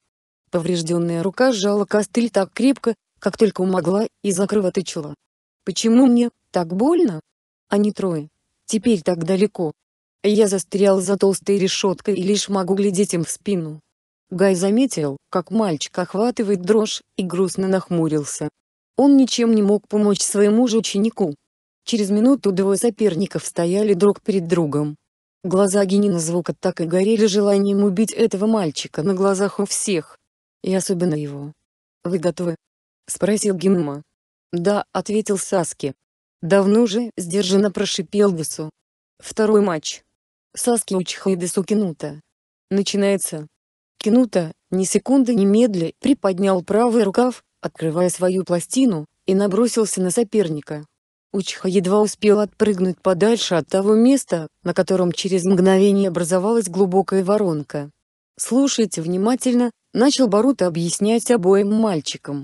Поврежденная рука сжала костыль так крепко, как только могла, и закровоточила. Почему мне так больно? Они трое. Теперь так далеко. Я застрял за толстой решеткой и лишь могу глядеть им в спину. Гай заметил, как мальчик охватывает дрожь, и грустно нахмурился. Он ничем не мог помочь своему же ученику. Через минуту двое соперников стояли друг перед другом. Глаза Генина Звука так и горели желанием убить этого мальчика на глазах у всех. И особенно его. «Вы готовы?» — спросил Гимма. «Да», — ответил Саски. «Давно же», — сдержанно прошипел Десу. «Второй матч. Саски Учха и Десу Кинута. Начинается». Кинута, ни секунды ни медля, приподнял правый рукав, открывая свою пластину, и набросился на соперника. Учха едва успел отпрыгнуть подальше от того места, на котором через мгновение образовалась глубокая воронка. «Слушайте внимательно», — начал Барута объяснять обоим мальчикам.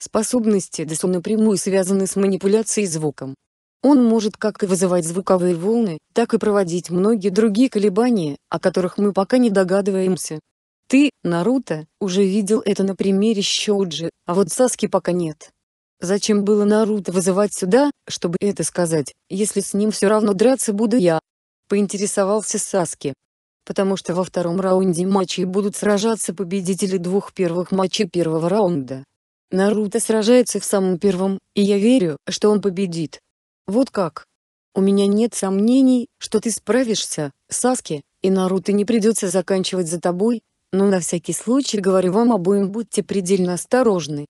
Способности Десу напрямую связаны с манипуляцией звуком. Он может как и вызывать звуковые волны, так и проводить многие другие колебания, о которых мы пока не догадываемся. Ты, Наруто, уже видел это на примере Щоуджи, а вот Саски пока нет. Зачем было Наруто вызывать сюда, чтобы это сказать, если с ним все равно драться буду я? Поинтересовался Саски. Потому что во втором раунде матчей будут сражаться победители двух первых матчей первого раунда. Наруто сражается в самом первом, и я верю, что он победит. Вот как. У меня нет сомнений, что ты справишься, Саски, и Наруто не придется заканчивать за тобой, но на всякий случай говорю вам обоим будьте предельно осторожны,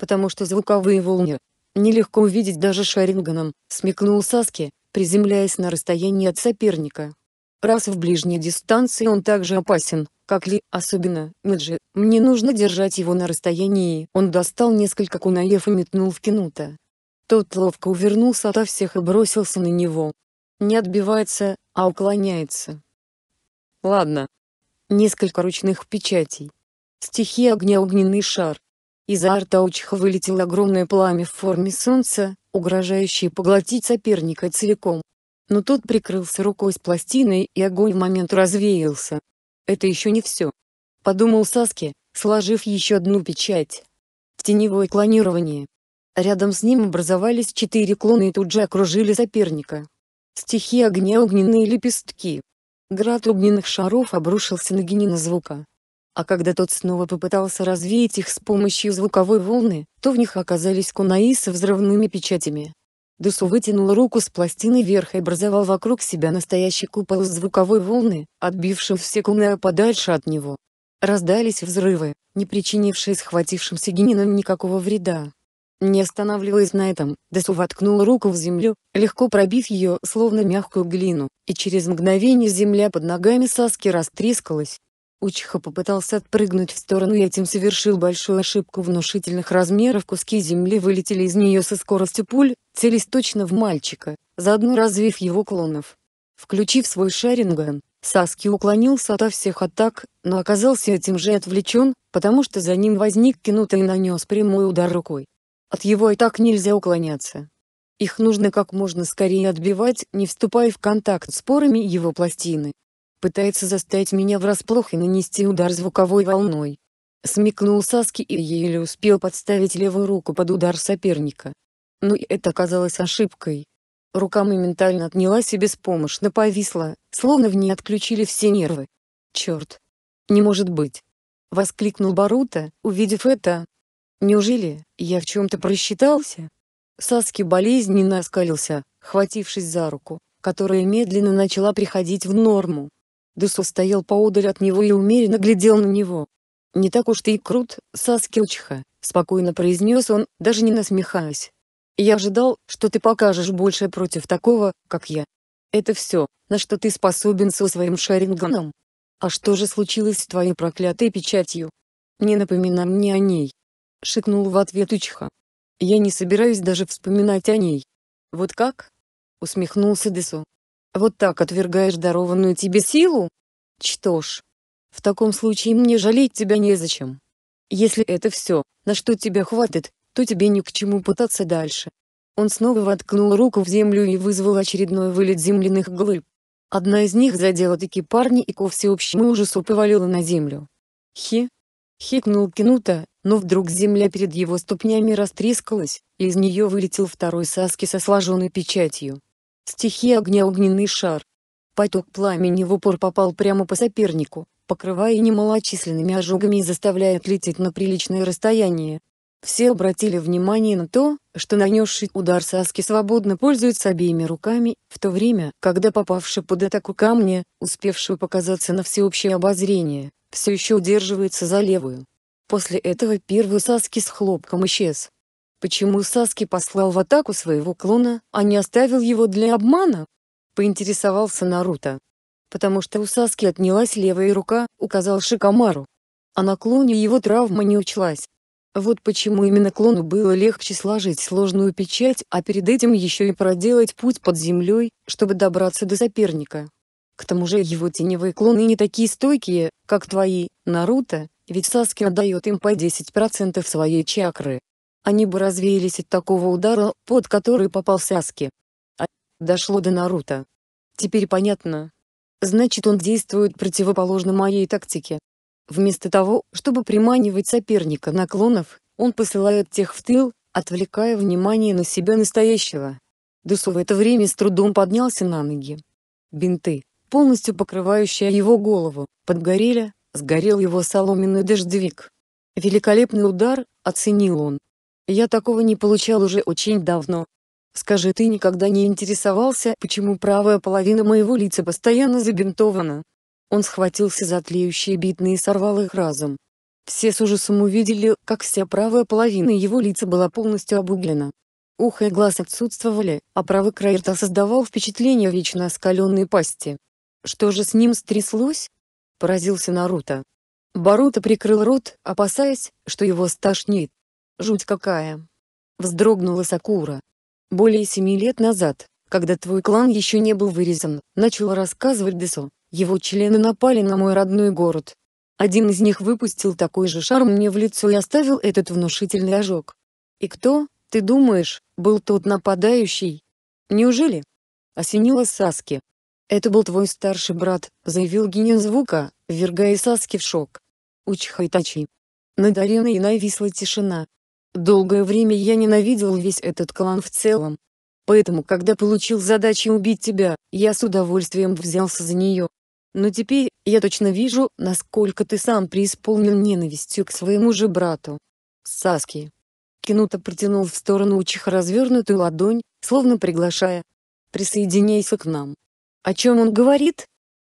потому что звуковые волны нелегко увидеть даже шаринганом, смекнул Саски, приземляясь на расстоянии от соперника. Раз в ближней дистанции он также опасен, как Ли, особенно Мэджи, мне нужно держать его на расстоянии. Он достал несколько кунаев и метнул в Кинута. Тот ловко увернулся ото всех и бросился на него. Не отбивается, а уклоняется. Ладно. Несколько ручных печатей. Стихия огня огненный шар. Из Артаучха вылетело огромное пламя в форме солнца, угрожающее поглотить соперника целиком. Но тот прикрылся рукой с пластиной и огонь в момент развеялся. Это еще не все. Подумал Саски, сложив еще одну печать. Теневое клонирование. Рядом с ним образовались четыре клона и тут же окружили соперника. Стихи огня огненные лепестки. Град огненных шаров обрушился на Генина звука. А когда тот снова попытался развеять их с помощью звуковой волны, то в них оказались кунаи со взрывными печатями. Дусу вытянул руку с пластины вверх и образовал вокруг себя настоящий купол из звуковой волны, отбившим все кунаи подальше от него. Раздались взрывы, не причинившие схватившимся генинам никакого вреда. Не останавливаясь на этом, Дасу воткнул руку в землю, легко пробив ее, словно мягкую глину, и через мгновение земля под ногами Саски растрескалась, Учиха попытался отпрыгнуть в сторону и этим совершил большую ошибку внушительных размеров куски земли вылетели из нее со скоростью пуль, целясь точно в мальчика, заодно развив его клонов. Включив свой шаринган, Саски уклонился ото всех атак, но оказался этим же отвлечен, потому что за ним возник Кинута и нанес прямой удар рукой. От его атак нельзя уклоняться. Их нужно как можно скорее отбивать, не вступая в контакт с порами его пластины пытается заставить меня врасплох и нанести удар звуковой волной. Смекнул Саски и еле успел подставить левую руку под удар соперника. Но ну и это оказалось ошибкой. Рука моментально отнялась и беспомощно повисла, словно в ней отключили все нервы. «Черт! Не может быть!» — воскликнул Барута, увидев это. «Неужели я в чем-то просчитался?» Саски болезненно оскалился, хватившись за руку, которая медленно начала приходить в норму. Десо стоял поодаль от него и умеренно глядел на него. «Не так уж ты и крут, Саскилчиха», — спокойно произнес он, даже не насмехаясь. «Я ожидал, что ты покажешь больше против такого, как я. Это все, на что ты способен со своим шаринганом. А что же случилось с твоей проклятой печатью? Не напоминай мне о ней». Шикнул в ответ Учиха. «Я не собираюсь даже вспоминать о ней». «Вот как?» — усмехнулся Десу. Вот так отвергаешь дарованную тебе силу? Что ж, в таком случае мне жалеть тебя незачем. Если это все, на что тебя хватит, то тебе ни к чему пытаться дальше. Он снова воткнул руку в землю и вызвал очередной вылет земляных глыб. Одна из них задела таки парни и ко всеобщему ужасу повалила на землю. Хи! Хикнул Кинуто, но вдруг земля перед его ступнями растрескалась, и из нее вылетел второй Саски со сложенной печатью. Стихия огня огненный шар. Поток пламени в упор попал прямо по сопернику, покрывая немалочисленными ожогами и заставляя отлететь на приличное расстояние. Все обратили внимание на то, что нанесший удар Саски свободно пользуется обеими руками, в то время, когда попавший под атаку камня, успевшую показаться на всеобщее обозрение, все еще удерживается за левую. После этого первый Саски с хлопком исчез. Почему Саски послал в атаку своего клона, а не оставил его для обмана? Поинтересовался Наруто. Потому что у Саски отнялась левая рука, указал Шикамару. А на клоне его травма не учлась. Вот почему именно клону было легче сложить сложную печать, а перед этим еще и проделать путь под землей, чтобы добраться до соперника. К тому же его теневые клоны не такие стойкие, как твои, Наруто, ведь Саски отдает им по 10% своей чакры. Они бы развеялись от такого удара, под который попал Саски. А дошло до Наруто. Теперь понятно. Значит он действует противоположно моей тактике. Вместо того, чтобы приманивать соперника на клонов, он посылает тех в тыл, отвлекая внимание на себя настоящего. Дусу в это время с трудом поднялся на ноги. Бинты, полностью покрывающие его голову, подгорели, сгорел его соломенный дождевик. Великолепный удар, оценил он. Я такого не получал уже очень давно. Скажи, ты никогда не интересовался, почему правая половина моего лица постоянно забинтована? Он схватился за тлеющие битные и сорвал их разом. Все с ужасом увидели, как вся правая половина его лица была полностью обуглена. Ухо и глаз отсутствовали, а правый край рта создавал впечатление вечно оскаленной пасти. «Что же с ним стряслось?» — поразился Наруто. Баруто прикрыл рот, опасаясь, что его стошнит. Жуть какая. Вздрогнула Сакура. Более семи лет назад, когда твой клан еще не был вырезан, начал рассказывать Десо, его члены напали на мой родной город. Один из них выпустил такой же шар мне в лицо и оставил этот внушительный ожог. И кто, ты думаешь, был тот нападающий? Неужели? Осенила Саски. Это был твой старший брат, заявил Генин звука, ввергая Саски в шок. Учхайтачи. Над ареной нависла тишина, Долгое время я ненавидел весь этот клан в целом. Поэтому когда получил задачу убить тебя, я с удовольствием взялся за нее. Но теперь, я точно вижу, насколько ты сам преисполнен ненавистью к своему же брату. Саски. Кинута протянул в сторону Учиха развернутую ладонь, словно приглашая. «Присоединяйся к нам». «О чем он говорит?»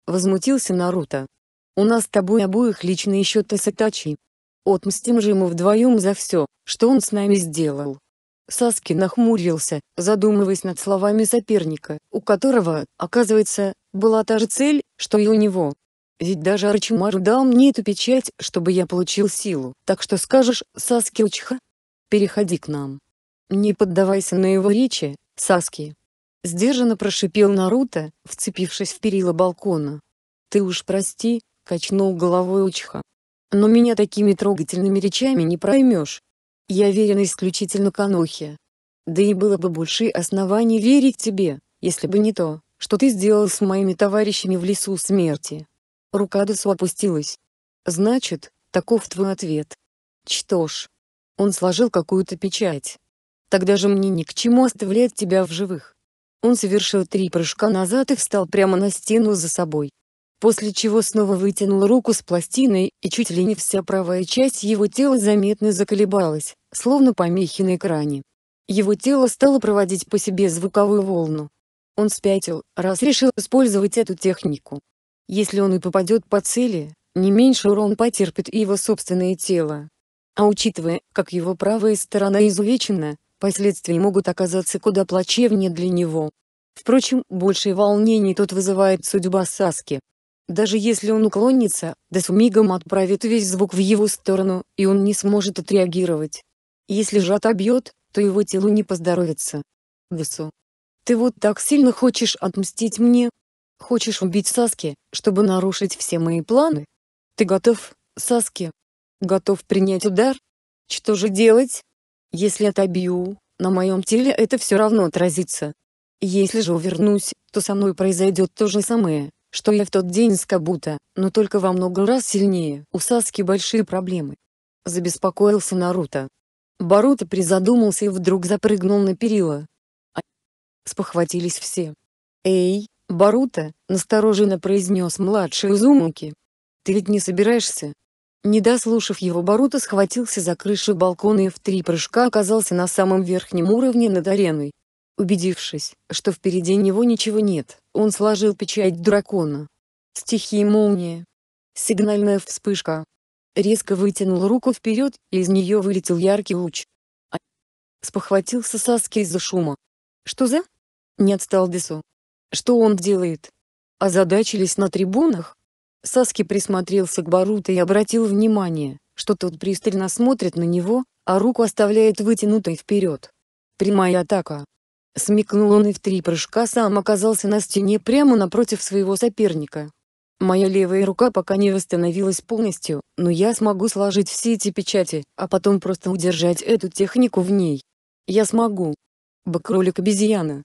Возмутился Наруто. «У нас с тобой обоих личные счеты с Итачи, Отмстим же ему вдвоем за все, что он с нами сделал. Саски нахмурился, задумываясь над словами соперника, у которого, оказывается, была та же цель, что и у него. Ведь даже Арчимару дал мне эту печать, чтобы я получил силу. Так что скажешь, Саски Учха? Переходи к нам. Не поддавайся на его речи, Саски. Сдержанно прошипел Наруто, вцепившись в перила балкона. Ты уж прости, качнул головой Учха. Но меня такими трогательными речами не проймешь. Я верен исключительно Канохе. Да и было бы больше оснований верить тебе, если бы не то, что ты сделал с моими товарищами в лесу смерти. Рука Дусу опустилась. Значит, таков твой ответ. Что ж. Он сложил какую-то печать. Тогда же мне ни к чему оставлять тебя в живых. Он совершил три прыжка назад и встал прямо на стену за собой после чего снова вытянул руку с пластиной, и чуть ли не вся правая часть его тела заметно заколебалась, словно помехи на экране. Его тело стало проводить по себе звуковую волну. Он спятил, раз решил использовать эту технику. Если он и попадет по цели, не меньше урон потерпит и его собственное тело. А учитывая, как его правая сторона изувечена, последствия могут оказаться куда плачевнее для него. Впрочем, большее волнение тот вызывает судьба Саски. Даже если он уклонится, Дес мигом отправит весь звук в его сторону, и он не сможет отреагировать. Если же отобьет, то его телу не поздоровится. Десу. Ты вот так сильно хочешь отмстить мне? Хочешь убить Саски, чтобы нарушить все мои планы? Ты готов, Саски? Готов принять удар? Что же делать? Если отобью, на моем теле это все равно отразится. Если же увернусь, то со мной произойдет то же самое что я в тот день с Кабута, но только во много раз сильнее. У Саски большие проблемы. Забеспокоился Наруто. Баруто призадумался и вдруг запрыгнул на перила. А... Спохватились все. «Эй, Баруто!» — настороженно произнес младший Узумуки. «Ты ведь не собираешься?» Не дослушав его, Баруто схватился за крышу балкона и в три прыжка оказался на самом верхнем уровне над ареной. Убедившись, что впереди него ничего нет, он сложил печать дракона. Стихия молния. Сигнальная вспышка. Резко вытянул руку вперед, и из нее вылетел яркий луч. А... Спохватился Саски из-за шума. «Что за?» Не отстал Десу. «Что он делает?» Озадачились на трибунах. Саски присмотрелся к Баруто и обратил внимание, что тот пристально смотрит на него, а руку оставляет вытянутой вперед. Прямая атака. Смекнул он и в три прыжка сам оказался на стене прямо напротив своего соперника. Моя левая рука пока не восстановилась полностью, но я смогу сложить все эти печати, а потом просто удержать эту технику в ней. Я смогу. Бакролик-обезьяна.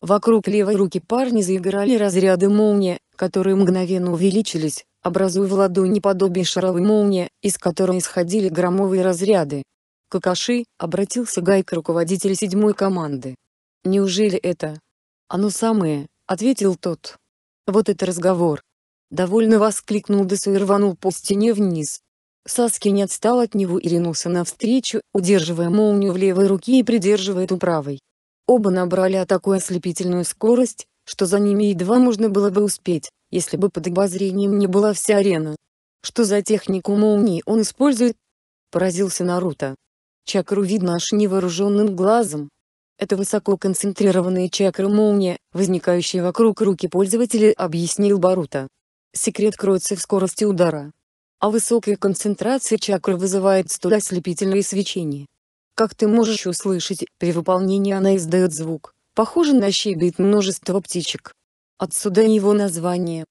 Вокруг левой руки парни заиграли разряды молнии, которые мгновенно увеличились, образуя в ладони подобие шаровой молнии, из которой исходили громовые разряды. Какаши, обратился Гай к руководителю седьмой команды. «Неужели это...» «Оно самое», — ответил тот. «Вот это разговор!» Довольно воскликнул Десу и рванул по стене вниз. Саски не отстал от него и ринулся навстречу, удерживая молнию в левой руке и придерживая ту правой. Оба набрали такую ослепительную скорость, что за ними едва можно было бы успеть, если бы под обозрением не была вся арена. Что за технику молнии он использует? Поразился Наруто. Чакру видно аж невооруженным глазом, это высоко концентрированные чакры молнии, возникающие вокруг руки пользователя, объяснил Барута. Секрет кроется в скорости удара. А высокая концентрация чакр вызывает столь ослепительное свечение. Как ты можешь услышать, при выполнении она издает звук, похожий на щебет множества птичек. Отсюда его название.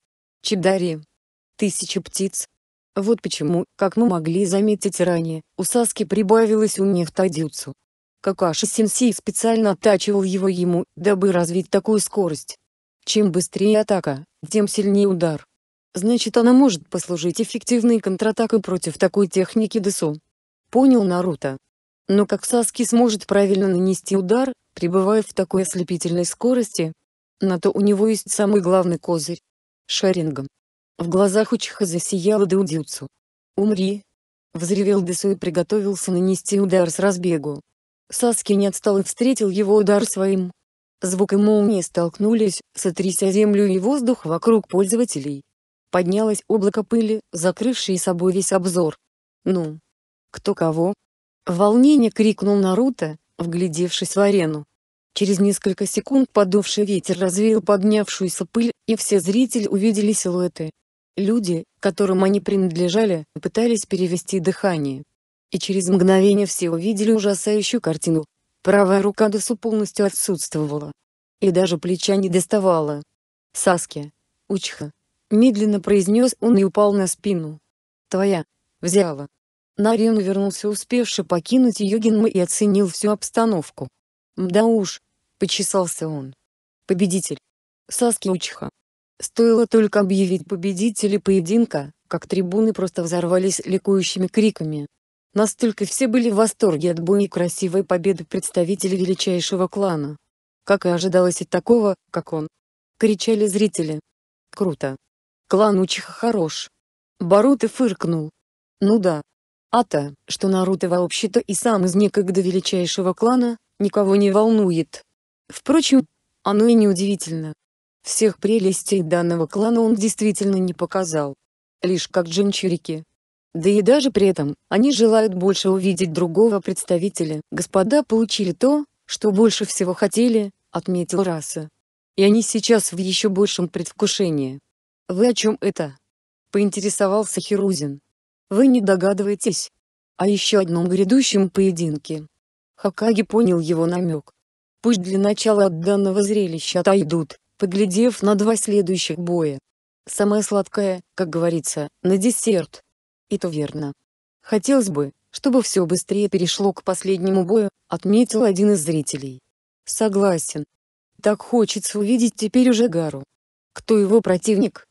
Чидари. Тысяча птиц. Вот почему, как мы могли заметить ранее, у Саски прибавилось у них тадюцу, Какаши-сенсей специально оттачивал его ему, дабы развить такую скорость. Чем быстрее атака, тем сильнее удар. Значит она может послужить эффективной контратакой против такой техники Десу. Понял Наруто. Но как Саски сможет правильно нанести удар, пребывая в такой ослепительной скорости? На то у него есть самый главный козырь. Шарингом. В глазах Учиха засияла Деудюцу. «Умри!» Взревел Десу и приготовился нанести удар с разбегу, Саски не отстал и встретил его удар своим. Звук и молнии столкнулись, сотряся землю и воздух вокруг пользователей. Поднялось облако пыли, закрывшее собой весь обзор. «Ну? Кто кого?» Волнение крикнул Наруто, вглядевшись в арену. Через несколько секунд подувший ветер развеял поднявшуюся пыль, и все зрители увидели силуэты. Люди, которым они принадлежали, пытались перевести дыхание и через мгновение все увидели ужасающую картину. Правая рука Досу полностью отсутствовала. И даже плеча не доставала. «Саски! Учха!» — медленно произнес он и упал на спину. «Твоя! Взяла!» На арену вернулся успевший покинуть Йогинма и оценил всю обстановку. «Мда уж!» — почесался он. «Победитель!» «Саски Учха!» Стоило только объявить победителя поединка, как трибуны просто взорвались ликующими криками. Настолько все были в восторге от буйной красивой победы представителей величайшего клана. Как и ожидалось от такого, как он. Кричали зрители. Круто. Клан Учиха хорош. Баруто фыркнул. Ну да. А то, что Наруто вообще-то и сам из некогда величайшего клана, никого не волнует. Впрочем, оно и не удивительно. Всех прелестей данного клана он действительно не показал. Лишь как джинчурики, да и даже при этом, они желают больше увидеть другого представителя. Господа получили то, что больше всего хотели, отметил Раса. И они сейчас в еще большем предвкушении. Вы о чем это? Поинтересовался Херузин. Вы не догадываетесь. О еще одном грядущем поединке. Хакаги понял его намек. Пусть для начала от данного зрелища отойдут, поглядев на два следующих боя. Самое сладкое, как говорится, на десерт. И то верно. Хотелось бы, чтобы все быстрее перешло к последнему бою, отметил один из зрителей. Согласен. Так хочется увидеть теперь уже Гару. Кто его противник?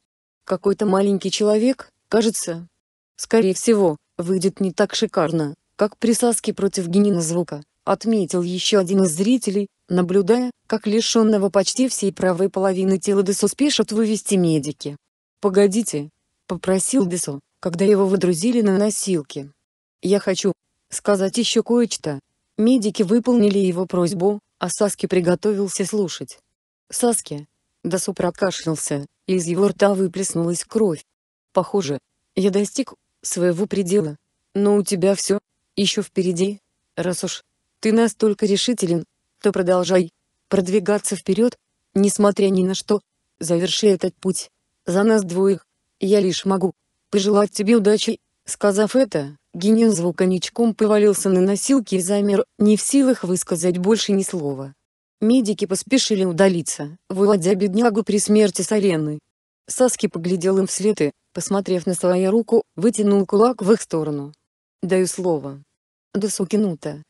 Какой-то маленький человек, кажется. Скорее всего, выйдет не так шикарно, как присаски против Генина Звука, отметил еще один из зрителей, наблюдая, как лишенного почти всей правой половины тела Десу спешат вывести медики. «Погодите», — попросил Десу когда его выдрузили на носилки. «Я хочу сказать еще кое-что». Медики выполнили его просьбу, а Саски приготовился слушать. «Саски!» Дасу прокашлялся, и из его рта выплеснулась кровь. «Похоже, я достиг своего предела. Но у тебя все еще впереди. Раз уж ты настолько решителен, то продолжай продвигаться вперед, несмотря ни на что. Заверши этот путь. За нас двоих. Я лишь могу пожелать тебе удачи». Сказав это, Генин звуконичком повалился на носилки и замер, не в силах высказать больше ни слова. Медики поспешили удалиться, выводя беднягу при смерти с арены. Саски поглядел им вслед и, посмотрев на свою руку, вытянул кулак в их сторону. «Даю слово». «Да сукинута».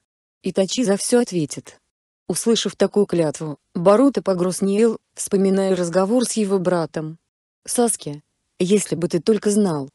Итачи за все ответит. Услышав такую клятву, Барута погрустнел, вспоминая разговор с его братом. «Саски, если бы ты только знал.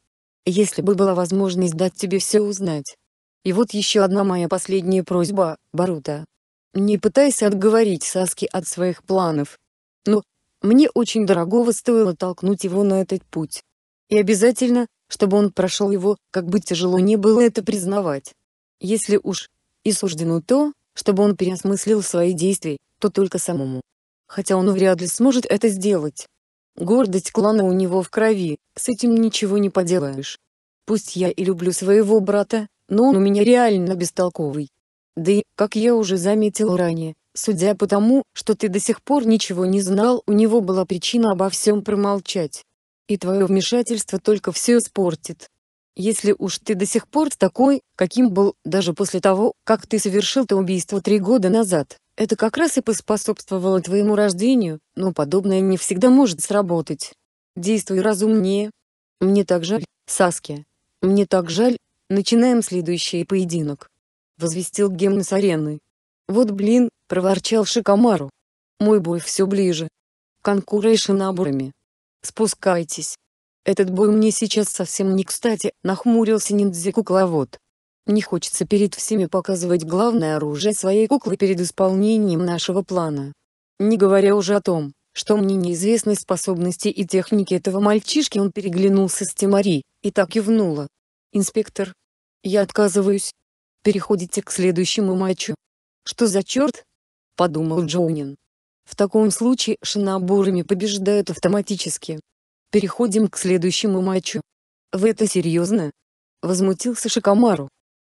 Если бы была возможность дать тебе все узнать. И вот еще одна моя последняя просьба, Барута. Не пытайся отговорить Саски от своих планов. Но, мне очень дорогого стоило толкнуть его на этот путь. И обязательно, чтобы он прошел его, как бы тяжело не было это признавать. Если уж и суждено то, чтобы он переосмыслил свои действия, то только самому. Хотя он вряд ли сможет это сделать. Гордость клана у него в крови, с этим ничего не поделаешь. Пусть я и люблю своего брата, но он у меня реально бестолковый. Да и, как я уже заметил ранее, судя по тому, что ты до сих пор ничего не знал, у него была причина обо всем промолчать. И твое вмешательство только все испортит. Если уж ты до сих пор такой, каким был, даже после того, как ты совершил то убийство три года назад, это как раз и поспособствовало твоему рождению, но подобное не всегда может сработать. Действуй разумнее. Мне так жаль, Саски. Мне так жаль. Начинаем следующий поединок. Возвестил Гемн с арены. Вот блин, проворчал Шикамару. Мой бой все ближе. Конкурейшн наборами. Спускайтесь. Этот бой мне сейчас совсем не кстати, нахмурился ниндзя-кукловод. Не хочется перед всеми показывать главное оружие своей куклы перед исполнением нашего плана. Не говоря уже о том, что мне неизвестны способности и техники этого мальчишки он переглянулся с Тимари, и так кивнула. «Инспектор, я отказываюсь. Переходите к следующему матчу». «Что за черт?» – подумал Джонин. «В таком случае шиноборами побеждают автоматически. Переходим к следующему матчу». «Вы это серьезно?» – возмутился Шикамару.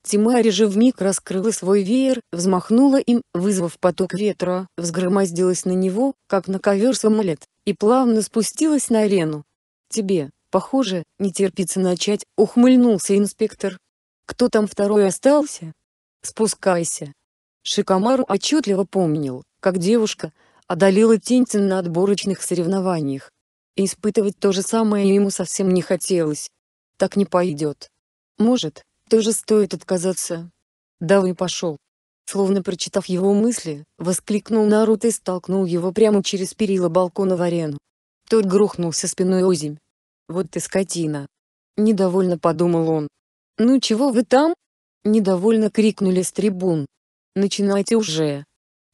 Тимари же вмиг раскрыла свой веер, взмахнула им, вызвав поток ветра, взгромоздилась на него, как на ковер самолет, и плавно спустилась на арену. «Тебе, похоже, не терпится начать», — ухмыльнулся инспектор. «Кто там второй остался?» «Спускайся». Шикомару отчетливо помнил, как девушка одолела Тинтин на отборочных соревнованиях. И испытывать то же самое ему совсем не хотелось. Так не пойдет. Может, тоже стоит отказаться. Давай пошел. Словно прочитав его мысли, воскликнул Наруто и столкнул его прямо через перила балкона в арену. Тот грохнулся спиной озимь. «Вот ты скотина!» Недовольно подумал он. «Ну чего вы там?» Недовольно крикнули с трибун. «Начинайте уже!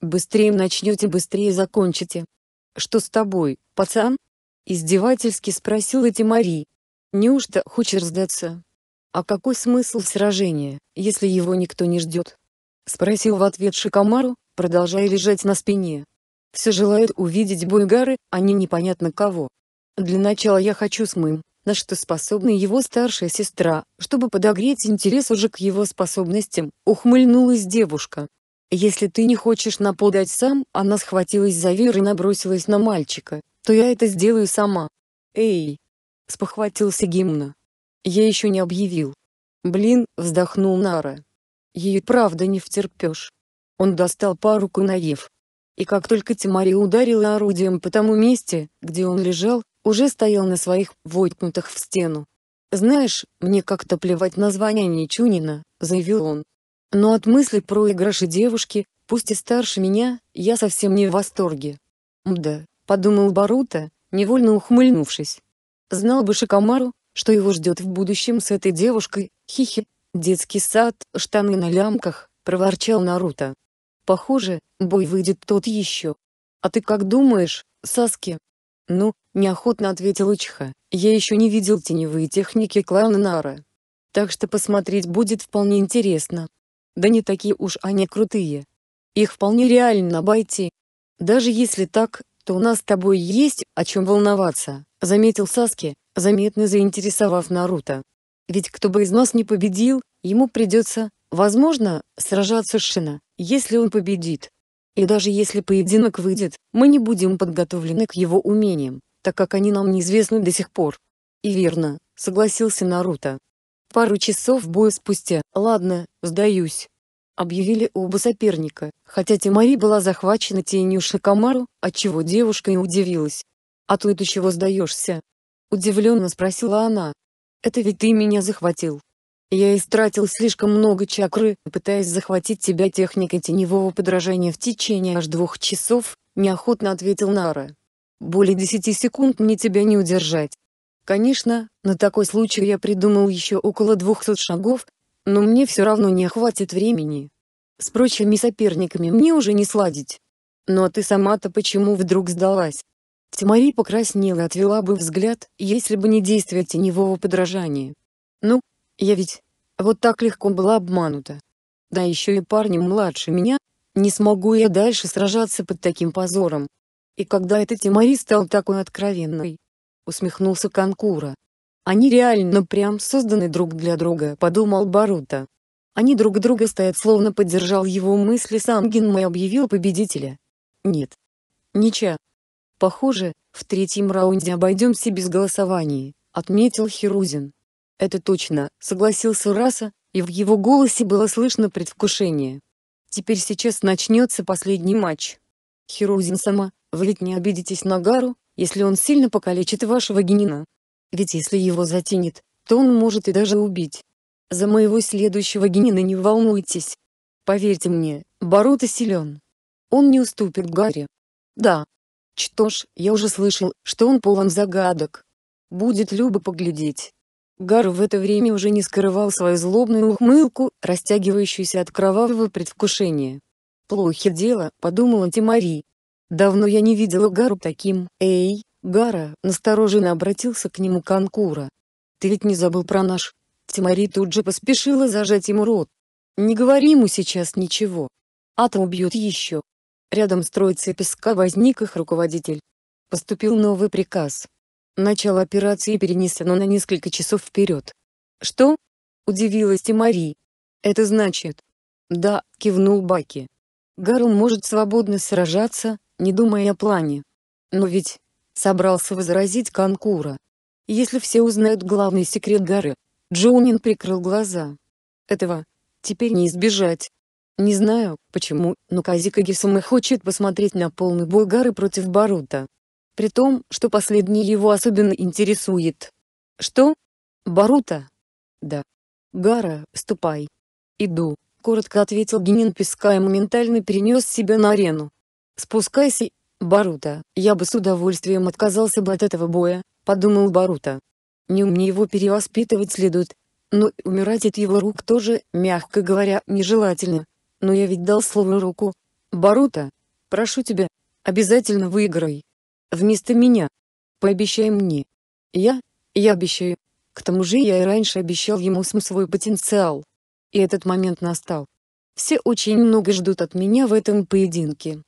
Быстрее начнете, быстрее закончите!» «Что с тобой, пацан?» Издевательски спросил спросила Тимари. «Неужто хочешь сдаться?» «А какой смысл сражения, если его никто не ждет?» Спросил в ответ Шикамару, продолжая лежать на спине. «Все желают увидеть Буйгары, а не непонятно кого. Для начала я хочу с Мым, на что способна его старшая сестра, чтобы подогреть интерес уже к его способностям», ухмыльнулась девушка. «Если ты не хочешь нападать сам», она схватилась за веер и набросилась на мальчика, «то я это сделаю сама». «Эй!» — спохватился гимна. Я еще не объявил. Блин, вздохнул Нара. Ее правда не втерпешь. Он достал пару кунаев. И как только Тимари ударила орудием по тому месте, где он лежал, уже стоял на своих, воткнутых в стену. «Знаешь, мне как-то плевать на звание Нечунина», — заявил он. «Но от мысли проигрыша девушки, пусть и старше меня, я совсем не в восторге». «Мда», — подумал Барута, невольно ухмыльнувшись. «Знал бы Шикомару, что его ждет в будущем с этой девушкой, хихи, детский сад, штаны на лямках, проворчал Наруто. Похоже, бой выйдет тот еще. А ты как думаешь, Саски? Ну, неохотно ответил Учиха, я еще не видел теневые техники клана Нара. Так что посмотреть будет вполне интересно. Да не такие уж они крутые. Их вполне реально обойти. Даже если так, то у нас с тобой есть о чем волноваться, заметил Саски, заметно заинтересовав Наруто. Ведь кто бы из нас не победил, ему придется, возможно, сражаться с Шина, если он победит. И даже если поединок выйдет, мы не будем подготовлены к его умениям, так как они нам неизвестны до сих пор. И верно, согласился Наруто. Пару часов боя спустя, ладно, сдаюсь. Объявили оба соперника, хотя Тимари была захвачена тенью Шикамару, отчего девушка и удивилась. А ты чего сдаешься? Удивленно спросила она. «Это ведь ты меня захватил. Я истратил слишком много чакры, пытаясь захватить тебя техникой теневого подражания в течение аж двух часов», неохотно ответил Нара. «Более десяти секунд мне тебя не удержать. Конечно, на такой случай я придумал еще около двухсот шагов, но мне все равно не хватит времени. С прочими соперниками мне уже не сладить. Но ну, а ты сама-то почему вдруг сдалась? Тимари покраснела и отвела бы взгляд, если бы не действие теневого подражания. Ну, я ведь вот так легко была обманута. Да еще и парнем младше меня, не смогу я дальше сражаться под таким позором. И когда это Тимари стал такой откровенной? Усмехнулся Конкура. Они реально прям созданы друг для друга, подумал Барута. Они друг друга стоят, словно поддержал его мысли Сангин и объявил победителя. Нет. Нича. Похоже, в третьем раунде обойдемся без голосований, отметил Хирузин. Это точно, согласился Раса, и в его голосе было слышно предвкушение. Теперь сейчас начнется последний матч. Хирузин сама, вы ведь не обидитесь на Гару, если он сильно покалечит вашего генина. Ведь если его затянет, то он может и даже убить. За моего следующего генина не волнуйтесь. Поверьте мне, Барута силен. Он не уступит Гаре. Да, что ж, я уже слышал, что он полон загадок. Будет любо поглядеть. Гар в это время уже не скрывал свою злобную ухмылку, растягивающуюся от кровавого предвкушения. «Плохи дело», — подумала Тимари. «Давно я не видела Гару таким. Эй, Гара!» — настороженно обратился к нему Конкура. «Ты ведь не забыл про наш?» Тимари тут же поспешила зажать ему рот. «Не говори ему сейчас ничего. А то убьют еще». Рядом с троицей песка возник их руководитель. Поступил новый приказ. Начало операции перенесено на несколько часов вперед. «Что?» – удивилась Тимари. «Это значит?» «Да», – кивнул Баки. «Гарум может свободно сражаться, не думая о плане. Но ведь...» – собрался возразить Конкура. «Если все узнают главный секрет горы...» Джоунин прикрыл глаза. «Этого теперь не избежать. Не знаю, почему, но Казика Гисума хочет посмотреть на полный бой Гары против Барута. При том, что последний его особенно интересует. Что? Барута? Да. Гара, ступай. Иду, коротко ответил Генин Песка и моментально перенес себя на арену. Спускайся, Барута, я бы с удовольствием отказался бы от этого боя, подумал Барута. Не мне его перевоспитывать следует, но умирать от его рук тоже, мягко говоря, нежелательно но я ведь дал слово руку. Барута, прошу тебя, обязательно выиграй. Вместо меня. Пообещай мне. Я? Я обещаю. К тому же я и раньше обещал ему сам свой потенциал. И этот момент настал. Все очень много ждут от меня в этом поединке.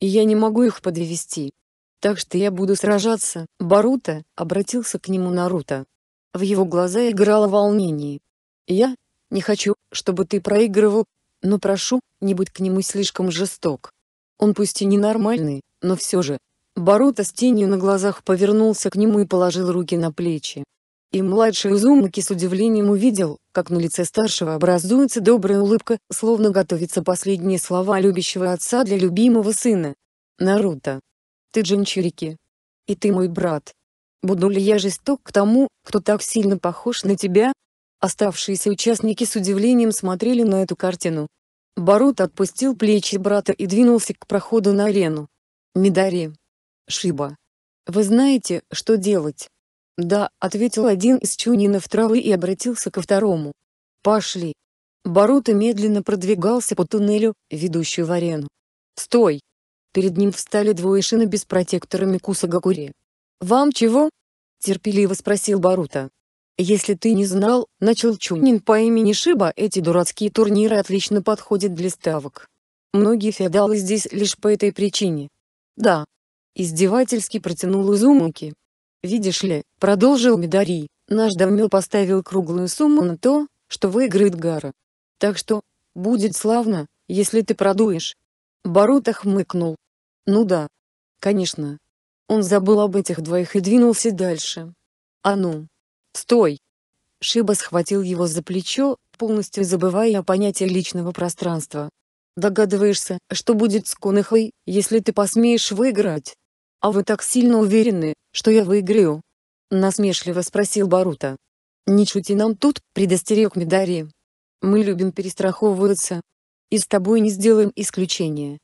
И я не могу их подвести. Так что я буду сражаться, Барута, обратился к нему Наруто. В его глаза играло волнение. Я не хочу, чтобы ты проигрывал, но прошу, не будь к нему слишком жесток. Он пусть и ненормальный, но все же. Боруто с тенью на глазах повернулся к нему и положил руки на плечи. И младший Узумаки с удивлением увидел, как на лице старшего образуется добрая улыбка, словно готовится последние слова любящего отца для любимого сына. «Наруто! Ты джинчурики! И ты мой брат! Буду ли я жесток к тому, кто так сильно похож на тебя, Оставшиеся участники с удивлением смотрели на эту картину. Барут отпустил плечи брата и двинулся к проходу на арену. Мидари. Шиба. Вы знаете, что делать? Да, ответил один из чунинов травы и обратился ко второму. Пошли. Барута медленно продвигался по туннелю, ведущую в арену. «Стой!» Перед ним встали двое шины без протектора Микуса Гакури. «Вам чего?» — терпеливо спросил Барута. Если ты не знал, начал Чунин по имени Шиба, эти дурацкие турниры отлично подходят для ставок. Многие феодалы здесь лишь по этой причине. Да. Издевательски протянул Изумуки. Видишь ли, продолжил Мидари, наш Давмё поставил круглую сумму на то, что выиграет Гара. Так что, будет славно, если ты продуешь. Барута хмыкнул. Ну да. Конечно. Он забыл об этих двоих и двинулся дальше. А ну, «Стой!» Шиба схватил его за плечо, полностью забывая о понятии личного пространства. «Догадываешься, что будет с Конахой, если ты посмеешь выиграть?» «А вы так сильно уверены, что я выиграю?» Насмешливо спросил Барута. «Не шути нам тут», — предостерег Медари. «Мы любим перестраховываться. И с тобой не сделаем исключения.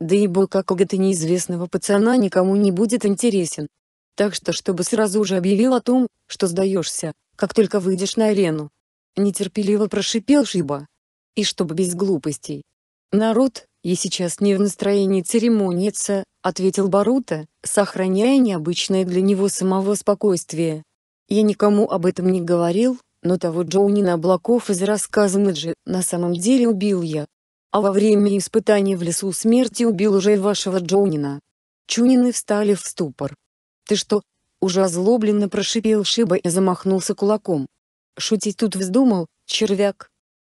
Да и бог какого-то неизвестного пацана никому не будет интересен, так что чтобы сразу же объявил о том, что сдаешься, как только выйдешь на арену. Нетерпеливо прошипел Шиба. И чтобы без глупостей. Народ, я сейчас не в настроении церемониться, ответил Барута, сохраняя необычное для него самого спокойствие. Я никому об этом не говорил, но того Джоунина облаков из рассказа Наджи на самом деле убил я. А во время испытания в лесу смерти убил уже вашего Джоунина. Чунины встали в ступор. «Ты что?» — уже озлобленно прошипел Шиба и замахнулся кулаком. «Шутить тут вздумал, червяк!»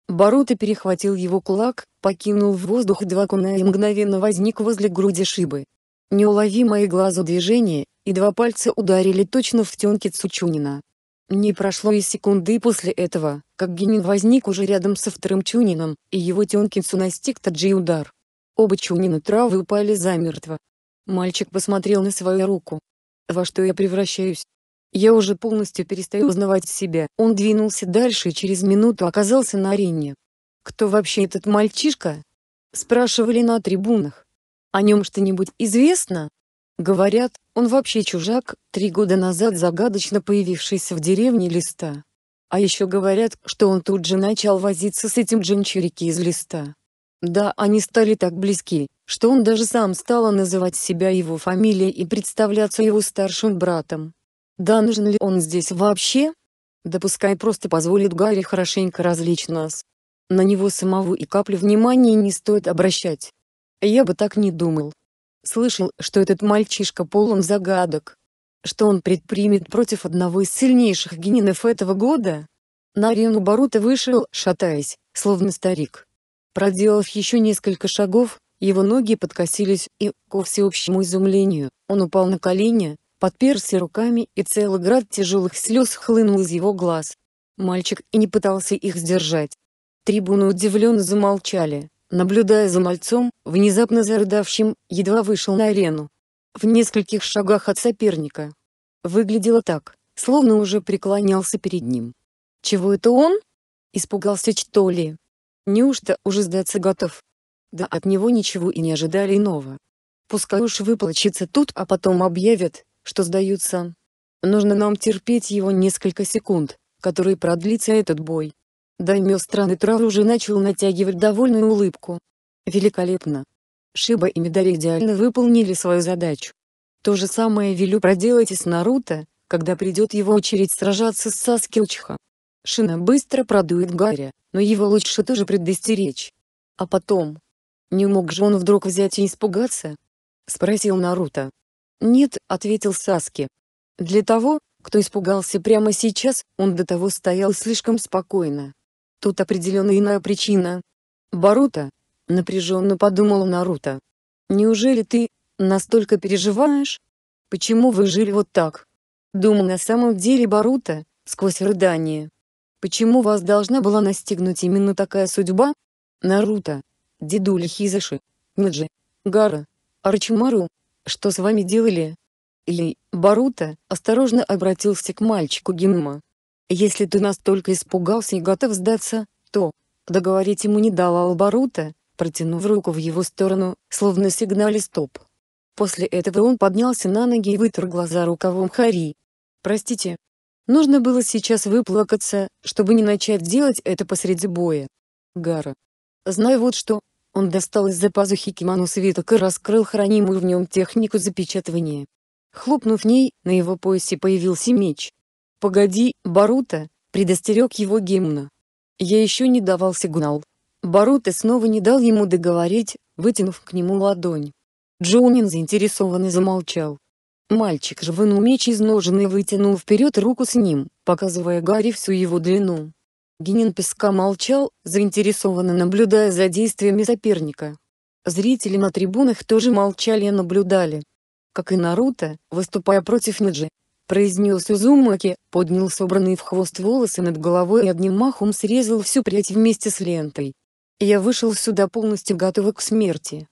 Барута перехватил его кулак, покинул в воздух два куна и мгновенно возник возле груди Шибы. Неуловимое глазу движение, и два пальца ударили точно в тенки Цучунина. Не прошло и секунды после этого, как Генин возник уже рядом со вторым Чунином, и его Тенкинсу настиг таджи удар. Оба Чунина травы упали замертво. Мальчик посмотрел на свою руку во что я превращаюсь. Я уже полностью перестаю узнавать себя. Он двинулся дальше и через минуту оказался на арене. «Кто вообще этот мальчишка?» Спрашивали на трибунах. «О нем что-нибудь известно?» Говорят, он вообще чужак, три года назад загадочно появившийся в деревне Листа. А еще говорят, что он тут же начал возиться с этим джинчурики из Листа. Да, они стали так близки, что он даже сам стал называть себя его фамилией и представляться его старшим братом. Да нужен ли он здесь вообще? Да пускай просто позволит Гарри хорошенько развлечь нас. На него самого и капли внимания не стоит обращать. Я бы так не думал. Слышал, что этот мальчишка полон загадок. Что он предпримет против одного из сильнейших генинов этого года? На арену Барута вышел, шатаясь, словно старик. Проделав еще несколько шагов, его ноги подкосились, и, ко всеобщему изумлению, он упал на колени, подперся руками, и целый град тяжелых слез хлынул из его глаз. Мальчик и не пытался их сдержать. Трибуны удивленно замолчали, наблюдая за мальцом, внезапно зарыдавшим, едва вышел на арену. В нескольких шагах от соперника. Выглядело так, словно уже преклонялся перед ним. «Чего это он?» Испугался что ли? Неужто уже сдаться готов? Да от него ничего и не ожидали иного. Пускай уж выплачется тут, а потом объявят, что сдаются. Нужно нам терпеть его несколько секунд, которые продлится этот бой. Даймё страны Трав уже начал натягивать довольную улыбку. Великолепно. Шиба и Мидари идеально выполнили свою задачу. То же самое велю проделайте с Наруто, когда придет его очередь сражаться с Саскилчха. Шина быстро продует Гарри, но его лучше тоже предостеречь. А потом... Не мог же он вдруг взять и испугаться? Спросил Наруто. Нет, ответил Саски. Для того, кто испугался прямо сейчас, он до того стоял слишком спокойно. Тут определенно иная причина. Барута? Напряженно подумал Наруто. Неужели ты настолько переживаешь? Почему вы жили вот так? Думал на самом деле Барута, сквозь рыдание. Почему вас должна была настигнуть именно такая судьба? Наруто, дедуля Хизаши, Ниджи, Гара, Арчимару, что с вами делали? Или, Баруто, осторожно обратился к мальчику Гинма. Если ты настолько испугался и готов сдаться, то... Договорить ему не дала Баруто, протянув руку в его сторону, словно сигнале «стоп». После этого он поднялся на ноги и вытер глаза рукавом Хари. «Простите, Нужно было сейчас выплакаться, чтобы не начать делать это посреди боя. Гара. Знай вот что. Он достал из-за пазухи кимоно свиток и раскрыл хранимую в нем технику запечатывания. Хлопнув ней, на его поясе появился меч. «Погоди, Барута!» — предостерег его гимна. «Я еще не давал сигнал». Барута снова не дал ему договорить, вытянув к нему ладонь. Джоунин заинтересованно замолчал. Мальчик рванул меч из ножен и вытянул вперед руку с ним, показывая Гарри всю его длину. Генин песка молчал, заинтересованно наблюдая за действиями соперника. Зрители на трибунах тоже молчали и наблюдали. Как и Наруто, выступая против Неджи, произнес Узумаки, поднял собранные в хвост волосы над головой и одним махом срезал всю прядь вместе с лентой. Я вышел сюда полностью готовый к смерти.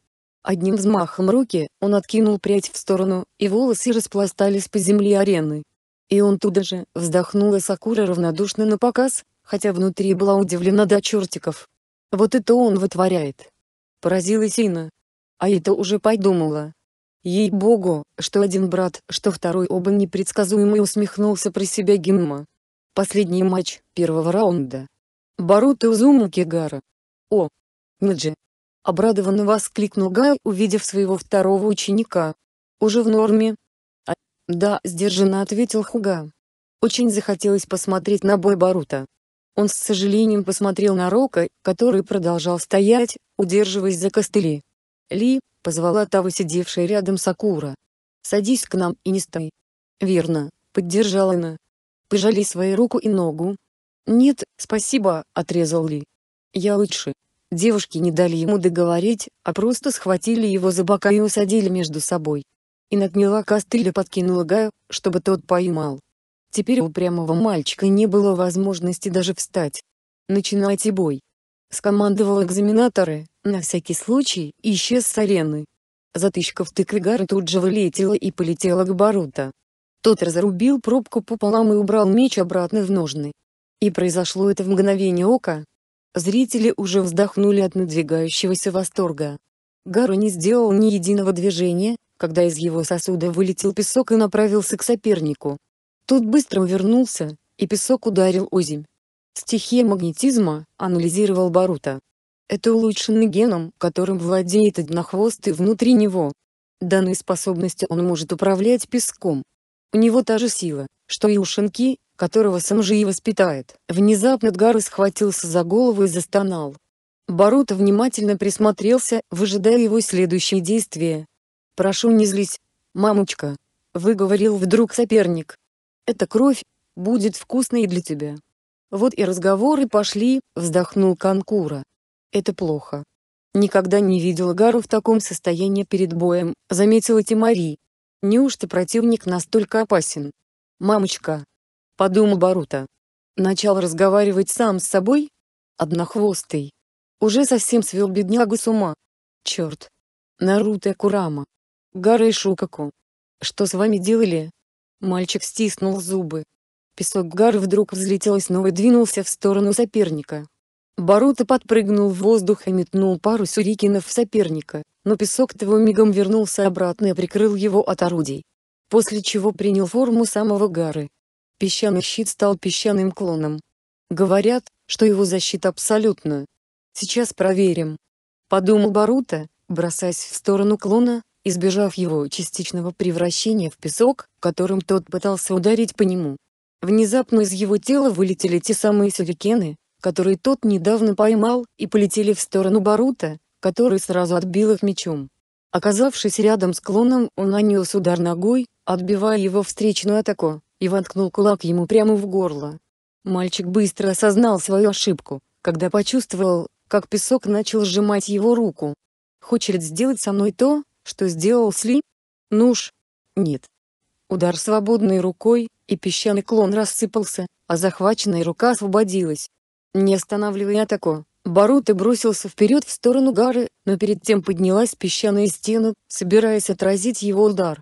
Одним взмахом руки, он откинул прядь в сторону, и волосы распластались по земле арены. И он туда же, вздохнула Сакура равнодушно на показ, хотя внутри была удивлена до чертиков. Вот это он вытворяет. Поразила Сина, А это уже подумала. Ей-богу, что один брат, что второй оба непредсказуемые усмехнулся про себя Гимма. Последний матч, первого раунда. Баруто Узуму Кигара. О! Ниджи, Обрадованно воскликнул Гай, увидев своего второго ученика. «Уже в норме?» а, «Да», — сдержанно ответил Хуга. Очень захотелось посмотреть на бой Барута. Он с сожалением посмотрел на Рока, который продолжал стоять, удерживаясь за костыли. «Ли», — позвала того сидевшая рядом Сакура. «Садись к нам и не стой». «Верно», — поддержала она. «Пожали свою руку и ногу». «Нет, спасибо», — отрезал Ли. «Я лучше». Девушки не дали ему договорить, а просто схватили его за бока и усадили между собой. И отняла костыль и подкинула Гаю, чтобы тот поймал. Теперь у упрямого мальчика не было возможности даже встать. «Начинайте бой!» Скомандовал экзаменаторы, на всякий случай, исчез с арены. Затычка в тыкве Гары тут же вылетела и полетела к Барута. Тот разрубил пробку пополам и убрал меч обратно в ножны. И произошло это в мгновение ока, Зрители уже вздохнули от надвигающегося восторга. Гару не сделал ни единого движения, когда из его сосуда вылетел песок и направился к сопернику. Тут быстро вернулся и песок ударил озимь. Стихия магнетизма, анализировал Барута. Это улучшенный геном, которым владеет однохвостый внутри него. Данной способностью он может управлять песком. У него та же сила, что и у шинки, которого сам же и воспитает. Внезапно Дгар схватился за голову и застонал. Барута внимательно присмотрелся, выжидая его следующие действия. «Прошу не злись, мамочка», — выговорил вдруг соперник. «Это кровь, будет вкусной и для тебя». Вот и разговоры пошли, вздохнул Конкура. «Это плохо. Никогда не видела Гару в таком состоянии перед боем», — заметила Тимари. «Неужто противник настолько опасен?» «Мамочка, подумал Барута. Начал разговаривать сам с собой? Однохвостый. Уже совсем свел беднягу с ума. Черт. Наруто Курама. Гары Шукаку. Что с вами делали? Мальчик стиснул зубы. Песок Гары вдруг взлетел и снова двинулся в сторону соперника. Барута подпрыгнул в воздух и метнул пару сюрикинов в соперника, но песок того мигом вернулся обратно и прикрыл его от орудий. После чего принял форму самого Гары. Песчаный щит стал песчаным клоном. Говорят, что его защита абсолютная. Сейчас проверим. Подумал Барута, бросаясь в сторону клона, избежав его частичного превращения в песок, которым тот пытался ударить по нему. Внезапно из его тела вылетели те самые сюрикены, которые тот недавно поймал, и полетели в сторону Барута, который сразу отбил их мечом. Оказавшись рядом с клоном, он нанес удар ногой, отбивая его встречную атаку и воткнул кулак ему прямо в горло. Мальчик быстро осознал свою ошибку, когда почувствовал, как песок начал сжимать его руку. «Хочет сделать со мной то, что сделал Сли?» «Нуж?» «Нет». Удар свободной рукой, и песчаный клон рассыпался, а захваченная рука освободилась. Не останавливая атаку, Барута бросился вперед в сторону Гары, но перед тем поднялась песчаная стена, собираясь отразить его удар.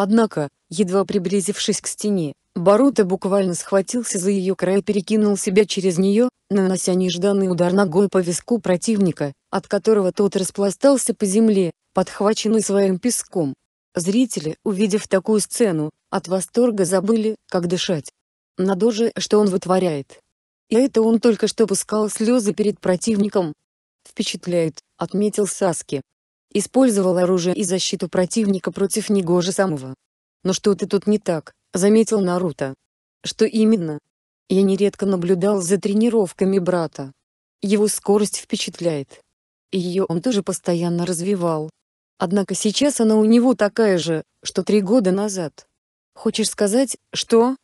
Однако, едва приблизившись к стене, Барута буквально схватился за ее край и перекинул себя через нее, нанося нежданный удар ногой по виску противника, от которого тот распластался по земле, подхваченный своим песком. Зрители, увидев такую сцену, от восторга забыли, как дышать. Надо же, что он вытворяет. И это он только что пускал слезы перед противником. Впечатляет, отметил Саски. Использовал оружие и защиту противника против него же самого. Но что-то тут не так, заметил Наруто. Что именно? Я нередко наблюдал за тренировками брата. Его скорость впечатляет. И ее он тоже постоянно развивал. Однако сейчас она у него такая же, что три года назад. Хочешь сказать, что?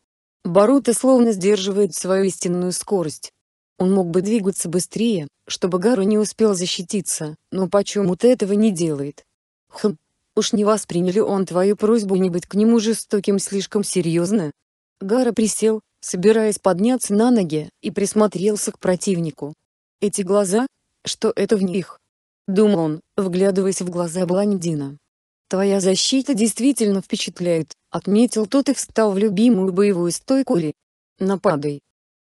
Баруто словно сдерживает свою истинную скорость. Он мог бы двигаться быстрее, чтобы Гару не успел защититься, но почему-то этого не делает. Хм, уж не восприняли он твою просьбу не быть к нему жестоким слишком серьезно? Гара присел, собираясь подняться на ноги, и присмотрелся к противнику. Эти глаза? Что это в них? Думал он, вглядываясь в глаза блондина. «Твоя защита действительно впечатляет», — отметил тот и встал в любимую боевую стойку Ли. «Нападай»,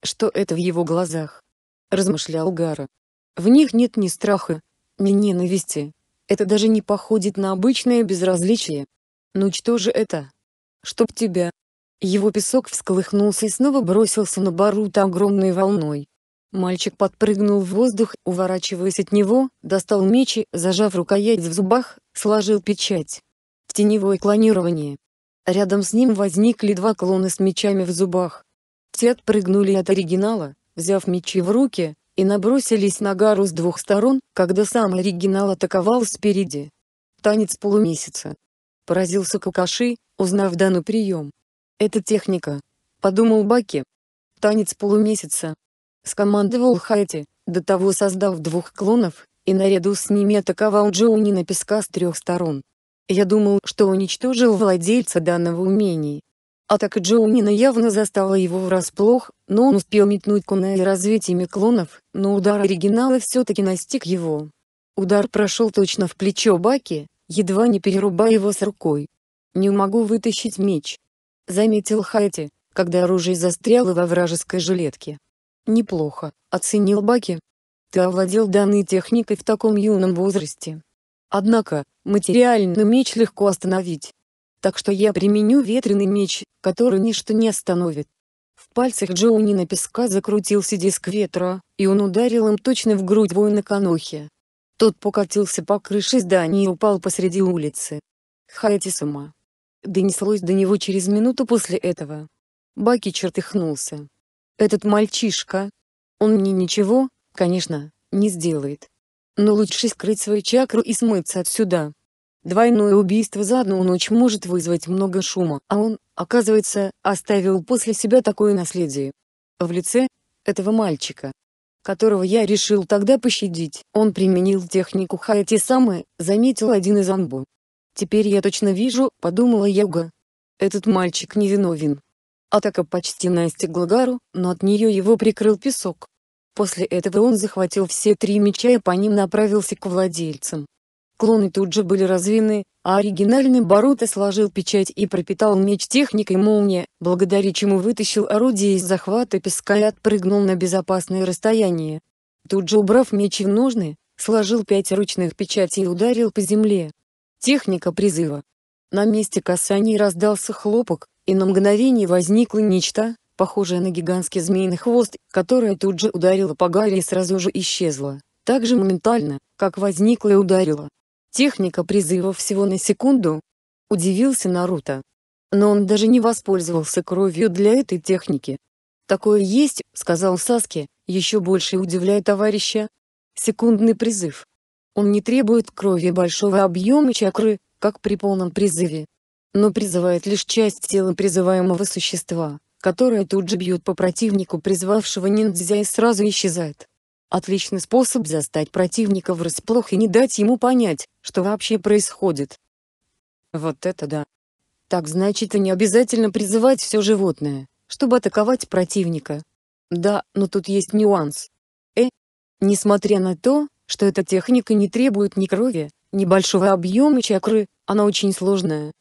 что это в его глазах? Размышлял Гара. В них нет ни страха, ни ненависти. Это даже не походит на обычное безразличие. Ну что же это? Чтоб тебя. Его песок всколыхнулся и снова бросился на Барута огромной волной. Мальчик подпрыгнул в воздух, уворачиваясь от него, достал меч и, зажав рукоять в зубах, сложил печать. Теневое клонирование. Рядом с ним возникли два клона с мечами в зубах. Те отпрыгнули от оригинала, взяв мечи в руки, и набросились на Гару с двух сторон, когда сам оригинал атаковал спереди. Танец полумесяца. Поразился Кукаши, узнав данный прием. «Это техника», — подумал Баки. «Танец полумесяца». Скомандовал Хайти, до того создав двух клонов, и наряду с ними атаковал Джоуни на песка с трех сторон. Я думал, что уничтожил владельца данного умения, Атака Джоунина явно застала его врасплох, но он успел метнуть Куна и развитиями клонов, но удар оригинала все-таки настиг его. Удар прошел точно в плечо Баки, едва не перерубая его с рукой. «Не могу вытащить меч», — заметил Хайти, когда оружие застряло во вражеской жилетке. «Неплохо», — оценил Баки. «Ты овладел данной техникой в таком юном возрасте. Однако, материально меч легко остановить так что я применю ветреный меч, который ничто не остановит. В пальцах Джоунина песка закрутился диск ветра, и он ударил им точно в грудь воина Канохи. Тот покатился по крыше здания и упал посреди улицы. Хайте с ума. Донеслось до него через минуту после этого. Баки чертыхнулся. Этот мальчишка. Он мне ничего, конечно, не сделает. Но лучше скрыть свою чакру и смыться отсюда, Двойное убийство за одну ночь может вызвать много шума, а он, оказывается, оставил после себя такое наследие. В лице этого мальчика, которого я решил тогда пощадить, он применил технику Хайти Самы, заметил один из анбу. «Теперь я точно вижу», — подумала Яга. «Этот мальчик невиновен». Атака почти настигла Гару, но от нее его прикрыл песок. После этого он захватил все три меча и по ним направился к владельцам. Клоны тут же были развеяны, а оригинальный Боруто сложил печать и пропитал меч техникой молния, благодаря чему вытащил орудие из захвата песка и отпрыгнул на безопасное расстояние. Тут же убрав меч в ножны, сложил пять ручных печатей и ударил по земле. Техника призыва. На месте касаний раздался хлопок, и на мгновение возникла нечто, похожее на гигантский змеиный хвост, которое тут же ударило по Гарри и сразу же исчезло, так же моментально, как возникло и ударило. Техника призыва всего на секунду? Удивился Наруто. Но он даже не воспользовался кровью для этой техники. Такое есть, сказал Саски, еще больше удивляя товарища. Секундный призыв. Он не требует крови большого объема чакры, как при полном призыве. Но призывает лишь часть тела призываемого существа, которая тут же бьет по противнику призвавшего ниндзя и сразу исчезает. Отличный способ застать противника врасплох и не дать ему понять, что вообще происходит. Вот это да. Так значит и не обязательно призывать все животное, чтобы атаковать противника. Да, но тут есть нюанс. Э, несмотря на то, что эта техника не требует ни крови, ни большого объема чакры, она очень сложная,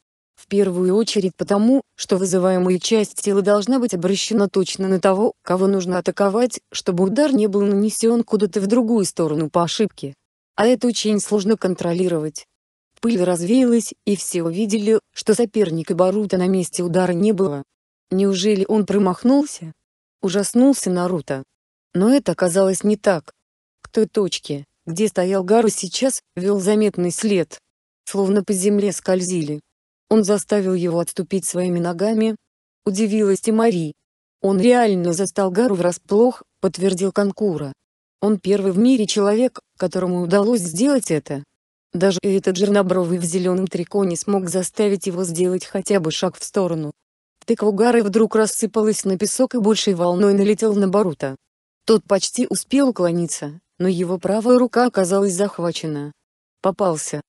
в первую очередь потому, что вызываемая часть тела должна быть обращена точно на того, кого нужно атаковать, чтобы удар не был нанесен куда-то в другую сторону по ошибке. А это очень сложно контролировать. Пыль развеялась, и все увидели, что соперника Барута на месте удара не было. Неужели он промахнулся? Ужаснулся Наруто. Но это оказалось не так. К той точке, где стоял Гару сейчас, вел заметный след. Словно по земле скользили. Он заставил его отступить своими ногами. Удивилась и Мари. Он реально застал Гару врасплох, подтвердил Конкура. Он первый в мире человек, которому удалось сделать это. Даже этот жернобровый в зеленом трико не смог заставить его сделать хотя бы шаг в сторону. Тыква Гары вдруг рассыпалась на песок и большей волной налетел на Барута. Тот почти успел уклониться, но его правая рука оказалась захвачена. Попался.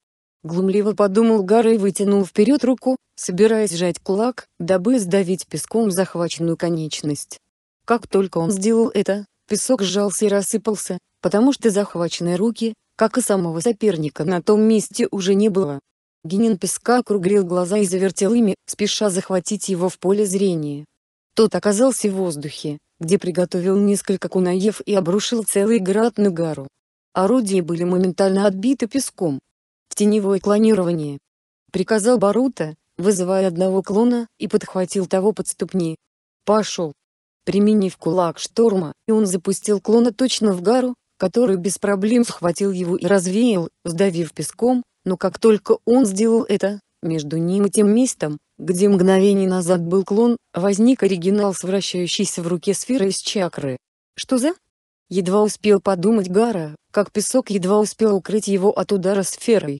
Глумливо подумал Гара и вытянул вперед руку, собираясь сжать кулак, дабы сдавить песком захваченную конечность. Как только он сделал это, песок сжался и рассыпался, потому что захваченные руки, как и самого соперника на том месте уже не было. Генин песка округлил глаза и завертел ими, спеша захватить его в поле зрения. Тот оказался в воздухе, где приготовил несколько кунаев и обрушил целый град на гару. Орудия были моментально отбиты песком, теневое клонирование. Приказал Барута, вызывая одного клона, и подхватил того под ступни. Пошел. Применив кулак шторма, и он запустил клона точно в гару, который без проблем схватил его и развеял, сдавив песком, но как только он сделал это, между ним и тем местом, где мгновение назад был клон, возник оригинал с вращающейся в руке сферой из чакры. Что за? Едва успел подумать Гара, как песок едва успел укрыть его от удара сферой.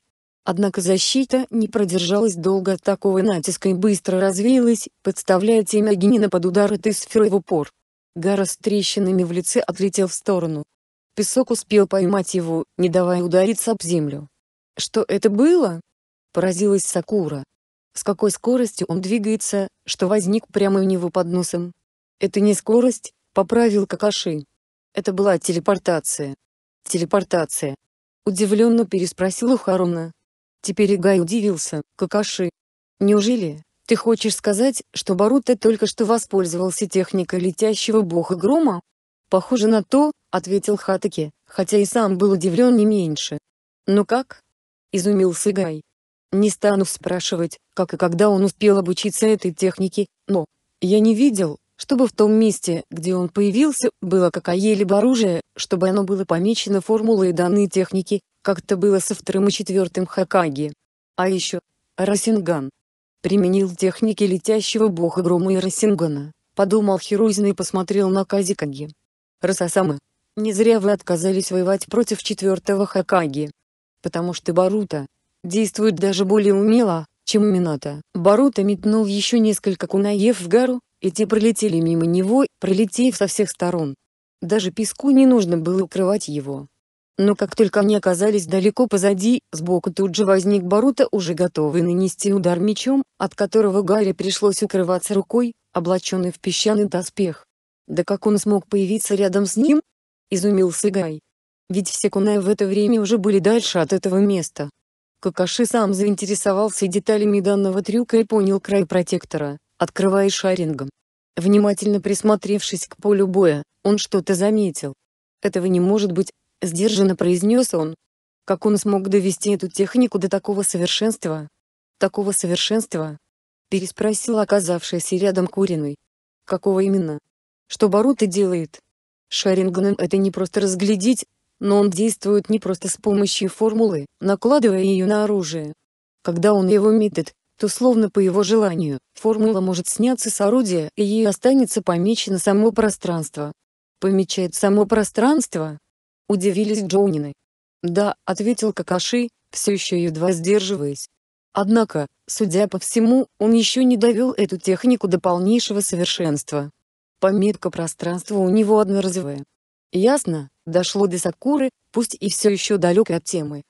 Однако защита не продержалась долго от такого натиска и быстро развеялась, подставляя темя Генина под удары Тесфера в упор. Гара с трещинами в лице отлетел в сторону. Песок успел поймать его, не давая удариться об землю. «Что это было?» — поразилась Сакура. «С какой скоростью он двигается, что возник прямо у него под носом?» «Это не скорость», — поправил Какаши. «Это была телепортация». «Телепортация?» — удивленно переспросила Харуна. Теперь Гай удивился, Какаши. Неужели, ты хочешь сказать, что Барута только что воспользовался техникой летящего бога грома? Похоже на то, ответил Хатаки, хотя и сам был удивлен не меньше. Ну как? Изумился Гай. Не стану спрашивать, как и когда он успел обучиться этой технике, но... Я не видел, чтобы в том месте, где он появился, было какое-либо оружие, чтобы оно было помечено формулой данной техники, как это было со вторым и четвертым Хакаги. А еще, Расинган. Применил техники летящего бога Грома и Расингана, подумал Хирузин и посмотрел на Казикаги. Расасама. Не зря вы отказались воевать против четвертого Хакаги. Потому что Барута действует даже более умело, чем Мината. Барута метнул еще несколько кунаев в гору, и те пролетели мимо него, пролетев со всех сторон. Даже песку не нужно было укрывать его. Но как только они оказались далеко позади, сбоку тут же возник Барута уже готовый нанести удар мечом, от которого Гарри пришлось укрываться рукой, облаченный в песчаный доспех. Да как он смог появиться рядом с ним? Изумился Гай. Ведь все кунаи в это время уже были дальше от этого места. Какаши сам заинтересовался деталями данного трюка и понял край протектора, открывая шарингом. Внимательно присмотревшись к полю боя, он что-то заметил. Этого не может быть, — сдержанно произнес он. «Как он смог довести эту технику до такого совершенства?» «Такого совершенства?» — переспросил оказавшийся рядом Куриной. «Какого именно? Что Барута делает?» Шаринганом это не просто разглядеть, но он действует не просто с помощью формулы, накладывая ее на оружие. Когда он его метит, то словно по его желанию, формула может сняться с орудия и ей останется помечено само пространство. Помечает само пространство? — удивились Джоунины. «Да», — ответил Какаши, все еще едва сдерживаясь. Однако, судя по всему, он еще не довел эту технику до полнейшего совершенства. Пометка пространства у него одноразовая. Ясно, дошло до Сакуры, пусть и все еще далек от темы.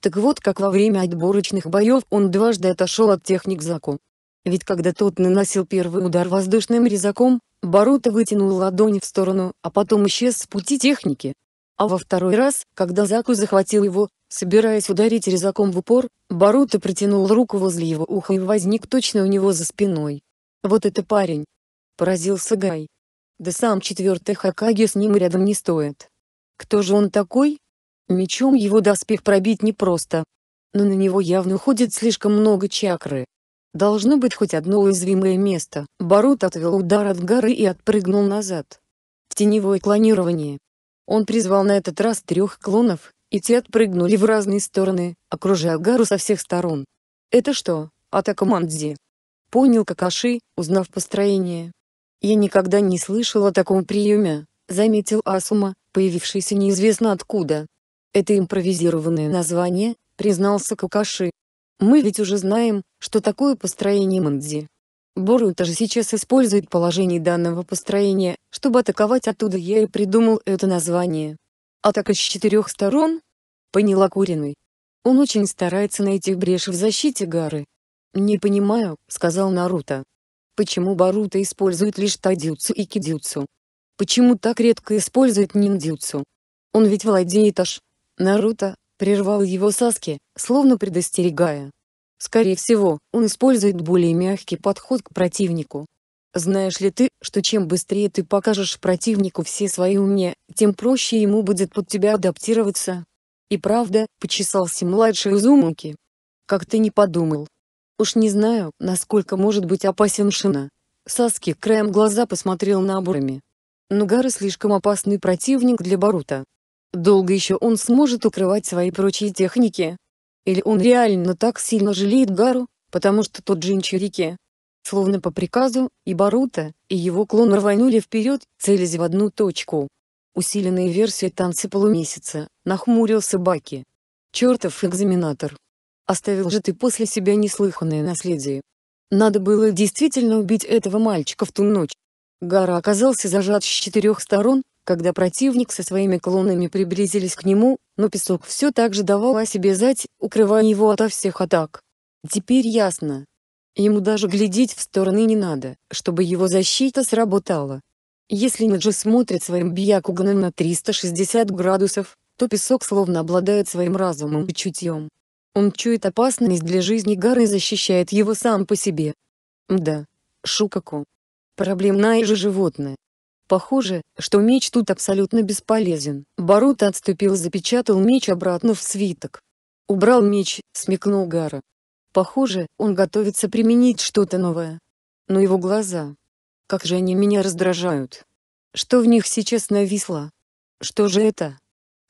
Так вот как во время отборочных боев он дважды отошел от техник Заку. Ведь когда тот наносил первый удар воздушным резаком, Барута вытянул ладони в сторону, а потом исчез с пути техники, а во второй раз, когда Заку захватил его, собираясь ударить резаком в упор, Баруто протянул руку возле его уха и возник точно у него за спиной. «Вот это парень!» — поразился Гай. «Да сам четвертый Хакаги с ним рядом не стоит. Кто же он такой?» Мечом его доспех пробить непросто. Но на него явно уходит слишком много чакры. Должно быть хоть одно уязвимое место. Барут отвел удар от горы и отпрыгнул назад. Теневое клонирование. Он призвал на этот раз трех клонов, и те отпрыгнули в разные стороны, окружая Гару со всех сторон. «Это что, атака Мандзи?» Понял Какаши, узнав построение. «Я никогда не слышал о таком приеме», — заметил Асума, появившийся неизвестно откуда. «Это импровизированное название», — признался Какаши. «Мы ведь уже знаем, что такое построение Мандзи. Боруто же сейчас использует положение данного построения, чтобы атаковать оттуда я и придумал это название. Атака с четырех сторон? Поняла Куриной. Он очень старается найти брешь в защите Гары. «Не понимаю», — сказал Наруто. «Почему Боруто использует лишь тадюцу и кидюцу? Почему так редко использует ниндзюцу? Он ведь владеет аж...» Наруто прервал его Саски, словно предостерегая. Скорее всего, он использует более мягкий подход к противнику. Знаешь ли ты, что чем быстрее ты покажешь противнику все свои умения, тем проще ему будет под тебя адаптироваться? И правда, почесался младший Узумуки. Как ты не подумал. Уж не знаю, насколько может быть опасен Шина. Саски краем глаза посмотрел на Абурами. Но Гара слишком опасный противник для Барута. Долго еще он сможет укрывать свои прочие техники, или он реально так сильно жалеет Гару, потому что тот джинчурики, словно по приказу, и Барута, и его клон рванули вперед, целясь в одну точку. Усиленные версии танца полумесяца, нахмурился Баки. Чертов экзаменатор. Оставил же ты после себя неслыханное наследие. Надо было действительно убить этого мальчика в ту ночь. Гара оказался зажат с четырех сторон, когда противник со своими клонами приблизились к нему, но песок все так же давал о себе знать, укрывая его ото всех атак. Теперь ясно. Ему даже глядеть в стороны не надо, чтобы его защита сработала. Если Ниджи смотрит своим Бьякуганом на 360 градусов, то песок словно обладает своим разумом и чутьем. Он чует опасность для жизни горы и защищает его сам по себе. Мда, Шукаку. Проблемное же животное. Похоже, что меч тут абсолютно бесполезен. Барут отступил запечатал меч обратно в свиток. «Убрал меч», — смекнул Гара. «Похоже, он готовится применить что-то новое. Но его глаза... Как же они меня раздражают! Что в них сейчас нависло? Что же это?»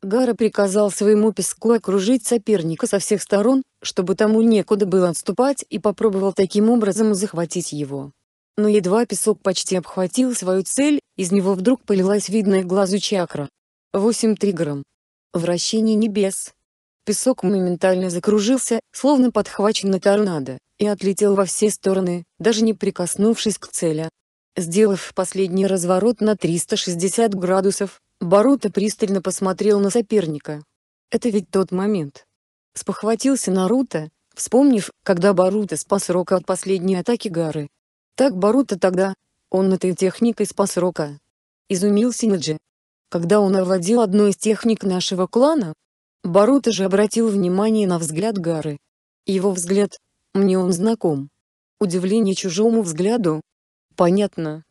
Гара приказал своему песку окружить соперника со всех сторон, чтобы тому некуда было отступать и попробовал таким образом захватить его. Но едва песок почти обхватил свою цель, из него вдруг полилась видная глазу чакра. 8 триггером. Вращение небес. Песок моментально закружился, словно подхваченный торнадо, и отлетел во все стороны, даже не прикоснувшись к цели. Сделав последний разворот на 360 градусов, Барута пристально посмотрел на соперника. Это ведь тот момент. Спохватился Наруто, вспомнив, когда Барута спас Рока от последней атаки Гары. Так Барута тогда, он этой техникой спас Рока. Изумился Ниджи. Когда он овладел одной из техник нашего клана, Барута же обратил внимание на взгляд Гары. Его взгляд, мне он знаком. Удивление чужому взгляду? Понятно.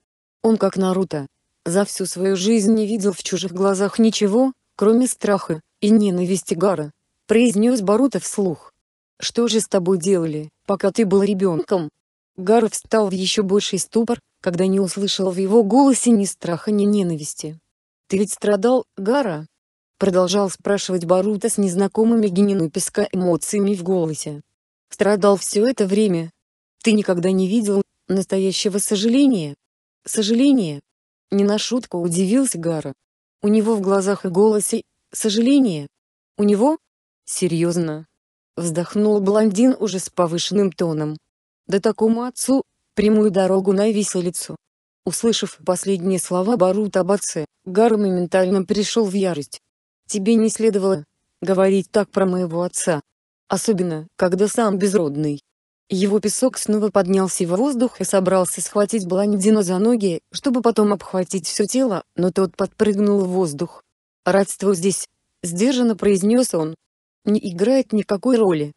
Он как Наруто. За всю свою жизнь не видел в чужих глазах ничего, кроме страха и ненависти Гара. Произнес Барута вслух. Что же с тобой делали, пока ты был ребенком? Гар встал в еще больший ступор, когда не услышал в его голосе ни страха, ни ненависти. «Ты ведь страдал, Гара?» Продолжал спрашивать Барута с незнакомыми генину песка эмоциями в голосе. «Страдал все это время. Ты никогда не видел настоящего сожаления?» «Сожаление?» Не на шутку удивился Гара. У него в глазах и голосе сожаление. У него? Серьезно. Вздохнул блондин уже с повышенным тоном. Да такому отцу, прямую дорогу на виселицу. Услышав последние слова Барута об отце, Гар моментально пришел в ярость. «Тебе не следовало говорить так про моего отца. Особенно, когда сам безродный». Его песок снова поднялся в воздух и собрался схватить блондина за ноги, чтобы потом обхватить все тело, но тот подпрыгнул в воздух. «Родство здесь», — сдержанно произнес он. «Не играет никакой роли.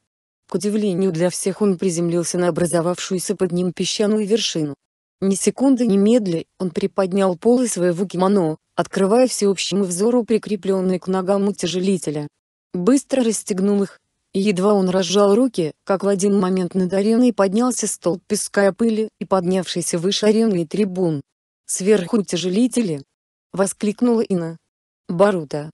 К удивлению для всех он приземлился на образовавшуюся под ним песчаную вершину. Ни секунды ни медли, он приподнял полы своего кимоно, открывая всеобщему взору прикрепленные к ногам утяжелителя. Быстро расстегнул их, и едва он разжал руки, как в один момент над ареной поднялся столб песка и пыли, и поднявшийся выше арены и трибун. «Сверху утяжелители!» — воскликнула Ина. Барута.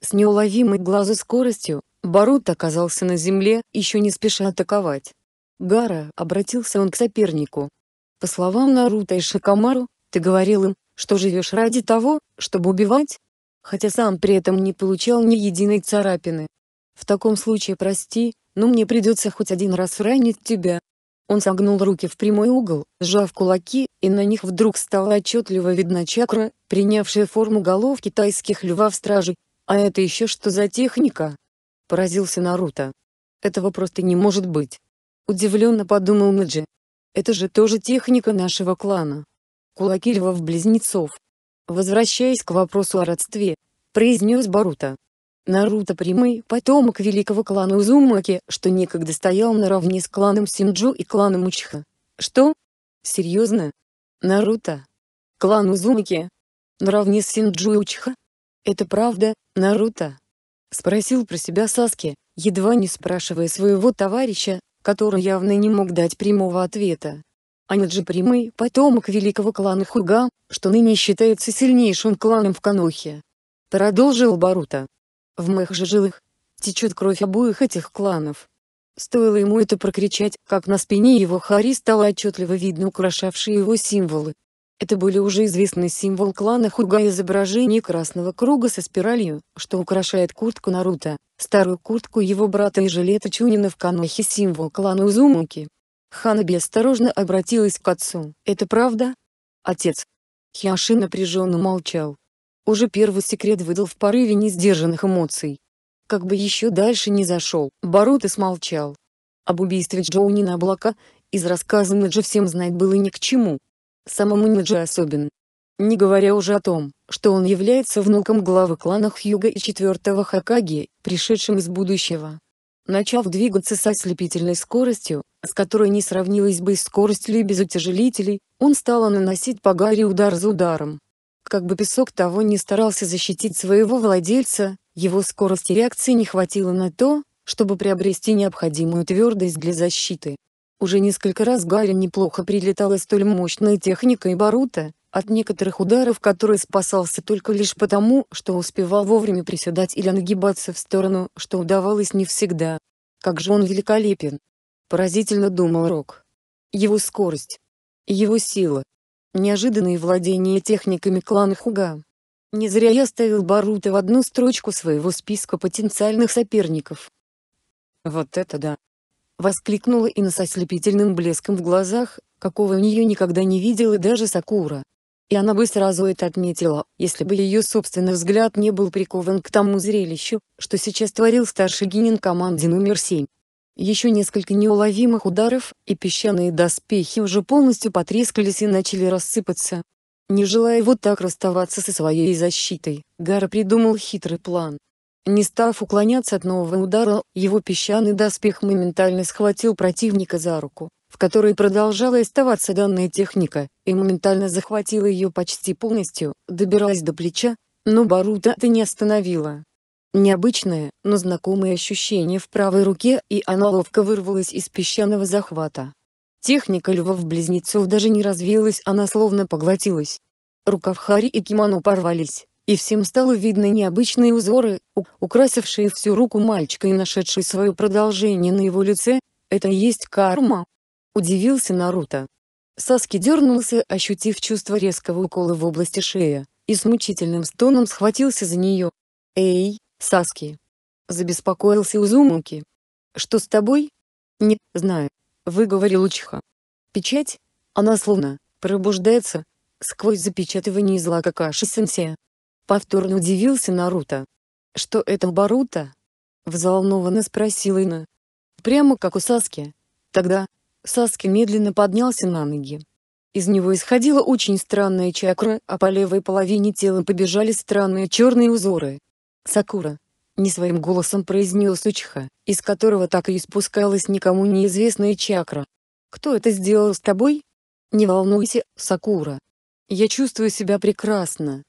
С неуловимой глазу скоростью, Барут оказался на земле, еще не спеша атаковать. «Гара», — обратился он к сопернику. «По словам Наруто и Шакамару, ты говорил им, что живешь ради того, чтобы убивать?» Хотя сам при этом не получал ни единой царапины. «В таком случае прости, но мне придется хоть один раз ранить тебя». Он согнул руки в прямой угол, сжав кулаки, и на них вдруг стала отчетливо видна чакра, принявшая форму головки тайских льва в страже. А это еще что за техника? — поразился Наруто. «Этого просто не может быть!» — удивленно подумал Наджи. «Это же тоже техника нашего клана. Кулаки львов-близнецов!» Возвращаясь к вопросу о родстве, произнес Барута. Наруто прямой потомок великого клана Узумаки, что некогда стоял наравне с кланом Синджу и кланом Учиха. Что? Серьезно? Наруто? Клан Узумаки? Наравне с Синджу и Учиха? Это правда, Наруто? Спросил про себя Саски, едва не спрашивая своего товарища, который явно не мог дать прямого ответа. Аниджи прямый потомок великого клана Хуга, что ныне считается сильнейшим кланом в Канохе. Продолжил Барута. В моих же жилах течет кровь обоих этих кланов. Стоило ему это прокричать, как на спине его хари стало отчетливо видно украшавшие его символы, это были уже известный символ клана Хуга изображение красного круга со спиралью, что украшает куртку Наруто, старую куртку его брата и жилета Чунина в Канохе символ клана Узумаки. Ханаби осторожно обратилась к отцу. «Это правда?» «Отец». Хиаши напряженно молчал. Уже первый секрет выдал в порыве несдержанных эмоций. Как бы еще дальше не зашел, Баруто смолчал. Об убийстве Джоуни на облака, из рассказа Мэджи всем знать было ни к чему, самому Ниджи особен. Не говоря уже о том, что он является внуком главы клана Хьюга и четвертого Хакаги, пришедшим из будущего. Начав двигаться со ослепительной скоростью, с которой не сравнилась бы и скорость Ли без утяжелителей, он стал наносить по Гарри удар за ударом. Как бы песок того не старался защитить своего владельца, его скорости реакции не хватило на то, чтобы приобрести необходимую твердость для защиты. Уже несколько раз Гарри неплохо прилетала столь мощная техника и Барута, от некоторых ударов который спасался только лишь потому, что успевал вовремя приседать или нагибаться в сторону, что удавалось не всегда. Как же он великолепен! Поразительно думал Рок. Его скорость. Его сила. Неожиданные владения техниками клана Хуга. Не зря я ставил Барута в одну строчку своего списка потенциальных соперников. Вот это да! Воскликнула Инна со слепительным блеском в глазах, какого у нее никогда не видела даже Сакура. И она бы сразу это отметила, если бы ее собственный взгляд не был прикован к тому зрелищу, что сейчас творил старший генин команды номер 7. Еще несколько неуловимых ударов, и песчаные доспехи уже полностью потрескались и начали рассыпаться. Не желая вот так расставаться со своей защитой, Гара придумал хитрый план. Не став уклоняться от нового удара, его песчаный доспех моментально схватил противника за руку, в которой продолжала оставаться данная техника, и моментально захватила ее почти полностью, добираясь до плеча, но Барута это не остановила. Необычное, но знакомое ощущение в правой руке, и она ловко вырвалась из песчаного захвата. Техника львов-близнецов даже не развилась, она словно поглотилась. Рукав Хари и кимоно порвались, и всем стало видно необычные узоры, украсившие всю руку мальчика и нашедшие свое продолжение на его лице, это и есть карма. Удивился Наруто. Саски дернулся, ощутив чувство резкого укола в области шеи, и с мучительным стоном схватился за нее. «Эй, Саски!» Забеспокоился Узумуки. «Что с тобой?» «Не знаю», — выговорил Учиха. «Печать? Она словно пробуждается сквозь запечатывание зла Какаши-сенсея. Повторно удивился Наруто. «Что это Барута?» Взволнованно спросила Ина. «Прямо как у Саски». Тогда, Саски медленно поднялся на ноги. Из него исходила очень странная чакра, а по левой половине тела побежали странные черные узоры. «Сакура!» — не своим голосом произнес Учиха, из которого так и испускалась никому неизвестная чакра. «Кто это сделал с тобой?» «Не волнуйся, Сакура. Я чувствую себя прекрасно.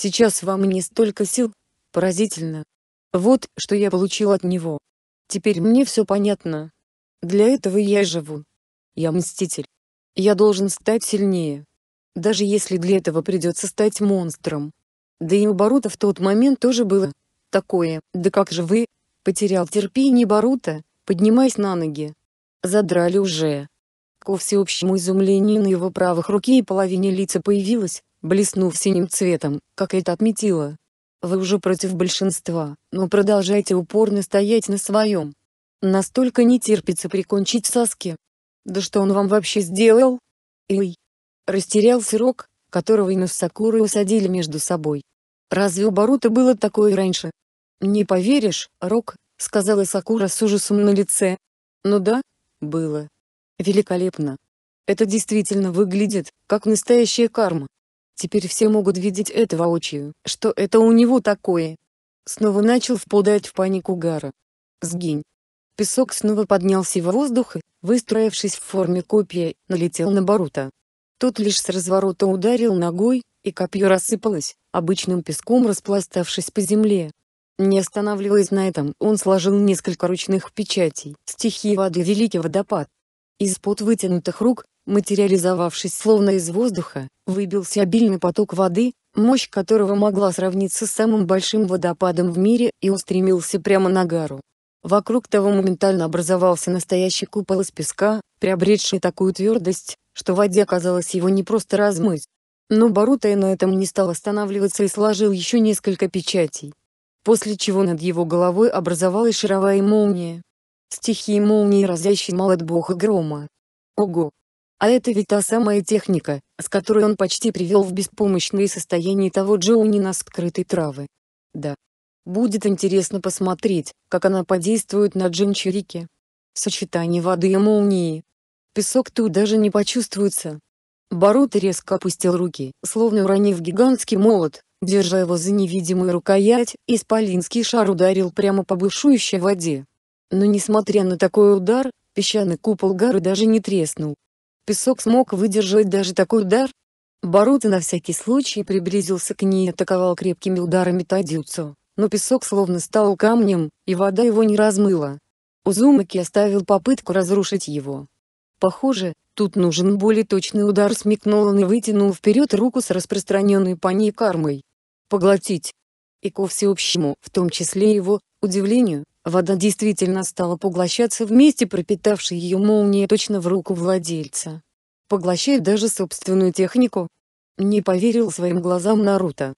Сейчас вам не столько сил. Поразительно. Вот, что я получил от него. Теперь мне все понятно. Для этого я живу. Я мститель. Я должен стать сильнее. Даже если для этого придется стать монстром. Да и у Барута в тот момент тоже было такое, да как же вы, потерял терпение Барута, поднимаясь на ноги. Задрали уже. Ко всеобщему изумлению на его правых руке и половине лица появилась блеснув синим цветом, как это отметила. Вы уже против большинства, но продолжайте упорно стоять на своем. Настолько не терпится прикончить Саски. Да что он вам вообще сделал? Эй! Растерялся Рок, которого Инна с Сакурой усадили между собой. Разве у Барута было такое раньше? Не поверишь, Рок, сказала Сакура с ужасом на лице. Ну да, было. Великолепно. Это действительно выглядит, как настоящая карма. Теперь все могут видеть это воочию. Что это у него такое? Снова начал впадать в панику Гара. Сгинь. Песок снова поднялся в воздух и, выстроившись в форме копья, налетел на Барута. Тот лишь с разворота ударил ногой, и копье рассыпалось, обычным песком распластавшись по земле. Не останавливаясь на этом, он сложил несколько ручных печатей стихии воды Великий Водопад, из-под вытянутых рук, материализовавшись словно из воздуха, выбился обильный поток воды, мощь которого могла сравниться с самым большим водопадом в мире и устремился прямо на гару. Вокруг того моментально образовался настоящий купол из песка, приобретший такую твердость, что воде казалось его не просто размыть. Но Барутай на этом не стал останавливаться и сложил еще несколько печатей. После чего над его головой образовалась шаровая молния, Стихии молнии разящий молот бога грома. Ого! А это ведь та самая техника, с которой он почти привел в беспомощное состояние того Джоуни на скрытой травы. Да. Будет интересно посмотреть, как она подействует на Джинчурики. Сочетание воды и молнии. Песок тут даже не почувствуется. Барут резко опустил руки, словно уронив гигантский молот, держа его за невидимую рукоять, исполинский шар ударил прямо по бушующей воде, но несмотря на такой удар, песчаный купол горы даже не треснул. Песок смог выдержать даже такой удар. Баруто на всякий случай приблизился к ней и атаковал крепкими ударами Тадюцу, но песок словно стал камнем, и вода его не размыла. Узумаки оставил попытку разрушить его. Похоже, тут нужен более точный удар смекнул он и вытянул вперед руку с распространенной по ней кармой. Поглотить. И ко всеобщему, в том числе его, удивлению, Вода действительно стала поглощаться вместе пропитавшей ее молнией точно в руку владельца. Поглощает даже собственную технику. Не поверил своим глазам Наруто.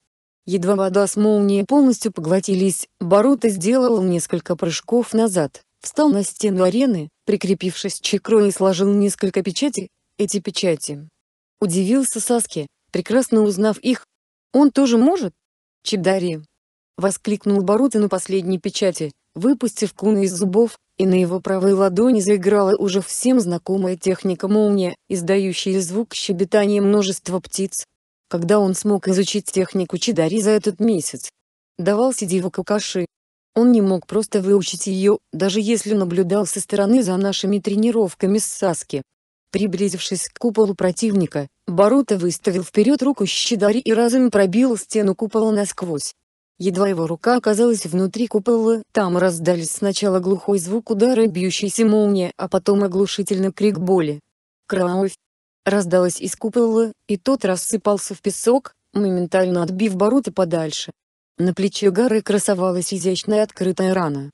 Едва вода с молнией полностью поглотились, Баруто сделал несколько прыжков назад, встал на стену арены, прикрепившись чакрой и сложил несколько печатей, эти печати. Удивился Саске, прекрасно узнав их. Он тоже может? Чидари! Воскликнул Баруто на последней печати, Выпустив куна из зубов, и на его правой ладони заиграла уже всем знакомая техника молния, издающая звук щебетания множества птиц. Когда он смог изучить технику Чидари за этот месяц? Давался Дива Какаши. Он не мог просто выучить ее, даже если наблюдал со стороны за нашими тренировками с Саски. Приблизившись к куполу противника, Барута выставил вперед руку щидари и разом пробил стену купола насквозь. Едва его рука оказалась внутри купола, там раздались сначала глухой звук удара бьющейся молнии, а потом оглушительный крик боли. Кровь! Раздалась из купола, и тот рассыпался в песок, моментально отбив Барута подальше. На плече Гары красовалась изящная открытая рана.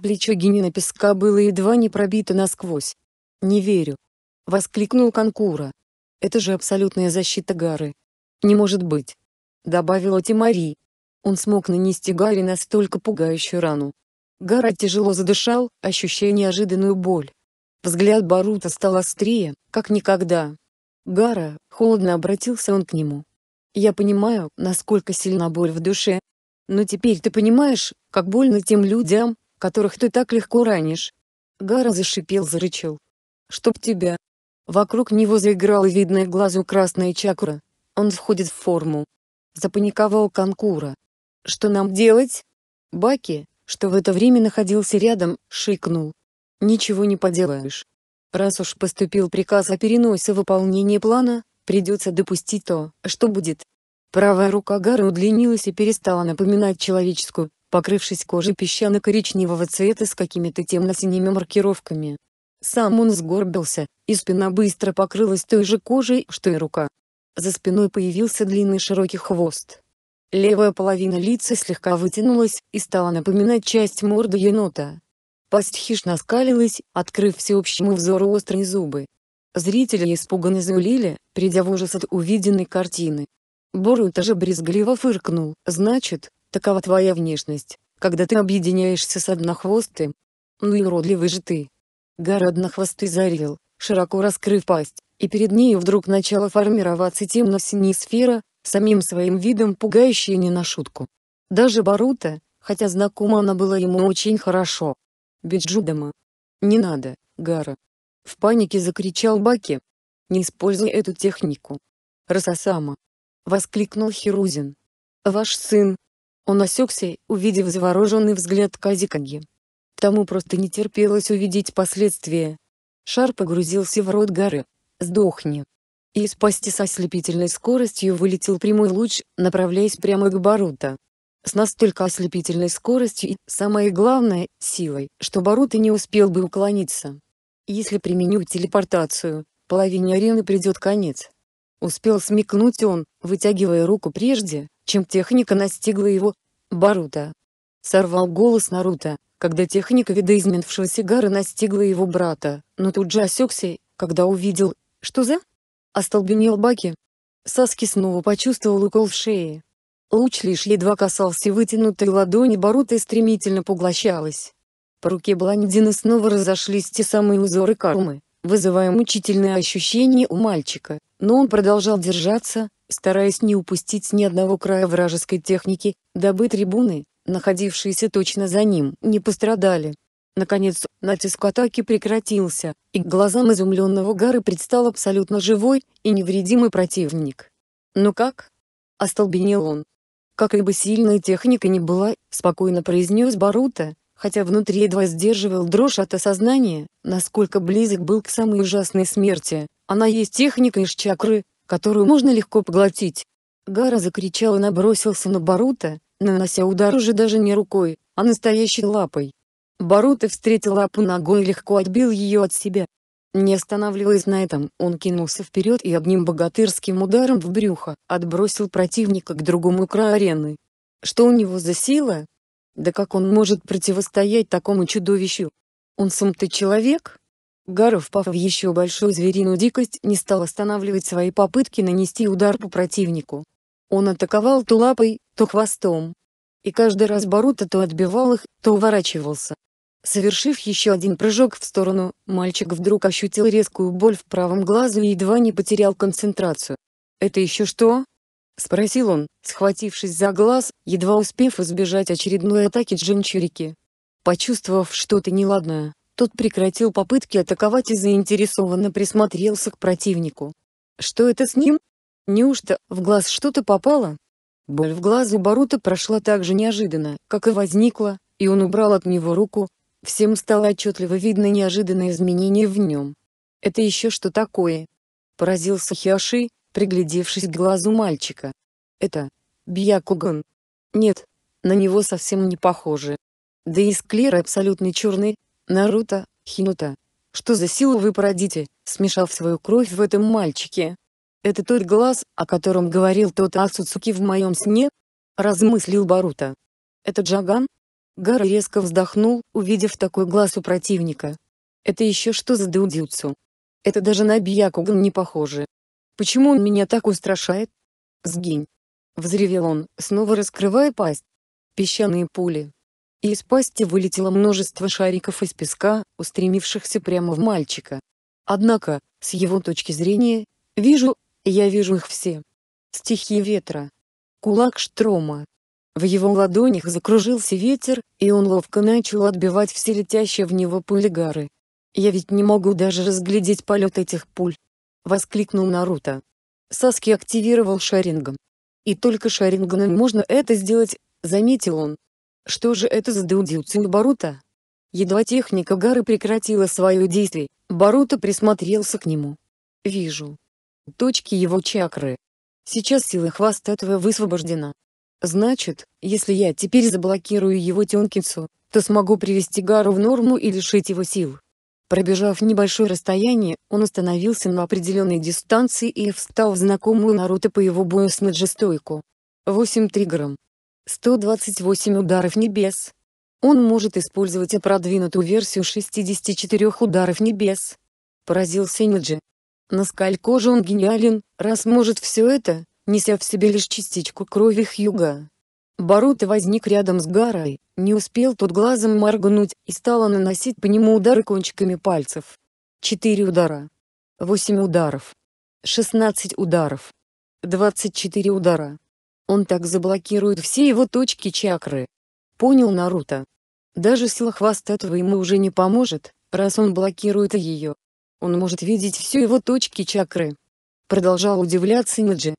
Плечо Генина песка было едва не пробито насквозь. «Не верю!» — воскликнул Конкура. «Это же абсолютная защита Гары!» «Не может быть!» — добавила Тимари. Он смог нанести Гарри настолько пугающую рану. Гара тяжело задышал, ощущая неожиданную боль. Взгляд Барута стал острее, как никогда. Гара, холодно обратился он к нему. «Я понимаю, насколько сильна боль в душе. Но теперь ты понимаешь, как больно тем людям, которых ты так легко ранишь». Гара зашипел, зарычал. «Чтоб тебя». Вокруг него заиграла видная глазу красная чакра. Он входит в форму. Запаниковал Конкура. «Что нам делать?» Баки, что в это время находился рядом, шикнул. «Ничего не поделаешь. Раз уж поступил приказ о переносе выполнения плана, придется допустить то, что будет». Правая рука Гары удлинилась и перестала напоминать человеческую, покрывшись кожей песчано-коричневого цвета с какими-то темно-синими маркировками. Сам он сгорбился, и спина быстро покрылась той же кожей, что и рука. За спиной появился длинный широкий хвост. Левая половина лица слегка вытянулась и стала напоминать часть морды енота. Пасть хищно скалилась, открыв всеобщему взору острые зубы. Зрители испуганно заулили, придя в ужас от увиденной картины. Боруто же брезгливо фыркнул, значит, такова твоя внешность, когда ты объединяешься с однохвостым. Ну и уродливый же ты. Гора однохвостый зарел, широко раскрыв пасть, и перед ней вдруг начала формироваться темно-синяя сфера, самим своим видом пугающие не на шутку. Даже Барута, хотя знакома она была ему очень хорошо. Биджудама. «Не надо, Гара!» В панике закричал Баки. «Не используй эту технику!» «Расосама!» Воскликнул Хирузин. «Ваш сын!» Он осекся, увидев завороженный взгляд Казикаги. Тому просто не терпелось увидеть последствия. Шар погрузился в рот горы. «Сдохни!» и из пасти со ослепительной скоростью вылетел прямой луч, направляясь прямо к Барута. С настолько ослепительной скоростью и, самое главное, силой, что Барута не успел бы уклониться. Если применю телепортацию, половине арены придет конец. Успел смекнуть он, вытягивая руку прежде, чем техника настигла его. Барута. Сорвал голос Наруто, когда техника видоизменившегося Гара настигла его брата, но тут же осекся, когда увидел, что за Остолбенел Баки. Саски снова почувствовал укол в шее. Луч лишь едва касался вытянутой ладони Барута и стремительно поглощалась. По руке блондина снова разошлись те самые узоры кармы, вызывая мучительные ощущения у мальчика, но он продолжал держаться, стараясь не упустить ни одного края вражеской техники, дабы трибуны, находившиеся точно за ним, не пострадали. Наконец, натиск атаки прекратился, и глазам изумленного Гары предстал абсолютно живой и невредимый противник. «Ну как?» – остолбенел он. «Какой бы сильная техника ни была», – спокойно произнес Барута, хотя внутри едва сдерживал дрожь от осознания, насколько близок был к самой ужасной смерти. Она есть техника из чакры, которую можно легко поглотить. Гара закричал и набросился на Барута, нанося удар уже даже не рукой, а настоящей лапой. Барута встретил лапу ногой и легко отбил ее от себя. Не останавливаясь на этом, он кинулся вперед и одним богатырским ударом в брюхо отбросил противника к другому краю арены. Что у него за сила? Да как он может противостоять такому чудовищу? Он сам-то человек? Гаров, пав в еще большую звериную дикость, не стал останавливать свои попытки нанести удар по противнику. Он атаковал то лапой, то хвостом. И каждый раз Барута то отбивал их, то уворачивался. Совершив еще один прыжок в сторону, мальчик вдруг ощутил резкую боль в правом глазу и едва не потерял концентрацию. «Это еще что?» — спросил он, схватившись за глаз, едва успев избежать очередной атаки джинчурики. Почувствовав что-то неладное, тот прекратил попытки атаковать и заинтересованно присмотрелся к противнику. «Что это с ним? Неужто в глаз что-то попало?» Боль в глазу Барута прошла так же неожиданно, как и возникла, и он убрал от него руку, Всем стало отчетливо видно неожиданное изменение в нем. «Это еще что такое?» — поразился Хиоши, приглядевшись к глазу мальчика. «Это... Бьякуган?» «Нет, на него совсем не похоже. Да и склер абсолютно черный, Наруто, Хинута. Что за силу вы породите, смешав свою кровь в этом мальчике? Это тот глаз, о котором говорил тот Асуцуки в моем сне?» — размыслил Барута. «Это Джаган?» Гара резко вздохнул, увидев такой глаз у противника. Это еще что за дудюцу? Это даже на Бьякуган не похоже. Почему он меня так устрашает? Сгинь. Взревел он, снова раскрывая пасть. Песчаные пули. И из пасти вылетело множество шариков из песка, устремившихся прямо в мальчика. Однако, с его точки зрения, вижу, я вижу их все. Стихи ветра. Кулак штрома. В его ладонях закружился ветер, и он ловко начал отбивать все летящие в него пули Гары. «Я ведь не могу даже разглядеть полет этих пуль!» — воскликнул Наруто. Саски активировал Шаринган. «И только шарингом можно это сделать», — заметил он. «Что же это за дудюцинь Барута?» Едва техника Гары прекратила свое действие, Барута присмотрелся к нему. «Вижу. Точки его чакры. Сейчас сила хвоста этого высвобождена. Значит, если я теперь заблокирую его тенкицу, то смогу привести Гару в норму и лишить его сил. Пробежав небольшое расстояние, он остановился на определенной дистанции и встал в знакомую Наруто по его бою с Наджистойку. 8 триггером. 128 ударов небес. Он может использовать продвинутую версию 64 ударов небес. Поразился Ниджи. Насколько же он гениален, раз может все это? неся в себе лишь частичку крови Хьюга. Барута возник рядом с Гарой, не успел тот глазом моргнуть, и стала наносить по нему удары кончиками пальцев. Четыре удара. Восемь ударов. Шестнадцать ударов. Двадцать четыре удара. Он так заблокирует все его точки чакры. Понял Наруто. Даже сила хвостатого ему уже не поможет, раз он блокирует ее. Он может видеть все его точки чакры. Продолжал удивляться Ниджи,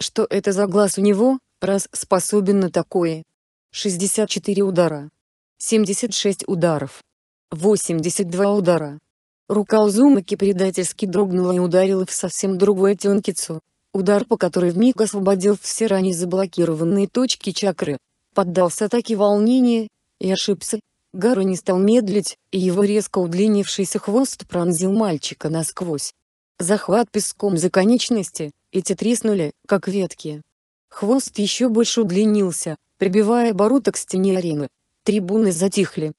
что это за глаз у него, раз способен на такое? 64 удара. 76 ударов. 82 удара. Рука Узумаки предательски дрогнула и ударила в совсем другое тенкицу. Удар, по которой вмиг освободил все ранее заблокированные точки чакры. Поддался атаке волнения, и ошибся. Гару не стал медлить, и его резко удлинившийся хвост пронзил мальчика насквозь. Захват песком за конечности, эти треснули, как ветки. Хвост еще больше удлинился, прибивая Барута к стене арены. Трибуны затихли.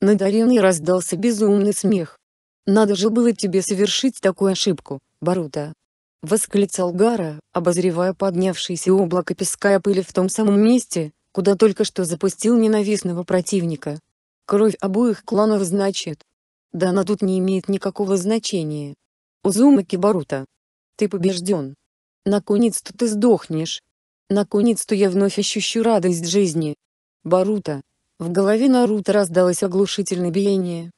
Над ареной раздался безумный смех. «Надо же было тебе совершить такую ошибку, Барута!» Восклицал Гара, обозревая поднявшееся облако песка и пыли в том самом месте, куда только что запустил ненавистного противника. Кровь обоих кланов значит. Да она тут не имеет никакого значения. Узумаки Барута. Ты побежден. Наконец-то ты сдохнешь. Наконец-то я вновь ощущу радость жизни. Барута. В голове Наруто раздалось оглушительное биение.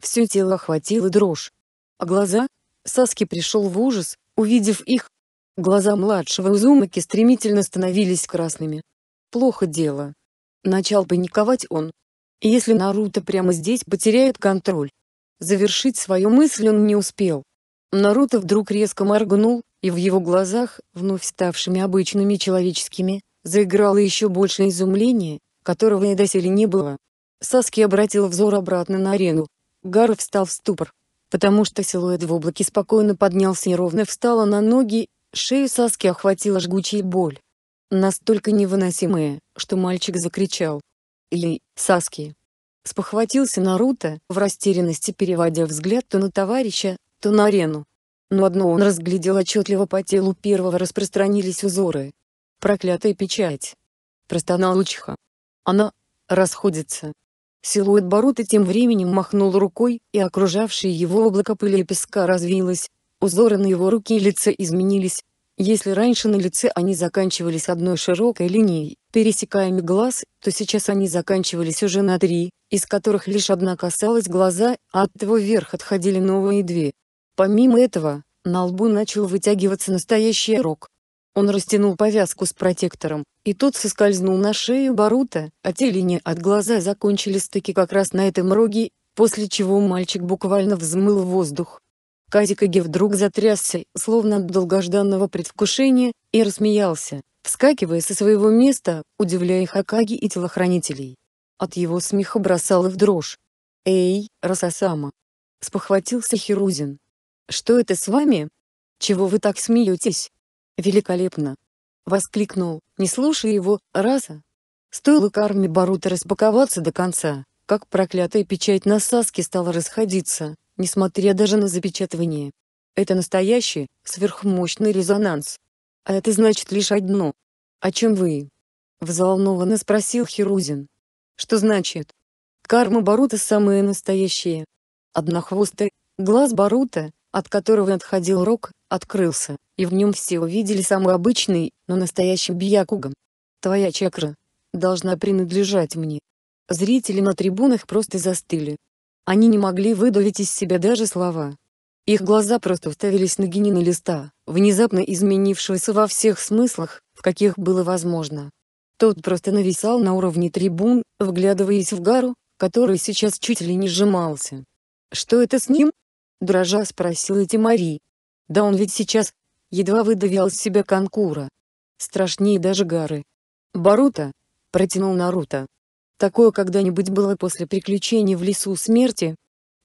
Все тело охватило дрожь. А глаза? Саски пришел в ужас, увидев их. Глаза младшего Узумаки стремительно становились красными. Плохо дело. Начал паниковать он. Если Наруто прямо здесь потеряет контроль. Завершить свою мысль он не успел. Наруто вдруг резко моргнул, и в его глазах, вновь ставшими обычными человеческими, заиграло еще больше изумления, которого и доселе не было. Саски обратил взор обратно на арену. Гар встал в ступор, потому что силуэт в облаке спокойно поднялся и ровно встала на ноги, шею Саски охватила жгучая боль. Настолько невыносимая, что мальчик закричал. «Или, Саски!» Спохватился Наруто, в растерянности переводя взгляд то на товарища, то на арену. Но одно он разглядел отчетливо по телу первого распространились узоры. Проклятая печать. Простонал Учиха. Она расходится. Силуэт Барута тем временем махнул рукой, и окружавшее его облако пыли и песка развилось. Узоры на его руке и лице изменились. Если раньше на лице они заканчивались одной широкой линией, пересекаемый глаз, то сейчас они заканчивались уже на три, из которых лишь одна касалась глаза, а от его вверх отходили новые две. Помимо этого, на лбу начал вытягиваться настоящий рог. Он растянул повязку с протектором, и тот соскользнул на шею Барута, а те линии от глаза закончились таки как раз на этом роге, после чего мальчик буквально взмыл в воздух. Казикаги вдруг затрясся, словно от долгожданного предвкушения, и рассмеялся, вскакивая со своего места, удивляя Хакаги и телохранителей. От его смеха бросало в дрожь. «Эй, Расасама!» — спохватился Хирузин. «Что это с вами? Чего вы так смеетесь? Великолепно!» Воскликнул, не слушая его, Раса. Стоило карме Барута распаковаться до конца, как проклятая печать на Саске стала расходиться, несмотря даже на запечатывание. Это настоящий, сверхмощный резонанс. А это значит лишь одно. «О чем вы?» — взволнованно спросил Херузин. «Что значит?» «Карма Барута самая настоящая. Однохвостая, глаз Барута, от которого отходил рог, открылся, и в нем все увидели самый обычный, но настоящий бьякугам. Твоя чакра должна принадлежать мне. Зрители на трибунах просто застыли. Они не могли выдавить из себя даже слова. Их глаза просто уставились на Генина листа, внезапно изменившегося во всех смыслах, в каких было возможно. Тот просто нависал на уровне трибун, вглядываясь в Гару, который сейчас чуть ли не сжимался. «Что это с ним?» дрожа спросила Тимари. Да он ведь сейчас едва выдавил из себя Конкура. Страшнее даже Гары. Барута, протянул Наруто. Такое когда-нибудь было после приключений в лесу смерти?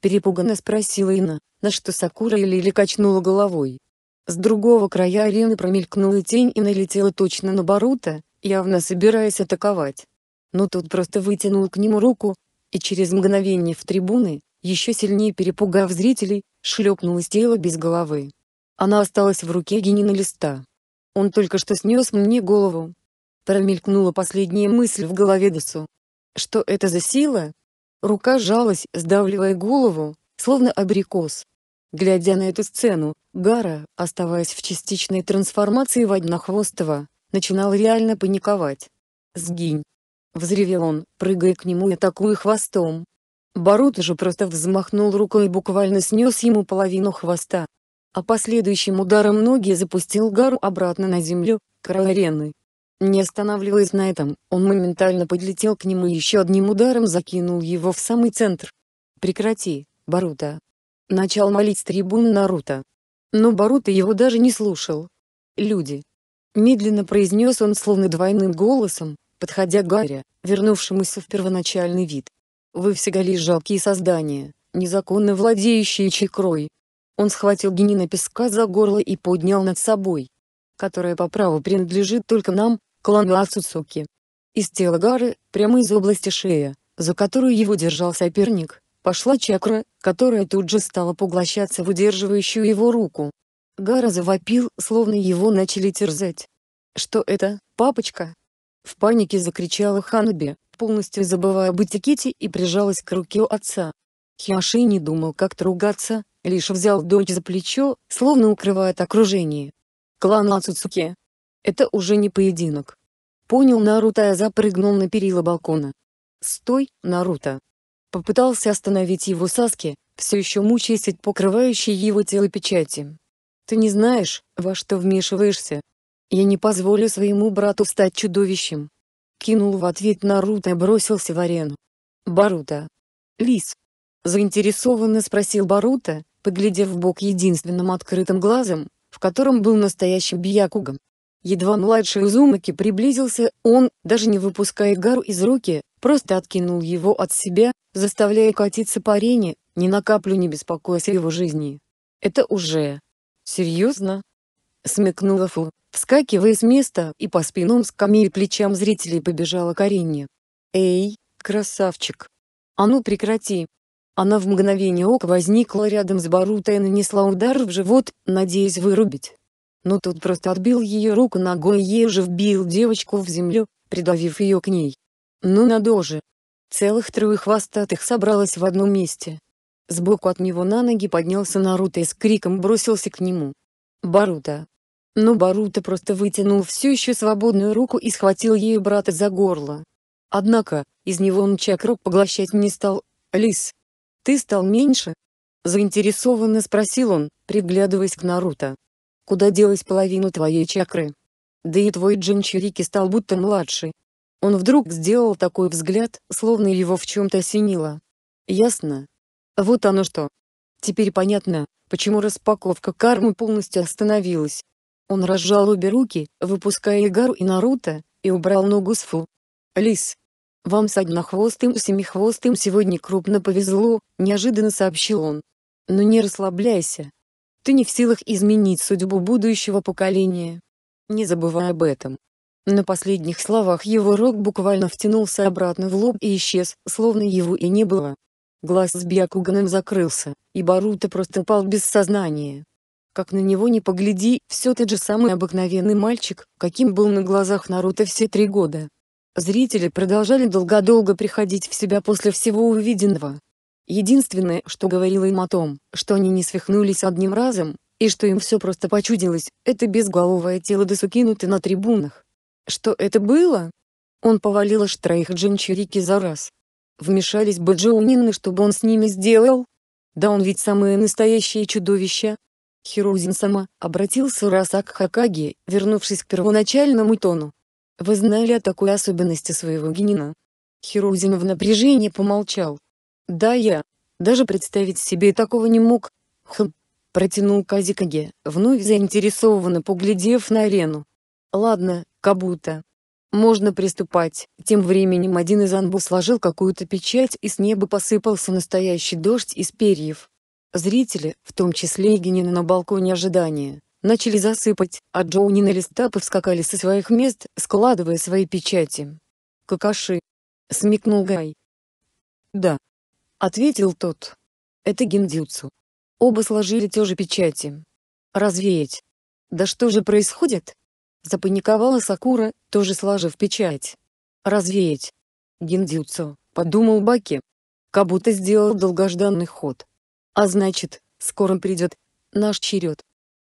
Перепуганно спросила Ина, на что Сакура или или качнула головой. С другого края арены промелькнула тень и налетела точно на Барута, явно собираясь атаковать. Но тот просто вытянул к нему руку, и через мгновение в трибуны, еще сильнее перепугав зрителей, шлепнулось тело без головы. Она осталась в руке Генина листа. Он только что снес мне голову. Промелькнула последняя мысль в голове Десу. Что это за сила? Рука сжалась, сдавливая голову, словно абрикос. Глядя на эту сцену, Гара, оставаясь в частичной трансформации в однохвостого, начинал реально паниковать. «Сгинь!» — взревел он, прыгая к нему и атакуя хвостом, Барута же просто взмахнул рукой и буквально снес ему половину хвоста. А последующим ударом ноги запустил Гару обратно на землю, край арены. Не останавливаясь на этом, он моментально подлетел к нему и еще одним ударом закинул его в самый центр. «Прекрати, Барута!» Начал молить трибун Наруто. Но Барута его даже не слушал. «Люди!» Медленно произнес он словно двойным голосом, подходя к Гаре, вернувшемуся в первоначальный вид. Вы всего лишь жалкие создания, незаконно владеющие чекрой. Он схватил Генина Песка за горло и поднял над собой, которая по праву принадлежит только нам, клану Ацуцуки. Из тела Гары, прямо из области шеи, за которую его держал соперник, пошла чакра, которая тут же стала поглощаться в удерживающую его руку. Гара завопил, словно его начали терзать. «Что это, папочка?» В панике закричала Ханби полностью забывая об этикете и прижалась к руке отца. Хиаши не думал как ругаться, лишь взял дочь за плечо, словно укрывает окружение. Клан Ацуцуке. Это уже не поединок. Понял Наруто и запрыгнул на перила балкона. «Стой, Наруто!» Попытался остановить его Саски, все еще мучаясь от покрывающей его тело печати. «Ты не знаешь, во что вмешиваешься. Я не позволю своему брату стать чудовищем, Кинул в ответ Наруто и бросился в арену. Барута. Лис. Заинтересованно спросил Барута, поглядев в бок единственным открытым глазом, в котором был настоящим бьякугом. Едва младший Узумаки приблизился, он, даже не выпуская Гару из руки, просто откинул его от себя, заставляя катиться по арене, ни на каплю не беспокоясь о его жизни. «Это уже... серьезно?» — смекнула Фу. Вскакивая с места и по спинам скамьи и плечам зрителей побежала Карине. «Эй, красавчик! А ну прекрати!» Она в мгновение ока возникла рядом с Барутой и нанесла удар в живот, надеясь вырубить. Но тот просто отбил ее руку ногой и ей же вбил девочку в землю, придавив ее к ней. Ну надо же! Целых трое хвостатых собралось в одном месте. Сбоку от него на ноги поднялся Наруто и с криком бросился к нему. «Барута, но ну, Барута просто вытянул все еще свободную руку и схватил ею брата за горло. Однако, из него он чакру поглощать не стал. «Лис, ты стал меньше?» Заинтересованно спросил он, приглядываясь к Наруто. «Куда делась половина твоей чакры?» Да и твой Джинчурики стал будто младше. Он вдруг сделал такой взгляд, словно его в чем-то осенило. Ясно? Вот оно что. Теперь понятно, почему распаковка кармы полностью остановилась. Он разжал обе руки, выпуская Игару и Наруто, и убрал ногу с Фу. «Лис, вам с однохвостым и семихвостым сегодня крупно повезло», — неожиданно сообщил он. «Но не расслабляйся. Ты не в силах изменить судьбу будущего поколения. Не забывай об этом». На последних словах его рог буквально втянулся обратно в лоб и исчез, словно его и не было. Глаз с Бьякуганом закрылся, и Барута просто упал без сознания. Как на него не погляди, все тот же самый обыкновенный мальчик, каким был на глазах Наруто все три года. Зрители продолжали долго-долго приходить в себя после всего увиденного. Единственное, что говорило им о том, что они не свихнулись одним разом, и что им все просто почудилось, это безголовое тело Досукинуты на трибунах. Что это было? Он повалил аж троих джинчурики за раз. Вмешались бы Джоунины, чтобы он с ними сделал? Да он ведь самое настоящее чудовище, Хирузин-сама, обратился к Хакаги, вернувшись к первоначальному тону. Вы знали о такой особенности своего генина? Хирузин в напряжении помолчал. Да я, даже представить себе такого не мог. Хм, протянул Казикаге, вновь заинтересованно поглядев на арену. Ладно, Кабута. Можно приступать. Тем временем один из анбу сложил какую-то печать и с неба посыпался настоящий дождь из перьев. Зрители, в том числе и Генина на балконе ожидания, начали засыпать, а Джоунин и Листапов скакали со своих мест, складывая свои печати. «Какаши!» — смекнул Гай. «Да!» — ответил тот. «Это гиндюцу». Оба сложили те же печати. «Развеять!» «Да что же происходит?» Запаниковала Сакура, тоже сложив печать. «Развеять!» «Гиндюцу!» — подумал Баки. Как будто сделал долгожданный ход. А значит, скоро придет наш черед.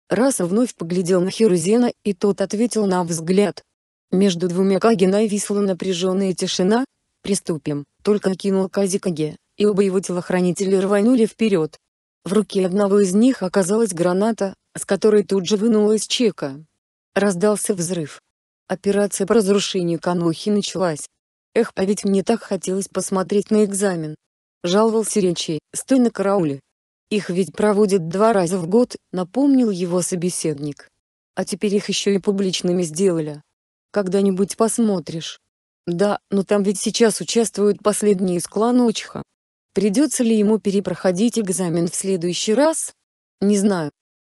Раса вновь поглядел на Хирузена, и тот ответил на взгляд. Между двумя Кагинай висла напряженная тишина. «Приступим», — только кинул Казикаге, и оба его телохранителя рванули вперед. В руке одного из них оказалась граната, с которой тут же вынулась чека. Раздался взрыв. Операция по разрушению канухи началась. «Эх, а ведь мне так хотелось посмотреть на экзамен!» Жаловался речи, стой на карауле, их ведь проводят два раза в год, напомнил его собеседник. А теперь их еще и публичными сделали. Когда-нибудь посмотришь. Да, но там ведь сейчас участвуют последние из клана Очха. Придется ли ему перепроходить экзамен в следующий раз? Не знаю.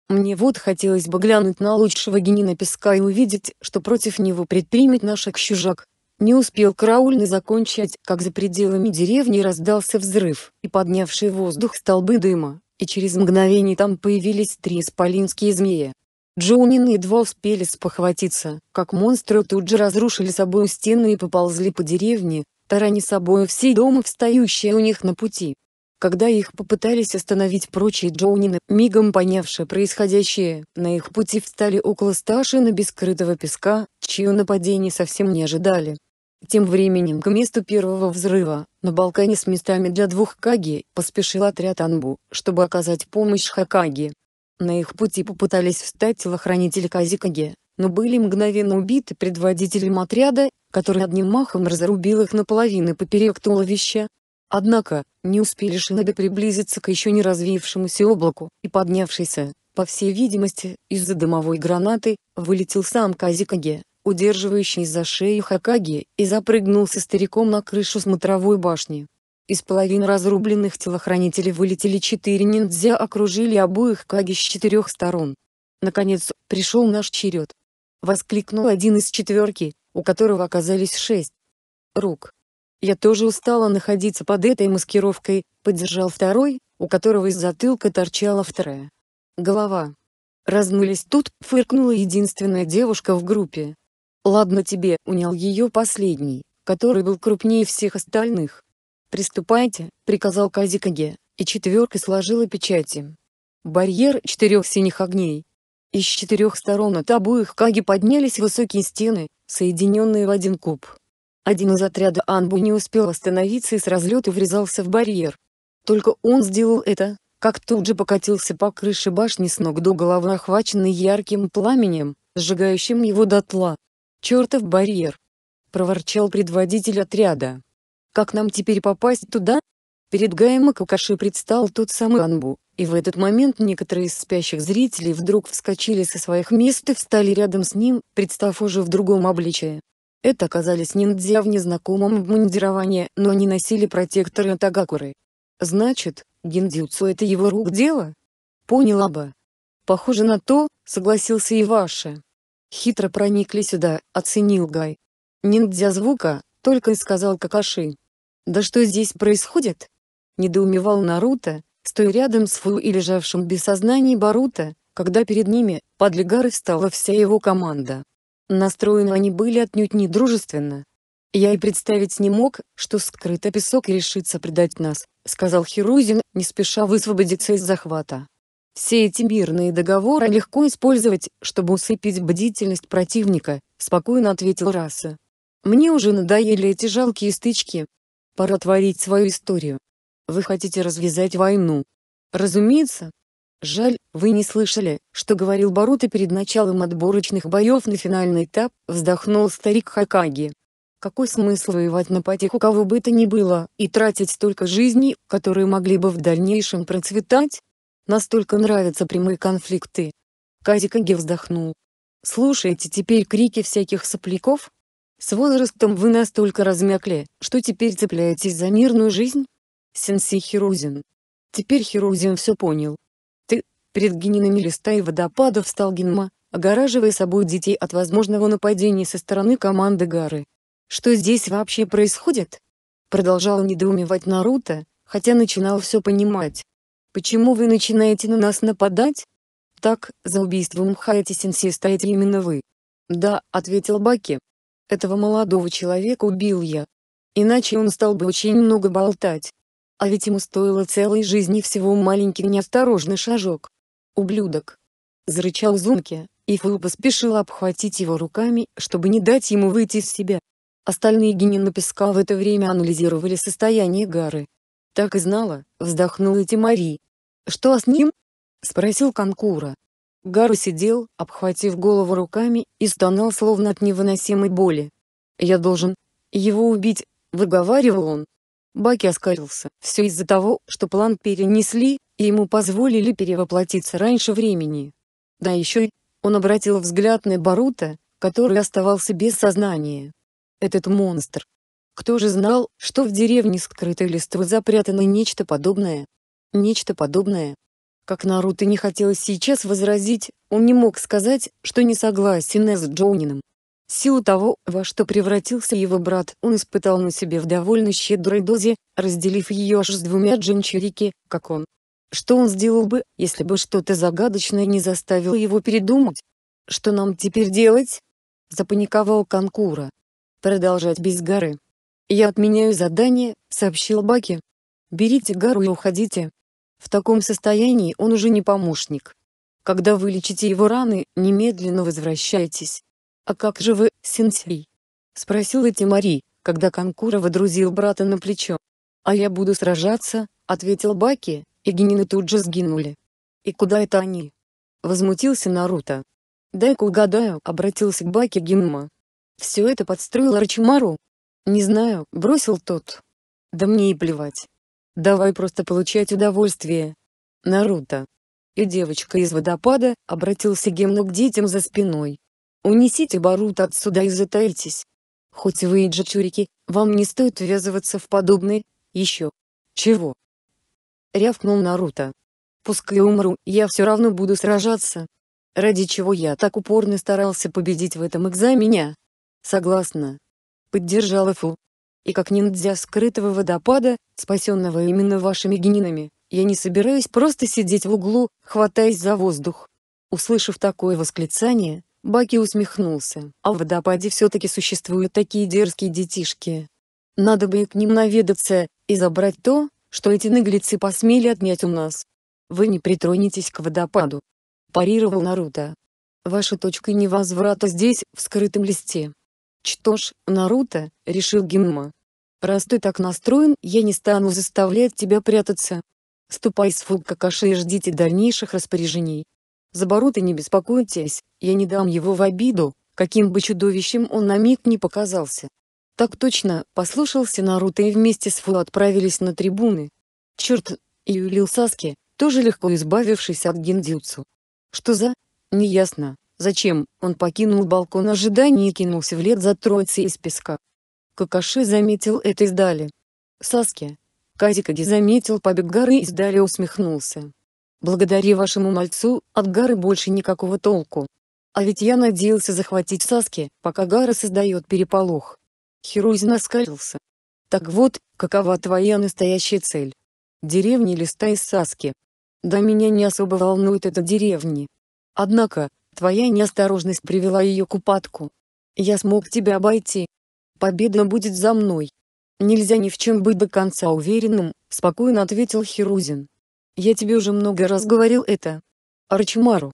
Мне вот хотелось бы глянуть на лучшего генина песка и увидеть, что против него предпримет наш чужак. Не успел караульный закончить, как за пределами деревни раздался взрыв, и поднявший воздух столбы дыма, и через мгновение там появились три исполинские змеи. и два успели спохватиться, как монстры тут же разрушили собой стены и поползли по деревне, тарани собой все дома встающие у них на пути. Когда их попытались остановить прочие Джоунины, мигом понявшие происходящее, на их пути встали около сташина бескрытого песка, чье нападение совсем не ожидали. Тем временем к месту первого взрыва, на Балкане с местами для двух Каги, поспешил отряд Анбу, чтобы оказать помощь Хакаги. На их пути попытались встать телохранители Казикаги, но были мгновенно убиты предводителем отряда, который одним махом разрубил их наполовину поперек туловища. Однако, не успели Шиноби приблизиться к еще не развившемуся облаку, и поднявшийся, по всей видимости, из-за дымовой гранаты, вылетел сам Казикаге удерживающий за шею Хакаги, и запрыгнул со стариком на крышу смотровой башни. Из половины разрубленных телохранителей вылетели четыре ниндзя, окружили обоих Каги с четырех сторон. Наконец, пришел наш черед. Воскликнул один из четверки, у которого оказались шесть рук. Я тоже устала находиться под этой маскировкой, поддержал второй, у которого из затылка торчала вторая голова. Размылись тут, фыркнула единственная девушка в группе, Ладно тебе, унял ее последний, который был крупнее всех остальных. «Приступайте», — приказал Казикаге, и четверка сложила печати. Барьер четырех синих огней. Из четырех сторон от обоих Каги поднялись высокие стены, соединенные в один куб. Один из отряда Анбу не успел остановиться и с разлета врезался в барьер. Только он сделал это, как тут же покатился по крыше башни с ног до головы охваченный ярким пламенем, сжигающим его дотла. «Чертов барьер!» — проворчал предводитель отряда. «Как нам теперь попасть туда?» Перед Гаем и Кокоши предстал тот самый Анбу, и в этот момент некоторые из спящих зрителей вдруг вскочили со своих мест и встали рядом с ним, представ уже в другом обличии. Это оказались ниндзя в незнакомом обмундировании, но они носили протекторы от Агакуры. «Значит, гиндзюцу это его рук дело?» Поняла бы. «Похоже на то», — согласился Иваша. Хитро проникли сюда, оценил Гай. Ниндзя звука, только и сказал Какаши. «Да что здесь происходит?» Недоумевал Наруто, стоя рядом с Фу и лежавшим без сознания Барута, когда перед ними, подле горы встала вся его команда. Настроены они были отнюдь не дружественно. «Я и представить не мог, что скрытый песок решится предать нас», — сказал Хирузин, не спеша высвободиться из захвата. Все эти мирные договоры легко использовать, чтобы усыпить бдительность противника, спокойно ответил Раса. Мне уже надоели эти жалкие стычки. Пора творить свою историю. Вы хотите развязать войну? Разумеется. Жаль, вы не слышали, что говорил Баруто перед началом отборочных боев на финальный этап, вздохнул старик Хакаги. Какой смысл воевать на потеху кого бы то ни было, и тратить столько жизней, которые могли бы в дальнейшем процветать? Настолько нравятся прямые конфликты. Казикаги вздохнул. Слушайте, теперь крики всяких сопляков? С возрастом вы настолько размякли, что теперь цепляетесь за мирную жизнь? Сенси Хирузин. Теперь Хирузин все понял. Ты, перед генинами листа и водопадов стал Генма, огораживая собой детей от возможного нападения со стороны команды Гары. Что здесь вообще происходит? Продолжал недоумевать Наруто, хотя начинал все понимать. Почему вы начинаете на нас нападать? Так, за убийством Хайти Сенси стоите именно вы. Да, ответил Баки. Этого молодого человека убил я. Иначе он стал бы очень много болтать. А ведь ему стоило целой жизни всего маленький неосторожный шажок. Ублюдок. Зарычал Зумки, и Фу поспешил обхватить его руками, чтобы не дать ему выйти из себя. Остальные генины песка в это время анализировали состояние Гары. Так и знала, вздохнула Тимари. «Что с ним?» — спросил Конкура. Гару сидел, обхватив голову руками, и стонал словно от невыносимой боли. «Я должен его убить», — выговаривал он. Баки оскалился. Все из-за того, что план перенесли, и ему позволили перевоплотиться раньше времени. Да еще и... Он обратил взгляд на Барута, который оставался без сознания. Этот монстр. Кто же знал, что в деревне скрытой листвы запрятано нечто подобное? Нечто подобное. Как Наруто не хотелось сейчас возразить, он не мог сказать, что не согласен с Джоунином. Силу того, во что превратился его брат, он испытал на себе в довольно щедрой дозе, разделив ее аж с двумя джинчирики, как он. Что он сделал бы, если бы что-то загадочное не заставило его передумать? Что нам теперь делать? Запаниковал Конкура. Продолжать без горы. Я отменяю задание, сообщил Баки. Берите гору и уходите. В таком состоянии он уже не помощник. Когда вы лечите его раны, немедленно возвращайтесь. А как же вы, сенсей? Эти Мари, когда Конкура водрузил брата на плечо. А я буду сражаться, ответил Баки, и генины тут же сгинули. И куда это они? Возмутился Наруто. «Дай-ка угадаю», — обратился к Баке Гинма. «Все это подстроил Рачимару?» «Не знаю», — бросил тот. «Да мне и плевать. Давай просто получать удовольствие. Наруто. И девочка из водопада, обратился Гемну к детям за спиной. Унесите Барута отсюда и затаитесь. Хоть вы и джачурики, вам не стоит ввязываться в подобные, еще. Чего? Рявкнул Наруто. Пускай умру, я все равно буду сражаться. Ради чего я так упорно старался победить в этом экзамене? Согласна. Поддержала Фу, и как ниндзя скрытого водопада, спасенного именно вашими генинами, я не собираюсь просто сидеть в углу, хватаясь за воздух. Услышав такое восклицание, Баки усмехнулся. А в водопаде все-таки существуют такие дерзкие детишки. Надо бы и к ним наведаться, и забрать то, что эти наглецы посмели отнять у нас. Вы не притронетесь к водопаду. Парировал Наруто. Ваша точка невозврата здесь, в скрытом листе. Что ж, Наруто, решил Гимма. Раз ты так настроен, я не стану заставлять тебя прятаться. Ступай с Фукакаши и ждите дальнейших распоряжений. За Боруто не беспокойтесь, я не дам его в обиду, каким бы чудовищем он на миг не показался. Так точно, послушался Наруто и вместе с Фу отправились на трибуны. Черт, и Юлил Саски, тоже легко избавившись от Гиндюцу. Что за? Неясно. Зачем? Он покинул балкон ожидания и кинулся в вслед за троицей из песка. Какаши заметил это издали. Саски. Казикаги заметил побег горы и издали усмехнулся. Благодаря вашему мальцу, от горы больше никакого толку. А ведь я надеялся захватить Саски, пока Гара создает переполох. Хируизин оскалился. Так вот, какова твоя настоящая цель? Деревни листа из Саски. Да меня не особо волнует эта деревня. Однако, Твоя неосторожность привела ее к упадку. Я смог тебя обойти. Победа будет за мной. Нельзя ни в чем быть до конца уверенным, спокойно ответил Хирузин. Я тебе уже много раз говорил это. Арчимару.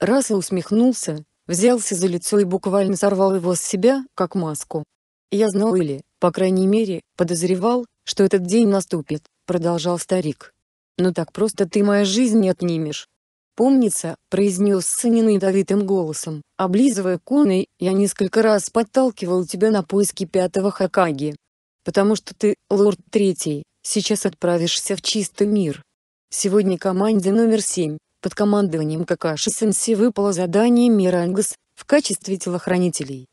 Расл усмехнулся, взялся за лицо и буквально сорвал его с себя, как маску. «Я знал или, по крайней мере, подозревал, что этот день наступит», — продолжал старик. «Но так просто ты моя жизнь не отнимешь. «Помнится», — произнес Санин ядовитым голосом, облизывая коной, «я несколько раз подталкивал тебя на поиски пятого Хакаги. Потому что ты, лорд третий, сейчас отправишься в чистый мир. Сегодня команде номер семь, под командованием Какаши Сэнси выпало задание Мирангас, в качестве телохранителей.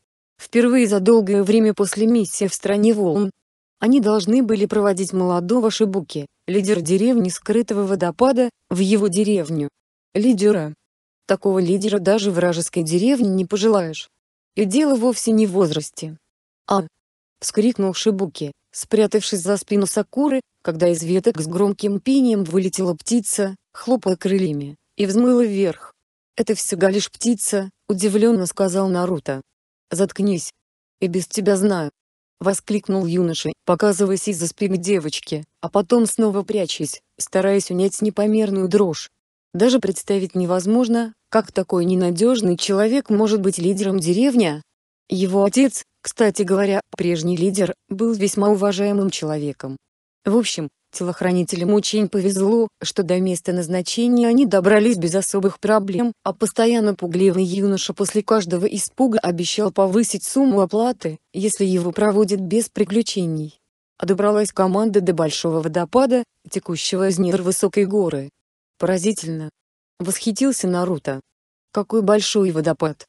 Впервые за долгое время после миссии в стране волн, они должны были проводить молодого Шибуки, лидер деревни скрытого водопада, в его деревню, Лидера. Такого лидера даже вражеской деревни не пожелаешь. И дело вовсе не в возрасте. А! Вскрикнул Шибуки, спрятавшись за спину Сакуры, когда из веток с громким пением вылетела птица, хлопая крыльями, и взмыла вверх. «Это всего лишь птица», — удивленно сказал Наруто. «Заткнись. И без тебя знаю». Воскликнул юноша, показываясь из-за спины девочки, а потом снова прячась, стараясь унять непомерную дрожь, даже представить невозможно, как такой ненадежный человек может быть лидером деревни. Его отец, кстати говоря, прежний лидер, был весьма уважаемым человеком. В общем, телохранителям очень повезло, что до места назначения они добрались без особых проблем, а постоянно пугливый юноша после каждого испуга обещал повысить сумму оплаты, если его проводят без приключений. А добралась команда до большого водопада, текущего из недр высокой горы, Поразительно. Восхитился Наруто. Какой большой водопад.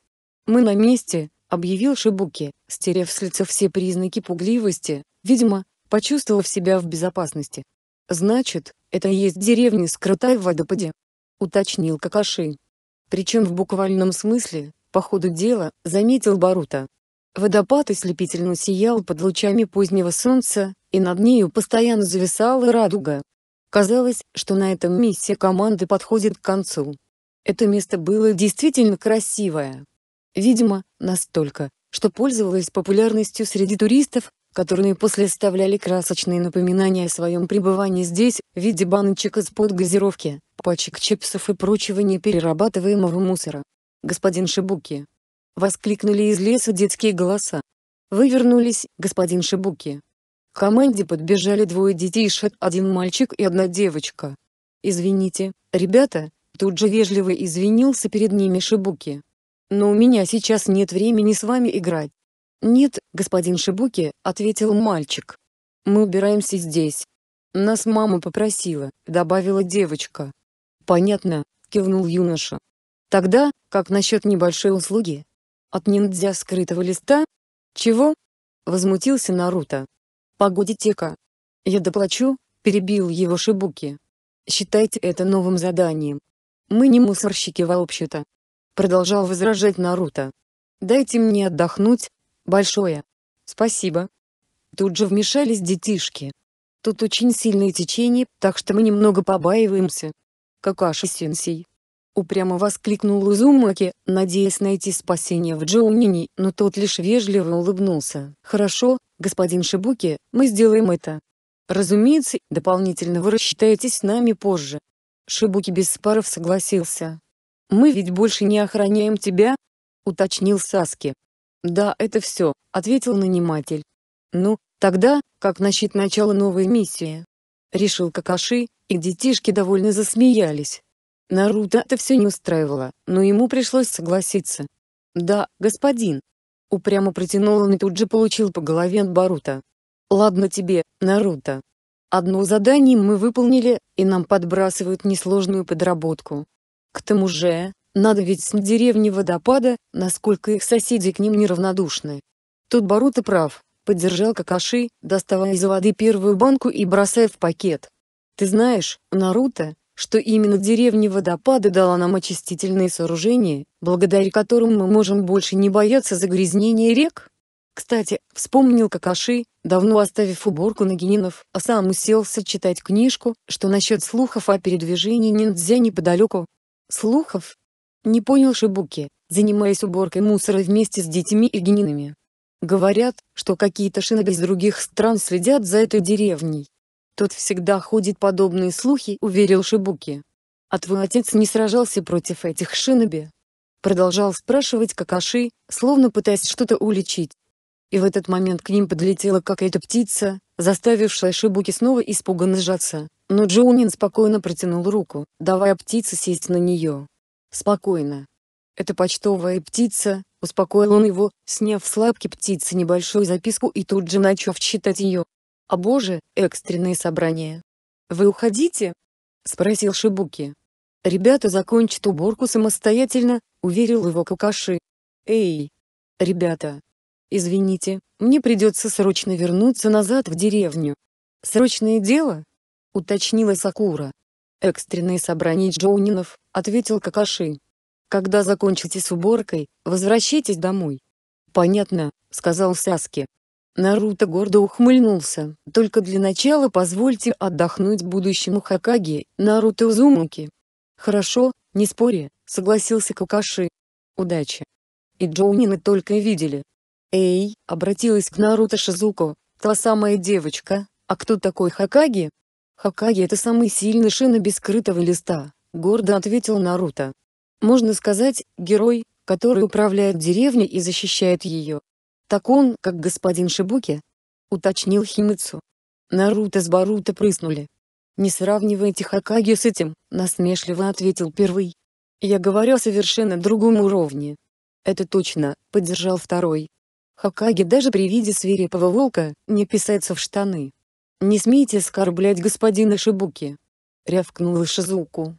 Мы на месте, объявил Шибуки, стерев с лица все признаки пугливости, видимо, почувствовав себя в безопасности. Значит, это и есть деревня скрытая в водопаде, уточнил Какаши. Причем в буквальном смысле, по ходу дела, заметил Барута. Водопад ослепительно сиял под лучами позднего солнца, и над нею постоянно зависала радуга, Казалось, что на этом миссия команды подходит к концу. Это место было действительно красивое. Видимо, настолько, что пользовалось популярностью среди туристов, которые после оставляли красочные напоминания о своем пребывании здесь в виде баночек из-под газировки, пачек чипсов и прочего неперерабатываемого мусора. «Господин Шибуки!» — воскликнули из леса детские голоса. «Вы вернулись, господин Шибуки!» К команде подбежали двое детейшек, один мальчик и одна девочка. «Извините, ребята», — тут же вежливо извинился перед ними Шибуки. «Но у меня сейчас нет времени с вами играть». «Нет, господин Шибуки», — ответил мальчик. «Мы убираемся здесь». «Нас мама попросила», — добавила девочка. «Понятно», — кивнул юноша. «Тогда, как насчет небольшой услуги?» «От ниндзя скрытого листа?» «Чего?» — возмутился Наруто. «Погодите-ка! Я доплачу!» — перебил его Шибуки. «Считайте это новым заданием. Мы не мусорщики вообще-то!» — продолжал возражать Наруто. «Дайте мне отдохнуть. Большое. Спасибо!» Тут же вмешались детишки. Тут очень сильное течение, так что мы немного побаиваемся. Какаши-сенсей. Упрямо воскликнул Узумаки, надеясь найти спасение в Джоунини, но тот лишь вежливо улыбнулся. «Хорошо, господин Шибуки, мы сделаем это. Разумеется, дополнительно вы рассчитаетесь с нами позже». Шибуки без споров согласился. «Мы ведь больше не охраняем тебя?» — уточнил Саски. «Да, это все», — ответил наниматель. «Ну, тогда, как насчет начала новой миссии?» Решил Какаши, и детишки довольно засмеялись. Наруто это все не устраивало, но ему пришлось согласиться. «Да, господин». Упрямо протянул он и тут же получил по голове от Барута. «Ладно тебе, Наруто. Одно задание мы выполнили, и нам подбрасывают несложную подработку. К тому же, надо ведь с деревни водопада, насколько их соседи к ним неравнодушны». Тут Барута прав, поддержал Какаши, доставая из воды первую банку и бросая в пакет. «Ты знаешь, Наруто, что именно в деревне водопады дала нам очистительные сооружения, благодаря которым мы можем больше не бояться загрязнения рек. Кстати, вспомнил Какаши, давно оставив уборку на нагининов, а сам уселся читать книжку, что насчет слухов о передвижении ниндзя неподалеку. Слухов? Не понял Шибуки, занимаясь уборкой мусора вместе с детьми и гнинами. Говорят, что какие-то шиноби из других стран следят за этой деревней. Тот всегда ходит подобные слухи, уверил Шибуки. А твой отец не сражался против этих шиноби? Продолжал спрашивать Какаши, словно пытаясь что-то уличить. И в этот момент к ним подлетела какая-то птица, заставившая Шибуки снова испуганно сжаться, но Джоунин спокойно протянул руку, давая птице сесть на нее. «Спокойно. Это почтовая птица», — успокоил он его, сняв с лапки птицы небольшую записку и тут же начав читать ее. «О боже, экстренные собрания!» «Вы уходите?» — спросил Шибуки. «Ребята закончат уборку самостоятельно», — уверил его Какаши. «Эй, ребята, извините, мне придется срочно вернуться назад в деревню». «Срочное дело?» — уточнила Сакура. «Экстренные собрания джоунинов», — ответил Какаши. «Когда закончите с уборкой, возвращайтесь домой». «Понятно», — сказал Саски. Наруто гордо ухмыльнулся. «Только для начала позвольте отдохнуть будущему Хакаге, Наруто Узумаки». «Хорошо, не спори», — согласился Какаши. «Удачи». И Джоунины только и видели. «Эй», — обратилась к Наруто Шизуко, — «та самая девочка, а кто такой Хакаги?» «Хакаги — это самый сильный шина без скрытого листа», — гордо ответил Наруто. «Можно сказать, герой, который управляет деревней и защищает ее. Так он, как господин Шибуки, уточнил Химицу. Наруто с Баруто прыснули. «Не сравнивайте Хакаги с этим», — насмешливо ответил первый. «Я говорю о совершенно другом уровне». «Это точно», — поддержал второй. Хакаги даже при виде свирепого волка, не писается в штаны. «Не смейте оскорблять господина Шибуки», — рявкнул Шизуку.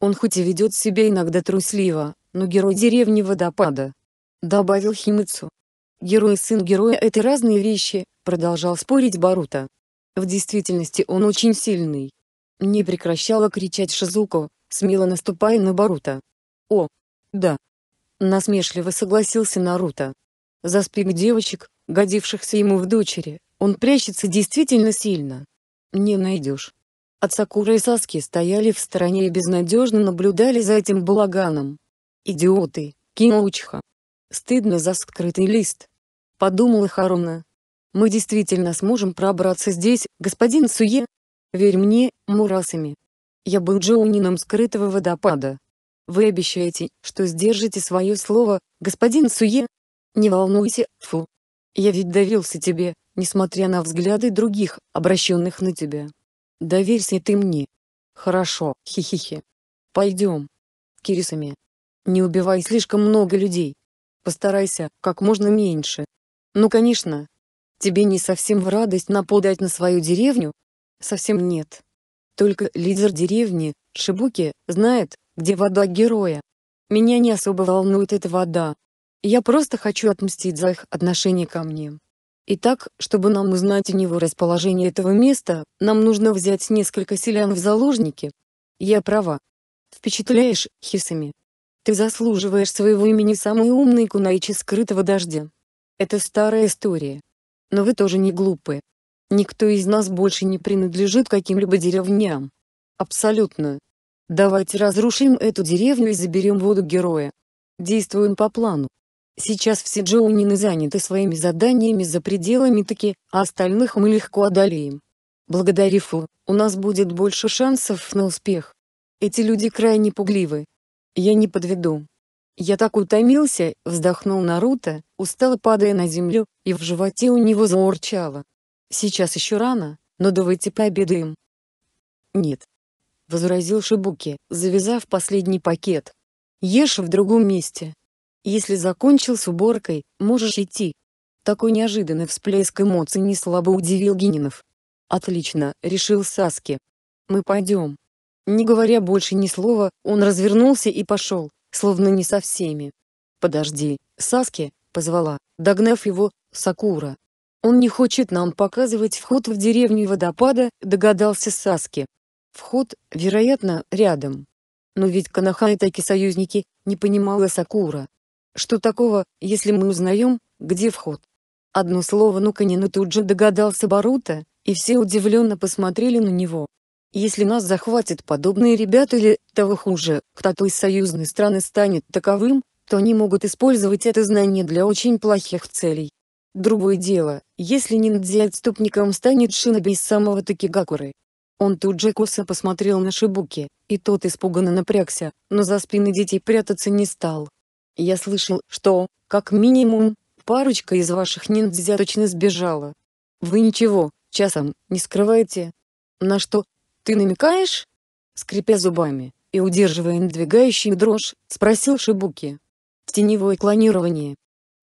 «Он хоть и ведет себя иногда трусливо, но герой деревни водопада», — добавил Химицу. Герой и сын героя — это разные вещи, продолжал спорить Барута. В действительности он очень сильный. Не прекращала кричать Шизуко, смело наступая на Барута. О! Да! Насмешливо согласился Наруто. За спик девочек, годившихся ему в дочери, он прячется действительно сильно. Не найдешь. От Сакура и Саски стояли в стороне и безнадежно наблюдали за этим балаганом. Идиоты, Киноучха, Стыдно за скрытый лист. Подумала Харуна. Мы действительно сможем пробраться здесь, господин Суе? Верь мне, мурасами. Я был джоунином скрытого водопада. Вы обещаете, что сдержите свое слово, господин Суе? Не волнуйся, фу. Я ведь доверился тебе, несмотря на взгляды других, обращенных на тебя. Доверься ты мне. Хорошо, хихихи. Пойдем. Кирисами. Не убивай слишком много людей. Постарайся как можно меньше. Ну, конечно. Тебе не совсем в радость нападать на свою деревню? Совсем нет. Только лидер деревни, Шибуки, знает, где вода героя. Меня не особо волнует эта вода. Я просто хочу отмстить за их отношение ко мне. Итак, чтобы нам узнать у него расположение этого места, нам нужно взять несколько селян в заложники. Я права. Впечатляешь, Хисами. Ты заслуживаешь своего имени самый умный кунаичи скрытого дождя. Это старая история. Но вы тоже не глупы. Никто из нас больше не принадлежит каким-либо деревням. Абсолютно. Давайте разрушим эту деревню и заберем воду героя. Действуем по плану. Сейчас все Джоунины заняты своими заданиями за пределами таки, а остальных мы легко одолеем. Благодаря Фу, у нас будет больше шансов на успех. Эти люди крайне пугливы, я не подведу. Я так утомился, вздохнул Наруто, устало падая на землю, и в животе у него заурчало. Сейчас еще рано, но давайте пообедаем. Нет. Возразил Шибуки, завязав последний пакет. Ешь в другом месте. Если закончил с уборкой, можешь идти. Такой неожиданный всплеск эмоций не слабо удивил Гининов. Отлично, решил Саски. Мы пойдем. Не говоря больше ни слова, он развернулся и пошел, словно не со всеми. «Подожди, Саске, позвала, догнав его, Сакура. «Он не хочет нам показывать вход в деревню водопада», — догадался Саске. «Вход, вероятно, рядом». «Но ведь Канаха и таки союзники», — не понимала Сакура. «Что такого, если мы узнаем, где вход?» Одно слово «ну-ка не», но тут же догадался Барута, и все удивленно посмотрели на него. Если нас захватят подобные ребята или, того хуже, кто-то из союзной страны станет таковым, то они могут использовать это знание для очень плохих целей. Другое дело, если ниндзя-отступником станет шиноби из самого Такигакуры. Он тут же косо посмотрел на Шибуки, и тот испуганно напрягся, но за спины детей прятаться не стал. «Я слышал, что, как минимум, парочка из ваших ниндзя точно сбежала. Вы ничего, часом, не скрываете?» На что «Ты намекаешь?» Скрипя зубами и удерживая надвигающую дрожь, спросил Шибуки. «Теневое клонирование».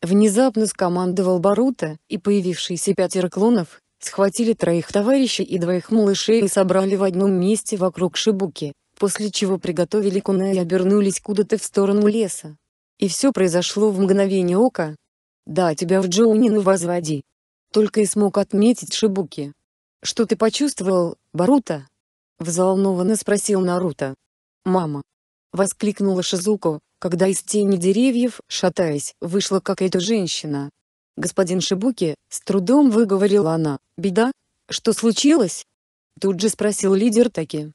Внезапно скомандовал Барута, и появившиеся пятеро клонов, схватили троих товарищей и двоих малышей и собрали в одном месте вокруг Шибуки, после чего приготовили куна и обернулись куда-то в сторону леса. И все произошло в мгновение ока. «Да, тебя в Джоунину возводи!» Только и смог отметить Шибуки. «Что ты почувствовал, Барута?» Взволнованно спросил Наруто. «Мама!» Воскликнула Шизуко, когда из тени деревьев, шатаясь, вышла какая-то женщина. «Господин Шибуки», — с трудом выговорила она, — «беда? Что случилось?» Тут же спросил лидер Таки.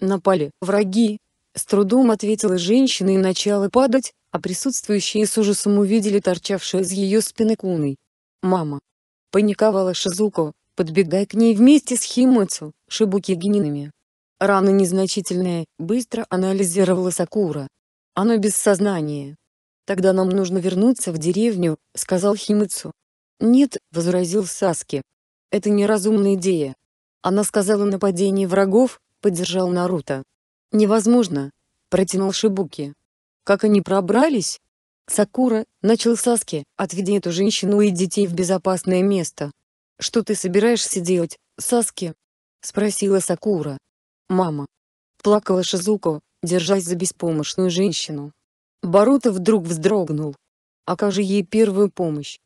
«Напали, враги!» С трудом ответила женщина и начала падать, а присутствующие с ужасом увидели торчавшую из ее спины куной. «Мама!» Паниковала Шизуко, подбегая к ней вместе с Химуцу, Шибуки и гнинами. Рана незначительная. быстро анализировала Сакура. Оно без сознания. Тогда нам нужно вернуться в деревню, сказал Химыцу. Нет, возразил Саски. Это неразумная идея. Она сказала нападение врагов, поддержал Наруто. Невозможно, протянул Шибуки. Как они пробрались? Сакура, начал Саски, отведи эту женщину и детей в безопасное место. Что ты собираешься делать, Саски? Спросила Сакура. Мама. Плакала Шизуко, держась за беспомощную женщину. Барута вдруг вздрогнул. «Окажи «А ей первую помощь!»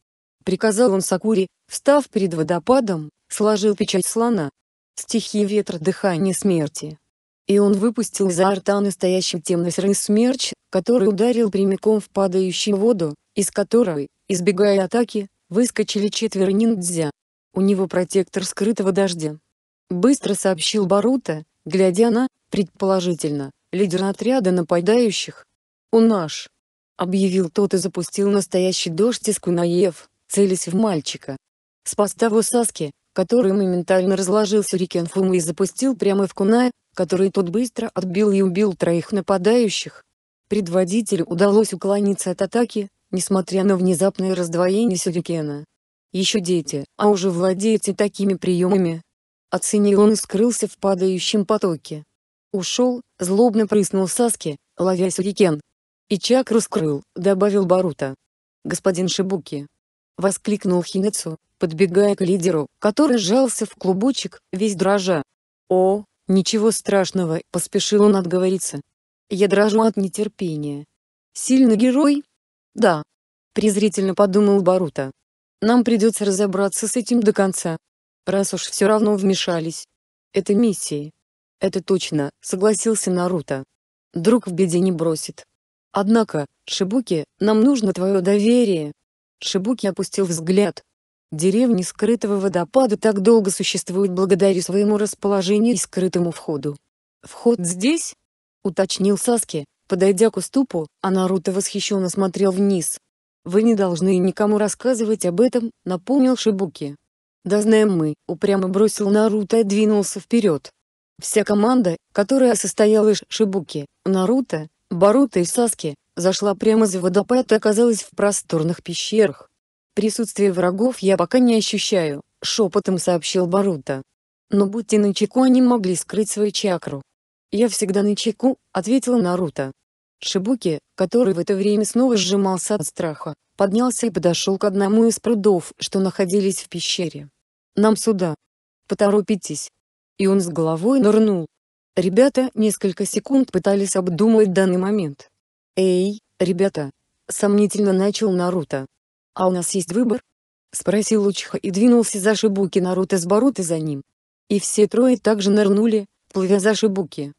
Приказал он Сакури, встав перед водопадом, сложил печать слона. Стихи ветра дыхание смерти. И он выпустил из арта настоящий темный серый смерч, который ударил прямиком в падающую воду, из которой, избегая атаки, выскочили четверо ниндзя. У него протектор скрытого дождя. Быстро сообщил Барута, глядя на, предположительно, лидера отряда нападающих. у наш!» — объявил тот и запустил настоящий дождь из кунаев, целясь в мальчика. С поставу Саски, который моментально разложился Рикен Фумы и запустил прямо в кунай, который тот быстро отбил и убил троих нападающих. Предводителю удалось уклониться от атаки, несмотря на внезапное раздвоение сюрикена. Еще дети, а уже владеете такими приемами, оценил он и скрылся в падающем потоке. Ушел, злобно прыснул Саски, ловя сюрикен. И чак раскрыл, добавил Барута. Господин Шибуки. Воскликнул Хинецу, подбегая к лидеру, который сжался в клубочек, весь дрожа. О, ничего страшного, поспешил он отговориться. Я дрожу от нетерпения. Сильный герой? Да. Презрительно подумал Барута. Нам придется разобраться с этим до конца раз уж все равно вмешались. Это миссии. Это точно, согласился Наруто. Друг в беде не бросит. Однако, Шибуки, нам нужно твое доверие. Шибуки опустил взгляд. Деревни скрытого водопада так долго существуют благодаря своему расположению и скрытому входу. Вход здесь? Уточнил Саски, подойдя к уступу, а Наруто восхищенно смотрел вниз. Вы не должны никому рассказывать об этом, напомнил Шибуки. Да знаем мы, упрямо бросил Наруто и двинулся вперед. Вся команда, которая состояла из Шибуки, Наруто, Барута и Саски, зашла прямо за водопад и оказалась в просторных пещерах. «Присутствие врагов я пока не ощущаю», — шепотом сообщил Барута. «Но будьте начеку, они могли скрыть свою чакру». «Я всегда начеку», — ответила Наруто. Шибуки, который в это время снова сжимался от страха, поднялся и подошел к одному из прудов, что находились в пещере. Нам сюда. Поторопитесь. И он с головой нырнул. Ребята несколько секунд пытались обдумать данный момент. «Эй, ребята!» — сомнительно начал Наруто. «А у нас есть выбор?» — спросил Учиха и двинулся за Шибуки Наруто с Боруто за ним. И все трое также нырнули, плывя за Шибуки.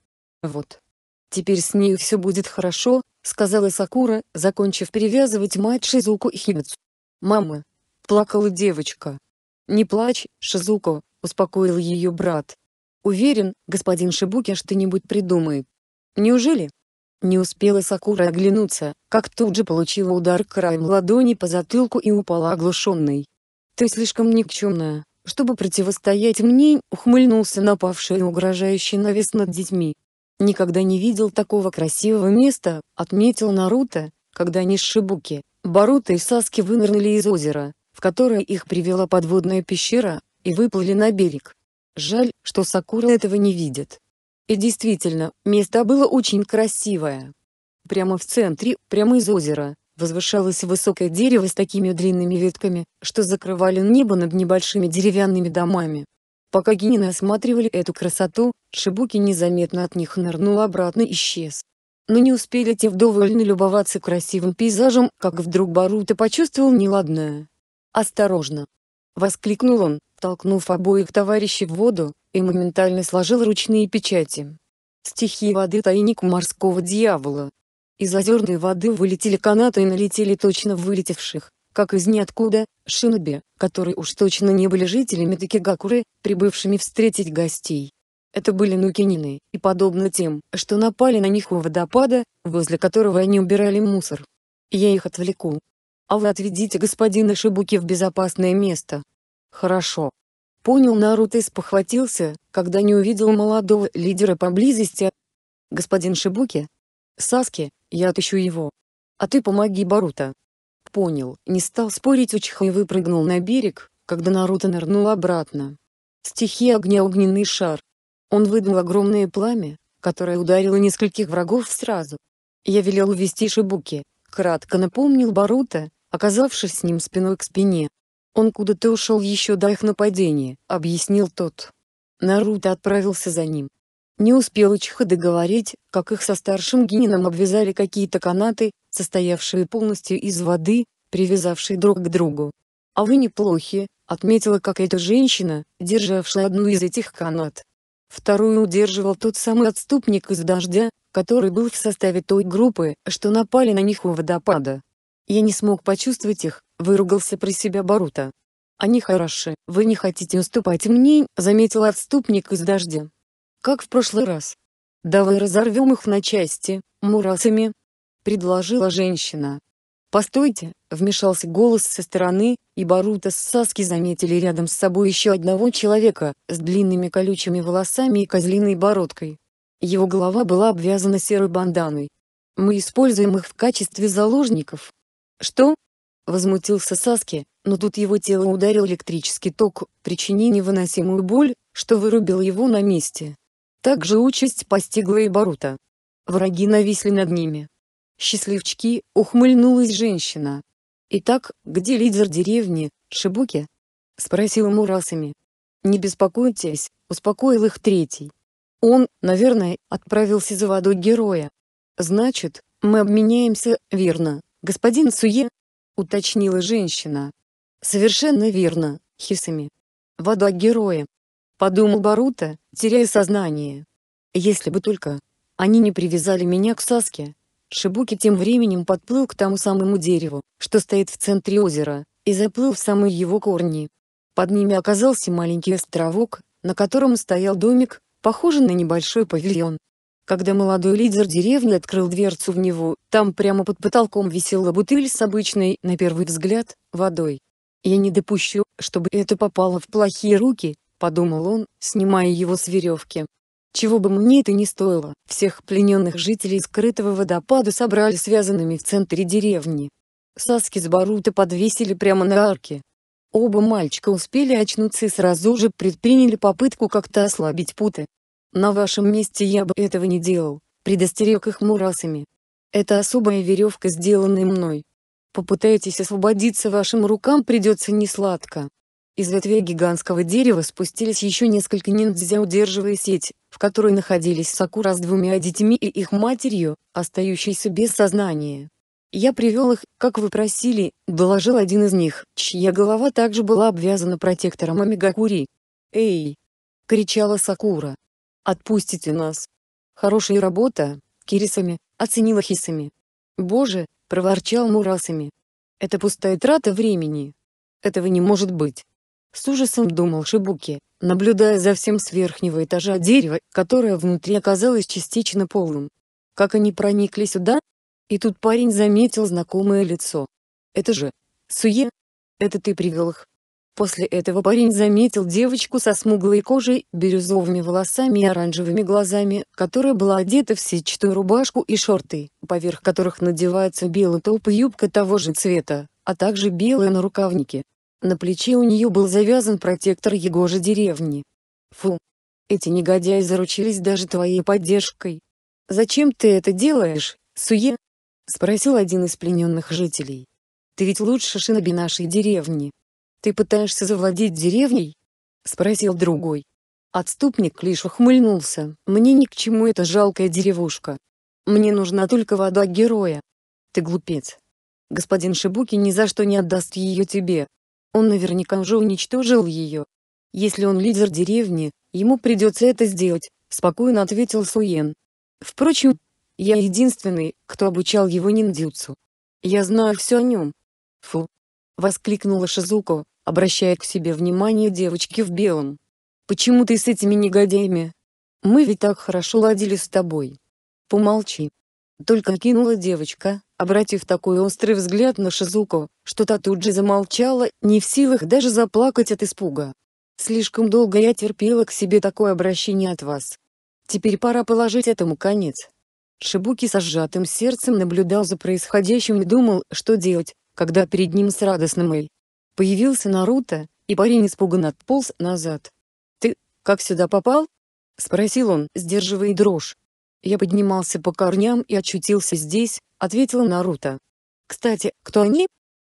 «Вот. Теперь с ней все будет хорошо», — сказала Сакура, закончив перевязывать мать Шизуку и Химицу. «Мама!» — плакала девочка. «Не плачь, Шизуко», — успокоил ее брат. «Уверен, господин Шибуки что-нибудь придумает». «Неужели?» Не успела Сакура оглянуться, как тут же получила удар краем ладони по затылку и упала оглушенной. «Ты слишком никчемная, чтобы противостоять мне», — ухмыльнулся напавший и угрожающий навес над детьми. «Никогда не видел такого красивого места», — отметил Наруто, когда они с Шибуки, Баруто и Саски вынырнули из озера, в которое их привела подводная пещера, и выплыли на берег. Жаль, что Сакура этого не видит. И действительно, место было очень красивое. Прямо в центре, прямо из озера, возвышалось высокое дерево с такими длинными ветками, что закрывали небо над небольшими деревянными домами. Пока Генины осматривали эту красоту, Шибуки незаметно от них нырнул обратно и исчез. Но не успели те вдоволь налюбоваться красивым пейзажем, как вдруг Барута почувствовал неладное. «Осторожно!» — воскликнул он, толкнув обоих товарищей в воду, и моментально сложил ручные печати. Стихи воды — тайник морского дьявола. Из озерной воды вылетели канаты и налетели точно вылетевших, как из ниоткуда, шиноби, которые уж точно не были жителями Такигакуры, прибывшими встретить гостей. Это были нукинины, и подобно тем, что напали на них у водопада, возле которого они убирали мусор. «Я их отвлеку», а вы отведите господина Шибуки в безопасное место. Хорошо. Понял Наруто и спохватился, когда не увидел молодого лидера поблизости. Господин Шибуки? Саски, я отыщу его. А ты помоги Барута. Понял, не стал спорить Учиха и выпрыгнул на берег, когда Наруто нырнул обратно. Стихия огня огненный шар. Он выдал огромное пламя, которое ударило нескольких врагов сразу. Я велел увести Шибуки, кратко напомнил Барута оказавшись с ним спиной к спине. «Он куда-то ушел еще до их нападения», — объяснил тот. Наруто отправился за ним. Не успел учиха договорить, как их со старшим Гинином обвязали какие-то канаты, состоявшие полностью из воды, привязавшие друг к другу. «А вы неплохи», — отметила какая-то женщина, державшая одну из этих канат. Вторую удерживал тот самый отступник из дождя, который был в составе той группы, что напали на них у водопада. Я не смог почувствовать их, выругался про себя Барута. Они хороши, вы не хотите уступать мне, заметил отступник из дождя. Как в прошлый раз. Давай разорвем их на части, мурасами. Предложила женщина. Постойте, вмешался голос со стороны, и Барута с Саски заметили рядом с собой еще одного человека, с длинными колючими волосами и козлиной бородкой. Его голова была обвязана серой банданой. Мы используем их в качестве заложников, «Что?» — возмутился Саски, но тут его тело ударил электрический ток, причинив невыносимую боль, что вырубил его на месте. Так же участь постигла и Барута. Враги нависли над ними. «Счастливчики!» — ухмыльнулась женщина. «Итак, где лидер деревни, Шибуки?» — спросил Мурасами. «Не беспокойтесь», — успокоил их третий. «Он, наверное, отправился за водой героя. Значит, мы обменяемся, верно?» «Господин Суе?» — уточнила женщина. «Совершенно верно, Хисами. Вода героя!» — подумал Барута, теряя сознание. «Если бы только они не привязали меня к Саске!» Шибуки тем временем подплыл к тому самому дереву, что стоит в центре озера, и заплыл в самые его корни. Под ними оказался маленький островок, на котором стоял домик, похожий на небольшой павильон. Когда молодой лидер деревни открыл дверцу в него, там прямо под потолком висела бутыль с обычной, на первый взгляд, водой. «Я не допущу, чтобы это попало в плохие руки», — подумал он, снимая его с веревки. Чего бы мне это ни стоило, всех плененных жителей скрытого водопада собрали связанными в центре деревни. Саски с Барута подвесили прямо на арке. Оба мальчика успели очнуться и сразу же предприняли попытку как-то ослабить путы. На вашем месте я бы этого не делал, предостерег их мурасами. Это особая веревка, сделанная мной. Попытаетесь освободиться вашим рукам придется несладко. Из ветвей гигантского дерева спустились еще несколько ниндзя, удерживая сеть, в которой находились Сакура с двумя детьми и их матерью, остающейся без сознания. «Я привел их, как вы просили», — доложил один из них, чья голова также была обвязана протектором Омегакури. «Эй!» — кричала Сакура. Отпустите нас. Хорошая работа, Кирисами, оценила Хисами. Боже, проворчал Мурасами. Это пустая трата времени. Этого не может быть. С ужасом думал Шибуки, наблюдая за всем с верхнего этажа дерева, которое внутри оказалось частично полным. Как они проникли сюда? И тут парень заметил знакомое лицо. Это же... Суе? Это ты привел их? После этого парень заметил девочку со смуглой кожей, бирюзовыми волосами и оранжевыми глазами, которая была одета в сетчатую рубашку и шорты, поверх которых надевается белый топ и юбка того же цвета, а также белые нарукавники. На плече у нее был завязан протектор его же деревни. Фу! Эти негодяи заручились даже твоей поддержкой. «Зачем ты это делаешь, Суе?» — спросил один из плененных жителей. «Ты ведь лучше шиноби нашей деревни». «Ты пытаешься завладеть деревней?» — спросил другой. Отступник лишь ухмыльнулся. «Мне ни к чему эта жалкая деревушка. Мне нужна только вода героя. Ты глупец. Господин Шибуки ни за что не отдаст ее тебе. Он наверняка уже уничтожил ее. Если он лидер деревни, ему придется это сделать», — спокойно ответил Суен. «Впрочем, я единственный, кто обучал его ниндзюцу. Я знаю все о нем». «Фу!» — воскликнула Шизуко, обращает к себе внимание девочки в белом. «Почему ты с этими негодяями? Мы ведь так хорошо ладили с тобой». «Помолчи». Только кинула девочка, обратив такой острый взгляд на Шизуку, что та тут же замолчала, не в силах даже заплакать от испуга. «Слишком долго я терпела к себе такое обращение от вас. Теперь пора положить этому конец». Шибуки со сжатым сердцем наблюдал за происходящим и думал, что делать, когда перед ним с радостным Эй Появился Наруто, и парень испуганно отполз назад. «Ты как сюда попал?» — спросил он, сдерживая дрожь. «Я поднимался по корням и очутился здесь», — ответила Наруто. «Кстати, кто они?»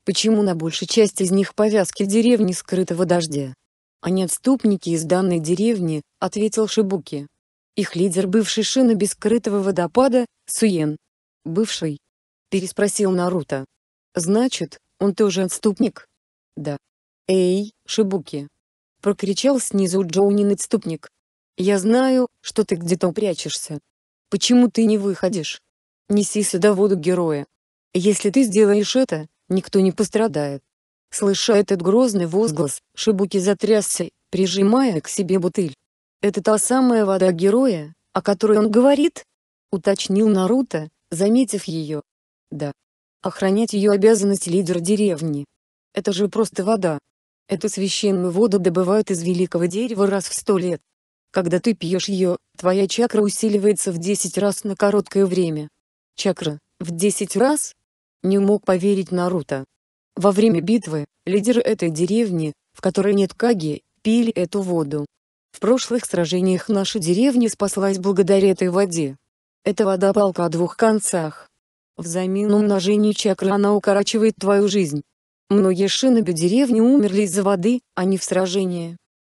«Почему на большей части из них повязки деревни скрытого дождя?» «Они отступники из данной деревни», — ответил Шибуки. «Их лидер бывший шина без скрытого водопада, Суен». «Бывший?» — переспросил Наруто. «Значит, он тоже отступник?» «Да». «Эй, Шибуки!» — прокричал снизу Джоунин отступник. «Я знаю, что ты где-то прячешься. Почему ты не выходишь? Неси сюда воду героя. Если ты сделаешь это, никто не пострадает». Слыша этот грозный возглас, Шибуки затрясся, прижимая к себе бутыль. «Это та самая вода героя, о которой он говорит?» — уточнил Наруто, заметив ее. «Да. Охранять ее обязанность лидер деревни. Это же просто вода. Эту священную воду добывают из великого дерева раз в сто лет. Когда ты пьешь ее, твоя чакра усиливается в 10 раз на короткое время. Чакра, в 10 раз? Не мог поверить Наруто. Во время битвы, лидеры этой деревни, в которой нет Каги, пили эту воду. В прошлых сражениях наша деревня спаслась благодаря этой воде. Эта вода палка о двух концах. Взамен умножению чакры она укорачивает твою жизнь. Многие шинобю деревни умерли из-за воды, а не в сражении.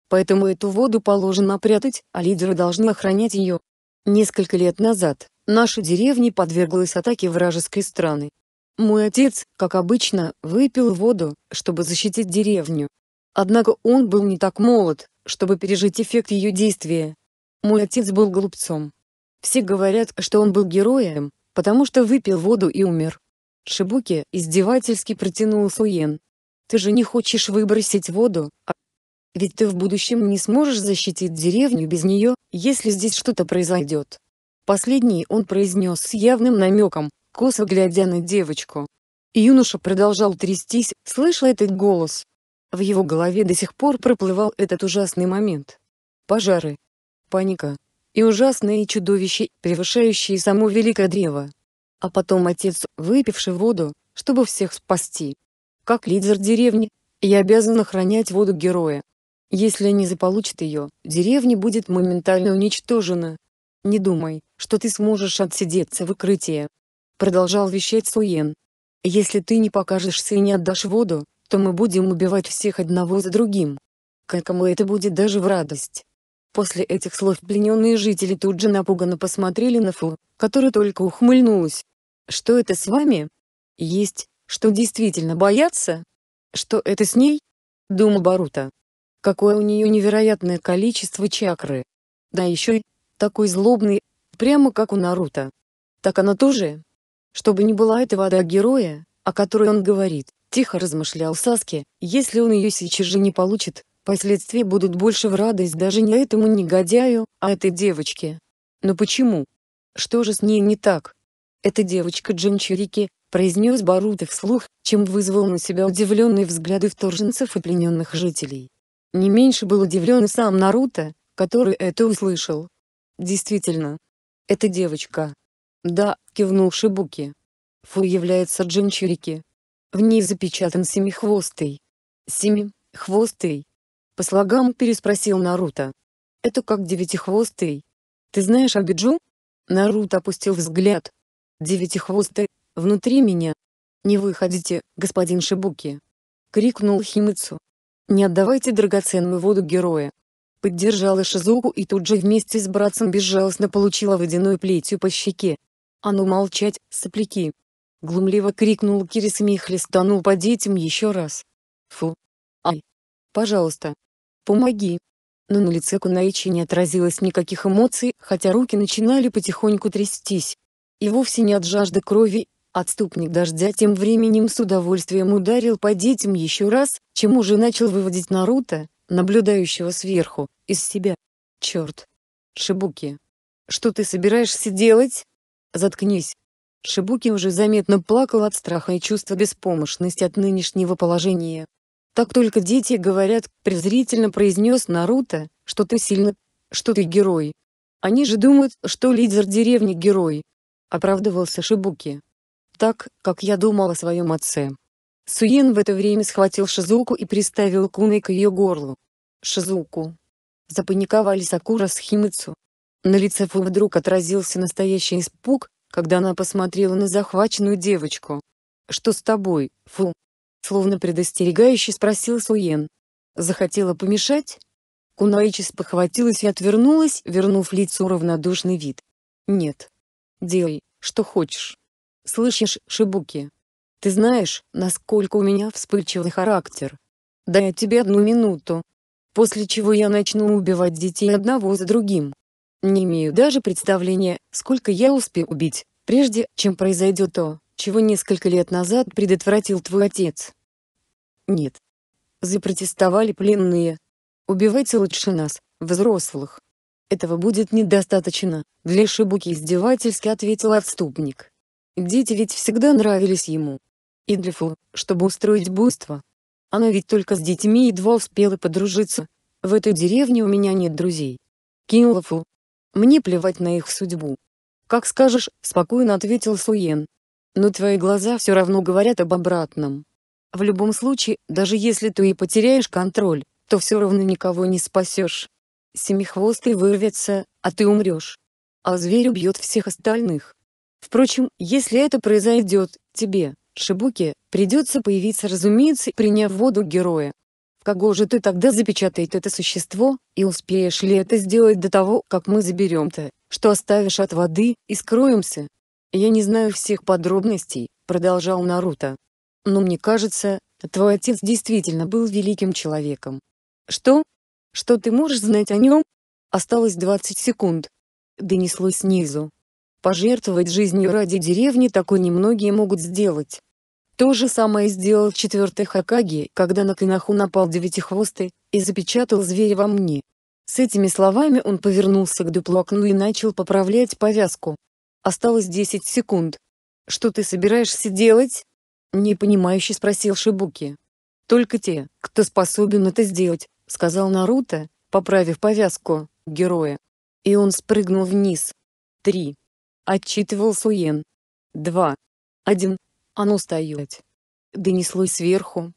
Поэтому эту воду положено прятать, а лидеры должны охранять ее. Несколько лет назад, наша деревня подверглась атаке вражеской страны. Мой отец, как обычно, выпил воду, чтобы защитить деревню. Однако он был не так молод, чтобы пережить эффект ее действия. Мой отец был глупцом. Все говорят, что он был героем, потому что выпил воду и умер. Шибуки издевательски протянул Суен. «Ты же не хочешь выбросить воду, а... Ведь ты в будущем не сможешь защитить деревню без нее, если здесь что-то произойдет». Последний он произнес с явным намеком, косо глядя на девочку. И юноша продолжал трястись, слыша этот голос. В его голове до сих пор проплывал этот ужасный момент. Пожары, паника и ужасные чудовища, превышающие само великое древо а потом отец, выпивший воду, чтобы всех спасти. Как лидер деревни, я обязан охранять воду героя. Если они заполучат ее, деревня будет моментально уничтожена. Не думай, что ты сможешь отсидеться в укрытии. Продолжал вещать Суен. Если ты не покажешься и не отдашь воду, то мы будем убивать всех одного за другим. Какому это будет даже в радость. После этих слов плененные жители тут же напуганно посмотрели на Фу, которая только ухмыльнулась. Что это с вами? Есть, что действительно бояться? Что это с ней? Думал Барута. Какое у нее невероятное количество чакры. Да еще и такой злобный, прямо как у Наруто. Так она тоже? Чтобы не была эта вода героя, о которой он говорит, тихо размышлял Саски, если он ее сейчас же не получит, последствия будут больше в радость даже не этому негодяю, а этой девочке. Но почему? Что же с ней не так? Эта девочка Джинчурики», — произнес Барута вслух, чем вызвал на себя удивленные взгляды вторженцев и плененных жителей. Не меньше был удивлен и сам Наруто, который это услышал. «Действительно. Это девочка». «Да», — кивнул Шибуки. «Фу является Джинчурики. В ней запечатан семихвостый». Семихвостый? по слогам переспросил Наруто. «Это как девятихвостый? Ты знаешь Абиджу?» Наруто опустил взгляд, девятихвостый, внутри меня. Не выходите, господин Шибуки. Крикнул Химыцу. Не отдавайте драгоценную воду героя. Поддержала Шизуку и тут же вместе с братцем безжалостно получила водяную плетью по щеке. «А ну молчать, сопляки!» Глумливо крикнул Кирисми и хлестанул по детям еще раз. «Фу! Ай! Пожалуйста! Помоги!» но на лице Кунаичи не отразилось никаких эмоций, хотя руки начинали потихоньку трястись и вовсе не от жажды крови, отступник дождя тем временем с удовольствием ударил по детям еще раз, чем уже начал выводить Наруто, наблюдающего сверху, из себя. Черт! Шибуки! Что ты собираешься делать? Заткнись! Шибуки уже заметно плакал от страха и чувства беспомощности от нынешнего положения. «Так только дети говорят», — презрительно произнес Наруто, — «что ты сильно, что ты герой. Они же думают, что лидер деревни — герой оправдывался Шибуки. Так, как я думал о своем отце. Суен в это время схватил Шизуку и приставил куной к ее горлу. Шизуку. Запаниковали Сакура с Химицу. На лице Фу вдруг отразился настоящий испуг, когда она посмотрела на захваченную девочку. «Что с тобой, Фу?» Словно предостерегающе спросил Суен. «Захотела помешать?» Кунаичи похватилась и отвернулась, вернув лицу равнодушный вид. «Нет». Делай, что хочешь. Слышишь, Шибуки? Ты знаешь, насколько у меня вспыльчивый характер. Дай тебе одну минуту. После чего я начну убивать детей одного за другим. Не имею даже представления, сколько я успею убить, прежде чем произойдет то, чего несколько лет назад предотвратил твой отец. Нет. Запротестовали пленные. Убивайте лучше нас, взрослых, этого будет недостаточно, для Шибуки издевательски ответил отступник. Дети ведь всегда нравились ему. И для Фу, чтобы устроить буйство. Она ведь только с детьми едва успела подружиться. В этой деревне у меня нет друзей. Кинула Фу. Мне плевать на их судьбу. Как скажешь, спокойно ответил Суен. Но твои глаза все равно говорят об обратном. В любом случае, даже если ты и потеряешь контроль, то все равно никого не спасешь семихвостый вырвется, а ты умрешь. А зверь убьет всех остальных. Впрочем, если это произойдет, тебе, Шибуке, придется появиться, разумеется, приняв воду героя. В кого же ты тогда запечатает это существо, и успеешь ли это сделать до того, как мы заберем то, что оставишь от воды, и скроемся? Я не знаю всех подробностей, продолжал Наруто. Но мне кажется, твой отец действительно был великим человеком. Что? Что ты можешь знать о нем? Осталось 20 секунд. Донеслось снизу. Пожертвовать жизнью ради деревни такое немногие могут сделать. То же самое сделал четвертый Хакаги, когда на Кинаху напал девятихвостый, и запечатал зверя во мне. С этими словами он повернулся к дуплу окну и начал поправлять повязку. Осталось 10 секунд. «Что ты собираешься делать?» Непонимающе спросил Шибуки. «Только те, кто способен это сделать, сказал Наруто, поправив повязку героя. И он спрыгнул вниз. Три, Отчитывал Суен. Два, один. Оно а ну стоять. Донеслось сверху.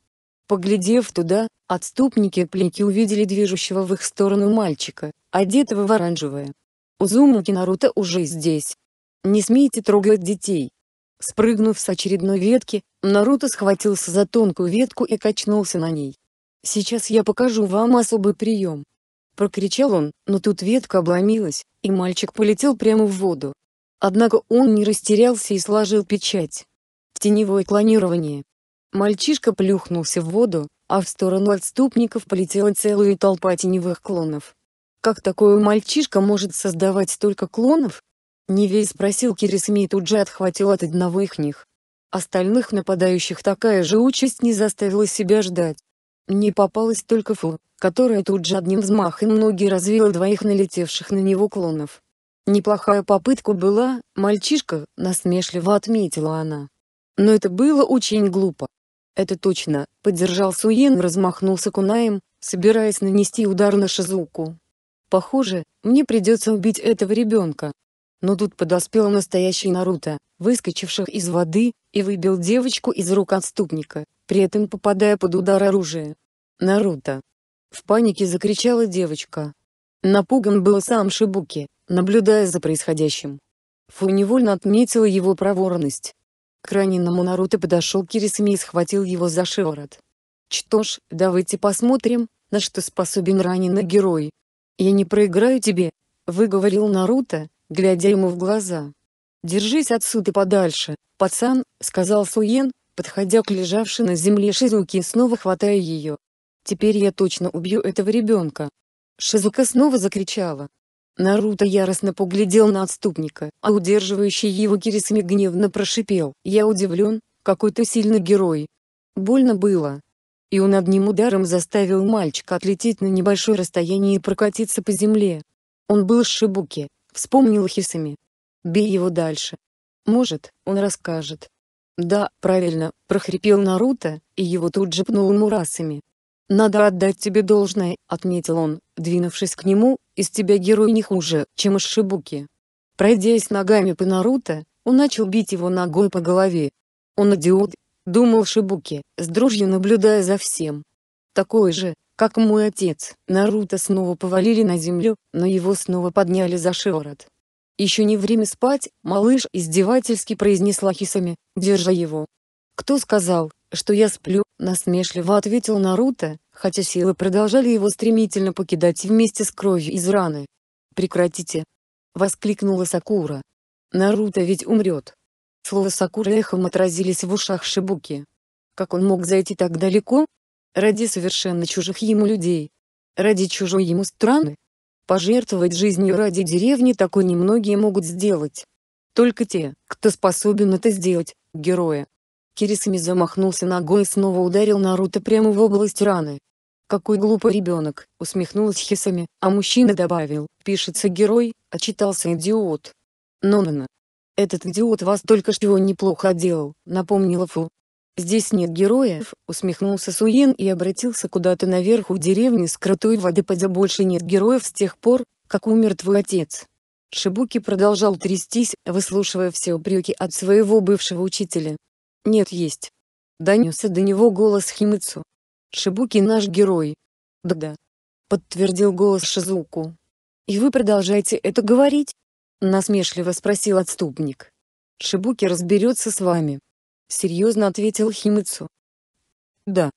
Поглядев туда, отступники пленки увидели движущего в их сторону мальчика, одетого в оранжевое. Узумаки Наруто уже здесь. Не смейте трогать детей. Спрыгнув с очередной ветки, Наруто схватился за тонкую ветку и качнулся на ней. «Сейчас я покажу вам особый прием!» Прокричал он, но тут ветка обломилась, и мальчик полетел прямо в воду. Однако он не растерялся и сложил печать. Теневое клонирование. Мальчишка плюхнулся в воду, а в сторону отступников полетела целая толпа теневых клонов. «Как такое мальчишка может создавать столько клонов?» Невей спросил Кирисми и тут же отхватил от одного их них. Остальных нападающих такая же участь не заставила себя ждать. Не попалась только Фу, которая тут же одним взмахом ноги развела двоих налетевших на него клонов. «Неплохая попытка была, мальчишка», — насмешливо отметила она. Но это было очень глупо. «Это точно», — поддержал Суен размахнулся кунаем, собираясь нанести удар на Шизуку. «Похоже, мне придется убить этого ребенка», но тут подоспел настоящий Наруто, выскочивших из воды, и выбил девочку из рук отступника, при этом попадая под удар оружия. «Наруто!» В панике закричала девочка. Напуган был сам Шибуки, наблюдая за происходящим. Фу невольно отметила его проворность. К раненому Наруто подошел Кирисми и схватил его за шиворот. «Что ж, давайте посмотрим, на что способен раненый герой. Я не проиграю тебе», — выговорил Наруто, глядя ему в глаза. «Держись отсюда подальше, пацан», — сказал Суен, подходя к лежавшей на земле Шизуки и снова хватая ее. «Теперь я точно убью этого ребенка». Шизука снова закричала. Наруто яростно поглядел на отступника, а удерживающий его Кирисами гневно прошипел. «Я удивлен, какой ты сильный герой». Больно было. И он одним ударом заставил мальчика отлететь на небольшое расстояние и прокатиться по земле. Он был Шибуки, Вспомнил Хисами. Бей его дальше. Может, он расскажет. Да, правильно, прохрипел Наруто, и его тут же пнул Мурасами. Надо отдать тебе должное, отметил он, двинувшись к нему, из тебя герой не хуже, чем из Шибуки. Пройдясь ногами по Наруто, он начал бить его ногой по голове. Он идиот, думал Шибуки, с дружью наблюдая за всем. Такой же, как мой отец, Наруто снова повалили на землю, но его снова подняли за шиворот. «Еще не время спать», — малыш издевательски произнесла Хисами, держа его. «Кто сказал, что я сплю?» — насмешливо ответил Наруто, хотя силы продолжали его стремительно покидать вместе с кровью из раны. «Прекратите!» — воскликнула Сакура. «Наруто ведь умрет!» Слова Сакуры эхом отразились в ушах Шибуки. Как он мог зайти так далеко? ради совершенно чужих ему людей, ради чужой ему страны. Пожертвовать жизнью ради деревни такое немногие могут сделать. Только те, кто способен это сделать, герои. Кирисами замахнулся ногой и снова ударил Наруто прямо в область раны. «Какой глупый ребенок», — усмехнулась Хисами, а мужчина добавил, «пишется герой, а читался идиот». «Но-но-но». «Этот идиот вас только что неплохо делал», — напомнила Фу. «Здесь нет героев», — усмехнулся Суин и обратился куда-то наверх у деревни с крутой водопада «Больше нет героев с тех пор, как умер твой отец». Шибуки продолжал трястись, выслушивая все упреки от своего бывшего учителя. «Нет, есть». Донесся до него голос Химыцу. «Шибуки наш герой». «Да-да», — подтвердил голос Шизуку. «И вы продолжаете это говорить?» — насмешливо спросил отступник. «Шибуки разберется с вами». — серьезно ответил Химицу. «Да.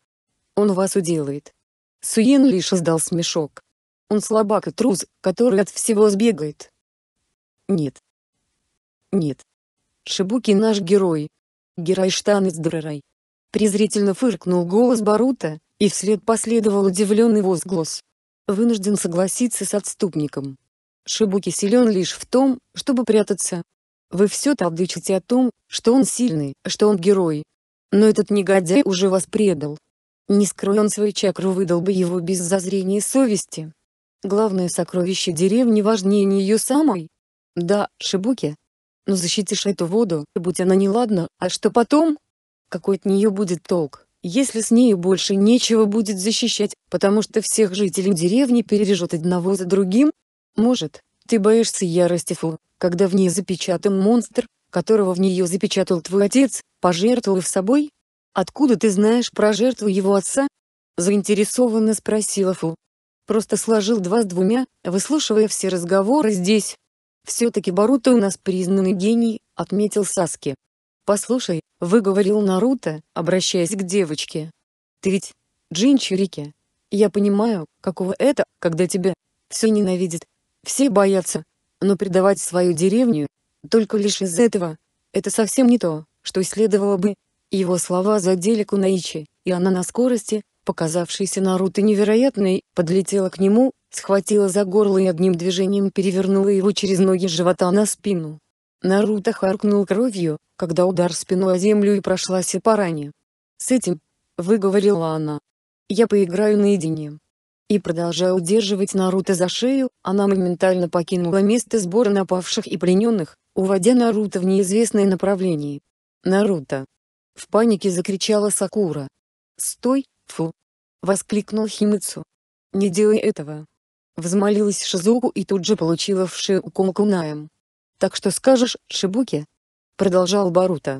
Он вас уделает». Суин лишь издал смешок. «Он слабак и трус, который от всего сбегает». «Нет». «Нет. Шибуки наш герой. Герой штан из Драрай». Презрительно фыркнул голос Барута, и вслед последовал удивленный возглас. Вынужден согласиться с отступником. Шибуки силен лишь в том, чтобы прятаться, вы все толдычите о том, что он сильный, что он герой. Но этот негодяй уже вас предал. Не скрой он свою чакру, выдал бы его без зазрения совести. Главное сокровище деревни важнее не ее самой. Да, Шибуки. Но защитишь эту воду, будь она неладна, а что потом? Какой от нее будет толк, если с нею больше нечего будет защищать, потому что всех жителей деревни перережет одного за другим? Может, ты боишься ярости Фу, когда в ней запечатан монстр, которого в нее запечатал твой отец, пожертвовав собой? Откуда ты знаешь про жертву его отца? Заинтересованно спросила Фу. Просто сложил два с двумя, выслушивая все разговоры здесь. Все-таки Баруто у нас признанный гений, отметил Саски. Послушай, выговорил Наруто, обращаясь к девочке. Ты ведь Джинчурики. Я понимаю, какого это, когда тебя все ненавидит, все боятся, но предавать свою деревню, только лишь из за этого, это совсем не то, что следовало бы. Его слова задели Кунаичи, и она на скорости, показавшейся Наруто невероятной, подлетела к нему, схватила за горло и одним движением перевернула его через ноги живота на спину. Наруто харкнул кровью, когда удар спиной о землю и прошлась и по ране. «С этим», — выговорила она, — «я поиграю наедине» и продолжая удерживать Наруто за шею, она моментально покинула место сбора напавших и плененных, уводя Наруто в неизвестное направление. «Наруто!» В панике закричала Сакура. «Стой, фу!» Воскликнул Химицу. «Не делай этого!» Взмолилась Шизуку и тут же получила в шею кулакунаем. «Так что скажешь, Шибуки?» Продолжал Барута.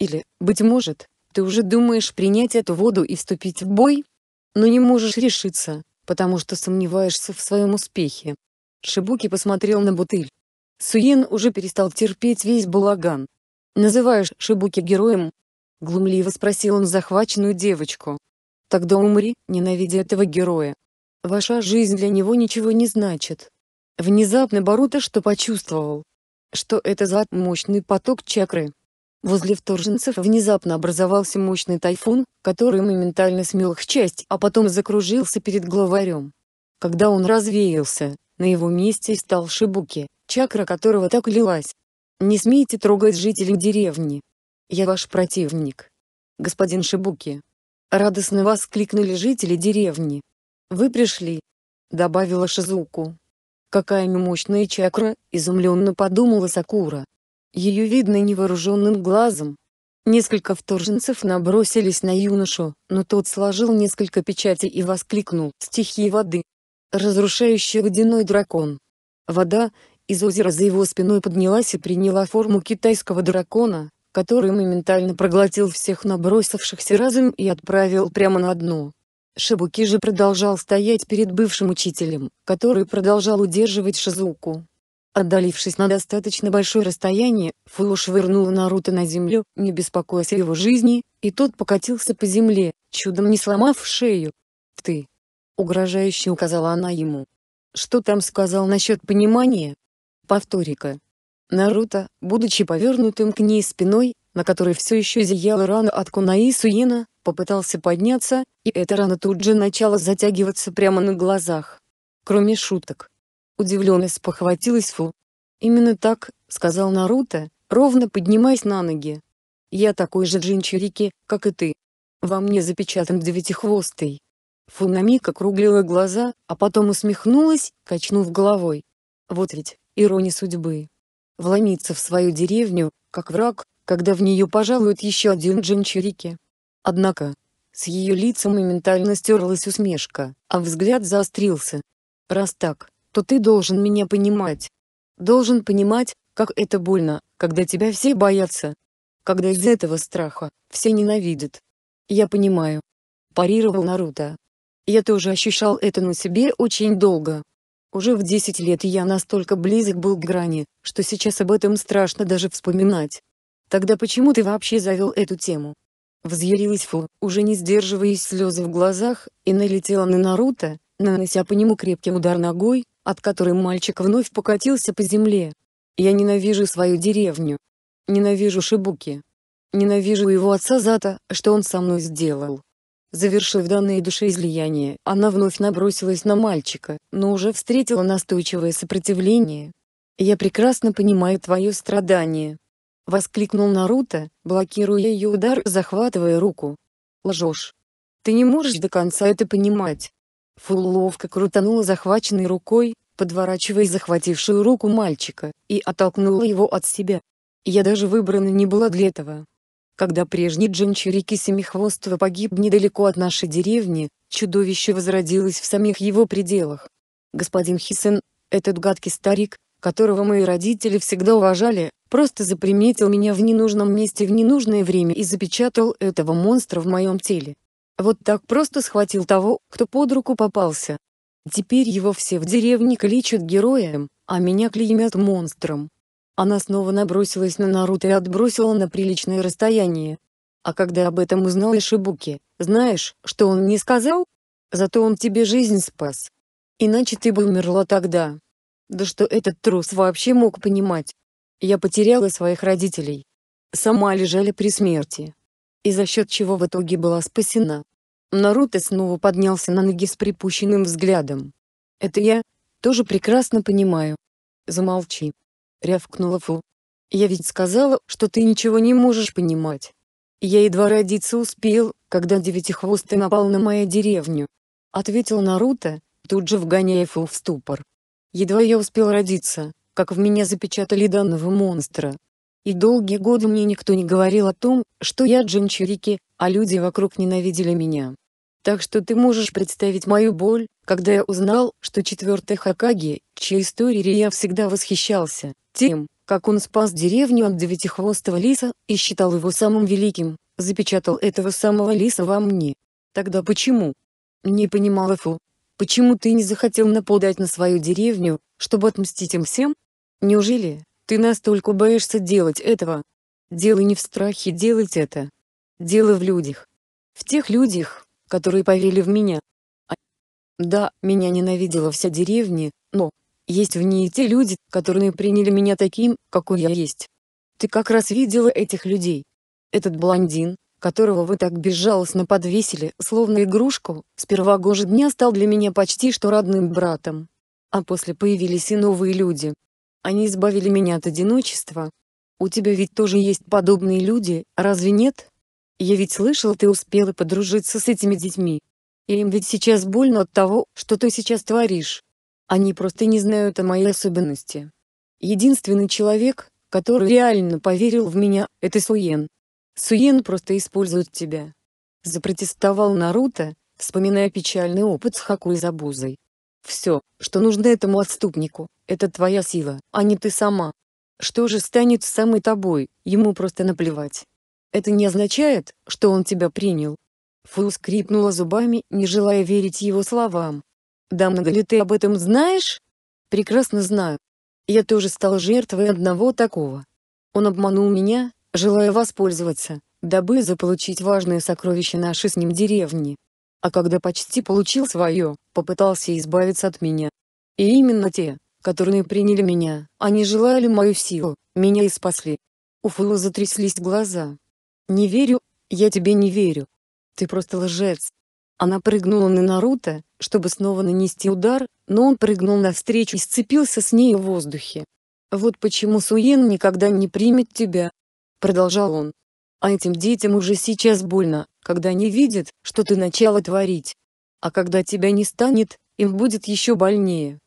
«Или, быть может, ты уже думаешь принять эту воду и вступить в бой? Но не можешь решиться, потому что сомневаешься в своем успехе. Шибуки посмотрел на бутыль. Суен уже перестал терпеть весь балаган. «Называешь Шибуки героем?» Глумливо спросил он захваченную девочку. «Тогда умри, ненавидя этого героя. Ваша жизнь для него ничего не значит». Внезапно Барута что почувствовал? Что это за мощный поток чакры? Возле вторженцев внезапно образовался мощный тайфун, который моментально смел их часть, а потом закружился перед главарем. Когда он развеялся, на его месте стал Шибуки, чакра которого так лилась. «Не смейте трогать жителей деревни! Я ваш противник!» «Господин Шибуки!» Радостно воскликнули жители деревни. «Вы пришли!» — добавила Шизуку. «Какая мощная чакра!» — изумленно подумала Сакура. Ее видно невооруженным глазом. Несколько вторженцев набросились на юношу, но тот сложил несколько печатей и воскликнул «Стихии воды!» Разрушающий водяной дракон. Вода, из озера за его спиной поднялась и приняла форму китайского дракона, который моментально проглотил всех набросившихся разом и отправил прямо на дно. Шибуки же продолжал стоять перед бывшим учителем, который продолжал удерживать Шизуку. Отдалившись на достаточно большое расстояние, Фу швырнула Наруто на землю, не беспокоясь о его жизни, и тот покатился по земле, чудом не сломав шею. «Ты!» — угрожающе указала она ему. «Что там сказал насчет понимания?» «Повтори-ка». Наруто, будучи повернутым к ней спиной, на которой все еще зияла рана от Кунаи Суена, попытался подняться, и эта рана тут же начала затягиваться прямо на глазах. Кроме шуток, Удивленно спохватилась Фу. «Именно так», — сказал Наруто, ровно поднимаясь на ноги. «Я такой же джинчирики, как и ты. Во мне запечатан девятихвостый». Фу на миг округлила глаза, а потом усмехнулась, качнув головой. «Вот ведь, ирония судьбы. Вломиться в свою деревню, как враг, когда в нее пожалует еще один джинчирики. Однако, с ее лица моментально стерлась усмешка, а взгляд заострился. «Раз так, то ты должен меня понимать. Должен понимать, как это больно, когда тебя все боятся. Когда из-за этого страха, все ненавидят. Я понимаю. Парировал Наруто. Я тоже ощущал это на себе очень долго. Уже в 10 лет я настолько близок был к грани, что сейчас об этом страшно даже вспоминать. Тогда почему ты вообще завел эту тему? Взъярилась Фу, уже не сдерживаясь слезы в глазах, и налетела на Наруто, нанося по нему крепкий удар ногой, от которой мальчик вновь покатился по земле. Я ненавижу свою деревню. Ненавижу Шибуки. Ненавижу его отца Зата, что он со мной сделал. Завершив данное душеизлияние, она вновь набросилась на мальчика, но уже встретила настойчивое сопротивление. «Я прекрасно понимаю твое страдание», — воскликнул Наруто, блокируя ее удар, захватывая руку. «Лжешь. Ты не можешь до конца это понимать». Фу ловко крутанула захваченной рукой, подворачивая захватившую руку мальчика, и оттолкнула его от себя. Я даже выбрана не была для этого. Когда прежний джинчурики Семихвостого погиб недалеко от нашей деревни, чудовище возродилось в самих его пределах. Господин Хисен, этот гадкий старик, которого мои родители всегда уважали, просто заприметил меня в ненужном месте в ненужное время и запечатал этого монстра в моем теле. Вот так просто схватил того, кто под руку попался, Теперь его все в деревне кличут героем, а меня клеймят монстром. Она снова набросилась на Наруто и отбросила на приличное расстояние. А когда об этом узнал Ишибуки, знаешь, что он не сказал? Зато он тебе жизнь спас. Иначе ты бы умерла тогда. Да что этот трус вообще мог понимать? Я потеряла своих родителей. Сама лежали при смерти. И за счет чего в итоге была спасена. Наруто снова поднялся на ноги с припущенным взглядом. «Это я тоже прекрасно понимаю». «Замолчи», — рявкнула Фу. «Я ведь сказала, что ты ничего не можешь понимать. Я едва родиться успел, когда девятихвостый напал на мою деревню», — ответил Наруто, тут же вгоняя Фу в ступор. «Едва я успел родиться, как в меня запечатали данного монстра. И долгие годы мне никто не говорил о том, что я Джинчурики, а люди вокруг ненавидели меня. Так что ты можешь представить мою боль, когда я узнал, что четвертый Хакаги, чьей историей я всегда восхищался, тем, как он спас деревню от девятихвостого лиса, и считал его самым великим, запечатал этого самого лиса во мне. Тогда почему? Не понимала Фу. Почему ты не захотел нападать на свою деревню, чтобы отмстить им всем? Неужели, ты настолько боишься делать этого? Дело не в страхе делать это, Дело в людях. В тех людях, которые поверили в меня. А... Да, меня ненавидела вся деревня, но есть в ней и те люди, которые приняли меня таким, какой я есть. Ты как раз видела этих людей. Этот блондин, которого вы так безжалостно подвесили, словно игрушку, с первого же дня стал для меня почти что родным братом. А после появились и новые люди. Они избавили меня от одиночества. У тебя ведь тоже есть подобные люди, разве нет? Я ведь слышал, ты успела подружиться с этими детьми. И им ведь сейчас больно от того, что ты сейчас творишь. Они просто не знают о моей особенности. Единственный человек, который реально поверил в меня, это Суен. Суен просто использует тебя. Запротестовал Наруто, вспоминая печальный опыт с Хаку и Забузой. Все, что нужно этому отступнику, это твоя сила, а не ты сама. Что же станет с самой тобой, ему просто наплевать. Это не означает, что он тебя принял. Фу скрипнула зубами, не желая верить его словам. Да много ли ты об этом знаешь? Прекрасно знаю. Я тоже стал жертвой одного такого. Он обманул меня, желая воспользоваться, дабы заполучить важное сокровище нашей с ним деревни. А когда почти получил свое, попытался избавиться от меня. И именно те, которые приняли меня, они желали мою силу, меня и спасли. У Фула затряслись глаза. «Не верю, я тебе не верю. Ты просто лжец». Она прыгнула на Наруто, чтобы снова нанести удар, но он прыгнул навстречу и сцепился с ней в воздухе. «Вот почему Суен никогда не примет тебя», — продолжал он. «А этим детям уже сейчас больно, когда они видят, что ты начала творить. А когда тебя не станет, им будет еще больнее.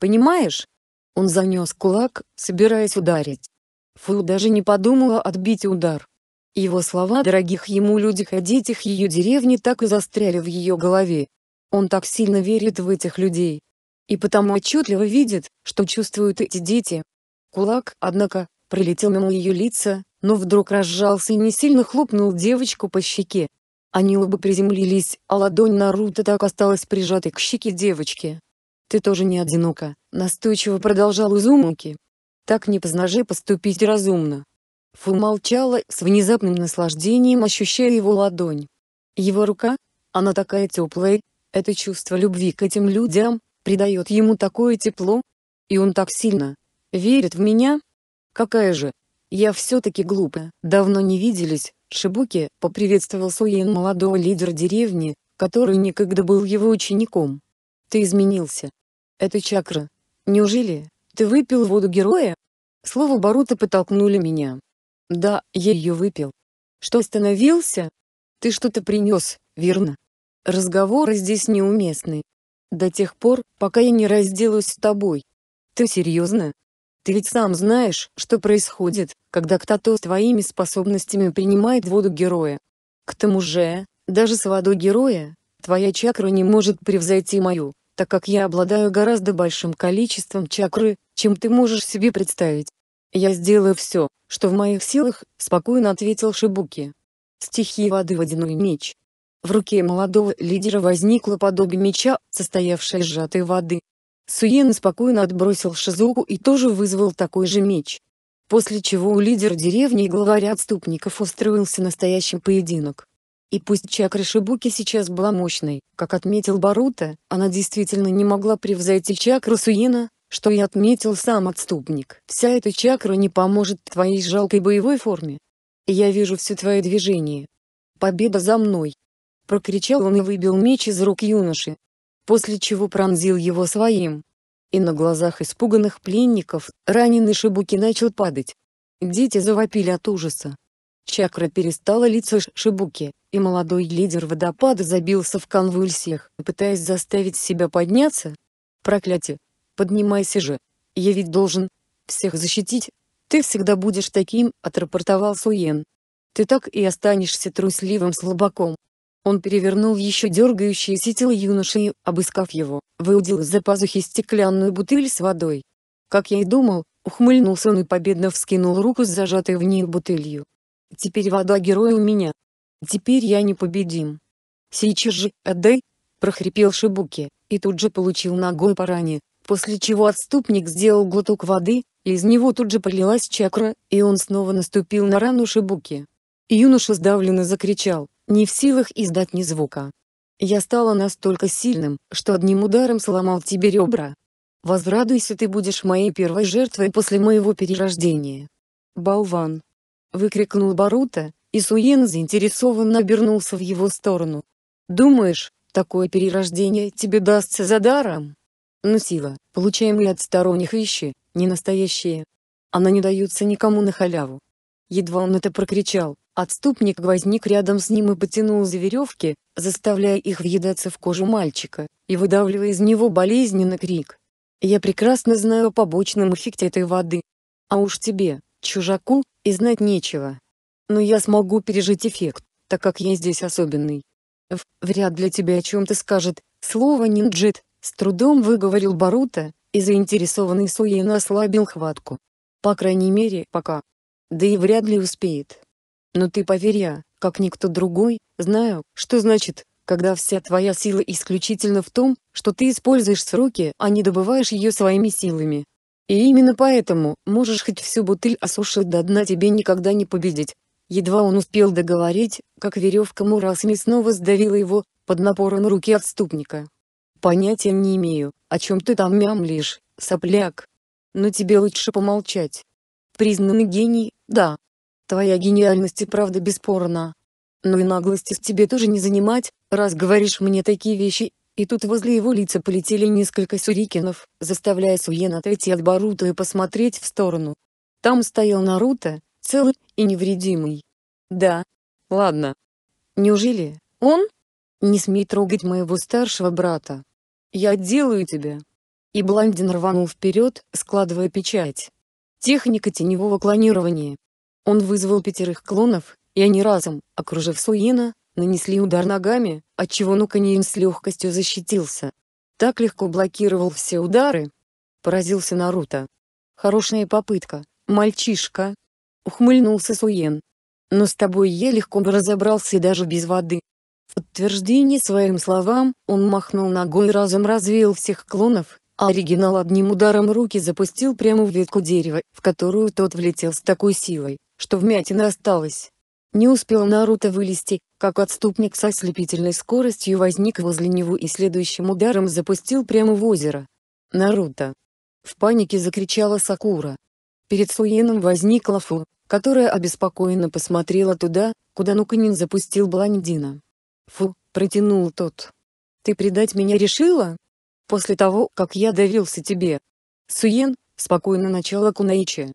Понимаешь?» Он занес кулак, собираясь ударить. Фу даже не подумала отбить удар. Его слова дорогих ему людях о детях ее деревни так и застряли в ее голове. Он так сильно верит в этих людей. И потому отчетливо видит, что чувствуют эти дети. Кулак, однако, пролетел мимо ее лица, но вдруг разжался и не сильно хлопнул девочку по щеке. Они оба приземлились, а ладонь Наруто так осталась прижатой к щеке девочки. «Ты тоже не одинока», — настойчиво продолжал Узумаки. «Так не познажи поступить разумно. Фу молчала с внезапным наслаждением, ощущая его ладонь. Его рука, она такая теплая, это чувство любви к этим людям, придает ему такое тепло. И он так сильно верит в меня. Какая же, я все-таки глупая. Давно не виделись, Шибуки поприветствовал Суин молодого лидера деревни, который никогда был его учеником. Ты изменился. Это чакра. Неужели, ты выпил воду героя? Слово Барута потолкнули меня. Да, я ее выпил. Что остановился? Ты что-то принес, верно? Разговоры здесь неуместны. До тех пор, пока я не разделаюсь с тобой. Ты серьезно? Ты ведь сам знаешь, что происходит, когда кто-то с твоими способностями принимает воду героя. К тому же, даже с водой героя, твоя чакра не может превзойти мою, так как я обладаю гораздо большим количеством чакры, чем ты можешь себе представить. «Я сделаю все, что в моих силах», — спокойно ответил Шибуки. Стихия воды водяной меч. В руке молодого лидера возникло подобие меча, состоявшее из сжатой воды. Суен спокойно отбросил Шизуку и тоже вызвал такой же меч. После чего у лидер деревни и главаря отступников устроился настоящий поединок. И пусть чакра Шибуки сейчас была мощной, как отметил Барута, она действительно не могла превзойти чакру Суена, что и отметил сам отступник. Вся эта чакра не поможет твоей жалкой боевой форме. Я вижу все твои движения. Победа за мной. Прокричал он и выбил меч из рук юноши. После чего пронзил его своим. И на глазах испуганных пленников, раненый Шибуки начал падать. Дети завопили от ужаса. Чакра перестала литься Шибуки, и молодой лидер водопада забился в конвульсиях, пытаясь заставить себя подняться. Проклятие, Поднимайся же. Я ведь должен всех защитить. Ты всегда будешь таким, отрапортовал Суен. Ты так и останешься трусливым слабаком. Он перевернул еще дергающееся тело юноши и, обыскав его, выудил из-за пазухи стеклянную бутыль с водой. Как я и думал, ухмыльнулся он и победно вскинул руку с зажатой в ней бутылью. Теперь вода героя у меня. Теперь я непобедим. Сейчас же, отдай, прохрипел Шибуки, и тут же получил ногой по ране после чего отступник сделал глоток воды, и из него тут же полилась чакра, и он снова наступил на рану Шибуки. Юноша сдавленно закричал, не в силах издать ни звука. «Я стала настолько сильным, что одним ударом сломал тебе ребра. Возрадуйся, ты будешь моей первой жертвой после моего перерождения». «Болван!» — выкрикнул Барута, и Суен заинтересованно обернулся в его сторону. «Думаешь, такое перерождение тебе дастся за даром?» Но ну, сила, получаемые от сторонних вещи, не настоящие. Она не дается никому на халяву. Едва он это прокричал, отступник возник рядом с ним и потянул за веревки, заставляя их въедаться в кожу мальчика, и выдавливая из него болезненный крик. «Я прекрасно знаю о побочном эффекте этой воды. А уж тебе, чужаку, и знать нечего. Но я смогу пережить эффект, так как я здесь особенный. В, вряд для тебя о чем-то скажет, слово «нинджит», с трудом выговорил Барута, и заинтересованный Суен ослабил хватку. По крайней мере, пока. Да и вряд ли успеет. Но ты поверь я, как никто другой, знаю, что значит, когда вся твоя сила исключительно в том, что ты используешь сроки, а не добываешь ее своими силами. И именно поэтому, можешь хоть всю бутыль осушить до дна тебе никогда не победить. Едва он успел договорить, как веревка мурасами снова сдавила его, под напором руки отступника. Понятия не имею, о чем ты там мямлишь, сопляк. Но тебе лучше помолчать. Признанный гений, да. Твоя гениальность и правда бесспорна. Но и наглости с тебе тоже не занимать, раз говоришь мне такие вещи. И тут возле его лица полетели несколько сюрикенов, заставляя Суена отойти от Баруто и посмотреть в сторону. Там стоял Наруто, целый и невредимый. Да. Ладно. Неужели, он? Не смей трогать моего старшего брата. Я делаю тебя!» И блондин рванул вперед, складывая печать. Техника теневого клонирования. Он вызвал пятерых клонов, и они разом, окружив Суина, нанесли удар ногами, отчего Нуканиин с легкостью защитился. Так легко блокировал все удары. Поразился Наруто. «Хорошая попытка, мальчишка!» Ухмыльнулся Суен. «Но с тобой я легко бы разобрался и даже без воды. В подтверждение своим словам, он махнул ногой и разом развеял всех клонов, а оригинал одним ударом руки запустил прямо в ветку дерева, в которую тот влетел с такой силой, что вмятина осталась. Не успел Наруто вылезти, как отступник со ослепительной скоростью возник возле него и следующим ударом запустил прямо в озеро. «Наруто!» В панике закричала Сакура. Перед Суеном возникла Фу, которая обеспокоенно посмотрела туда, куда Нуканин запустил блондина. «Фу», — протянул тот. «Ты предать меня решила? После того, как я доверился тебе?» Суен, спокойно начала Кунаичи.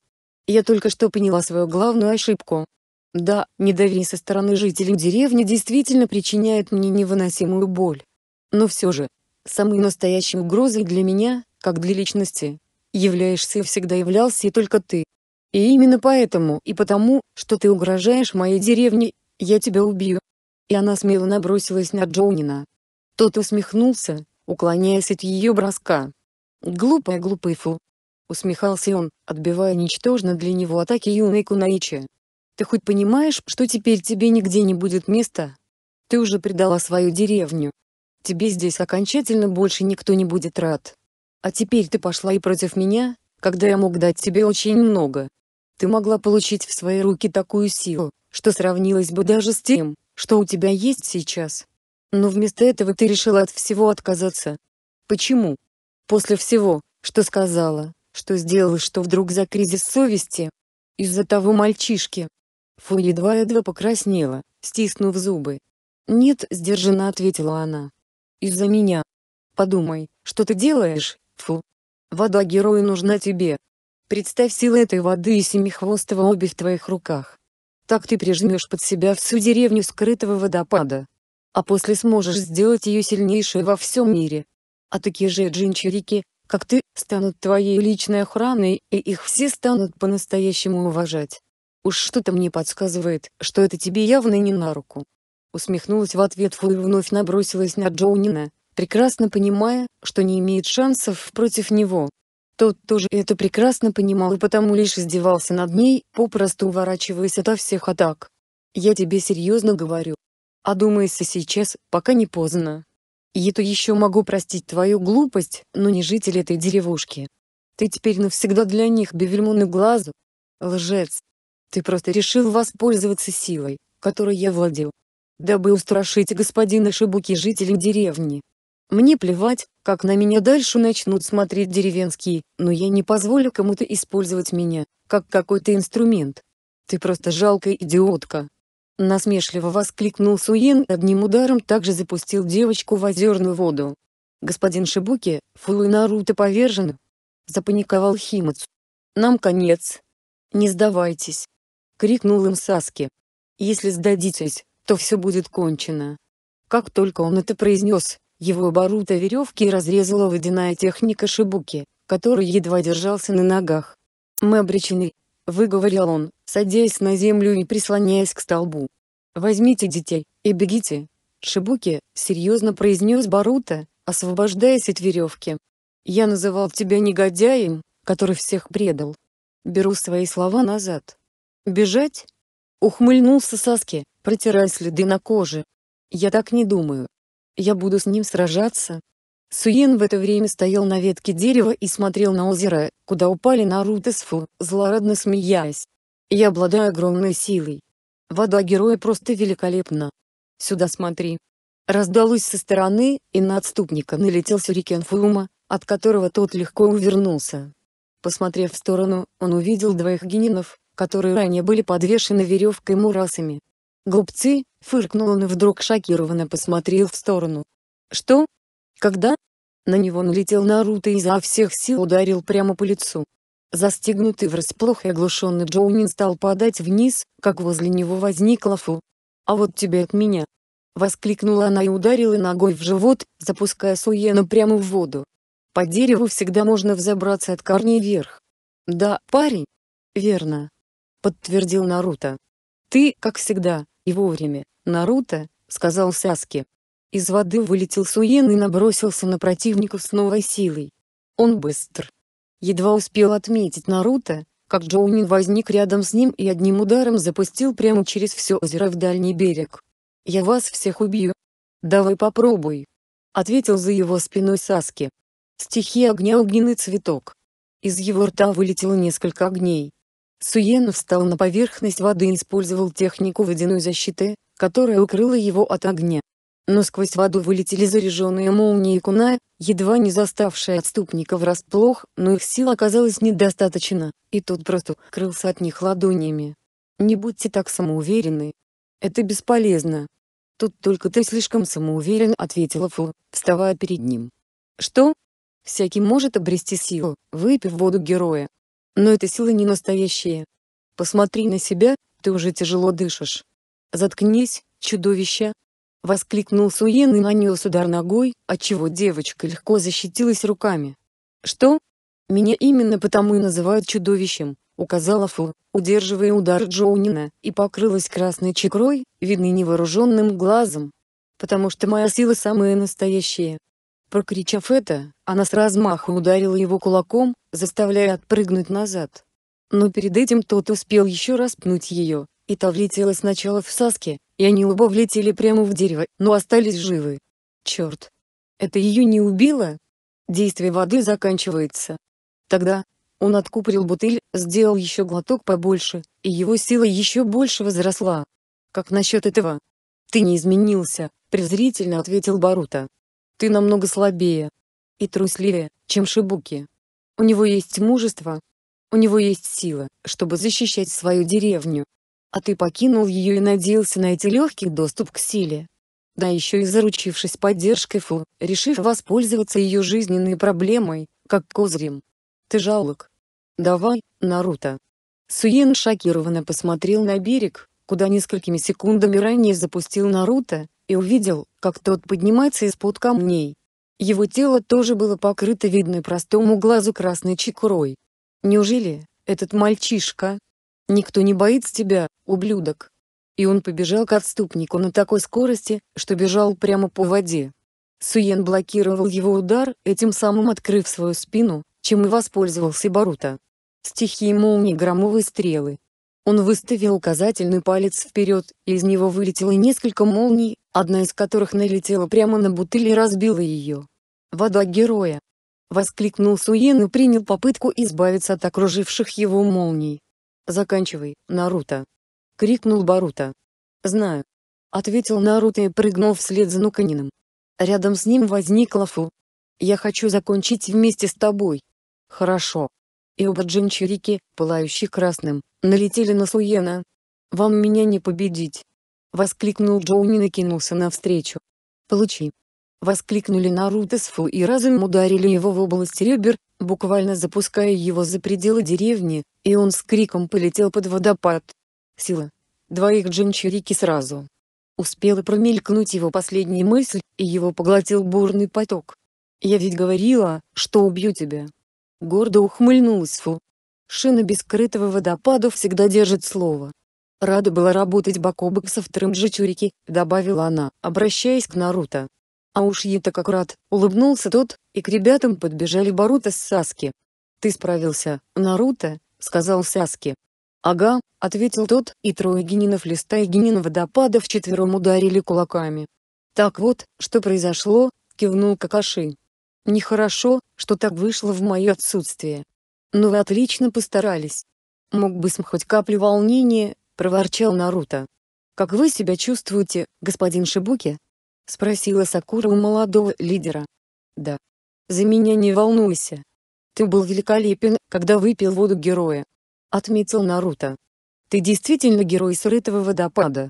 «Я только что поняла свою главную ошибку. Да, недоверие со стороны жителей деревни действительно причиняет мне невыносимую боль. Но все же, самой настоящей угрозой для меня, как для личности, являешься и всегда являлся и только ты. И именно поэтому, и потому, что ты угрожаешь моей деревне, я тебя убью и она смело набросилась на Джонина. Тот усмехнулся, уклоняясь от ее броска. «Глупая глупый фу!» Усмехался он, отбивая ничтожно для него атаки юной Кунаичи. «Ты хоть понимаешь, что теперь тебе нигде не будет места? Ты уже предала свою деревню. Тебе здесь окончательно больше никто не будет рад. А теперь ты пошла и против меня, когда я мог дать тебе очень много. Ты могла получить в свои руки такую силу, что сравнилась бы даже с тем, что у тебя есть сейчас. Но вместо этого ты решила от всего отказаться. Почему? После всего, что сказала, что сделала, что вдруг за кризис совести? Из-за того мальчишки. Фу едва-едва покраснела, стиснув зубы. «Нет», — сдержанно ответила она. «Из-за меня. Подумай, что ты делаешь, фу. Вода герою нужна тебе. Представь силы этой воды и семихвостого обе в твоих руках. Так ты прижмешь под себя всю деревню скрытого водопада. А после сможешь сделать ее сильнейшей во всем мире. А такие же джинчерики, как ты, станут твоей личной охраной, и их все станут по-настоящему уважать. Уж что-то мне подсказывает, что это тебе явно не на руку. Усмехнулась в ответ Фу и вновь набросилась на Джоунина, прекрасно понимая, что не имеет шансов против него. Тот тоже это прекрасно понимал и потому лишь издевался над ней, попросту уворачиваясь ото всех атак. «Я тебе серьезно говорю. Одумайся сейчас, пока не поздно. Я-то еще могу простить твою глупость, но не житель этой деревушки. Ты теперь навсегда для них бевельмон и глазу. Лжец. Ты просто решил воспользоваться силой, которой я владел, дабы устрашить господина Шибуки жителей деревни, мне плевать, как на меня дальше начнут смотреть деревенские, но я не позволю кому-то использовать меня, как какой-то инструмент. Ты просто жалкая идиотка. Насмешливо воскликнул Суен, одним ударом также запустил девочку в озерную воду. Господин Шибуки, Фулу и Наруто повержены. Запаниковал Химацу. Нам конец. Не сдавайтесь. Крикнул им Саски. Если сдадитесь, то все будет кончено. Как только он это произнес, его оборуто веревки разрезала водяная техника Шибуки, который едва держался на ногах. «Мы обречены», — выговорил он, садясь на землю и прислоняясь к столбу. «Возьмите детей, и бегите!» Шибуки, серьезно произнес Барута, освобождаясь от веревки. «Я называл тебя негодяем, который всех предал. Беру свои слова назад. Бежать?» Ухмыльнулся Саски, протирая следы на коже. «Я так не думаю. Я буду с ним сражаться. Суен в это время стоял на ветке дерева и смотрел на озеро, куда упали Наруто с Фу, злорадно смеясь. Я обладаю огромной силой. Вода героя просто великолепна. Сюда смотри. Раздалось со стороны, и на отступника налетел сюрикен фуума, от которого тот легко увернулся. Посмотрев в сторону, он увидел двоих генинов, которые ранее были подвешены веревкой мурасами. Глупцы, Фыркнул он и вдруг шокированно посмотрел в сторону. «Что? Когда?» На него налетел Наруто и изо всех сил ударил прямо по лицу. Застегнутый врасплох и оглушенный Джоунин стал падать вниз, как возле него возникла Фу. «А вот тебе от меня!» Воскликнула она и ударила ногой в живот, запуская Суена прямо в воду. По дереву всегда можно взобраться от корней вверх. «Да, парень?» «Верно», — подтвердил Наруто. «Ты, как всегда, и вовремя, Наруто, сказал Саске. Из воды вылетел Суен и набросился на противников с новой силой. Он быстр. Едва успел отметить Наруто, как Джоунин возник рядом с ним и одним ударом запустил прямо через все озеро в дальний берег. «Я вас всех убью!» «Давай попробуй!» — ответил за его спиной Саски. Стихи огня огненный цветок. Из его рта вылетело несколько огней, Суена встал на поверхность воды и использовал технику водяной защиты, которая укрыла его от огня. Но сквозь воду вылетели заряженные молнии куна, едва не заставшие отступника врасплох, но их сил оказалось недостаточно, и тот просто крылся от них ладонями. Не будьте так самоуверены. Это бесполезно. Тут только ты слишком самоуверен, ответила Фу, вставая перед ним. Что? Всякий может обрести силу, выпив воду героя, но эта сила не настоящая. Посмотри на себя, ты уже тяжело дышишь. Заткнись, чудовище, воскликнул Суен и нанес удар ногой, отчего девочка легко защитилась руками. Что? Меня именно потому и называют чудовищем, указала Фу, удерживая удар Джоунина, и покрылась красной чекрой, видной невооруженным глазом. Потому что моя сила самая настоящая, Прокричав это, она с размаху ударила его кулаком, заставляя отпрыгнуть назад. Но перед этим тот успел еще раз пнуть ее, и та влетела сначала в Саски, и они оба влетели прямо в дерево, но остались живы. Черт! Это ее не убило? Действие воды заканчивается. Тогда, он откупорил бутыль, сделал еще глоток побольше, и его сила еще больше возросла. «Как насчет этого?» «Ты не изменился», — презрительно ответил Барута. Ты намного слабее и трусливее, чем Шибуки. У него есть мужество, у него есть сила, чтобы защищать свою деревню. А ты покинул ее и надеялся найти легкий доступ к силе. Да еще и заручившись поддержкой Фу, решив воспользоваться ее жизненной проблемой, как козырем. Ты жалок. Давай, Наруто. Суен шокированно посмотрел на берег, куда несколькими секундами ранее запустил Наруто, и увидел, как тот поднимается из-под камней. Его тело тоже было покрыто видной простому глазу красной чекурой. «Неужели, этот мальчишка? Никто не боится тебя, ублюдок!» И он побежал к отступнику на такой скорости, что бежал прямо по воде. Суен блокировал его удар, этим самым открыв свою спину, чем и воспользовался Барута. Стихии молнии громовые стрелы. Он выставил указательный палец вперед, и из него вылетело несколько молний, одна из которых налетела прямо на бутыль и разбила ее. «Вода героя!» — воскликнул Суен и принял попытку избавиться от окруживших его молний. «Заканчивай, Наруто!» — крикнул Баруто. «Знаю!» — ответил Наруто и прыгнул вслед за Нуканином. Рядом с ним возникла Фу. «Я хочу закончить вместе с тобой!» «Хорошо!» И оба джинчурики, пылающие красным, налетели на Суена. «Вам меня не победить!» Воскликнул Джоуни и накинулся навстречу. «Получи!» Воскликнули Наруто с Фу и разом ударили его в область ребер, буквально запуская его за пределы деревни, и он с криком полетел под водопад. Сила. Двоих джинчирики сразу. Успела промелькнуть его последняя мысль, и его поглотил бурный поток. «Я ведь говорила, что убью тебя!» Гордо ухмыльнулась Фу. Шина без скрытого водопада всегда держит слово. Рада была работать бок о бок со вторым Джичурики, добавила она, обращаясь к Наруто. А уж я-то как рад, улыбнулся тот, и к ребятам подбежали Барута с Саски. Ты справился, Наруто, сказал Саски. Ага, ответил тот, и трое генинов листа и генин водопада вчетвером ударили кулаками. Так вот, что произошло, кивнул Какаши. Нехорошо, что так вышло в мое отсутствие. Но вы отлично постарались. Мог бы смыть хоть каплю волнения, — проворчал Наруто. «Как вы себя чувствуете, господин Шибуки?» — спросила Сакура у молодого лидера. «Да. За меня не волнуйся. Ты был великолепен, когда выпил воду героя», — отметил Наруто. «Ты действительно герой срытого водопада».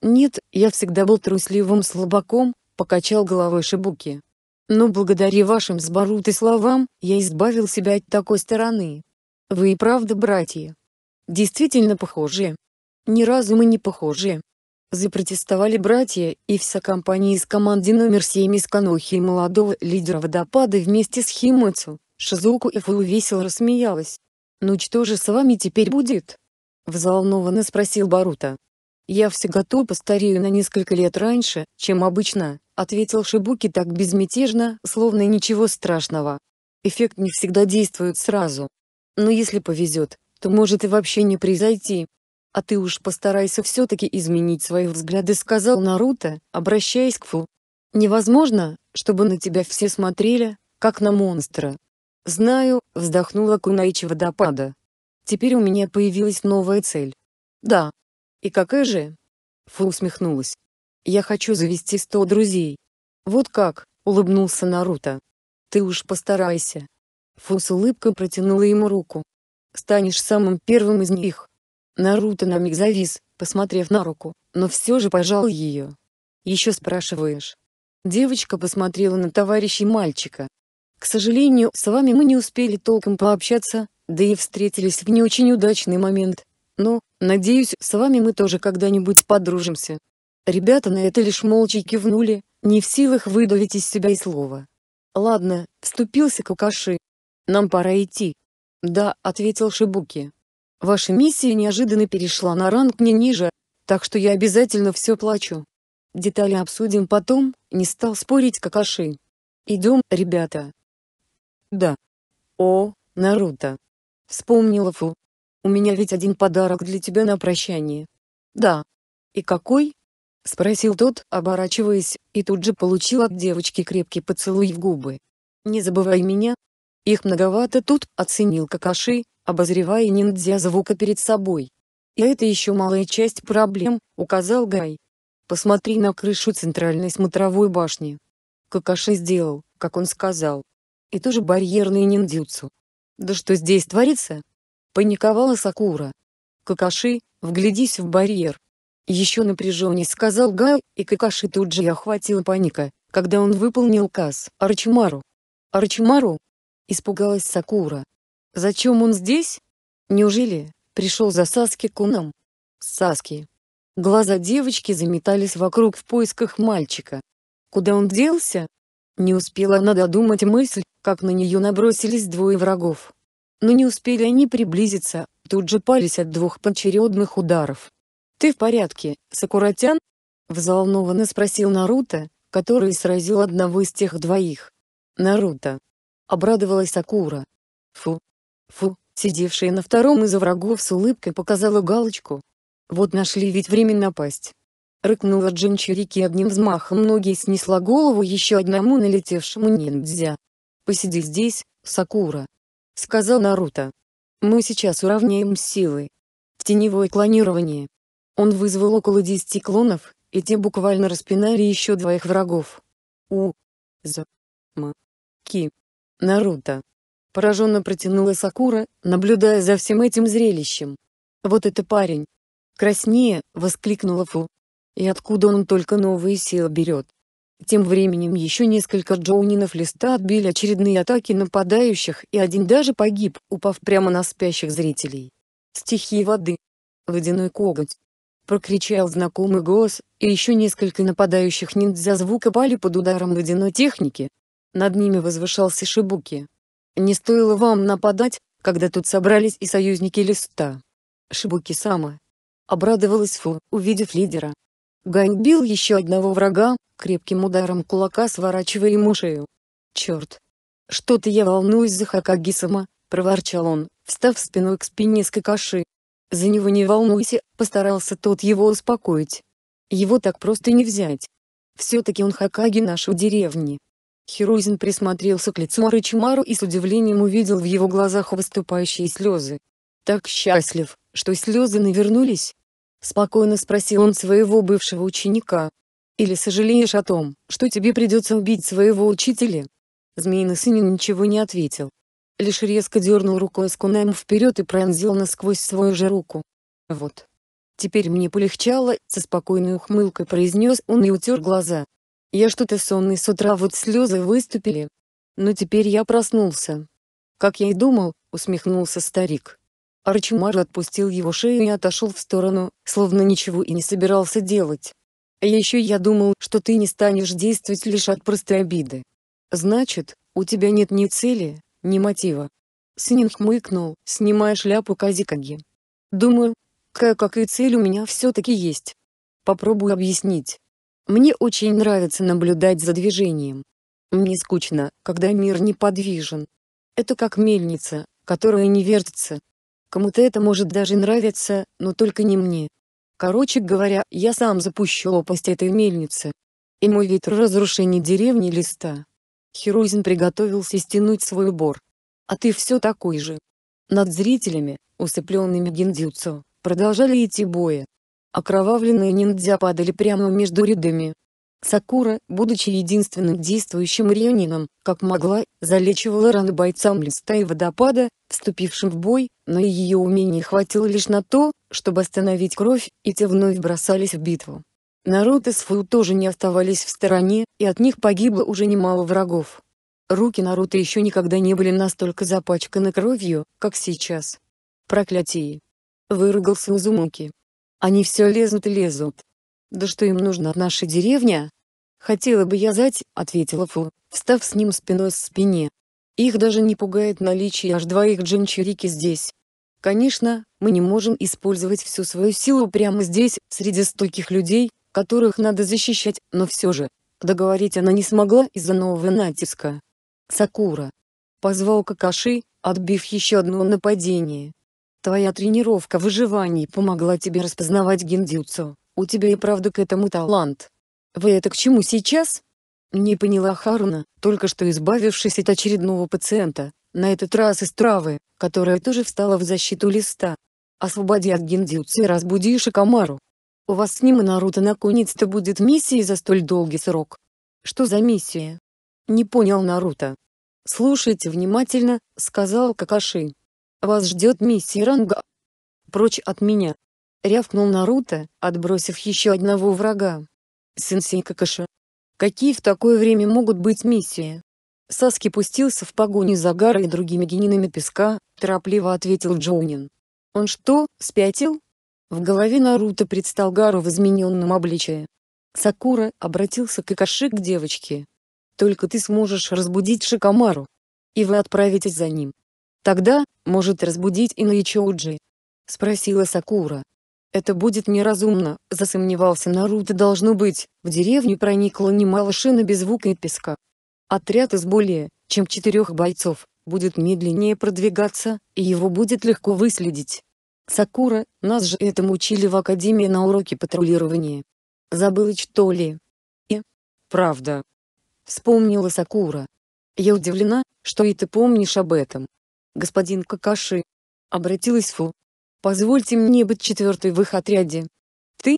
«Нет, я всегда был трусливым слабаком», — покачал головой Шибуки. «Но благодаря вашим с Баруто словам, я избавил себя от такой стороны. Вы и правда братья. Действительно похожие, ни разу мы не похожи. Запротестовали братья, и вся компания из команды номер 7 из Канохи и молодого лидера водопада вместе с Химацу, Шизуку и Фулу весело рассмеялась. «Ну что же с вами теперь будет?» Взволнованно спросил Барута. «Я все готов постарею на несколько лет раньше, чем обычно», — ответил Шибуки так безмятежно, словно ничего страшного. «Эффект не всегда действует сразу. Но если повезет, то может и вообще не произойти. «А ты уж постарайся все-таки изменить свои взгляды», — сказал Наруто, обращаясь к Фу. «Невозможно, чтобы на тебя все смотрели, как на монстра». «Знаю», — вздохнула Кунаичи водопада. «Теперь у меня появилась новая цель». «Да». «И какая же?» Фу усмехнулась. «Я хочу завести сто друзей». «Вот как», — улыбнулся Наруто. «Ты уж постарайся». Фу с улыбкой протянула ему руку. «Станешь самым первым из них». Наруто на миг завис, посмотрев на руку, но все же пожал ее. «Еще спрашиваешь?» Девочка посмотрела на товарищей мальчика. «К сожалению, с вами мы не успели толком пообщаться, да и встретились в не очень удачный момент. Но, надеюсь, с вами мы тоже когда-нибудь подружимся». Ребята на это лишь молча кивнули, не в силах выдавить из себя и слова. «Ладно», — вступился Какаши. «Нам пора идти». «Да», — ответил Шибуки. Ваша миссия неожиданно перешла на ранг не ниже, так что я обязательно все плачу. Детали обсудим потом, не стал спорить Какаши. Идем, ребята. Да. О, Наруто. Вспомнила Фу. У меня ведь один подарок для тебя на прощание. Да. И какой? Спросил тот, оборачиваясь, и тут же получил от девочки крепкий поцелуй в губы. Не забывай меня. Их многовато тут, оценил Какаши, обозревая ниндзя звука перед собой. И это еще малая часть проблем, указал Гай. Посмотри на крышу центральной смотровой башни. Какаши сделал, как он сказал. И тоже барьерный ниндзюцу. Да что здесь творится? Паниковала Сакура. Какаши, вглядись в барьер. Еще напряженнее сказал Гай, и Какаши тут же охватила паника, когда он выполнил каз Арчимару. Арчимару? Испугалась Сакура. Зачем он здесь? Неужели пришел за Саски Куном? Саски. Глаза девочки заметались вокруг в поисках мальчика. Куда он делся? Не успела она додумать мысль, как на нее набросились двое врагов. Но не успели они приблизиться, тут же пались от двух поочередных ударов. «Ты в порядке, Сакуратян?» — взволнованно спросил Наруто, который сразил одного из тех двоих. «Наруто!» — обрадовалась Сакура. «Фу, Фу, сидевшая на втором из врагов с улыбкой показала галочку. Вот нашли ведь время напасть. Рыкнула Джин одним взмахом ноги снесла голову еще одному налетевшему ниндзя. «Посиди здесь, Сакура», — сказал Наруто. «Мы сейчас уравняем силы. Теневое клонирование». Он вызвал около десяти клонов, и те буквально распинали еще двоих врагов. У. З. М. Ки. Наруто. Пораженно протянула Сакура, наблюдая за всем этим зрелищем. «Вот это парень!» Краснее, воскликнула Фу. «И откуда он только новые силы берет?» Тем временем еще несколько джоунинов листа отбили очередные атаки нападающих, и один даже погиб, упав прямо на спящих зрителей. «Стихии воды!» «Водяной коготь!» Прокричал знакомый голос, и еще несколько нападающих ниндзя звука пали под ударом водяной техники. Над ними возвышался Шибуки. Не стоило вам нападать, когда тут собрались и союзники Листа. Шибуки-сама. Обрадовалась Фу, увидев лидера. Гань бил еще одного врага, крепким ударом кулака сворачивая ему шею. «Черт! Что-то я волнуюсь за Хакагисама!» — проворчал он, встав спиной к спине с какаши. «За него не волнуйся», — постарался тот его успокоить. «Его так просто не взять. Все-таки он Хакаги нашей деревни». Хирузин присмотрелся к лицу Арычимару и с удивлением увидел в его глазах выступающие слезы. «Так счастлив, что слезы навернулись?» Спокойно спросил он своего бывшего ученика. «Или сожалеешь о том, что тебе придется убить своего учителя?» Змеиный сын ничего не ответил. Лишь резко дернул рукой с кунаем вперед и пронзил насквозь свою же руку. «Вот. Теперь мне полегчало», — со спокойной ухмылкой произнес он и утер глаза. Я что-то сонный с утра, вот слезы выступили. Но теперь я проснулся. Как я и думал, усмехнулся старик. Арчимар отпустил его шею и отошел в сторону, словно ничего и не собирался делать. А Еще я думал, что ты не станешь действовать лишь от простой обиды. Значит, у тебя нет ни цели, ни мотива. Синин хмыкнул, снимая шляпу Казикаги. Думаю, какая как и цель у меня все-таки есть. Попробую объяснить. Мне очень нравится наблюдать за движением. Мне скучно, когда мир неподвижен. Это как мельница, которая не вертится. Кому-то это может даже нравиться, но только не мне. Короче говоря, я сам запущу опасть этой мельницы. И мой ветер разрушения деревни листа. Херузин приготовился стянуть свой убор. А ты все такой же. Над зрителями, усыпленными гендюцо, продолжали идти боя. Окровавленные ниндзя падали прямо между рядами. Сакура, будучи единственным действующим ренином, как могла, залечивала раны бойцам листа и водопада, вступившим в бой, но и ее умений хватило лишь на то, чтобы остановить кровь, и те вновь бросались в битву. Наруто и Сфу тоже не оставались в стороне, и от них погибло уже немало врагов. Руки Наруто еще никогда не были настолько запачканы кровью, как сейчас. «Проклятие!» — выругался Узумуки. Они все лезут и лезут. Да что им нужно от нашей деревни? Хотела бы я знать, ответила Фу, встав с ним спиной с спине. Их даже не пугает наличие аж двоих джинчирики здесь. Конечно, мы не можем использовать всю свою силу прямо здесь, среди стольких людей, которых надо защищать, но все же. Договорить она не смогла из-за нового натиска. Сакура. Позвал Какаши, отбив еще одно нападение. Твоя тренировка выживаний помогла тебе распознавать гендюцу. У тебя и правда к этому талант. Вы это к чему сейчас? Не поняла Харуна, только что избавившись от очередного пациента, на этот раз из травы, которая тоже встала в защиту листа. Освободи от гендюцу и разбуди Шикамару. У вас с ним и Наруто наконец-то будет миссия за столь долгий срок. Что за миссия? Не понял Наруто. Слушайте внимательно, сказал Какаши. Вас ждет мисс Иранга, Прочь от меня. Рявкнул Наруто, отбросив еще одного врага. Сенсей Какаши. Какие в такое время могут быть миссии? Саски пустился в погоню за Гарой и другими генинами песка, торопливо ответил Джоунин. Он что, спятил? В голове Наруто предстал Гару в измененном обличии. Сакура обратился к Икаши к девочке. «Только ты сможешь разбудить Шикамару. И вы отправитесь за ним. Тогда, может разбудить и Наичоуджи? Спросила Сакура. Это будет неразумно, засомневался Наруто должно быть, в деревню проникло немало шина без звука и песка. Отряд из более, чем четырех бойцов, будет медленнее продвигаться, и его будет легко выследить. Сакура, нас же этому учили в академии на уроке патрулирования. Забыла что ли? И? Правда. Вспомнила Сакура. Я удивлена, что и ты помнишь об этом господин Какаши. Обратилась Фу. Позвольте мне быть четвертой в их отряде. Ты?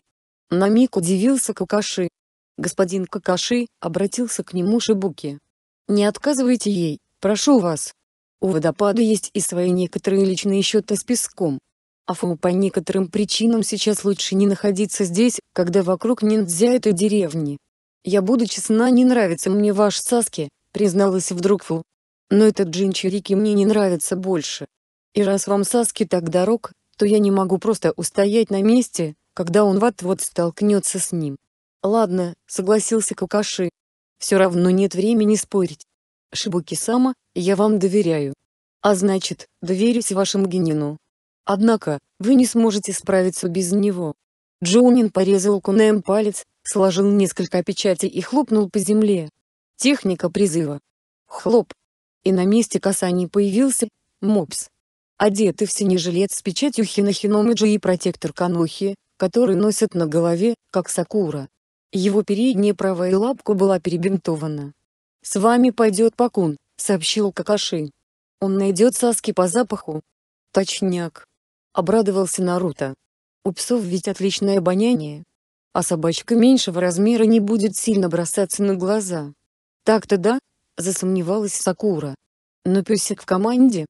На миг удивился Какаши. Господин Какаши обратился к нему Шибуки. Не отказывайте ей, прошу вас. У водопада есть и свои некоторые личные счеты с песком. А Фу по некоторым причинам сейчас лучше не находиться здесь, когда вокруг ниндзя этой деревни. Я буду честна, не нравится мне ваш Саски, призналась вдруг Фу. Но этот джинчерики мне не нравится больше. И раз вам Саски так дорог, то я не могу просто устоять на месте, когда он вот-вот столкнется с ним. Ладно, согласился Какаши. Все равно нет времени спорить. Шибуки-сама, я вам доверяю. А значит, доверюсь вашему генину. Однако, вы не сможете справиться без него. Джоунин порезал кунем палец, сложил несколько печатей и хлопнул по земле. Техника призыва. Хлоп, и на месте касаний появился мопс. Одетый в синий жилет с печатью Хинохиномиджи и протектор Канухи, который носят на голове, как сакура. Его передняя правая лапка была перебинтована. «С вами пойдет Пакун», — сообщил Какаши. «Он найдет Саски по запаху». «Точняк», — обрадовался Наруто. «У псов ведь отличное обоняние. А собачка меньшего размера не будет сильно бросаться на глаза». «Так-то да, засомневалась Сакура. Но песик в команде.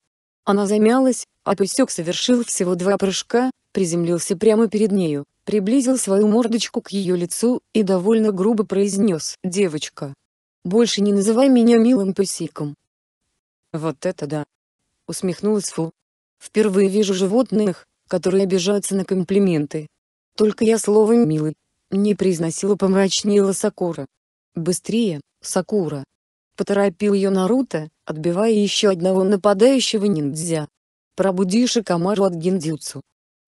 Она замялась, а песек совершил всего два прыжка, приземлился прямо перед нею, приблизил свою мордочку к ее лицу и довольно грубо произнес «Девочка, больше не называй меня милым песиком». «Вот это да!» — усмехнулась Фу. «Впервые вижу животных, которые обижаются на комплименты. Только я словом «милый» не произносила помрачнела Сакура. «Быстрее, Сакура!» Поторопил ее Наруто, отбивая еще одного нападающего ниндзя. «Пробуди Шикамару от гиндзюцу!»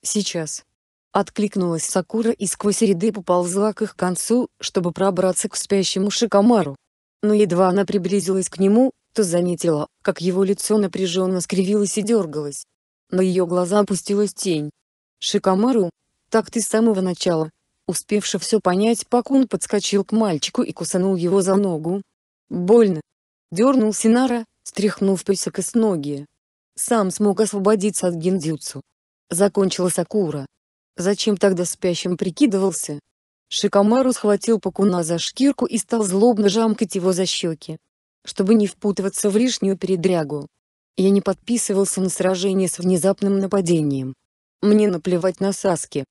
«Сейчас!» Откликнулась Сакура и сквозь ряды поползла к их концу, чтобы пробраться к спящему Шикамару. Но едва она приблизилась к нему, то заметила, как его лицо напряженно скривилось и дергалось. На ее глаза опустилась тень. «Шикамару, так ты с самого начала!» Успевши все понять, Пакун подскочил к мальчику и кусанул его за ногу, Больно. Дернул Синара, стряхнув песок из ноги. Сам смог освободиться от гиндзюцу. Закончила Сакура. Зачем тогда спящим прикидывался? Шикамару схватил Пакуна за шкирку и стал злобно жамкать его за щеки. Чтобы не впутываться в лишнюю передрягу. Я не подписывался на сражение с внезапным нападением. Мне наплевать на Саски.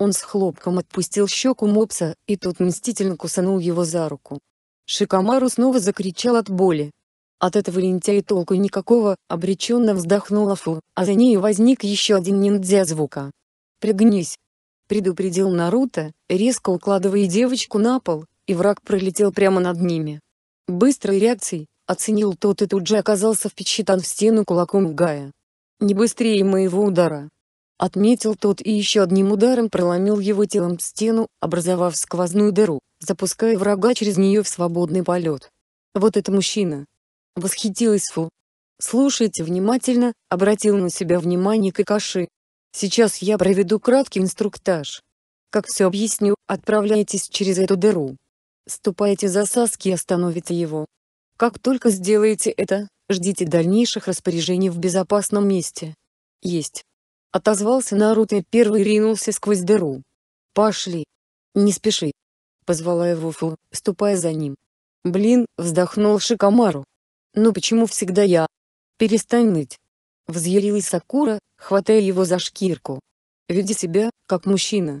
Он с хлопком отпустил щеку мопса, и тот мстительно кусанул его за руку. Шикамару снова закричал от боли. От этого лентяя толку никакого, обреченно вздохнула Фу, а за ней возник еще один ниндзя звука. «Пригнись!» — предупредил Наруто, резко укладывая девочку на пол, и враг пролетел прямо над ними. Быстрой реакцией, оценил тот и тут же оказался впечатан в стену кулаком Гая. «Не быстрее моего удара!» Отметил тот и еще одним ударом проломил его телом стену, образовав сквозную дыру, запуская врага через нее в свободный полет. «Вот это мужчина!» Восхитилась Фу. «Слушайте внимательно», — обратил на себя внимание Какаши. «Сейчас я проведу краткий инструктаж. Как все объясню, отправляйтесь через эту дыру. Ступайте за Саски и остановите его. Как только сделаете это, ждите дальнейших распоряжений в безопасном месте. Есть. Отозвался Наруто и первый ринулся сквозь дыру. «Пошли!» «Не спеши!» Позвала его Фу, ступая за ним. «Блин!» — вздохнул Шикамару. «Ну почему всегда я?» «Перестань ныть!» Взъярилась Сакура, хватая его за шкирку. веди себя, как мужчина.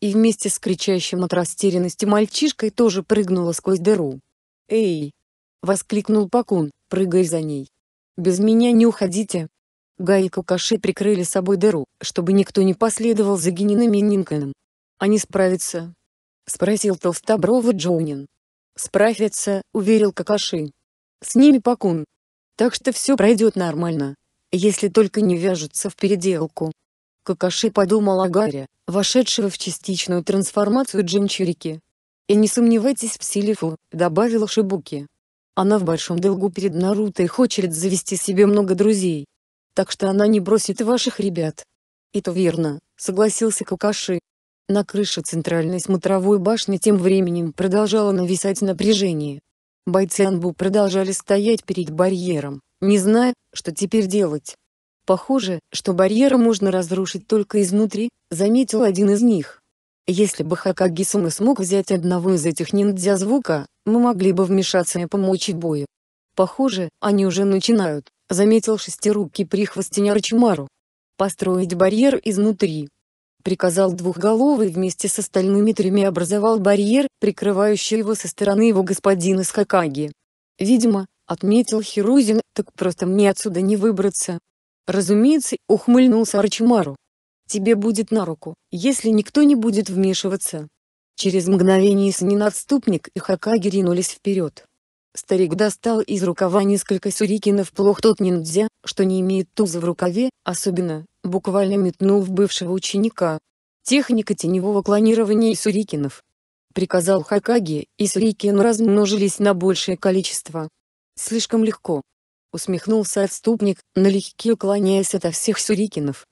И вместе с кричащим от растерянности мальчишкой тоже прыгнула сквозь дыру. «Эй!» — воскликнул Пакун, прыгая за ней. «Без меня не уходите!» Га и Кукаши прикрыли собой дыру, чтобы никто не последовал за Гениным и Нинканом. «Они справятся?» — спросил толстобровый Джоунин. «Справятся», — уверил Какаши. «С ними Пакун. Так что все пройдет нормально. Если только не вяжутся в переделку». Какаши подумал о Гаре, вошедшего в частичную трансформацию Джинчурики. «И не сомневайтесь в силе добавила Шибуки. «Она в большом долгу перед Наруто и хочет завести себе много друзей так что она не бросит ваших ребят. Это верно, согласился Какаши. На крыше центральной смотровой башни тем временем продолжало нависать напряжение. Бойцы Анбу продолжали стоять перед барьером, не зная, что теперь делать. Похоже, что барьер можно разрушить только изнутри, заметил один из них. Если бы Хакаги Сумы смог взять одного из этих ниндзя звука, мы могли бы вмешаться и помочь в бою. Похоже, они уже начинают заметил шестирукий прихвостень Рачимару. «Построить барьер изнутри». Приказал двухголовый вместе с остальными тремя образовал барьер, прикрывающий его со стороны его господина Скакаги. «Видимо, — отметил Хирузин, — так просто мне отсюда не выбраться». «Разумеется», — ухмыльнулся Арчимару. «Тебе будет на руку, если никто не будет вмешиваться». Через мгновение Снин отступник и Хакаги ринулись вперед. Старик достал из рукава несколько сюрикинов плохтот ниндзя, что не имеет туза в рукаве, особенно, буквально метнул в бывшего ученика. Техника теневого клонирования и сюрикинов. Приказал Хакаги, и сюрикин размножились на большее количество. Слишком легко. Усмехнулся отступник, налегке уклоняясь ото всех сюрикинов.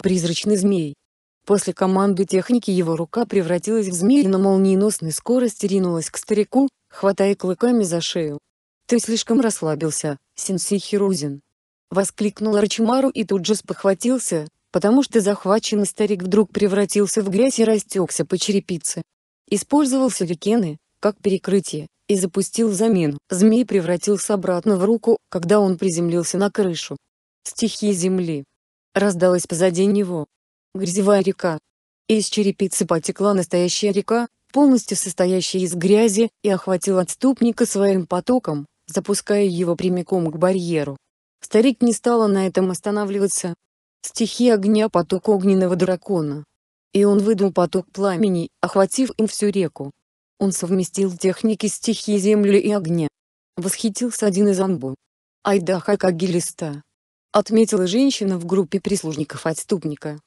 Призрачный змей. После команды техники его рука превратилась в змею и на молниеносной скорости ринулась к старику, хватая клыками за шею. «Ты слишком расслабился, сенсей Хирузин!» Воскликнул Арчимару и тут же спохватился, потому что захваченный старик вдруг превратился в грязь и растекся по черепице. Использовал сюрикены, как перекрытие, и запустил замену. Змей превратился обратно в руку, когда он приземлился на крышу. Стихи земли. Раздалась позади него. Грязевая река. Из черепицы потекла настоящая река, полностью состоящий из грязи, и охватил отступника своим потоком, запуская его прямиком к барьеру. Старик не стал на этом останавливаться. Стихи огня — поток огненного дракона. И он выдал поток пламени, охватив им всю реку. Он совместил техники стихии земли и огня. Восхитился один из анбу. Айдаха Кагилиста. Отметила женщина в группе прислужников отступника.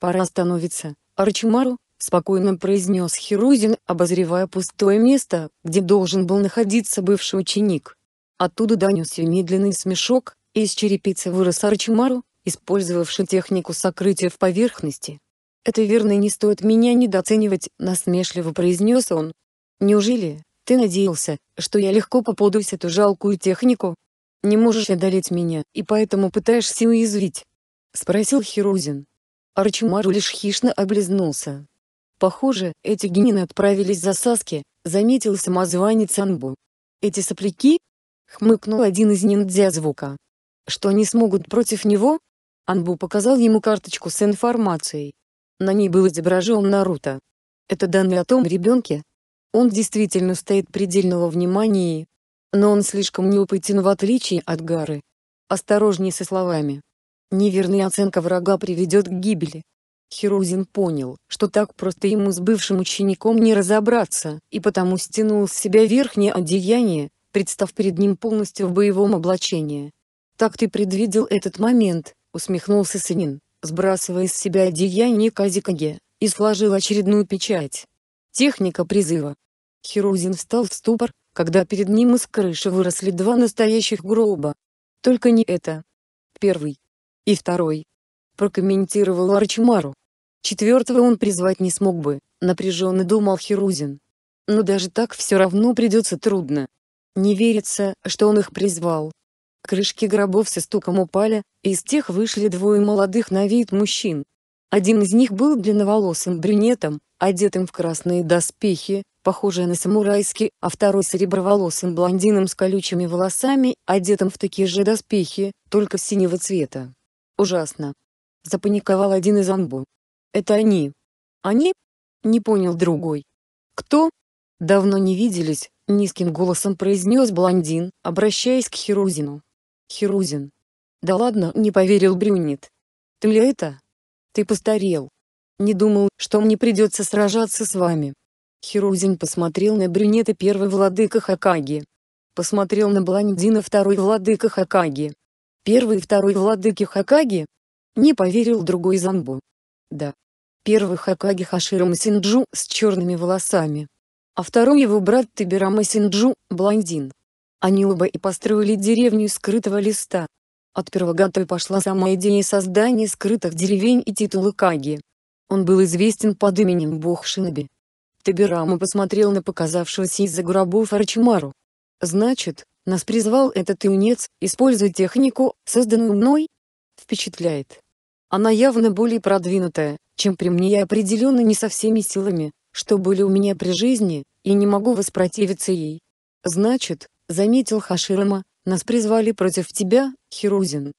Пора остановиться, Арчимару, — спокойно произнес Херузин, обозревая пустое место, где должен был находиться бывший ученик. Оттуда донесся медленный смешок, и из черепицы вырос Арчимару, использовавший технику сокрытия в поверхности. «Это верно и не стоит меня недооценивать», — насмешливо произнес он. «Неужели ты надеялся, что я легко попадусь эту жалкую технику? Не можешь одолеть меня, и поэтому пытаешься уязвить?» — спросил Херузин. Арчимару лишь хищно облизнулся. Похоже, эти генины отправились за Саски, заметил самозванец Анбу. Эти сопляки? Хмыкнул один из ниндзя звука. Что они смогут против него? Анбу показал ему карточку с информацией. На ней был изображен Наруто. Это данные о том ребенке? Он действительно стоит предельного внимания. Но он слишком неопытен в отличие от Гары. Осторожнее со словами. Неверная оценка врага приведет к гибели. Херузин понял, что так просто ему с бывшим учеником не разобраться, и потому стянул с себя верхнее одеяние, представ перед ним полностью в боевом облачении. «Так ты предвидел этот момент», — усмехнулся Синин, сбрасывая с себя одеяние Казикаге, и сложил очередную печать. Техника призыва. Херузин встал в ступор, когда перед ним из крыши выросли два настоящих гроба. Только не это. Первый. И второй, прокомментировал Арчмару. Четвертого он призвать не смог бы, напряженно думал Херузин. Но даже так все равно придется трудно. Не верится, что он их призвал. Крышки гробов со стуком упали, и из тех вышли двое молодых на вид мужчин. Один из них был длинноволосым брюнетом, одетым в красные доспехи, похожие на самурайские, а второй сереброволосым блондином с колючими волосами, одетым в такие же доспехи, только синего цвета. Ужасно, Запаниковал один из анбу. «Это они!» «Они?» — не понял другой. «Кто?» «Давно не виделись», — низким голосом произнес блондин, обращаясь к Херузину. «Херузин». «Да ладно», — не поверил Брюнет. «Ты ли это?» «Ты постарел. Не думал, что мне придется сражаться с вами». Херузин посмотрел на брюнета первый владыка Хакаги. Посмотрел на блондина второй владыка Хакаги. Первый и второй владыки Хакаги, не поверил другой Занбу. Да. Первый Хакаги Хашира Масинджу с черными волосами. А второй его брат Тибера Масинджу, блондин. Они оба и построили деревню из скрытого листа. От первоготой пошла сама идея создания скрытых деревень и титула Каги. Он был известен под именем Бог Шиноби. Табирама посмотрел на показавшегося из-за гробов Арчимару. «Значит, нас призвал этот юнец, используя технику, созданную мной?» Впечатляет. Она явно более продвинутая, чем при мне и определенно не со всеми силами, что были у меня при жизни, и не могу воспротивиться ей. Значит, заметил Хаширама, нас призвали против тебя, Хирузин.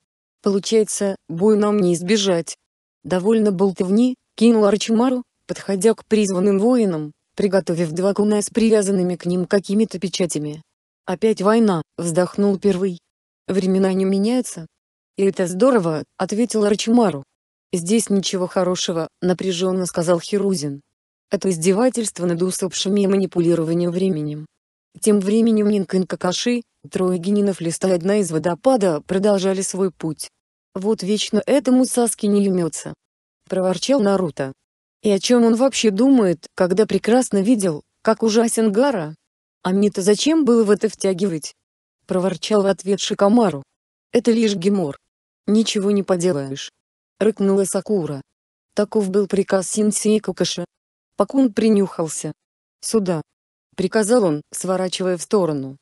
Получается, бой нам не избежать. Довольно болтовни, кинул Арчимару, подходя к призванным воинам, приготовив два куна с привязанными к ним какими-то печатями. Опять война, вздохнул первый. Времена не меняются, «И это здорово», — ответил Рачимару. «Здесь ничего хорошего», — напряженно сказал Хирузин. «Это издевательство над усопшими и манипулирование временем». Тем временем Нинкин Какаши, трое генинов листа и одна из водопада продолжали свой путь. «Вот вечно этому Саски не юмется», — проворчал Наруто. «И о чем он вообще думает, когда прекрасно видел, как ужасен Гара? А мне-то зачем было в это втягивать?» — проворчал в ответ Шикамару. «Это лишь гемор. «Ничего не поделаешь!» — рыкнула Сакура. Таков был приказ Синсии Кокоши. Пакун принюхался. «Сюда!» — приказал он, сворачивая в сторону.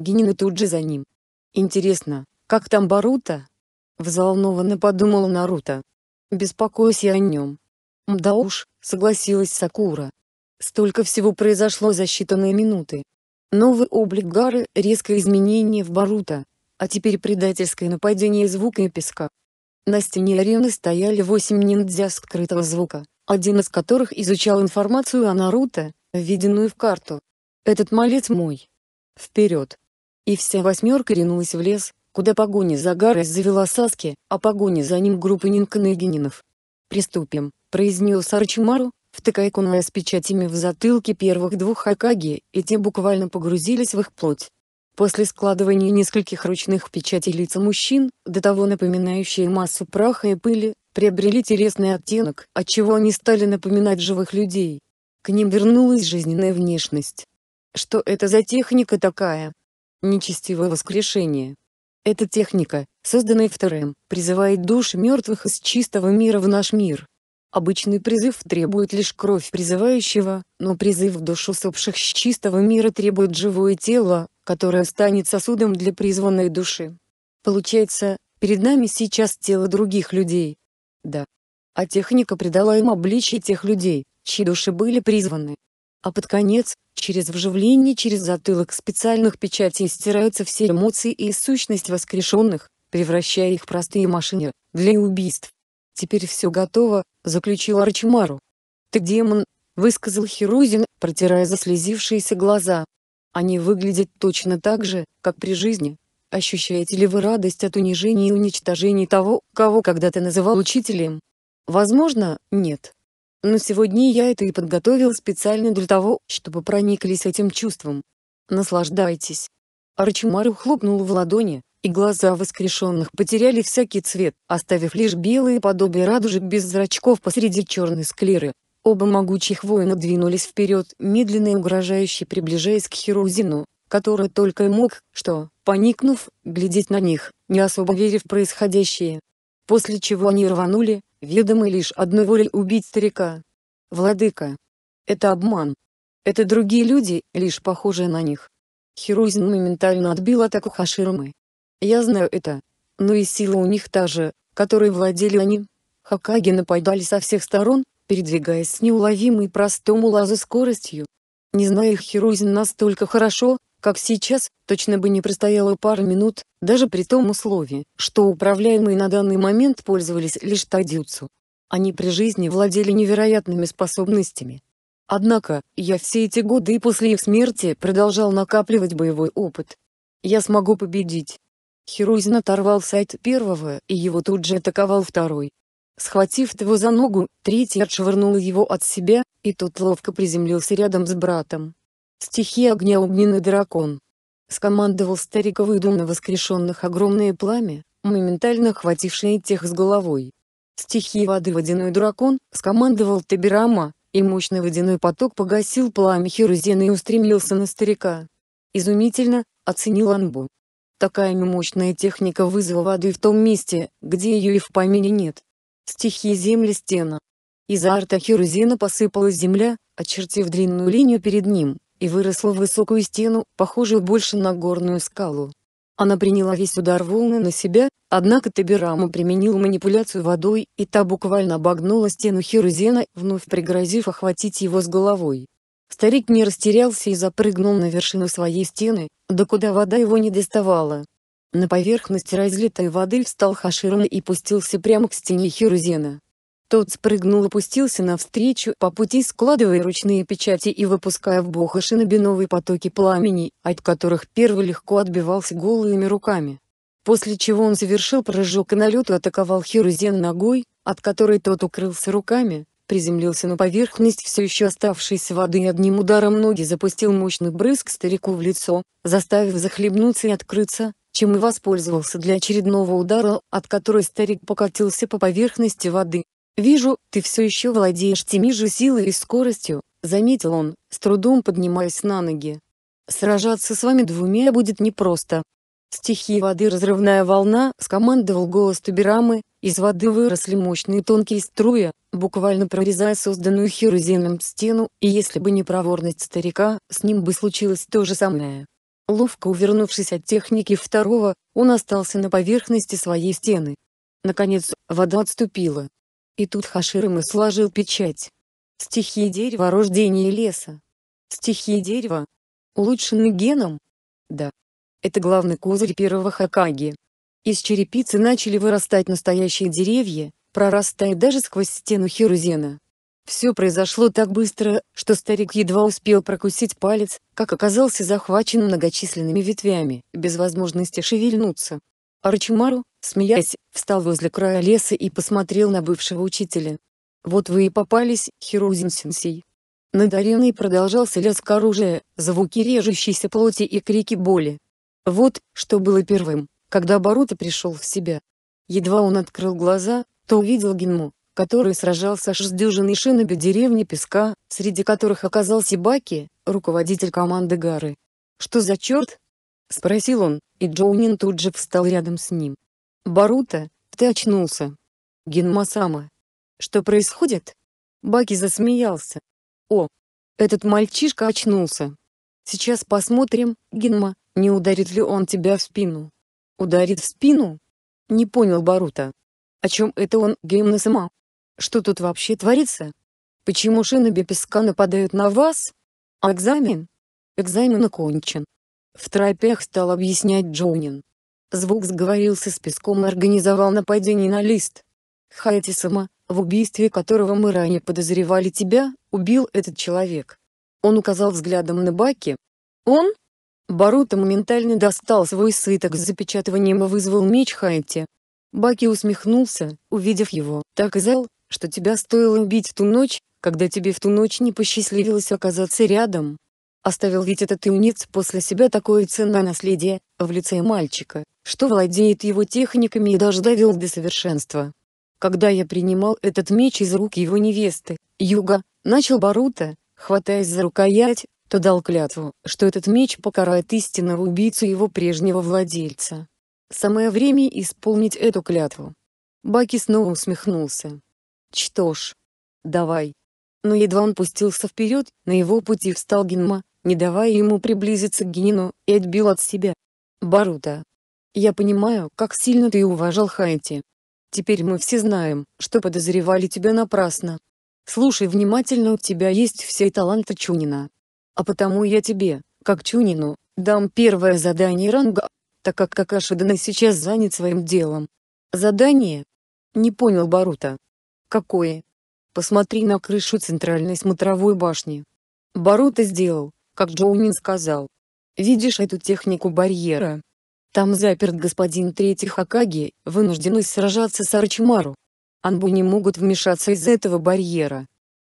Генина тут же за ним. «Интересно, как там Барута?» — взволнованно подумала Наруто. «Беспокоюсь я о нем». Мда уж», — согласилась Сакура. «Столько всего произошло за считанные минуты. Новый облик Гары — резкое изменение в Барута, а теперь предательское нападение звука и песка. На стене арены стояли восемь ниндзя скрытого звука, один из которых изучал информацию о Наруто, введенную в карту. «Этот малец мой! Вперед!» И вся восьмерка ринулась в лес, куда погоня за Гарой завела Саски, а погоня за ним группы Нинканегининов. «Приступим», — произнес Арчимару, втыкая кунуэ с печатями в затылке первых двух Акаги, и те буквально погрузились в их плоть. После складывания нескольких ручных печатей лица мужчин, до того напоминающие массу праха и пыли, приобрели телесный оттенок, отчего они стали напоминать живых людей. К ним вернулась жизненная внешность. Что это за техника такая? Нечестивое воскрешение. Эта техника, созданная вторым, призывает души мертвых из чистого мира в наш мир. Обычный призыв требует лишь кровь призывающего, но призыв душ усопших с чистого мира требует живое тело, которое станет сосудом для призванной души. Получается, перед нами сейчас тело других людей. Да. А техника придала им обличие тех людей, чьи души были призваны. А под конец, через вживление через затылок специальных печатей стираются все эмоции и сущность воскрешенных, превращая их в простые машины, для убийств. «Теперь все готово», — заключил Арчимару. «Ты демон», — высказал Хирузин, протирая заслезившиеся глаза. Они выглядят точно так же, как при жизни. Ощущаете ли вы радость от унижения и уничтожения того, кого когда-то называл учителем? Возможно, нет. Но сегодня я это и подготовил специально для того, чтобы прониклись этим чувством. Наслаждайтесь. Арчимару хлопнул в ладони, и глаза воскрешенных потеряли всякий цвет, оставив лишь белые подобие радужек без зрачков посреди черной склеры, Оба могучих воина двинулись вперед, медленно и угрожающе приближаясь к Хирузину, который только и мог, что, поникнув, глядеть на них, не особо веря в происходящее. После чего они рванули, ведомы лишь одной волей убить старика. Владыка. Это обман. Это другие люди, лишь похожие на них. Хирузин моментально отбил атаку Хаширмы. Я знаю это. Но и сила у них та же, которой владели они. Хакаги нападали со всех сторон, передвигаясь с неуловимой простому лазу скоростью. Не зная их Херузин настолько хорошо, как сейчас, точно бы не простояла пара минут, даже при том условии, что управляемые на данный момент пользовались лишь Тадюцу. Они при жизни владели невероятными способностями. Однако, я все эти годы и после их смерти продолжал накапливать боевой опыт. Я смогу победить. Херузин оторвался от первого, и его тут же атаковал второй. Схватив его за ногу, третий отшвырнул его от себя, и тот ловко приземлился рядом с братом. Стихия огня огненный дракон. Скомандовал старика выйду на воскрешенных огромное пламя, моментально охватившее тех с головой. Стихия воды водяной дракон, скомандовал Табирама, и мощный водяной поток погасил пламя Херузена и устремился на старика. Изумительно, оценил Анбу. Такая мощная техника вызова воды в том месте, где ее и в помине нет стихи земли стена. Из арта Херузина посыпалась земля, очертив длинную линию перед ним, и выросла в высокую стену, похожую больше на горную скалу. Она приняла весь удар волны на себя, однако Табирама применил манипуляцию водой, и та буквально обогнула стену Херузена, вновь пригрозив охватить его с головой. Старик не растерялся и запрыгнул на вершину своей стены, да куда вода его не доставала. На поверхность разлитой воды встал Хаширан и пустился прямо к стене Хирузена. Тот спрыгнул и пустился навстречу, по пути складывая ручные печати и выпуская в бога шинобиновые потоки пламени, от которых первый легко отбивался голыми руками. После чего он совершил прыжок и налет и атаковал Хирузен ногой, от которой тот укрылся руками, приземлился на поверхность все еще оставшейся воды и одним ударом ноги запустил мощный брызг старику в лицо, заставив захлебнуться и открыться, чем и воспользовался для очередного удара, от которой старик покатился по поверхности воды. «Вижу, ты все еще владеешь теми же силой и скоростью», — заметил он, с трудом поднимаясь на ноги. «Сражаться с вами двумя будет непросто». Стихии воды разрывная волна, скомандовал голос Туберамы, из воды выросли мощные тонкие струи, буквально прорезая созданную херузином стену, и если бы не проворность старика, с ним бы случилось то же самое. Ловко увернувшись от техники второго, он остался на поверхности своей стены. Наконец, вода отступила. И тут Хаширма сложил печать. Стихии дерева рождения леса. Стихии дерева. Улучшены геном? Да. Это главный козырь первого Хакаги. Из черепицы начали вырастать настоящие деревья, прорастая даже сквозь стену Хирузена. Все произошло так быстро, что старик едва успел прокусить палец, как оказался захвачен многочисленными ветвями, без возможности шевельнуться. Арчимару, смеясь, встал возле края леса и посмотрел на бывшего учителя. «Вот вы и попались, Хирузин-сенсей». Над ареной продолжался лязг оружия, звуки режущейся плоти и крики боли. Вот, что было первым, когда Баруто пришел в себя. Едва он открыл глаза, то увидел Генму, который сражался с дюжиной шиноби деревни Песка, среди которых оказался Баки, руководитель команды Гары. «Что за черт?» — спросил он, и Джоунин тут же встал рядом с ним. «Барута, ты очнулся!» «Генмасама!» «Что происходит?» Баки засмеялся. «О, этот мальчишка очнулся!» «Сейчас посмотрим, Генма, не ударит ли он тебя в спину?» «Ударит в спину?» Не понял Барута. О чем это он, Гимна сама? Что тут вообще творится? Почему шиноби песка нападают на вас? экзамен? Экзамен окончен. В тропях стал объяснять Джонин. Звук сговорился с песком и организовал нападение на лист. Хайтисама в убийстве которого мы ранее подозревали тебя, убил этот человек. Он указал взглядом на Баки. Он? Барута моментально достал свой сыток с запечатыванием и вызвал меч Хайти. Баки усмехнулся, увидев его, так и зал, что тебя стоило убить в ту ночь, когда тебе в ту ночь не посчастливилось оказаться рядом. Оставил ведь этот юниц после себя такое ценное наследие, в лице мальчика, что владеет его техниками и даже довел до совершенства. Когда я принимал этот меч из рук его невесты, Юга, начал Барута, хватаясь за рукоять, то дал клятву, что этот меч покарает истинного убийцу его прежнего владельца. Самое время исполнить эту клятву. Баки снова усмехнулся. Что ж, давай. Но едва он пустился вперед, на его пути встал Генма, не давая ему приблизиться к Генину, и отбил от себя. Барута. Я понимаю, как сильно ты уважал Хайти. Теперь мы все знаем, что подозревали тебя напрасно. Слушай внимательно, у тебя есть все таланты Чунина. А потому я тебе, как Чунину, дам первое задание ранга, так как Какашидана сейчас занят своим делом. Задание? Не понял Барута. Какое? Посмотри на крышу центральной смотровой башни. Барута сделал, как Джоунин сказал. Видишь эту технику барьера? Там заперт господин Третий Хакаги, вынужденный сражаться с Арчимару. Анбу не могут вмешаться из этого барьера.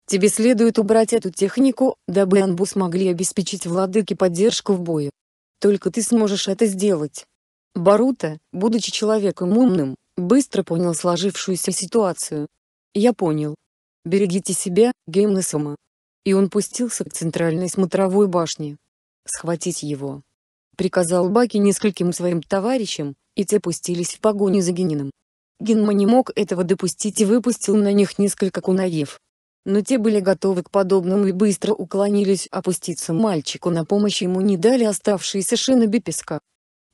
Тебе следует убрать эту технику, дабы Анбу смогли обеспечить владыке поддержку в бою. Только ты сможешь это сделать. Барута, будучи человеком умным, быстро понял сложившуюся ситуацию, я понял. Берегите себя, Геймнесума. И он пустился к центральной смотровой башне. Схватить его. Приказал Баки нескольким своим товарищам, и те пустились в погоню за Генином. Генма не мог этого допустить и выпустил на них несколько кунаев. Но те были готовы к подобному и быстро уклонились опуститься мальчику на помощь ему не дали оставшиеся шиноби песка.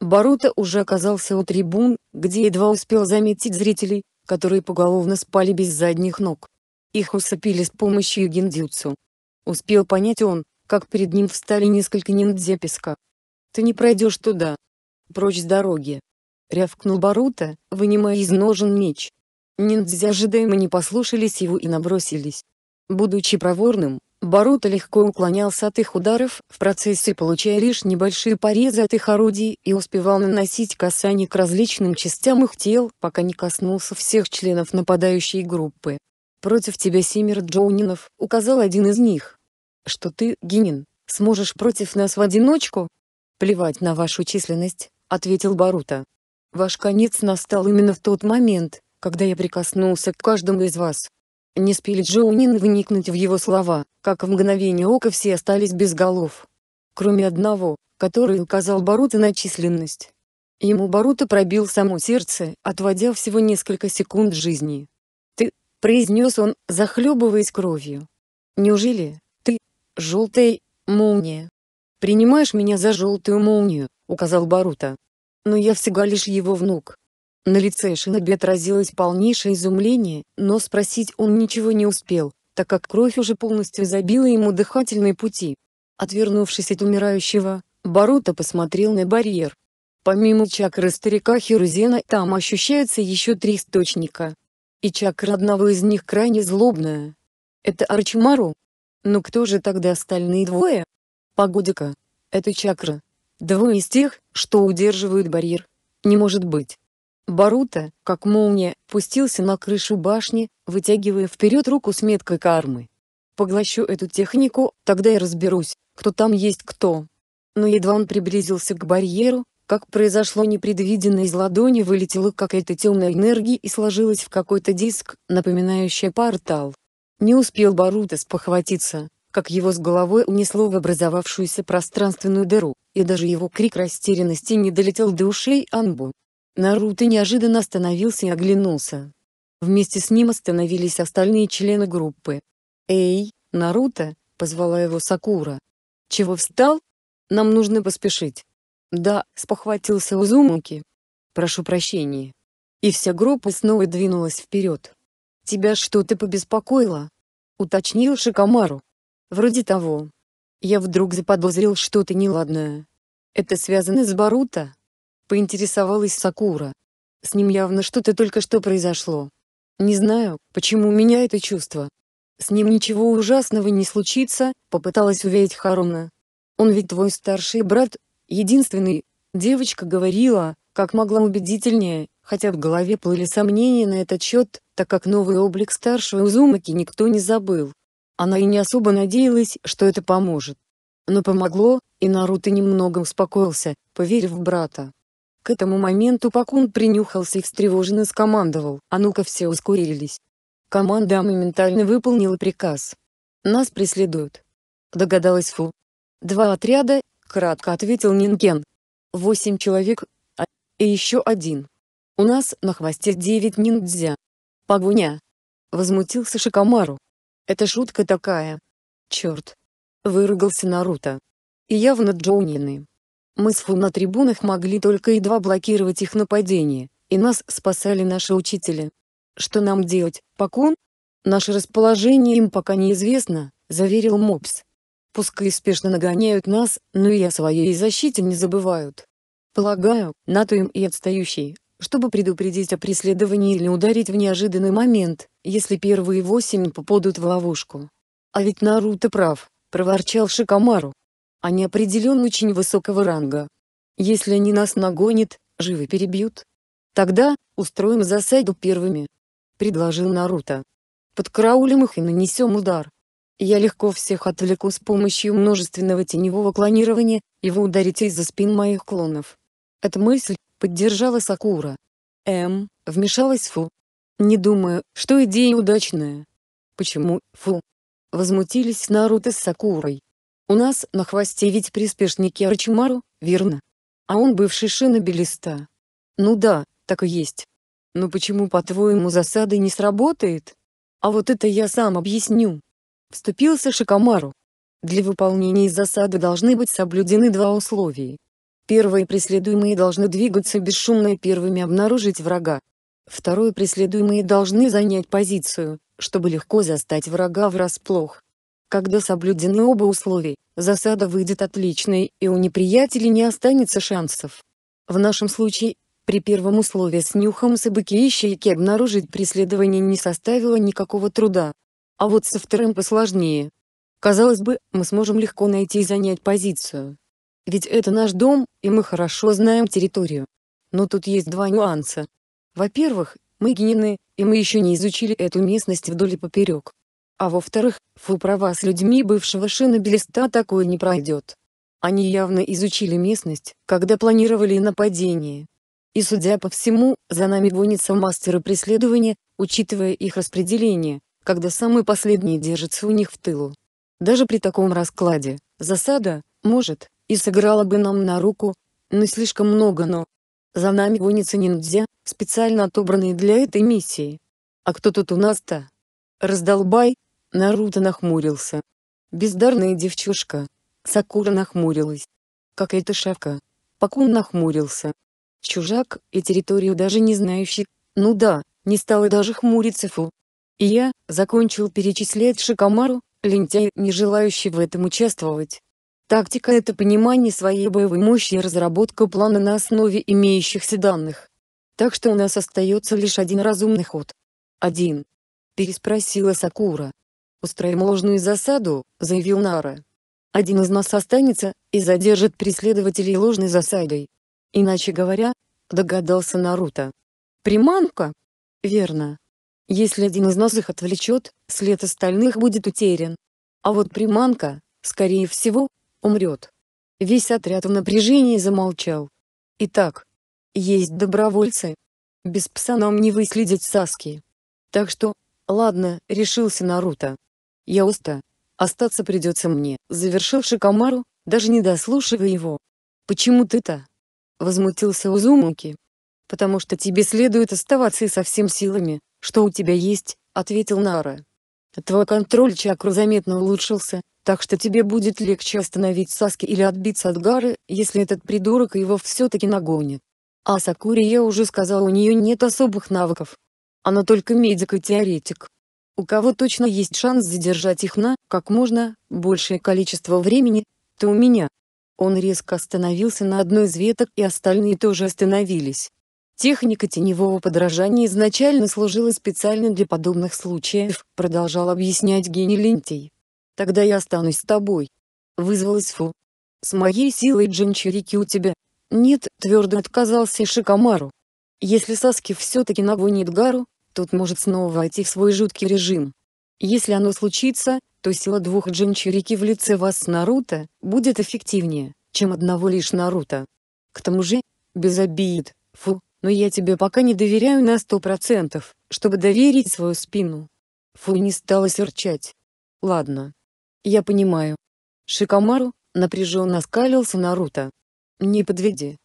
Барута уже оказался у трибун, где едва успел заметить зрителей, которые поголовно спали без задних ног. Их усыпили с помощью гиндзюцу. Успел понять он, как перед ним встали несколько ниндзя песка. «Ты не пройдешь туда. Прочь с дороги!» Рявкнул Барута, вынимая из ножен меч. Ниндзя ожидаемо не послушались его и набросились. Будучи проворным, Барута легко уклонялся от их ударов, в процессе получая лишь небольшие порезы от их орудий и успевал наносить касание к различным частям их тел, пока не коснулся всех членов нападающей группы. «Против тебя семеро Джоунинов», — указал один из них. «Что ты, генин сможешь против нас в одиночку?» «Плевать на вашу численность», — ответил Барута. «Ваш конец настал именно в тот момент, когда я прикоснулся к каждому из вас. Не спели Джоунин вникнуть в его слова, как в мгновение ока все остались без голов. Кроме одного, который указал Барута на численность. Ему Барута пробил само сердце, отводя всего несколько секунд жизни. «Ты», — произнес он, захлебываясь кровью. «Неужели, ты, желтая молния?» «Принимаешь меня за желтую молнию», — указал Барута. «Но я всего лишь его внук, на лице Шиноби отразилось полнейшее изумление, но спросить он ничего не успел, так как кровь уже полностью забила ему дыхательные пути. Отвернувшись от умирающего, Барута посмотрел на барьер. Помимо чакры старика Хирузена там ощущается еще три источника. И чакра одного из них крайне злобная. Это Арчимару. Но кто же тогда остальные двое? Погодика. Это чакра. Двое из тех, что удерживают барьер. Не может быть. Барута, как молния, пустился на крышу башни, вытягивая вперед руку с меткой кармы. «Поглощу эту технику, тогда и разберусь, кто там есть кто». Но едва он приблизился к барьеру, как произошло непредвиденное: из ладони вылетела какая-то темная энергия и сложилась в какой-то диск, напоминающий портал. Не успел Барута спохватиться, как его с головой унесло в образовавшуюся пространственную дыру, и даже его крик растерянности не долетел до ушей Анбу. Наруто неожиданно остановился и оглянулся. Вместе с ним остановились остальные члены группы. «Эй, Наруто!» — позвала его Сакура. «Чего встал? Нам нужно поспешить». «Да», — спохватился Узумаки. «Прошу прощения». И вся группа снова двинулась вперед. «Тебя что-то побеспокоило?» — уточнил Шикамару. «Вроде того. Я вдруг заподозрил что-то неладное. Это связано с Баруто?» поинтересовалась Сакура. С ним явно что-то только что произошло. Не знаю, почему у меня это чувство. С ним ничего ужасного не случится, попыталась уверить Харуна. Он ведь твой старший брат, единственный. Девочка говорила, как могла убедительнее, хотя в голове плыли сомнения на этот счет, так как новый облик старшего Узумаки никто не забыл. Она и не особо надеялась, что это поможет. Но помогло, и Наруто немного успокоился, поверив в брата. К этому моменту Пакун принюхался и встревоженно скомандовал «А ну-ка все ускорились». Команда моментально выполнила приказ. «Нас преследуют». Догадалась Фу. «Два отряда», — кратко ответил Нинген. «Восемь человек, а... и еще один. У нас на хвосте девять ниндзя». «Погоня!» — возмутился Шикамару. «Это шутка такая». «Черт!» — выругался Наруто. «И явно Джоунины». Мы с Фу на трибунах могли только едва блокировать их нападение, и нас спасали наши учителя. «Что нам делать, Пакун?» «Наше расположение им пока неизвестно», — заверил Мопс. «Пускай спешно нагоняют нас, но и о своей защите не забывают. Полагаю, на то им и отстающий, чтобы предупредить о преследовании или ударить в неожиданный момент, если первые восемь попадут в ловушку». «А ведь Наруто прав», — проворчал Шикамару. Они а определенно очень высокого ранга. Если они нас нагонят, живы перебьют. Тогда, устроим засаду первыми. Предложил Наруто. Подкраулим их и нанесем удар. Я легко всех отвлеку с помощью множественного теневого клонирования, и вы ударите из-за спин моих клонов. Эта мысль поддержала Сакура. М. «Эм», вмешалась Фу. Не думаю, что идея удачная. Почему, Фу? Возмутились Наруто с Сакурой. У нас на хвосте ведь приспешники Арчимару, верно? А он бывший шинобелиста. Ну да, так и есть. Но почему, по-твоему, засады не сработает? А вот это я сам объясню. Вступился Шикомару. Для выполнения засады должны быть соблюдены два условия. Первое преследуемые должны двигаться бесшумно и первыми обнаружить врага. Второе преследуемые должны занять позицию, чтобы легко застать врага врасплох. Когда соблюдены оба условия, засада выйдет отличной, и у неприятелей не останется шансов. В нашем случае, при первом условии с нюхом собаки и щейки обнаружить преследование не составило никакого труда. А вот со вторым посложнее. Казалось бы, мы сможем легко найти и занять позицию. Ведь это наш дом, и мы хорошо знаем территорию. Но тут есть два нюанса. Во-первых, мы генины, и мы еще не изучили эту местность вдоль и поперек. А во-вторых, фу права с людьми бывшего шинобелиста такое не пройдет. Они явно изучили местность, когда планировали нападение. И судя по всему, за нами гонятся мастера преследования, учитывая их распределение, когда самый последний держится у них в тылу. Даже при таком раскладе, засада, может, и сыграла бы нам на руку, но слишком много но. За нами гонятся ниндзя, специально отобранные для этой миссии. А кто тут у нас-то? Раздолбай, Наруто нахмурился. Бездарная девчушка. Сакура нахмурилась. Как эта шавка. Пакун нахмурился. Чужак, и территорию даже не знающий. Ну да, не стал даже хмуриться фу. И я, закончил перечислять Шикомару, лентяй, не желающий в этом участвовать. Тактика – это понимание своей боевой мощи и разработка плана на основе имеющихся данных. Так что у нас остается лишь один разумный ход. Один. Переспросила Сакура. «Устроим ложную засаду», — заявил Нара. «Один из нас останется, и задержит преследователей ложной засадой». Иначе говоря, догадался Наруто. «Приманка?» «Верно. Если один из нас их отвлечет, след остальных будет утерян. А вот приманка, скорее всего, умрет». Весь отряд в напряжении замолчал. «Итак, есть добровольцы. Без пса нам не выследить Саски. Так что, ладно, решился Наруто. Я уста. Остаться придется мне, завершивший Камару, даже не дослушивая его. Почему ты-то? Возмутился Узумуки. Потому что тебе следует оставаться и со всеми силами, что у тебя есть, ответил Нара. Твой контроль чакру заметно улучшился, так что тебе будет легче остановить Саски или отбиться от Гары, если этот придурок его все-таки нагонит. А Сакури я уже сказал у нее нет особых навыков. Она только медик и теоретик у кого точно есть шанс задержать их на, как можно, большее количество времени, то у меня. Он резко остановился на одной из веток и остальные тоже остановились. Техника теневого подражания изначально служила специально для подобных случаев, продолжал объяснять гений Лентий. «Тогда я останусь с тобой». Вызвалась Фу. «С моей силой джинчарики у тебя?» «Нет», — твердо отказался Шикамару. «Если Саски все-таки нагонит Гару, тот может снова войти в свой жуткий режим. Если оно случится, то сила двух джинчирики в лице вас с Наруто будет эффективнее, чем одного лишь Наруто. К тому же, без обид, фу, но я тебе пока не доверяю на сто процентов, чтобы доверить свою спину. Фу не стала серчать. Ладно. Я понимаю. Шикомару, напряженно скалился Наруто. Не подведи.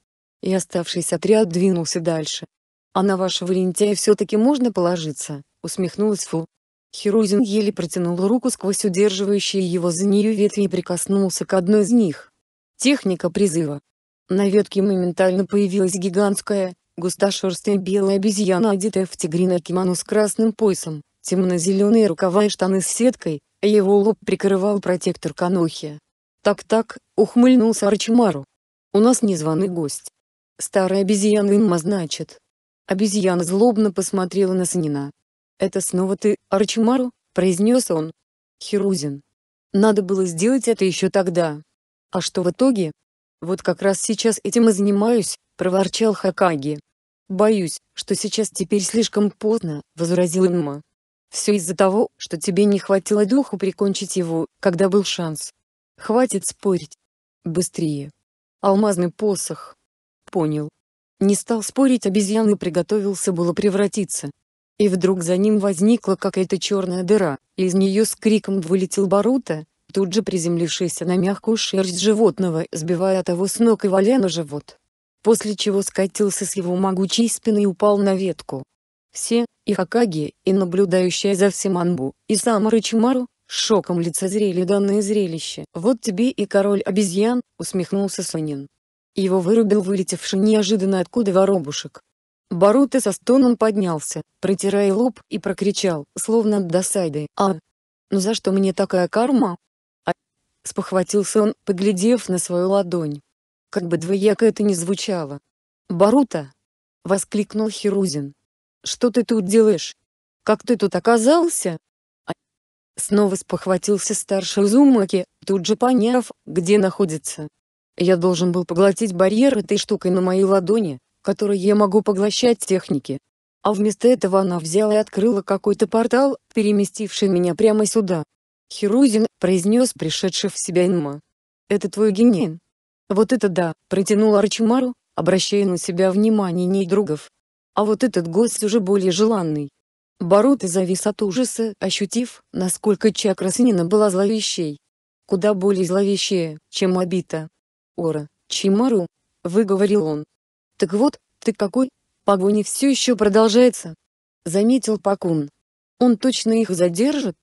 И оставшийся отряд двинулся дальше. «А на вашего лентяя все-таки можно положиться», — усмехнулась Фу. Херузин еле протянул руку сквозь удерживающие его за нее ветви и прикоснулся к одной из них. Техника призыва. На ветке моментально появилась гигантская, густошерстная белая обезьяна, одетая в тигриное кимоно с красным поясом, темно-зеленые рукава и штаны с сеткой, а его лоб прикрывал протектор Канохи. «Так-так», — ухмыльнулся Арчимару. «У нас незваный гость. Старая обезьяна Инма значит, Обезьяна злобно посмотрела на Санина. «Это снова ты, Арчимару?» — произнес он. Хирузин. Надо было сделать это еще тогда. А что в итоге?» «Вот как раз сейчас этим и занимаюсь», — проворчал Хакаги. «Боюсь, что сейчас теперь слишком поздно», — возразил Инма. «Все из-за того, что тебе не хватило духу прикончить его, когда был шанс. Хватит спорить. Быстрее. Алмазный посох». «Понял», не стал спорить обезьян и приготовился было превратиться. И вдруг за ним возникла какая-то черная дыра, и из нее с криком вылетел Барута, тут же приземлившийся на мягкую шерсть животного, сбивая того с ног и валя на живот. После чего скатился с его могучей спины и упал на ветку. Все, и Хакаги, и наблюдающая за всем Анбу, и сам Рычимару, шоком лицезрели данное зрелище. «Вот тебе и король обезьян», — усмехнулся Сонин его вырубил вылетевший неожиданно откуда воробушек. Барута со стоном поднялся, протирая лоб, и прокричал, словно от досады, «А! Ну за что мне такая карма?» «А!» Спохватился он, поглядев на свою ладонь. Как бы двояко это ни звучало. «Барута!» — воскликнул Хирузин. «Что ты тут делаешь? Как ты тут оказался?» а... Снова спохватился старший Зумаки, тут же поняв, где находится. Я должен был поглотить барьер этой штукой на моей ладони, которой я могу поглощать техники. А вместо этого она взяла и открыла какой-то портал, переместивший меня прямо сюда. Херузин, произнес пришедший в себя Инма. «Это твой гений?» «Вот это да», — протянул Арчимару, обращая на себя внимание недругов. А вот этот гость уже более желанный. Барут завис от ужаса, ощутив, насколько чакра Синина была зловещей. Куда более зловещая, чем обита. Ора, Чимару, выговорил он. Так вот, ты какой? Погоня все еще продолжается. Заметил Пакун. Он точно их задержит?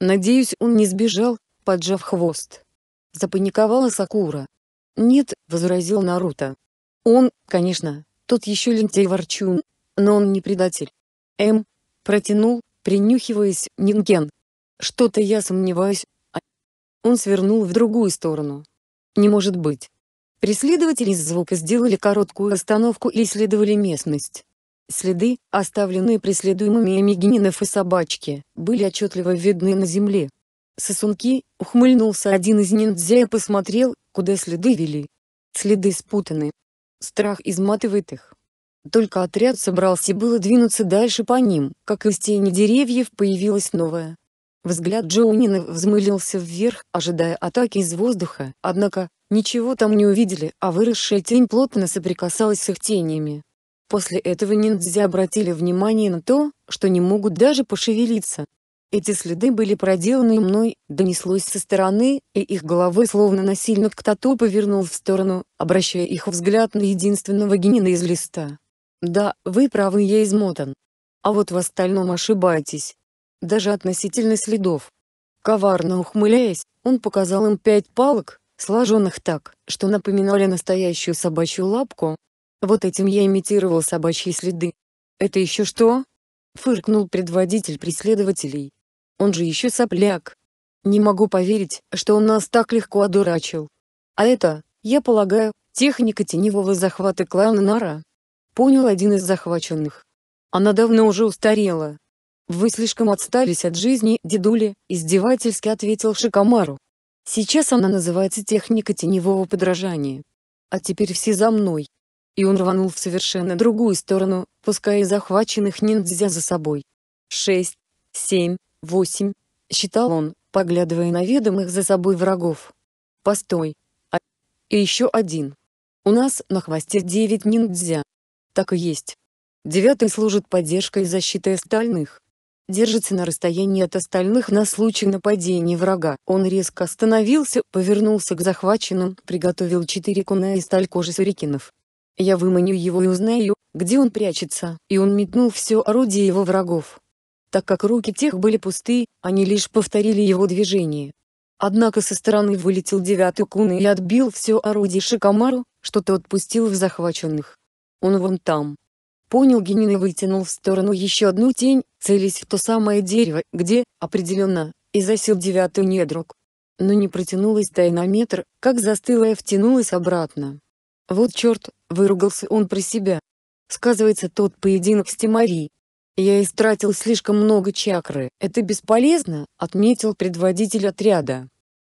Надеюсь, он не сбежал, поджав хвост. Запаниковала Сакура. Нет, возразил Наруто. Он, конечно, тот еще лентяй ворчун, но он не предатель. М. Эм, протянул, принюхиваясь, Нинген. Что-то я сомневаюсь. А он свернул в другую сторону. Не может быть. Преследователи звука сделали короткую остановку и исследовали местность. Следы, оставленные преследуемыми Мигининов и собачки, были отчетливо видны на земле. Сосунки, ухмыльнулся один из ниндзя и посмотрел, куда следы вели. Следы спутаны. Страх изматывает их. Только отряд собрался было двинуться дальше по ним, как из тени деревьев появилась новая, Взгляд Джоунина взмылился вверх, ожидая атаки из воздуха, однако, ничего там не увидели, а выросшая тень плотно соприкасалась с их тенями. После этого ниндзя обратили внимание на то, что не могут даже пошевелиться. Эти следы были проделаны мной, донеслось со стороны, и их головы словно насильно кто-то повернул в сторону, обращая их взгляд на единственного генина из листа. Да, вы правы, я измотан. А вот в остальном ошибаетесь даже относительно следов. Коварно ухмыляясь, он показал им пять палок, сложенных так, что напоминали настоящую собачью лапку. Вот этим я имитировал собачьи следы. «Это еще что?» — фыркнул предводитель преследователей. «Он же еще сопляк. Не могу поверить, что он нас так легко одурачил. А это, я полагаю, техника теневого захвата клана Нара?» Понял один из захваченных. «Она давно уже устарела», «Вы слишком отстались от жизни, дедули», — издевательски ответил Шикомару. «Сейчас она называется техника теневого подражания. А теперь все за мной». И он рванул в совершенно другую сторону, пуская захваченных ниндзя за собой. «Шесть, семь, восемь», — считал он, поглядывая на ведомых за собой врагов. «Постой. А... И еще один. У нас на хвосте девять ниндзя». «Так и есть». Девятый служит поддержкой и защитой остальных держится на расстоянии от остальных на случай нападения врага. Он резко остановился, повернулся к захваченным, приготовил четыре куна и сталь кожи сарикинов. Я выманю его и узнаю, где он прячется, и он метнул все орудие его врагов. Так как руки тех были пусты, они лишь повторили его движение. Однако со стороны вылетел девятый кун и отбил все орудие Шикамару, что то отпустил в захваченных. Он вон там, понял Генин и вытянул в сторону еще одну тень, целясь в то самое дерево, где, определенно, и засел девятый недруг. Но не протянулась та и на как застыла и втянулась обратно. «Вот черт!» — выругался он про себя. «Сказывается тот поединок с Тимари. Я истратил слишком много чакры. Это бесполезно», — отметил предводитель отряда.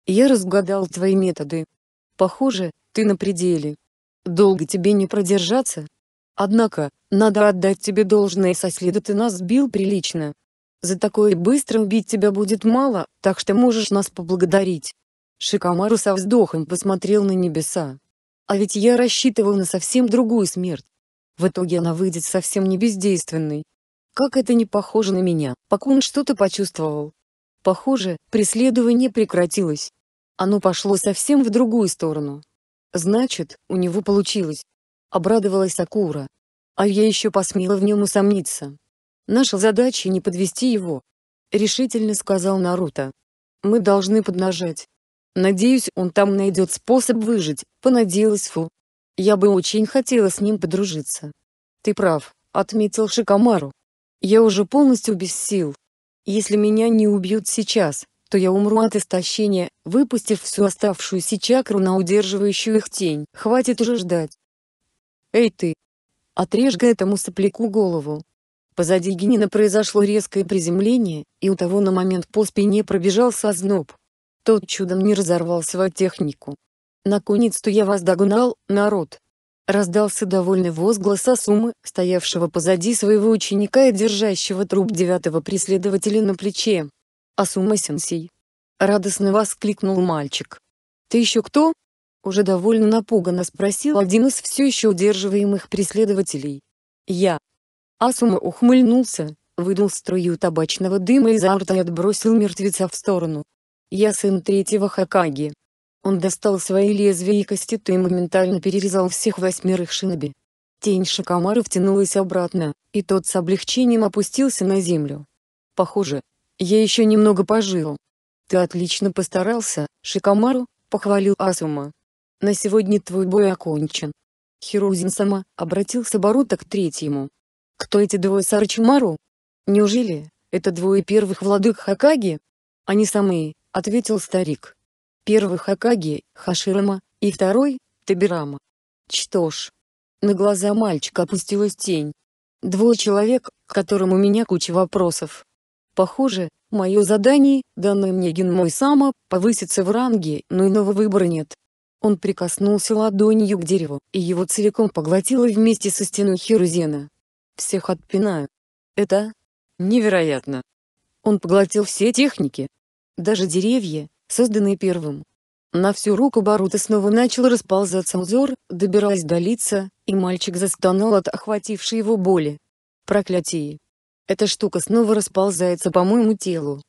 «Я разгадал твои методы. Похоже, ты на пределе. Долго тебе не продержаться?» Однако, надо отдать тебе должное со следа ты нас сбил прилично. За такое быстро убить тебя будет мало, так что можешь нас поблагодарить. Шикамару со вздохом посмотрел на небеса. А ведь я рассчитывал на совсем другую смерть. В итоге она выйдет совсем не бездейственной. Как это не похоже на меня, Пакун что-то почувствовал. Похоже, преследование прекратилось. Оно пошло совсем в другую сторону. Значит, у него получилось. Обрадовалась Акура. А я еще посмела в нем усомниться. Наша задача не подвести его. Решительно сказал Наруто. Мы должны поднажать. Надеюсь, он там найдет способ выжить, понадеялась Фу. Я бы очень хотела с ним подружиться. Ты прав, отметил Шикамару. Я уже полностью без сил. Если меня не убьют сейчас, то я умру от истощения, выпустив всю оставшуюся чакру на удерживающую их тень. Хватит уже ждать. «Эй ты! Отрежь-ка этому сопляку голову!» Позади Генина произошло резкое приземление, и у того на момент по спине пробежался озноб. Тот чудом не разорвал свою технику. «Наконец-то я вас догнал, народ!» Раздался довольный возглас Асумы, стоявшего позади своего ученика и держащего труп девятого преследователя на плече. «Асума-сенсей!» Радостно воскликнул мальчик. «Ты еще кто?» Уже довольно напуганно спросил один из все еще удерживаемых преследователей. Я. Асума ухмыльнулся, выдул струю табачного дыма изо рта и отбросил мертвеца в сторону. Я сын третьего Хакаги. Он достал свои лезвия и кастеты и моментально перерезал всех восьмерых шиноби. Тень Шакамара втянулась обратно, и тот с облегчением опустился на землю. Похоже, я еще немного пожил. Ты отлично постарался, Шикамару, похвалил Асума. «На сегодня твой бой окончен». Хирузин сама обратился Барута к третьему. «Кто эти двое с Неужели, это двое первых владык Хакаги?» «Они самые», — ответил старик. «Первый Хакаги, Хаширама, и второй, Табирама». «Что ж». На глаза мальчика опустилась тень. «Двое человек, к которым у меня куча вопросов. Похоже, мое задание, данное мне Генмой Сама, повысится в ранге, но иного выбора нет. Он прикоснулся ладонью к дереву, и его целиком поглотило вместе со стеной Херузена. «Всех отпинаю. Это... невероятно!» Он поглотил все техники. Даже деревья, созданные первым. На всю руку Барута снова начал расползаться узор, добираясь до лица, и мальчик застонал от охватившей его боли. «Проклятие! Эта штука снова расползается по моему телу!»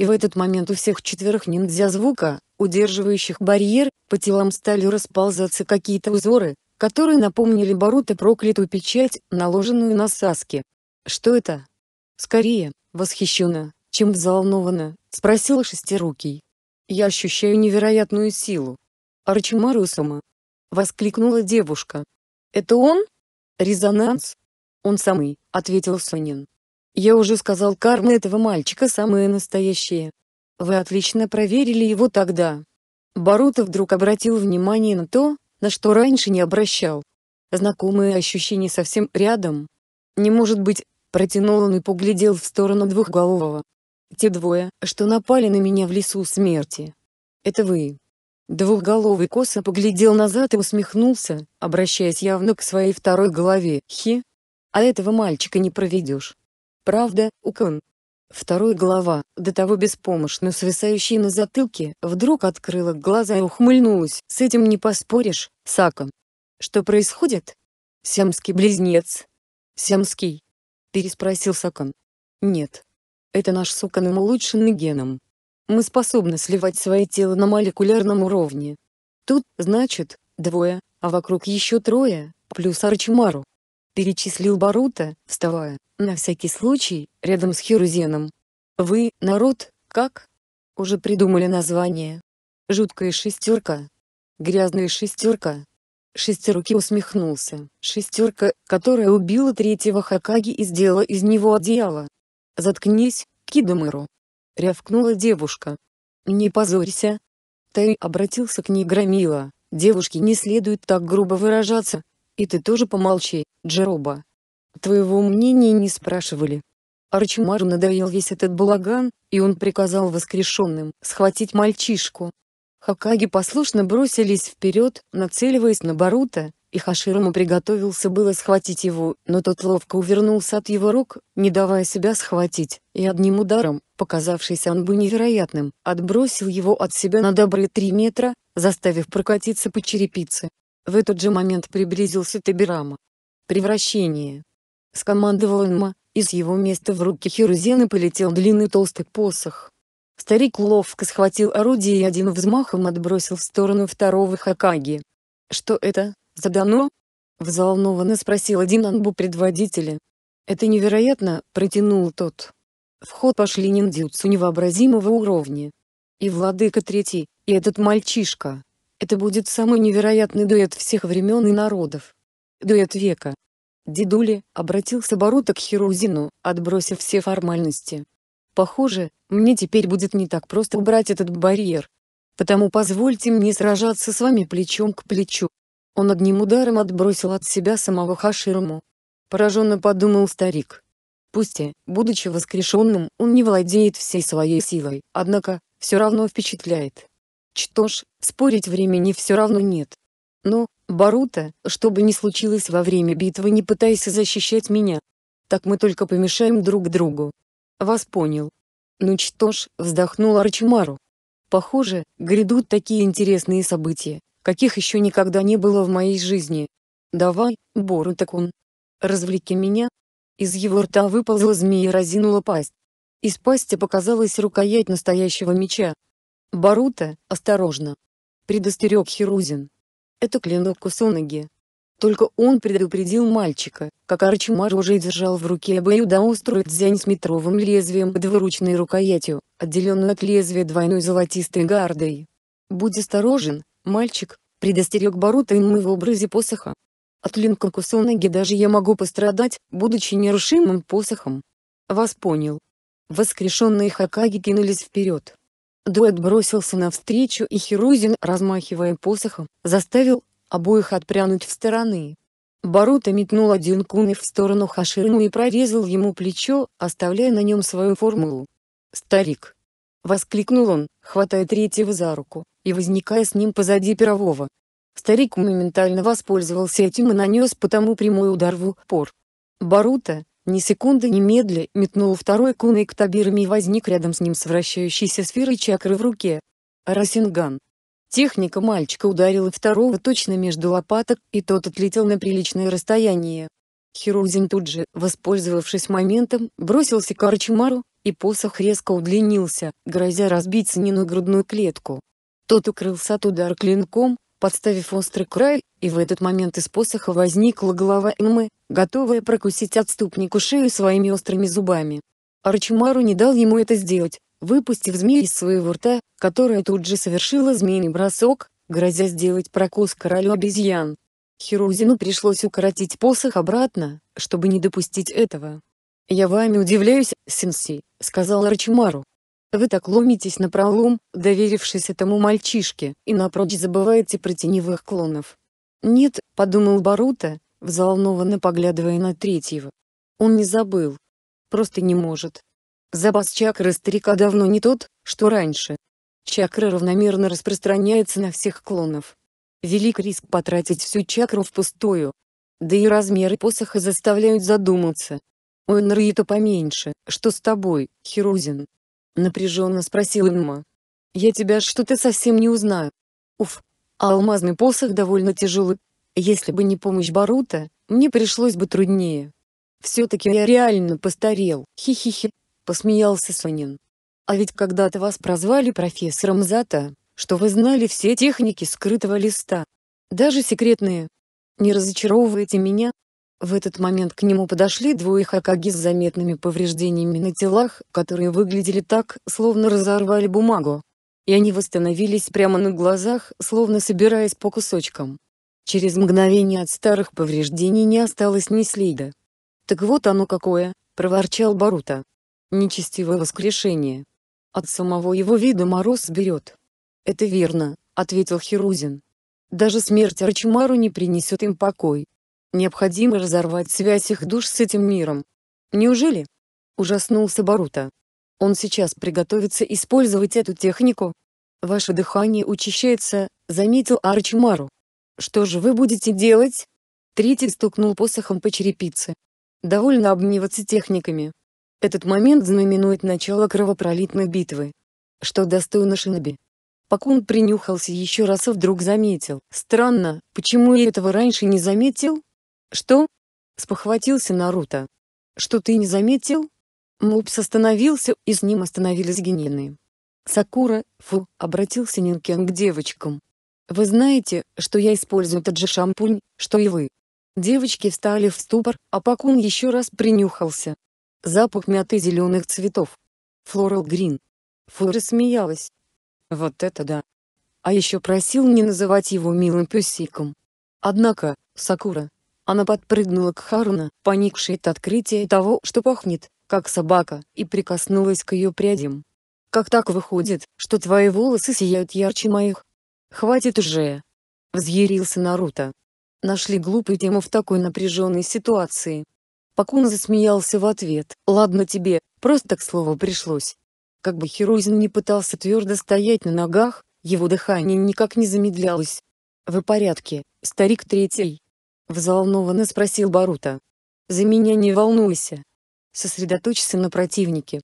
и в этот момент у всех четверых ниндзя звука, удерживающих барьер, по телам стали расползаться какие-то узоры, которые напомнили Баруто проклятую печать, наложенную на Саски. «Что это?» «Скорее, восхищенно, чем взволнованно», — спросила Шестирукий. «Я ощущаю невероятную силу». «Арчимару Сама!» — воскликнула девушка. «Это он?» «Резонанс?» «Он самый», — ответил Сонин. Я уже сказал, кармы этого мальчика самые настоящие. Вы отлично проверили его тогда. Барута вдруг обратил внимание на то, на что раньше не обращал. Знакомые ощущения совсем рядом. Не может быть, протянул он и поглядел в сторону двухголового. Те двое, что напали на меня в лесу смерти. Это вы. Двухголовый косо поглядел назад и усмехнулся, обращаясь явно к своей второй голове. Хи. А этого мальчика не проведешь правда, Укон. Второй глава, до того беспомощно свисающий на затылке, вдруг открыла глаза и ухмыльнулась. С этим не поспоришь, Сака. Что происходит? Сиамский близнец. Сиамский? Переспросил Сакан. Нет. Это наш суканым улучшенный геном. Мы способны сливать свои тела на молекулярном уровне. Тут, значит, двое, а вокруг еще трое, плюс Арчимару перечислил Барута, вставая, на всякий случай, рядом с Хирузеном. «Вы, народ, как? Уже придумали название? Жуткая шестерка? Грязная шестерка?» Шестеруки усмехнулся. «Шестерка, которая убила третьего Хакаги и сделала из него одеяло. Заткнись, Кидамыру!» Рявкнула девушка. «Не позорься!» Тай обратился к ней Громила. «Девушке не следует так грубо выражаться, и ты тоже помолчи, Джероба. Твоего мнения не спрашивали. Арчимару надоел весь этот балаган, и он приказал воскрешенным схватить мальчишку. Хакаги послушно бросились вперед, нацеливаясь на Барута, и Хаширому приготовился было схватить его, но тот ловко увернулся от его рук, не давая себя схватить, и одним ударом, показавшийся он бы невероятным, отбросил его от себя на добрые три метра, заставив прокатиться по черепице. В этот же момент приблизился Табирама. «Превращение!» Скомандовал Инма, из его места в руки Хирузены полетел длинный толстый посох. Старик ловко схватил орудие и один взмахом отбросил в сторону второго Хакаги. «Что это, задано?» — взволнованно спросил один анбу предводителя. «Это невероятно», — протянул тот. В ход пошли ниндзюцу невообразимого уровня. И владыка третий, и этот мальчишка. Это будет самый невероятный дуэт всех времен и народов. Дуэт века. Дедули, обратился Боруто к Хирузину, отбросив все формальности. Похоже, мне теперь будет не так просто убрать этот барьер. Потому позвольте мне сражаться с вами плечом к плечу. Он одним ударом отбросил от себя самого Хаширму. Пораженно подумал старик. Пусть, и, будучи воскрешенным, он не владеет всей своей силой, однако, все равно впечатляет. Что ж, спорить времени все равно нет. Но, ну, Барута, что бы ни случилось во время битвы не пытайся защищать меня. Так мы только помешаем друг другу. Вас понял. Ну что ж, вздохнул Арчимару. Похоже, грядут такие интересные события, каких еще никогда не было в моей жизни. Давай, Борутакун. Развлеки меня. Из его рта выползла змея и разинула пасть. Из пасти показалась рукоять настоящего меча, Барута, осторожно!» — предостерег Херузин. «Это клинок Кусунаги». Только он предупредил мальчика, как Арчимар уже держал в руке обоюдоострую дзянь с метровым лезвием и двуручной рукоятью, отделенную от лезвия двойной золотистой гардой. «Будь осторожен, мальчик!» — предостерег Барута им в образе посоха. «От клинка Кусунаги даже я могу пострадать, будучи нерушимым посохом!» «Вас понял!» Воскрешенные Хакаги кинулись вперед. Дуэт бросился навстречу и Херузин, размахивая посохом, заставил обоих отпрянуть в стороны. Барута метнул один куны в сторону Хаширину и прорезал ему плечо, оставляя на нем свою формулу. «Старик!» — воскликнул он, хватая третьего за руку, и возникая с ним позади Пирового. Старик моментально воспользовался этим и нанес по тому прямой удар в упор. Барута, ни секунды ни медли метнул второй куной к Табирами и возник рядом с ним с вращающейся сферой чакры в руке. Расинган. Техника мальчика ударила второго точно между лопаток, и тот отлетел на приличное расстояние. Хирузин тут же, воспользовавшись моментом, бросился к Арчимару, и посох резко удлинился, грозя разбить Нину грудную клетку. Тот укрылся от удара клинком, подставив острый край, и в этот момент из посоха возникла голова Эммы, готовая прокусить отступнику шею своими острыми зубами. Арчимару не дал ему это сделать, выпустив змею из своего рта, которая тут же совершила змеиный бросок, грозя сделать прокус королю обезьян. Хирузину пришлось укоротить посох обратно, чтобы не допустить этого. «Я вами удивляюсь, сенсей», — сказал Арчимару. Вы так ломитесь на пролом, доверившись этому мальчишке, и напрочь забываете про теневых клонов. «Нет», — подумал Барута, взволнованно поглядывая на третьего. Он не забыл. Просто не может. Запас чакры старика давно не тот, что раньше. Чакра равномерно распространяется на всех клонов. Велик риск потратить всю чакру впустую. Да и размеры посоха заставляют задуматься. У Энрита поменьше, что с тобой, Херузин? Напряженно спросил Инма. «Я тебя что-то совсем не узнаю. Уф, а алмазный посох довольно тяжелый. Если бы не помощь Барута, мне пришлось бы труднее. Все-таки я реально постарел, хи-хи-хи», — посмеялся Сонин. «А ведь когда-то вас прозвали профессором Зата, что вы знали все техники скрытого листа. Даже секретные. Не разочаровываете меня, в этот момент к нему подошли двое хакаги с заметными повреждениями на телах, которые выглядели так, словно разорвали бумагу. И они восстановились прямо на глазах, словно собираясь по кусочкам. Через мгновение от старых повреждений не осталось ни следа. «Так вот оно какое!» — проворчал Барута. «Нечестивое воскрешение. От самого его вида мороз берет». «Это верно», — ответил Хирузин. «Даже смерть Арчимару не принесет им покой. Необходимо разорвать связь их душ с этим миром. Неужели? Ужаснулся Барута. Он сейчас приготовится использовать эту технику. Ваше дыхание учащается, заметил Арчимару. Что же вы будете делать? Третий стукнул посохом по черепице. Довольно обмениваться техниками. Этот момент знаменует начало кровопролитной битвы. Что достойно Шиноби. Пакун принюхался еще раз и вдруг заметил. Странно, почему я этого раньше не заметил? «Что?» — спохватился Наруто. «Что ты не заметил?» Мопс остановился, и с ним остановились генины. Сакура, фу, обратился Нинкен к девочкам. «Вы знаете, что я использую тот же шампунь, что и вы». Девочки встали в ступор, а Пакун еще раз принюхался. Запах мяты зеленых цветов. Флорал Грин. Фу смеялась. Вот это да. А еще просил не называть его милым песиком. Однако, Сакура, она подпрыгнула к Харуна, поникшей от открытия того, что пахнет, как собака, и прикоснулась к ее прядям. «Как так выходит, что твои волосы сияют ярче моих?» «Хватит уже!» — взъярился Наруто. Нашли глупую тему в такой напряженной ситуации. Пакун засмеялся в ответ. «Ладно тебе, просто к слову пришлось». Как бы Хирузин не пытался твердо стоять на ногах, его дыхание никак не замедлялось. «Вы в порядке, старик третий?» Взволнованно спросил Барута. «За меня не волнуйся. Сосредоточься на противнике.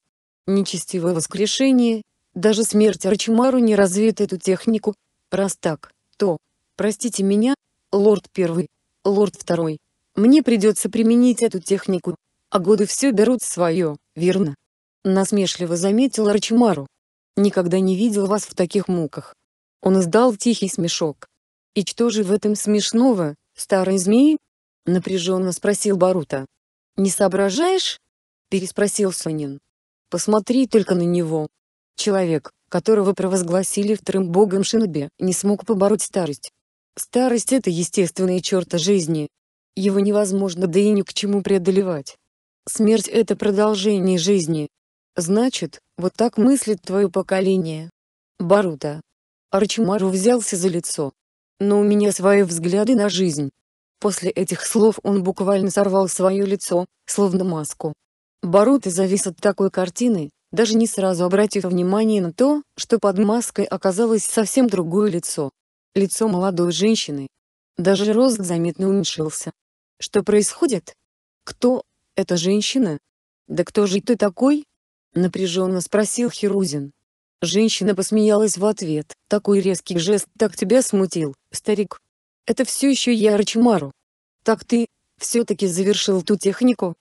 Нечестивое воскрешение, даже смерть Арчимару не развеет эту технику. Раз так, то, простите меня, лорд первый, лорд второй, мне придется применить эту технику, а годы все берут свое, верно?» Насмешливо заметил Арчимару. «Никогда не видел вас в таких муках». Он издал тихий смешок. «И что же в этом смешного?» «Старый змей?» — напряженно спросил Барута. «Не соображаешь?» — переспросил Сонин. «Посмотри только на него. Человек, которого провозгласили вторым богом Шинобе, не смог побороть старость. Старость — это естественная черта жизни. Его невозможно да и ни к чему преодолевать. Смерть — это продолжение жизни. Значит, вот так мыслит твое поколение. Барута. Арчимару взялся за лицо, но у меня свои взгляды на жизнь. После этих слов он буквально сорвал свое лицо, словно маску. Барута завис от такой картины, даже не сразу обратив внимание на то, что под маской оказалось совсем другое лицо. Лицо молодой женщины. Даже рост заметно уменьшился. Что происходит? Кто? эта женщина? Да кто же ты такой? Напряженно спросил Хирузин. Женщина посмеялась в ответ. Такой резкий жест так тебя смутил, старик. Это все еще я Рачмару. Так ты все-таки завершил ту технику?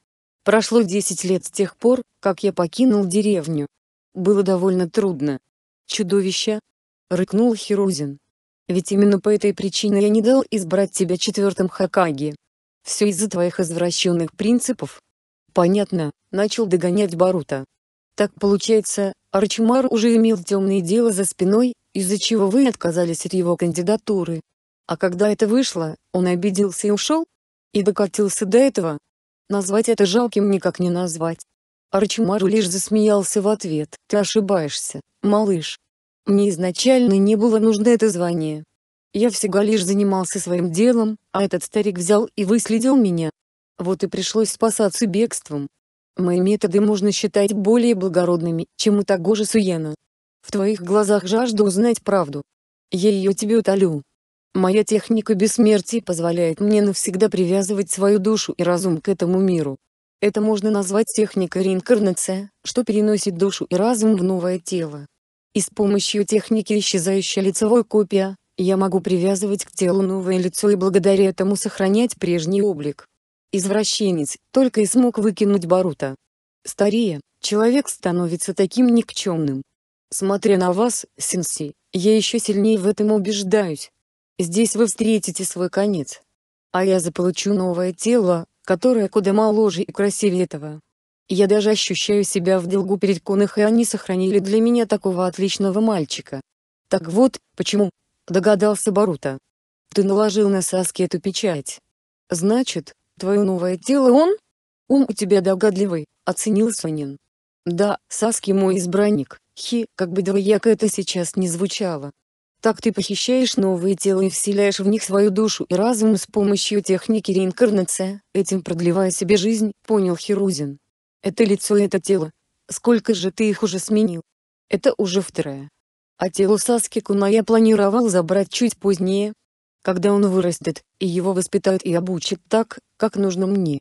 Прошло 10 лет с тех пор, как я покинул деревню. Было довольно трудно. Чудовище? Рыкнул Хирузин. Ведь именно по этой причине я не дал избрать тебя четвертым Хакаги. Все из-за твоих извращенных принципов. Понятно, начал догонять Барута. Так получается, Арчимар уже имел темные дела за спиной, из-за чего вы отказались от его кандидатуры. А когда это вышло, он обиделся и ушел? И докатился до этого? Назвать это жалким никак не назвать. Арчимару лишь засмеялся в ответ. «Ты ошибаешься, малыш. Мне изначально не было нужно это звание. Я всегда лишь занимался своим делом, а этот старик взял и выследил меня. Вот и пришлось спасаться бегством. Мои методы можно считать более благородными, чем у того же Суена. В твоих глазах жажду узнать правду. Я ее тебе утолю. Моя техника бессмертия позволяет мне навсегда привязывать свою душу и разум к этому миру. Это можно назвать техникой реинкарнация, что переносит душу и разум в новое тело. И с помощью техники исчезающая лицевой копия, я могу привязывать к телу новое лицо и благодаря этому сохранять прежний облик. Извращенец, только и смог выкинуть Барута. Старее, человек становится таким никчемным. Смотря на вас, Сенси, я еще сильнее в этом убеждаюсь. Здесь вы встретите свой конец. А я заполучу новое тело, которое куда моложе и красивее этого. Я даже ощущаю себя в долгу перед Конах, и они сохранили для меня такого отличного мальчика. Так вот, почему? Догадался Барута. Ты наложил на Саски эту печать. Значит, твое новое тело он? Ум у тебя догадливый, оценил Сонин. Да, Саски мой избранник, хи, как бы двояко это сейчас не звучало. Так ты похищаешь новые тела и вселяешь в них свою душу и разум с помощью техники реинкарнации, этим продлевая себе жизнь, понял Хирузин. Это лицо и это тело. Сколько же ты их уже сменил? Это уже второе. А тело Саски Куна я планировал забрать чуть позднее, когда он вырастет, и его воспитают и обучат так, как нужно мне.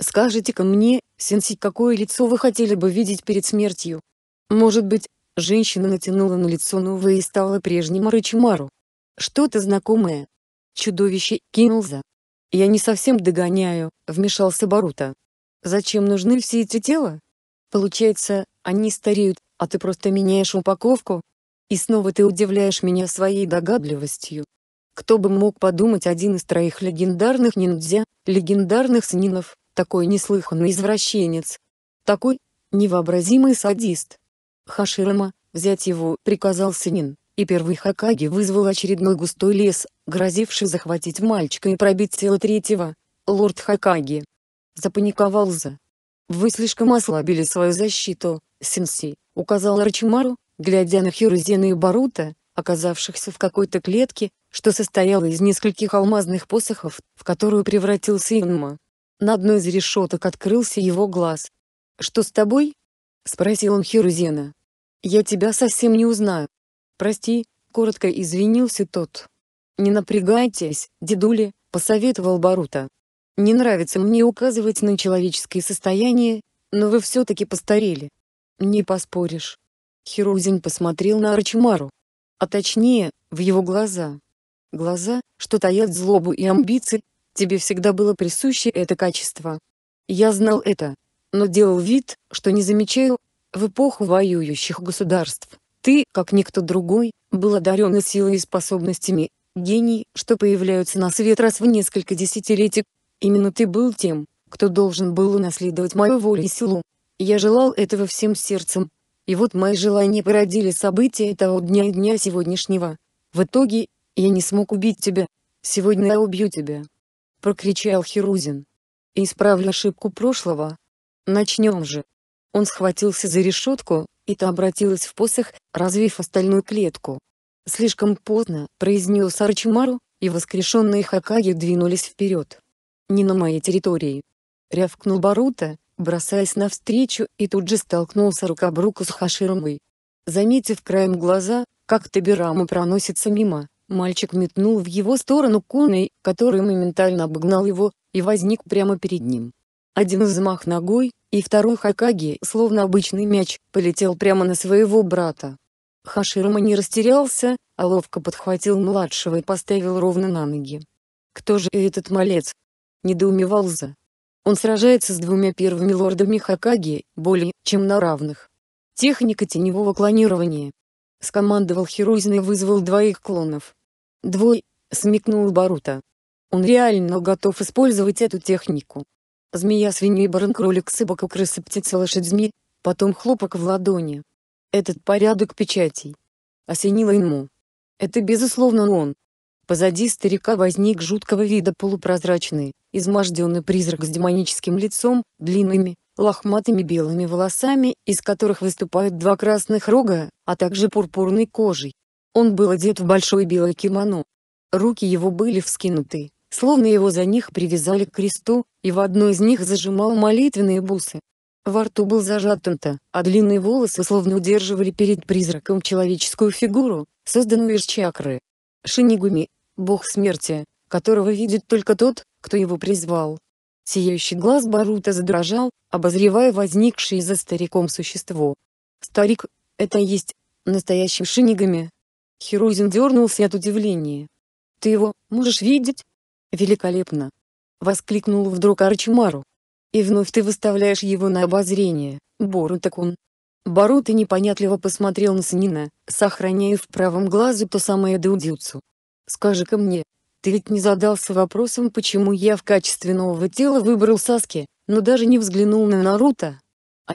Скажите-ка мне, Сенси, какое лицо вы хотели бы видеть перед смертью? Может быть, женщина натянула на лицо новое и стала прежним Рычимару. Что-то знакомое. Чудовище кинулся. Я не совсем догоняю, вмешался Барута. Зачем нужны все эти тела? Получается, они стареют, а ты просто меняешь упаковку? И снова ты удивляешь меня своей догадливостью. Кто бы мог подумать один из троих легендарных ниндзя, легендарных снинов, такой неслыханный извращенец. Такой невообразимый садист. Хаширама, взять его, приказал Синин, и первый Хакаги вызвал очередной густой лес, грозивший захватить мальчика и пробить тело третьего. Лорд Хакаги. Запаниковал за. «Вы слишком ослабили свою защиту, Синси указал Рачимару, глядя на Хирузена и Барута, оказавшихся в какой-то клетке, что состояло из нескольких алмазных посохов, в которую превратился Инма. На одной из решеток открылся его глаз. «Что с тобой?» — спросил он Хирузена. «Я тебя совсем не узнаю». «Прости», — коротко извинился тот. «Не напрягайтесь, дедули», — посоветовал Барута. «Не нравится мне указывать на человеческое состояние, но вы все-таки постарели». «Не поспоришь». Хирузин посмотрел на Арчимару. А точнее, в его глаза глаза, что таят злобу и амбиции, тебе всегда было присуще это качество. Я знал это, но делал вид, что не замечаю. В эпоху воюющих государств, ты, как никто другой, был одарен силой и способностями, гений, что появляются на свет раз в несколько десятилетий. Именно ты был тем, кто должен был унаследовать мою волю и силу. Я желал этого всем сердцем. И вот мои желания породили события того дня и дня сегодняшнего. В итоге, «Я не смог убить тебя. Сегодня я убью тебя!» — прокричал Херузин. «Исправлю ошибку прошлого. Начнем же!» Он схватился за решетку, и та обратилась в посох, развив остальную клетку. «Слишком поздно», — произнес Арчимару, и воскрешенные Хакаги двинулись вперед. «Не на моей территории!» — рявкнул Барута, бросаясь навстречу, и тут же столкнулся рука об руку с Хаширомой. Заметив краем глаза, как Табираму проносится мимо, Мальчик метнул в его сторону куной, который моментально обогнал его, и возник прямо перед ним. Один взмах ногой, и второй Хакаги, словно обычный мяч, полетел прямо на своего брата. Хаширма не растерялся, а ловко подхватил младшего и поставил ровно на ноги. «Кто же этот малец?» – недоумевал За. Он сражается с двумя первыми лордами Хакаги, более чем на равных. Техника теневого клонирования. Скомандовал Хирузин и вызвал двоих клонов. Двой, смекнул Барута. Он реально готов использовать эту технику. Змея, свинья, баран, кролик, собака, крыса, птица, лошадь, змей, потом хлопок в ладони. Этот порядок печатей. Осенило ему. Это безусловно он. Позади старика возник жуткого вида полупрозрачный, изможденный призрак с демоническим лицом, длинными, лохматыми белыми волосами, из которых выступают два красных рога, а также пурпурной кожей. Он был одет в большой белое кимоно. Руки его были вскинуты, словно его за них привязали к кресту, и в одной из них зажимал молитвенные бусы. Во рту был зажат тента, а длинные волосы словно удерживали перед призраком человеческую фигуру, созданную из чакры. Шинигуми – бог смерти, которого видит только тот, кто его призвал. Сияющий глаз Барута задрожал, обозревая возникшее за стариком существо. Старик – это есть настоящий Шинигами, Хирозин дернулся от удивления. «Ты его можешь видеть?» «Великолепно!» — воскликнул вдруг Арчимару. «И вновь ты выставляешь его на обозрение, Борутакун!» Боруто непонятливо посмотрел на Санина, сохраняя в правом глазу то самое дудюцу. «Скажи-ка мне, ты ведь не задался вопросом, почему я в качестве нового тела выбрал Саски, но даже не взглянул на Наруто?» а...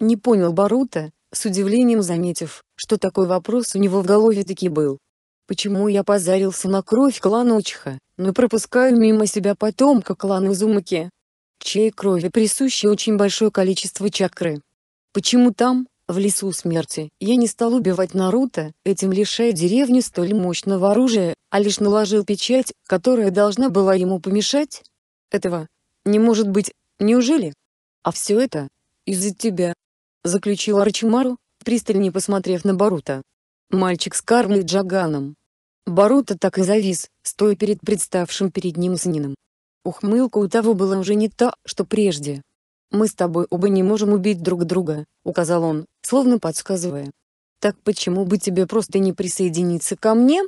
Не понял Боруто? с удивлением заметив, что такой вопрос у него в голове таки был. Почему я позарился на кровь клана Учха, но пропускаю мимо себя потомка клана Узумаки? Чьей крови присуще очень большое количество чакры? Почему там, в лесу смерти, я не стал убивать Наруто, этим лишая деревню столь мощного оружия, а лишь наложил печать, которая должна была ему помешать? Этого не может быть, неужели? А все это из-за тебя заключил Арчимару, пристальнее посмотрев на Барута. Мальчик с Кармой Джаганом. Барута так и завис, стоя перед представшим перед ним снином. Ухмылка у того была уже не та, что прежде. «Мы с тобой оба не можем убить друг друга», — указал он, словно подсказывая. «Так почему бы тебе просто не присоединиться ко мне?»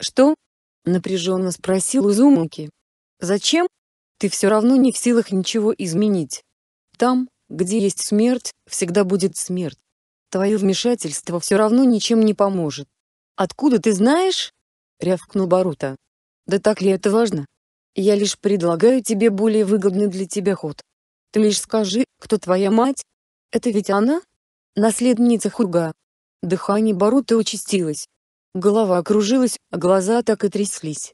«Что?» — напряженно спросил Узумаки. «Зачем? Ты все равно не в силах ничего изменить. Там, где есть смерть, всегда будет смерть. Твое вмешательство все равно ничем не поможет. Откуда ты знаешь? рявкнул Барута. Да так ли это важно? Я лишь предлагаю тебе более выгодный для тебя ход. Ты лишь скажи, кто твоя мать? Это ведь она? Наследница Хуга. Дыхание Барута участилось. Голова окружилась, а глаза так и тряслись.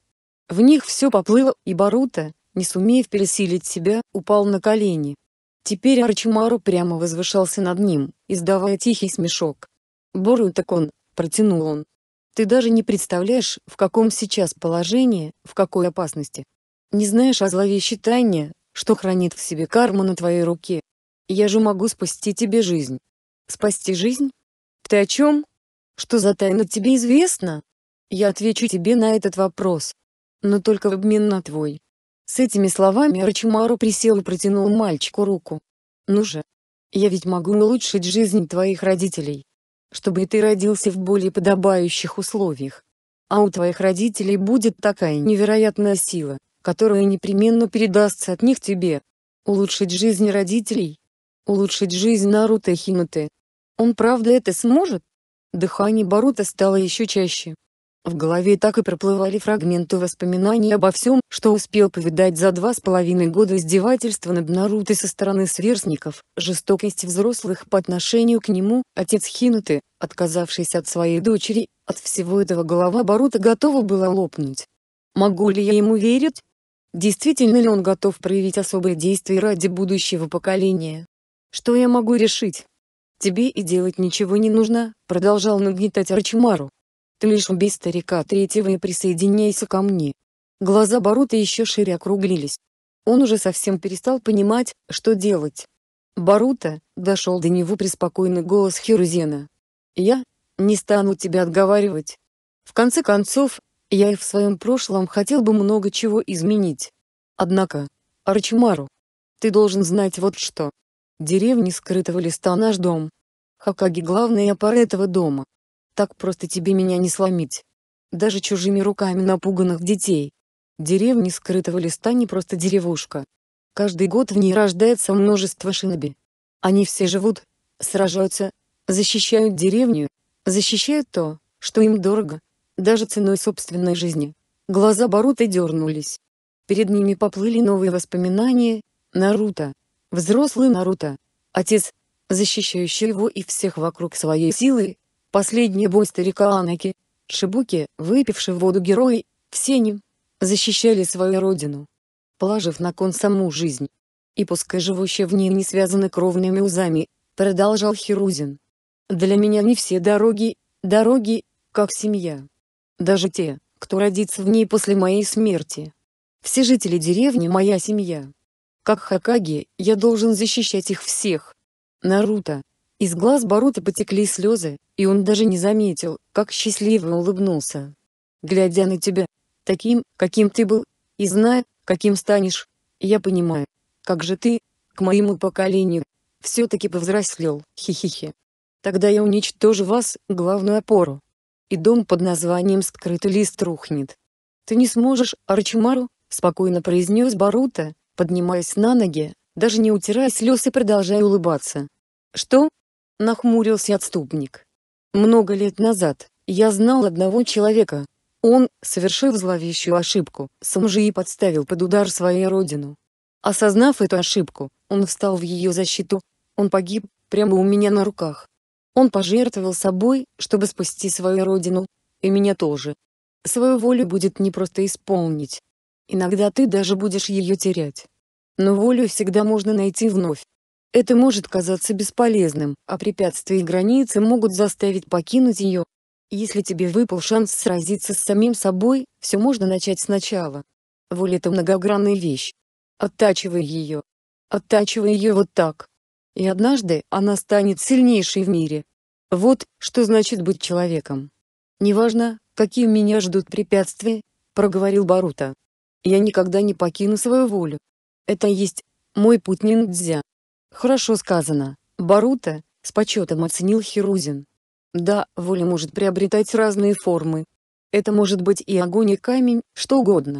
В них все поплыло, и Барута, не сумев пересилить себя, упал на колени. Теперь Арчимару прямо возвышался над ним, издавая тихий смешок. «Бору он», — протянул он. «Ты даже не представляешь, в каком сейчас положении, в какой опасности. Не знаешь о зловещей тайне, что хранит в себе карма на твоей руке. Я же могу спасти тебе жизнь». «Спасти жизнь? Ты о чем? Что за тайна тебе известна?» «Я отвечу тебе на этот вопрос. Но только в обмен на твой». С этими словами Арчимару присел и протянул мальчику руку. «Ну же! Я ведь могу улучшить жизнь твоих родителей. Чтобы ты родился в более подобающих условиях. А у твоих родителей будет такая невероятная сила, которая непременно передастся от них тебе. Улучшить жизнь родителей? Улучшить жизнь Наруто Химаты. Он правда это сможет?» Дыхание Барута стало еще чаще. В голове так и проплывали фрагменты воспоминаний обо всем, что успел повидать за два с половиной года издевательства над Наруто со стороны сверстников, жестокость взрослых по отношению к нему, отец Хинуты, отказавшийся от своей дочери, от всего этого голова Барута готова была лопнуть. Могу ли я ему верить? Действительно ли он готов проявить особые действия ради будущего поколения? Что я могу решить? Тебе и делать ничего не нужно, продолжал нагнетать Арчимару. Ты лишь убей старика третьего и присоединяйся ко мне. Глаза Барута еще шире округлились. Он уже совсем перестал понимать, что делать. Барута, дошел до него преспокойный голос Хирузена. «Я не стану тебя отговаривать. В конце концов, я и в своем прошлом хотел бы много чего изменить. Однако, Арчимару, ты должен знать вот что. Деревни скрытого листа наш дом. Хакаги главный опор этого дома. Так просто тебе меня не сломить. Даже чужими руками напуганных детей. Деревня скрытого листа не просто деревушка. Каждый год в ней рождается множество шиноби. Они все живут, сражаются, защищают деревню, защищают то, что им дорого, даже ценой собственной жизни. Глаза Барута дернулись. Перед ними поплыли новые воспоминания, Наруто. Взрослый Наруто. Отец, защищающий его и всех вокруг своей силой, Последний бой старика Анаки, Шибуки, выпивший воду герои, все они защищали свою родину, положив на кон саму жизнь. И пускай живущие в ней не связаны кровными узами, продолжал Хирузин. Для меня не все дороги, дороги, как семья. Даже те, кто родится в ней после моей смерти. Все жители деревни моя семья. Как Хакаги, я должен защищать их всех. Наруто, из глаз Барута потекли слезы, и он даже не заметил, как счастливо улыбнулся. «Глядя на тебя, таким, каким ты был, и зная, каким станешь, я понимаю, как же ты, к моему поколению, все-таки повзрослел, хи-хи-хи. Тогда я уничтожу вас, главную опору. И дом под названием «Скрытый лист» рухнет. Ты не сможешь, Арчимару, спокойно произнес Барута, поднимаясь на ноги, даже не утирая слез и продолжая улыбаться. Что? нахмурился отступник. Много лет назад я знал одного человека. Он совершив зловещую ошибку, сам же и подставил под удар свою родину. Осознав эту ошибку, он встал в ее защиту. Он погиб прямо у меня на руках. Он пожертвовал собой, чтобы спасти свою родину, и меня тоже. Свою волю будет непросто исполнить. Иногда ты даже будешь ее терять. Но волю всегда можно найти вновь. Это может казаться бесполезным, а препятствия и границы могут заставить покинуть ее. Если тебе выпал шанс сразиться с самим собой, все можно начать сначала. Воля — это многогранная вещь. Оттачивай ее. Оттачивай ее вот так. И однажды она станет сильнейшей в мире. Вот, что значит быть человеком. «Неважно, какие меня ждут препятствия», — проговорил Барута. «Я никогда не покину свою волю. Это есть мой путь ниндзя». «Хорошо сказано, Барута», — с почетом оценил Херузин. «Да, воля может приобретать разные формы. Это может быть и огонь, и камень, что угодно.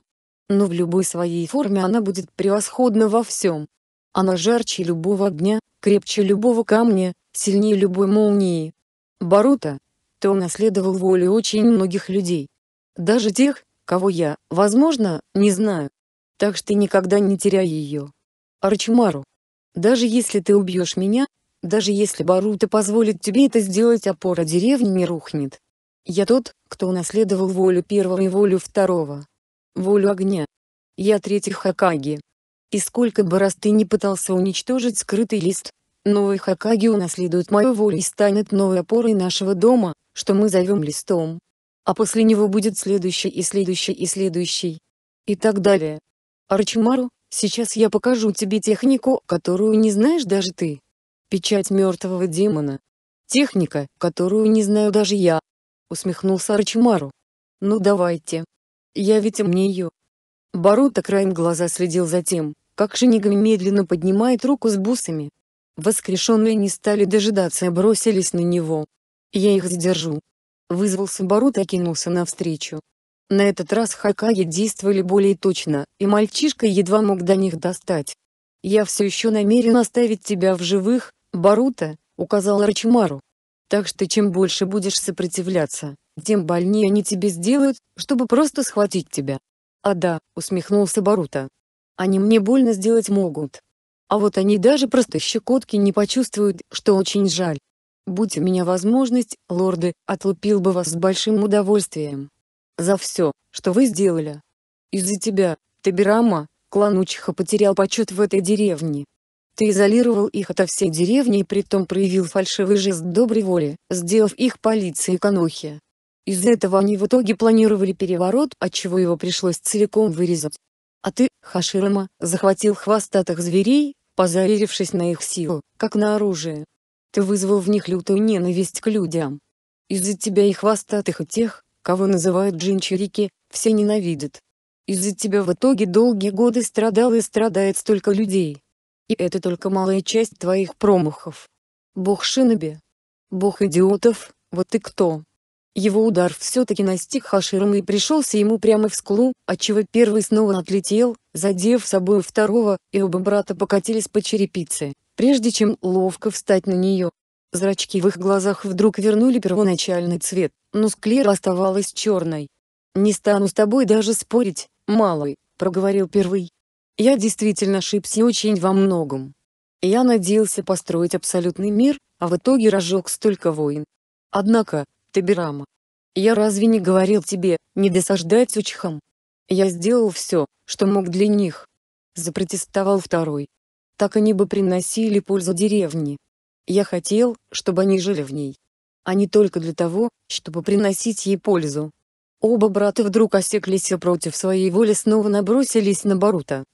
Но в любой своей форме она будет превосходна во всем. Она жарче любого огня, крепче любого камня, сильнее любой молнии. Барута, ты унаследовал волю очень многих людей. Даже тех, кого я, возможно, не знаю. Так что никогда не теряй ее. Арчмару. Даже если ты убьешь меня, даже если Барута позволит тебе это сделать опора деревни не рухнет. Я тот, кто унаследовал волю первого и волю второго. Волю огня. Я третий Хакаги. И сколько бы раз ты не пытался уничтожить скрытый лист, новый Хакаги унаследует мою волю и станет новой опорой нашего дома, что мы зовем листом. А после него будет следующий и следующий и следующий. И так далее. Арчимару, Сейчас я покажу тебе технику, которую не знаешь даже ты. Печать мертвого демона. Техника, которую не знаю даже я. Усмехнулся Арчимару. Ну давайте. Я ведь мне ее. Барута краем глаза следил за тем, как Шинигами медленно поднимает руку с бусами. Воскрешенные не стали дожидаться и а бросились на него. Я их задержу. Вызвался Барут и кинулся навстречу. На этот раз хакаги действовали более точно, и мальчишка едва мог до них достать. «Я все еще намерен оставить тебя в живых, Барута», — указал Рачимару. «Так что чем больше будешь сопротивляться, тем больнее они тебе сделают, чтобы просто схватить тебя». «А да», — усмехнулся Барута. «Они мне больно сделать могут. А вот они даже просто щекотки не почувствуют, что очень жаль. Будь у меня возможность, лорды, отлупил бы вас с большим удовольствием» за все, что вы сделали. Из-за тебя, Табирама, клан Учиха потерял почет в этой деревне. Ты изолировал их ото всей деревни и притом проявил фальшивый жест доброй воли, сделав их полицией Канохи. Из-за этого они в итоге планировали переворот, отчего его пришлось целиком вырезать. А ты, Хаширама, захватил хвостатых зверей, позарившись на их силу, как на оружие. Ты вызвал в них лютую ненависть к людям. Из-за тебя и хвостатых и тех, кого называют джинчирики, все ненавидят. Из-за тебя в итоге долгие годы страдал и страдает столько людей. И это только малая часть твоих промахов. Бог Шиноби. Бог идиотов, вот ты кто. Его удар все-таки настиг Хаширма и пришелся ему прямо в скулу, отчего первый снова отлетел, задев собой второго, и оба брата покатились по черепице, прежде чем ловко встать на нее. Зрачки в их глазах вдруг вернули первоначальный цвет, но склера оставалась черной. «Не стану с тобой даже спорить, малый», — проговорил первый. «Я действительно ошибся очень во многом. Я надеялся построить абсолютный мир, а в итоге разжег столько войн. Однако, Табирама, я разве не говорил тебе, не досаждать учхам? Я сделал все, что мог для них. Запротестовал второй. Так они бы приносили пользу деревне. Я хотел, чтобы они жили в ней. А не только для того, чтобы приносить ей пользу. Оба брата вдруг осеклись и против своей воли снова набросились на Барута.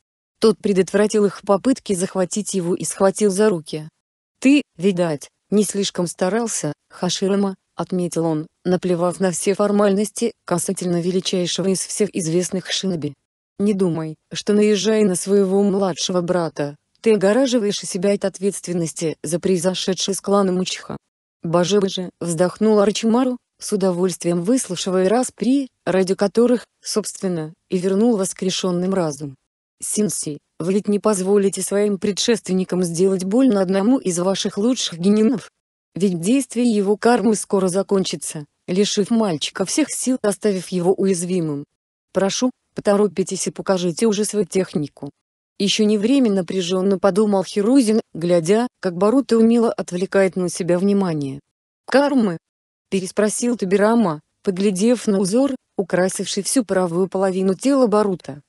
Тот предотвратил их попытки захватить его и схватил за руки. «Ты, видать, не слишком старался, Хаширама», — отметил он, наплевав на все формальности, касательно величайшего из всех известных шиноби. «Не думай, что наезжая на своего младшего брата, ты огораживаешь себя от ответственности за произошедшее с кланом Учиха. Боже-боже, вздохнул Арчимару, с удовольствием выслушивая распри, ради которых, собственно, и вернул воскрешенным разум. Синси, вы ведь не позволите своим предшественникам сделать больно одному из ваших лучших генинов. Ведь действие его кармы скоро закончится, лишив мальчика всех сил, оставив его уязвимым. Прошу, поторопитесь и покажите уже свою технику. Еще не время напряженно подумал Херузин, глядя, как Барута умело отвлекает на себя внимание. «Кармы?» — переспросил Табирама, поглядев на узор, украсивший всю правую половину тела Барута.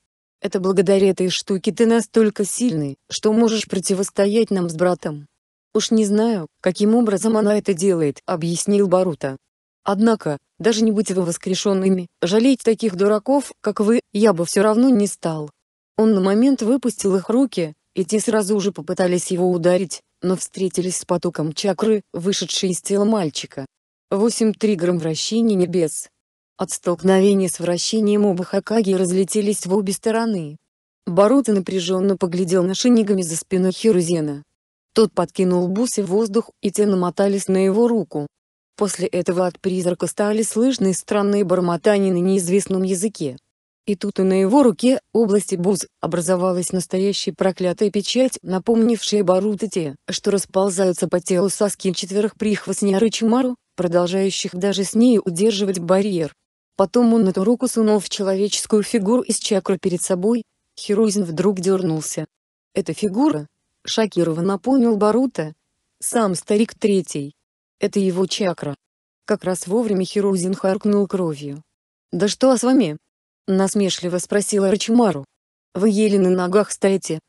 «Это благодаря этой штуке ты настолько сильный, что можешь противостоять нам с братом». «Уж не знаю, каким образом она это делает», — объяснил Барута. «Однако, даже не будь вы воскрешенными, жалеть таких дураков, как вы, я бы все равно не стал». Он на момент выпустил их руки, и те сразу же попытались его ударить, но встретились с потоком чакры, вышедшей из тела мальчика. 8 триггером вращения небес. От столкновения с вращением оба Хакаги разлетелись в обе стороны. Барута напряженно поглядел на шинигами за спиной Хирузена. Тот подкинул бусы в воздух, и те намотались на его руку. После этого от призрака стали слышны странные бормотания на неизвестном языке. И тут и на его руке области буз образовалась настоящая проклятая печать, напомнившая Барута те, что расползаются по телу соски четверых прихвостней Рычимару, продолжающих даже с ней удерживать барьер. Потом он эту руку сунул в человеческую фигуру из чакры перед собой. Херузин вдруг дернулся. Эта фигура, шокированно понял Барута, сам старик третий. Это его чакра. Как раз вовремя Херузин харкнул кровью. «Да что с вами?» Насмешливо спросила Рачимару. «Вы еле на ногах стоите».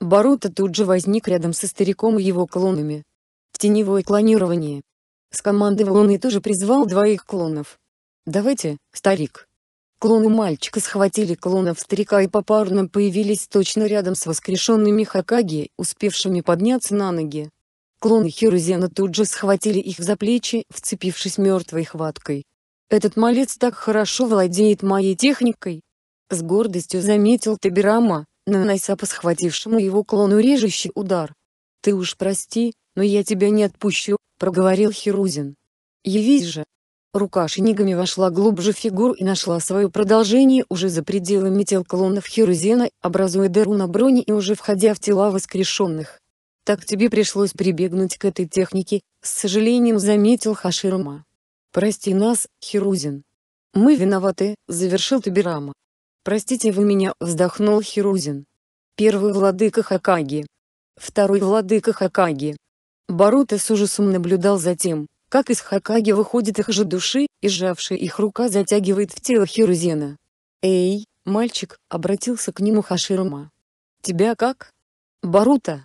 Барута тут же возник рядом со стариком и его клонами. Теневое клонирование. Скомандовал он и тоже призвал двоих клонов. «Давайте, старик». Клоны мальчика схватили клонов старика и попарно появились точно рядом с воскрешенными Хакаги, успевшими подняться на ноги. Клоны Хирузена тут же схватили их за плечи, вцепившись мертвой хваткой. Этот малец так хорошо владеет моей техникой. С гордостью заметил Табирама, нанося по схватившему его клону режущий удар. Ты уж прости, но я тебя не отпущу, проговорил Хирузин. Явись же. Рука шинигами вошла глубже фигур и нашла свое продолжение уже за пределами тел клонов Хирузена, образуя дыру на броне и уже входя в тела воскрешенных. Так тебе пришлось прибегнуть к этой технике, с сожалением заметил Хаширма. «Прости нас, Херузин. Мы виноваты», — завершил Табирама. «Простите вы меня», — вздохнул Херузин. Первый владыка Хакаги. Второй владыка Хакаги. Барута с ужасом наблюдал за тем, как из Хакаги выходит их же души, и сжавшая их рука затягивает в тело Хирузена. «Эй, мальчик!» — обратился к нему Хаширма. «Тебя как?» «Барута!»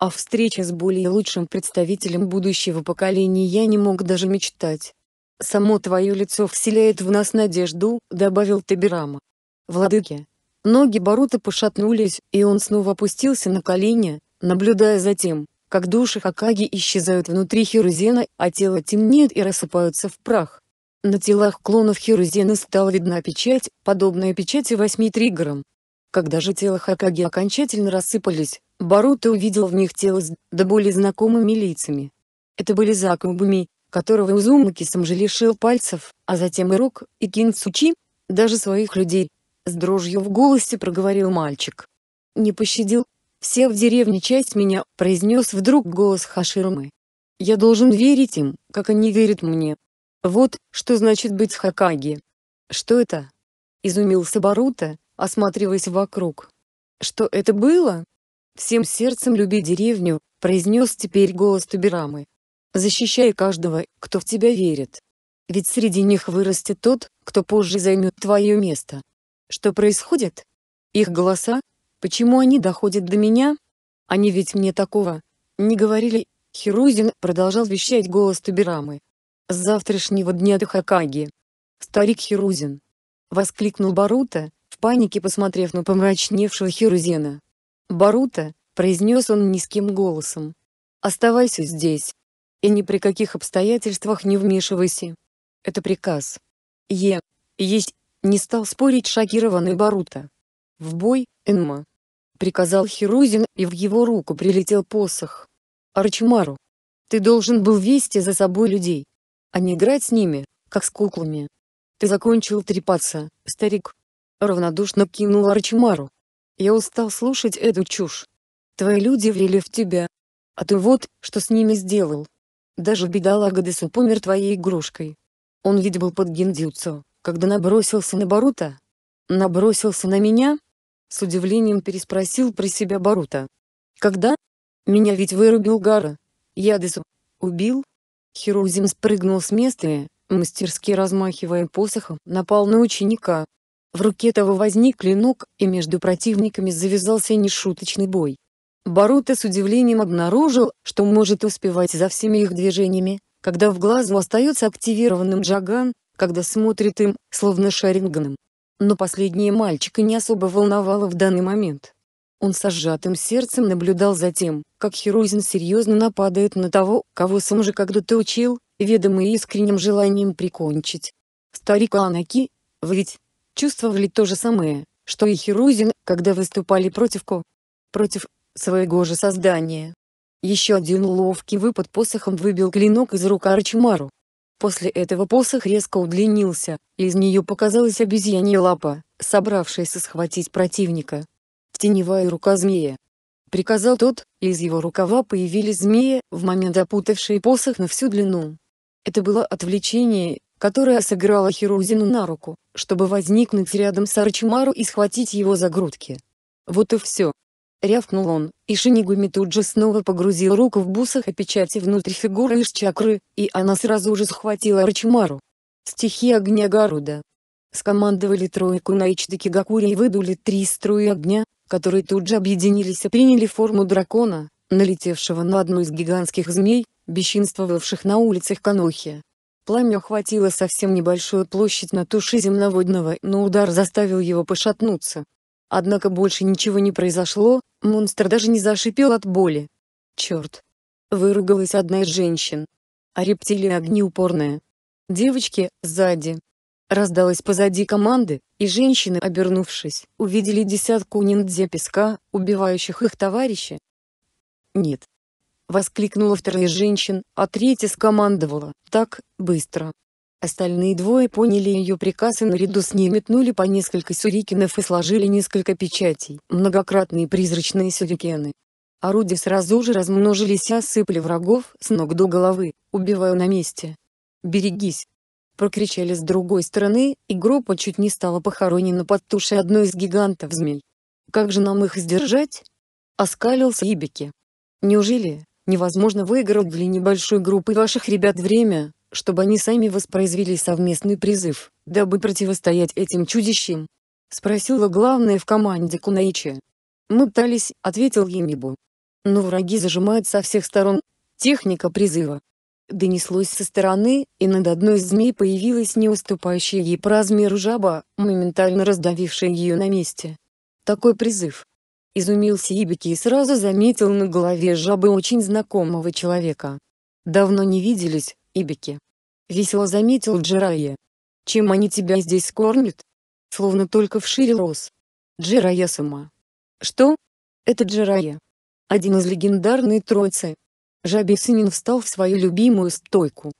О «А встрече с более лучшим представителем будущего поколения я не мог даже мечтать. «Само твое лицо вселяет в нас надежду», — добавил Табирама. «Владыки». Ноги Барута пошатнулись, и он снова опустился на колени, наблюдая за тем, как души Хакаги исчезают внутри Хирузена, а тело темнеет и рассыпаются в прах. На телах клонов Хирузена стала видна печать, подобная печати восьми триггерам. Когда же тело Хакаги окончательно рассыпались, Барута увидел в них тело с до боли знакомыми лицами. Это были Закубуми, которого Узумаки сам же лишил пальцев, а затем и рук, и Кинцучи, даже своих людей. С дрожью в голосе проговорил мальчик. «Не пощадил. Все в деревне часть меня», — произнес вдруг голос Хаширмы. «Я должен верить им, как они верят мне. Вот, что значит быть Хакаги». «Что это?» — изумился Барута, осматриваясь вокруг. «Что это было?» «Всем сердцем люби деревню», — произнес теперь голос Туберамы, защищай каждого, кто в тебя верит. Ведь среди них вырастет тот, кто позже займет твое место. Что происходит? Их голоса? Почему они доходят до меня? Они ведь мне такого не говорили. Хирузин продолжал вещать голос Туберамы. С завтрашнего дня ты Хакаги. Старик Хирузин. Воскликнул Барута, в панике посмотрев на помрачневшего Хирузена. Барута, произнес он низким голосом. Оставайся здесь. И ни при каких обстоятельствах не вмешивайся. Это приказ. Е. Есть. Не стал спорить шокированный Барута. В бой, Энма. Приказал Хирузин, и в его руку прилетел посох. Арчимару. Ты должен был вести за собой людей. А не играть с ними, как с куклами. Ты закончил трепаться, старик. Равнодушно кинул Арчимару. Я устал слушать эту чушь. Твои люди врели в тебя. А ты вот, что с ними сделал. Даже бедолага Десу помер твоей игрушкой. Он ведь был под гиндзюцу, когда набросился на Барута. Набросился на меня? С удивлением переспросил про себя Барута. Когда? Меня ведь вырубил Гара. Я Десу. Убил? Хирузим спрыгнул с места и, мастерски размахивая посохом, напал на ученика. В руке того возник клинок, и между противниками завязался нешуточный бой. Барута с удивлением обнаружил, что может успевать за всеми их движениями, когда в глазу остается активированным Джаган, когда смотрит им, словно шаринганом. Но последнее мальчика не особо волновало в данный момент. Он со сжатым сердцем наблюдал за тем, как Херузин серьезно нападает на того, кого сам же когда-то учил, ведомый искренним желанием прикончить. Старик Анаки, вы ведь чувствовали то же самое, что и Херузин, когда выступали против Ко. Против своего же создания. Еще один ловкий выпад посохом выбил клинок из рук Арчимару. После этого посох резко удлинился, и из нее показалась обезьянья лапа, собравшаяся схватить противника. Теневая рука змея. Приказал тот, и из его рукава появились змеи, в момент опутавшие посох на всю длину. Это было отвлечение, которое сыграло Хирузину на руку, чтобы возникнуть рядом с Арчимару и схватить его за грудки. Вот и все, рявкнул он, и Шинигуми тут же снова погрузил руку в бусах и печати внутрь фигуры из чакры, и она сразу же схватила Рачимару. Стихи огня Гаруда. Скомандовали тройку на Ичдеке Гакури и выдули три струи огня, которые тут же объединились и приняли форму дракона, налетевшего на одну из гигантских змей, бесчинствовавших на улицах Канохи. Пламя охватило совсем небольшую площадь на туше земноводного, но удар заставил его пошатнуться. Однако больше ничего не произошло, монстр даже не зашипел от боли. Черт! Выругалась одна из женщин. А рептилия огнеупорная. Девочки, сзади. Раздалась позади команды, и женщины, обернувшись, увидели десятку ниндзя песка, убивающих их товарища. «Нет!» — воскликнула вторая из женщин, а третья скомандовала, «Так, быстро, Остальные двое поняли ее приказ и наряду с ней метнули по несколько сюрикенов и сложили несколько печатей, многократные призрачные сюрикены. Орудия сразу же размножились и осыпали врагов с ног до головы, убивая на месте. «Берегись!» Прокричали с другой стороны, и группа чуть не стала похоронена под тушей одной из гигантов змей. «Как же нам их сдержать?» Оскалился Ибики. «Неужели, невозможно выиграть для небольшой группы ваших ребят время, чтобы они сами воспроизвели совместный призыв, дабы противостоять этим чудищам?» — спросила главная в команде Кунаичи. «Мы пытались», — ответил Емибу. «Но враги зажимают со всех сторон. Техника призыва». Донеслось со стороны, и над одной из змей появилась не уступающая ей по размеру жаба, моментально раздавившая ее на месте. Такой призыв. Изумился Ибики и сразу заметил на голове жабы очень знакомого человека. Давно не виделись, Ибике. Весело заметил Джирая. Чем они тебя здесь кормят? Словно только вшире рос. Джирая сама. Что? Это Джирая. Один из легендарной троицы. Жабисынин встал в свою любимую стойку.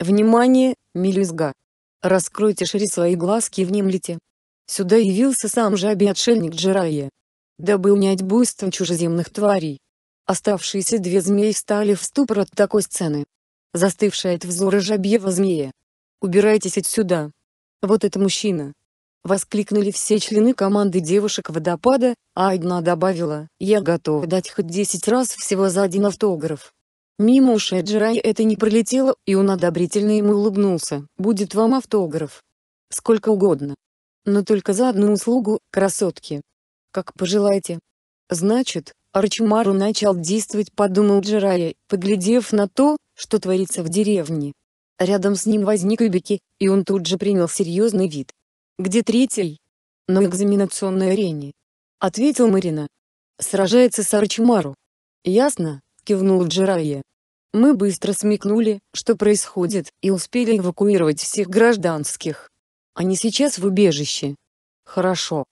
Внимание, мелюзга. Раскройте шире свои глазки и внемлите. Сюда явился сам Жаби отшельник Джирая. Дабы унять буйство чужеземных тварей. Оставшиеся две змеи встали в ступор от такой сцены застывшая от взора жабьего змея. «Убирайтесь отсюда!» «Вот это мужчина!» Воскликнули все члены команды девушек водопада, а одна добавила, «Я готова дать хоть 10 раз всего за один автограф». Мимо ушей Джирай это не пролетело, и он одобрительно ему улыбнулся, «Будет вам автограф. Сколько угодно. Но только за одну услугу, красотки. Как пожелаете». Значит, Арчимару начал действовать, подумал Джирай, поглядев на то, что творится в деревне. Рядом с ним возник и и он тут же принял серьезный вид. «Где третий?» «На экзаменационной арене», — ответил Марина. «Сражается с Арчимару». «Ясно», — кивнул Джирайя. «Мы быстро смекнули, что происходит, и успели эвакуировать всех гражданских. Они сейчас в убежище». «Хорошо.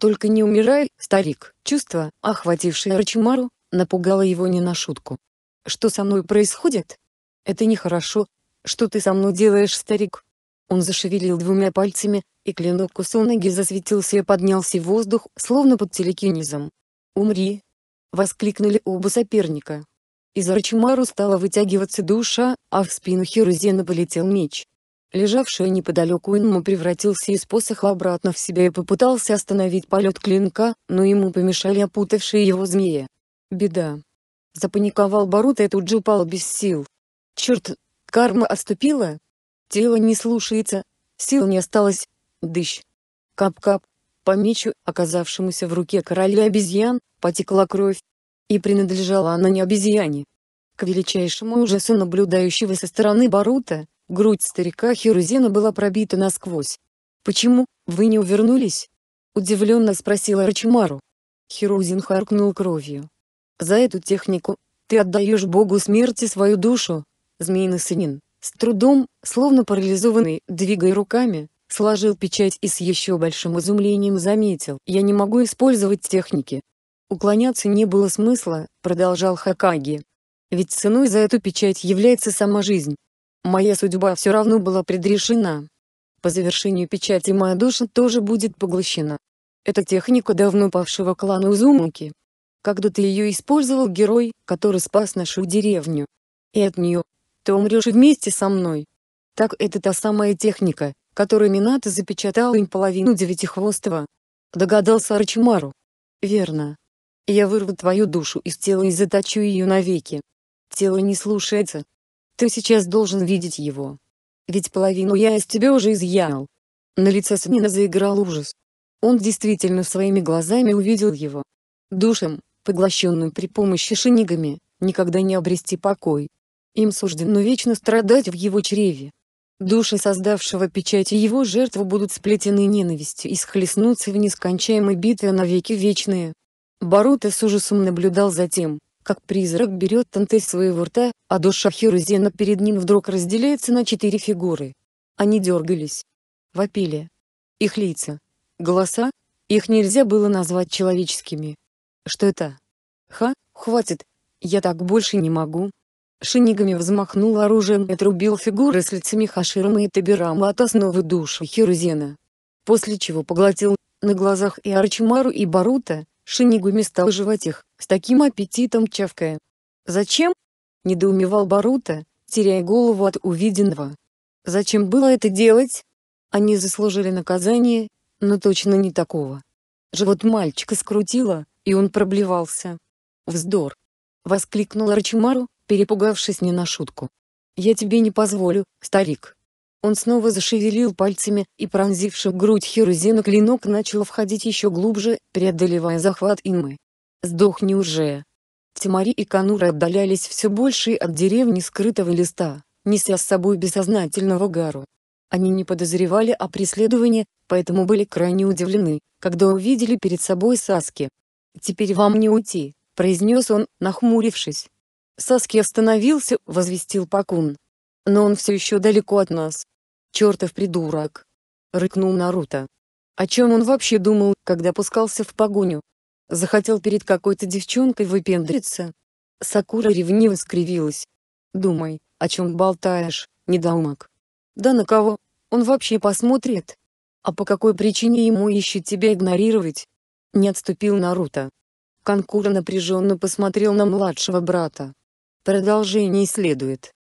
Только не умирай, старик». Чувство, охватившее Арчимару, напугало его не на шутку. «Что со мной происходит?» «Это нехорошо. Что ты со мной делаешь, старик?» Он зашевелил двумя пальцами, и клинок кусоноги засветился и поднялся в воздух, словно под телекинезом. «Умри!» — воскликнули оба соперника. Из Арчимару стала вытягиваться душа, а в спину Хирузена полетел меч. Лежавший неподалеку Инму превратился из посоха обратно в себя и попытался остановить полет клинка, но ему помешали опутавшие его змеи. Беда. Запаниковал Барут и тут же упал без сил. Черт, карма оступила. Тело не слушается, сил не осталось. Дыщ. Кап-кап. По мечу, оказавшемуся в руке короля обезьян, потекла кровь. И принадлежала она не обезьяне. К величайшему ужасу наблюдающего со стороны Барута, грудь старика Хирузена была пробита насквозь. «Почему, вы не увернулись?» — удивленно спросила Рачимару. Хирузин харкнул кровью. «За эту технику, ты отдаешь Богу смерти свою душу, Змеиный сынин, с трудом, словно парализованный, двигая руками, сложил печать и с еще большим изумлением заметил, я не могу использовать техники. Уклоняться не было смысла, продолжал Хакаги. Ведь ценой за эту печать является сама жизнь. Моя судьба все равно была предрешена. По завершению печати моя душа тоже будет поглощена. Это техника давно павшего клана Узумуки. Когда-то ее использовал герой, который спас нашу деревню. И от нее, ты умрешь вместе со мной. Так это та самая техника, которой Минато запечатал им половину Девятихвостого. Догадался Арчимару. Верно. Я вырву твою душу из тела и заточу ее навеки. Тело не слушается. Ты сейчас должен видеть его. Ведь половину я из тебя уже изъял. На лице Санина заиграл ужас. Он действительно своими глазами увидел его. Душам, поглощенным при помощи шинигами, никогда не обрести покой. Им суждено вечно страдать в его чреве. Души создавшего печать и его жертву будут сплетены ненавистью и схлестнутся в нескончаемой битве навеки вечные. Барута с ужасом наблюдал за тем, как призрак берет танты своего рта, а душа Хирузена перед ним вдруг разделяется на четыре фигуры. Они дергались. Вопили. Их лица. Голоса. Их нельзя было назвать человеческими. Что это? Ха, хватит. Я так больше не могу. Шинигами взмахнул оружием и отрубил фигуры с лицами Хаширама и Табирама от основы души Хирузена. После чего поглотил, на глазах и Арчимару и Барута, Шинигами стал жевать их, с таким аппетитом чавкая. «Зачем?» – недоумевал Барута, теряя голову от увиденного. «Зачем было это делать?» Они заслужили наказание, но точно не такого. Живот мальчика скрутило, и он проблевался. «Вздор!» — воскликнул Арчимару, перепугавшись не на шутку. «Я тебе не позволю, старик!» Он снова зашевелил пальцами, и пронзившим грудь Херузина клинок начал входить еще глубже, преодолевая захват Инмы. «Сдохни уже!» Тимари и Канура отдалялись все больше от деревни скрытого листа, неся с собой бессознательного Гару. Они не подозревали о преследовании, поэтому были крайне удивлены, когда увидели перед собой Саски. «Теперь вам не уйти», — произнес он, нахмурившись. Саски остановился, возвестил Пакун. Но он все еще далеко от нас. Чертов придурок. Рыкнул Наруто. О чем он вообще думал, когда пускался в погоню? Захотел перед какой-то девчонкой выпендриться? Сакура ревниво скривилась. Думай, о чем болтаешь, недоумок. Да на кого? Он вообще посмотрит. А по какой причине ему ищет тебя игнорировать? Не отступил Наруто. Конкура напряженно посмотрел на младшего брата. Продолжение следует.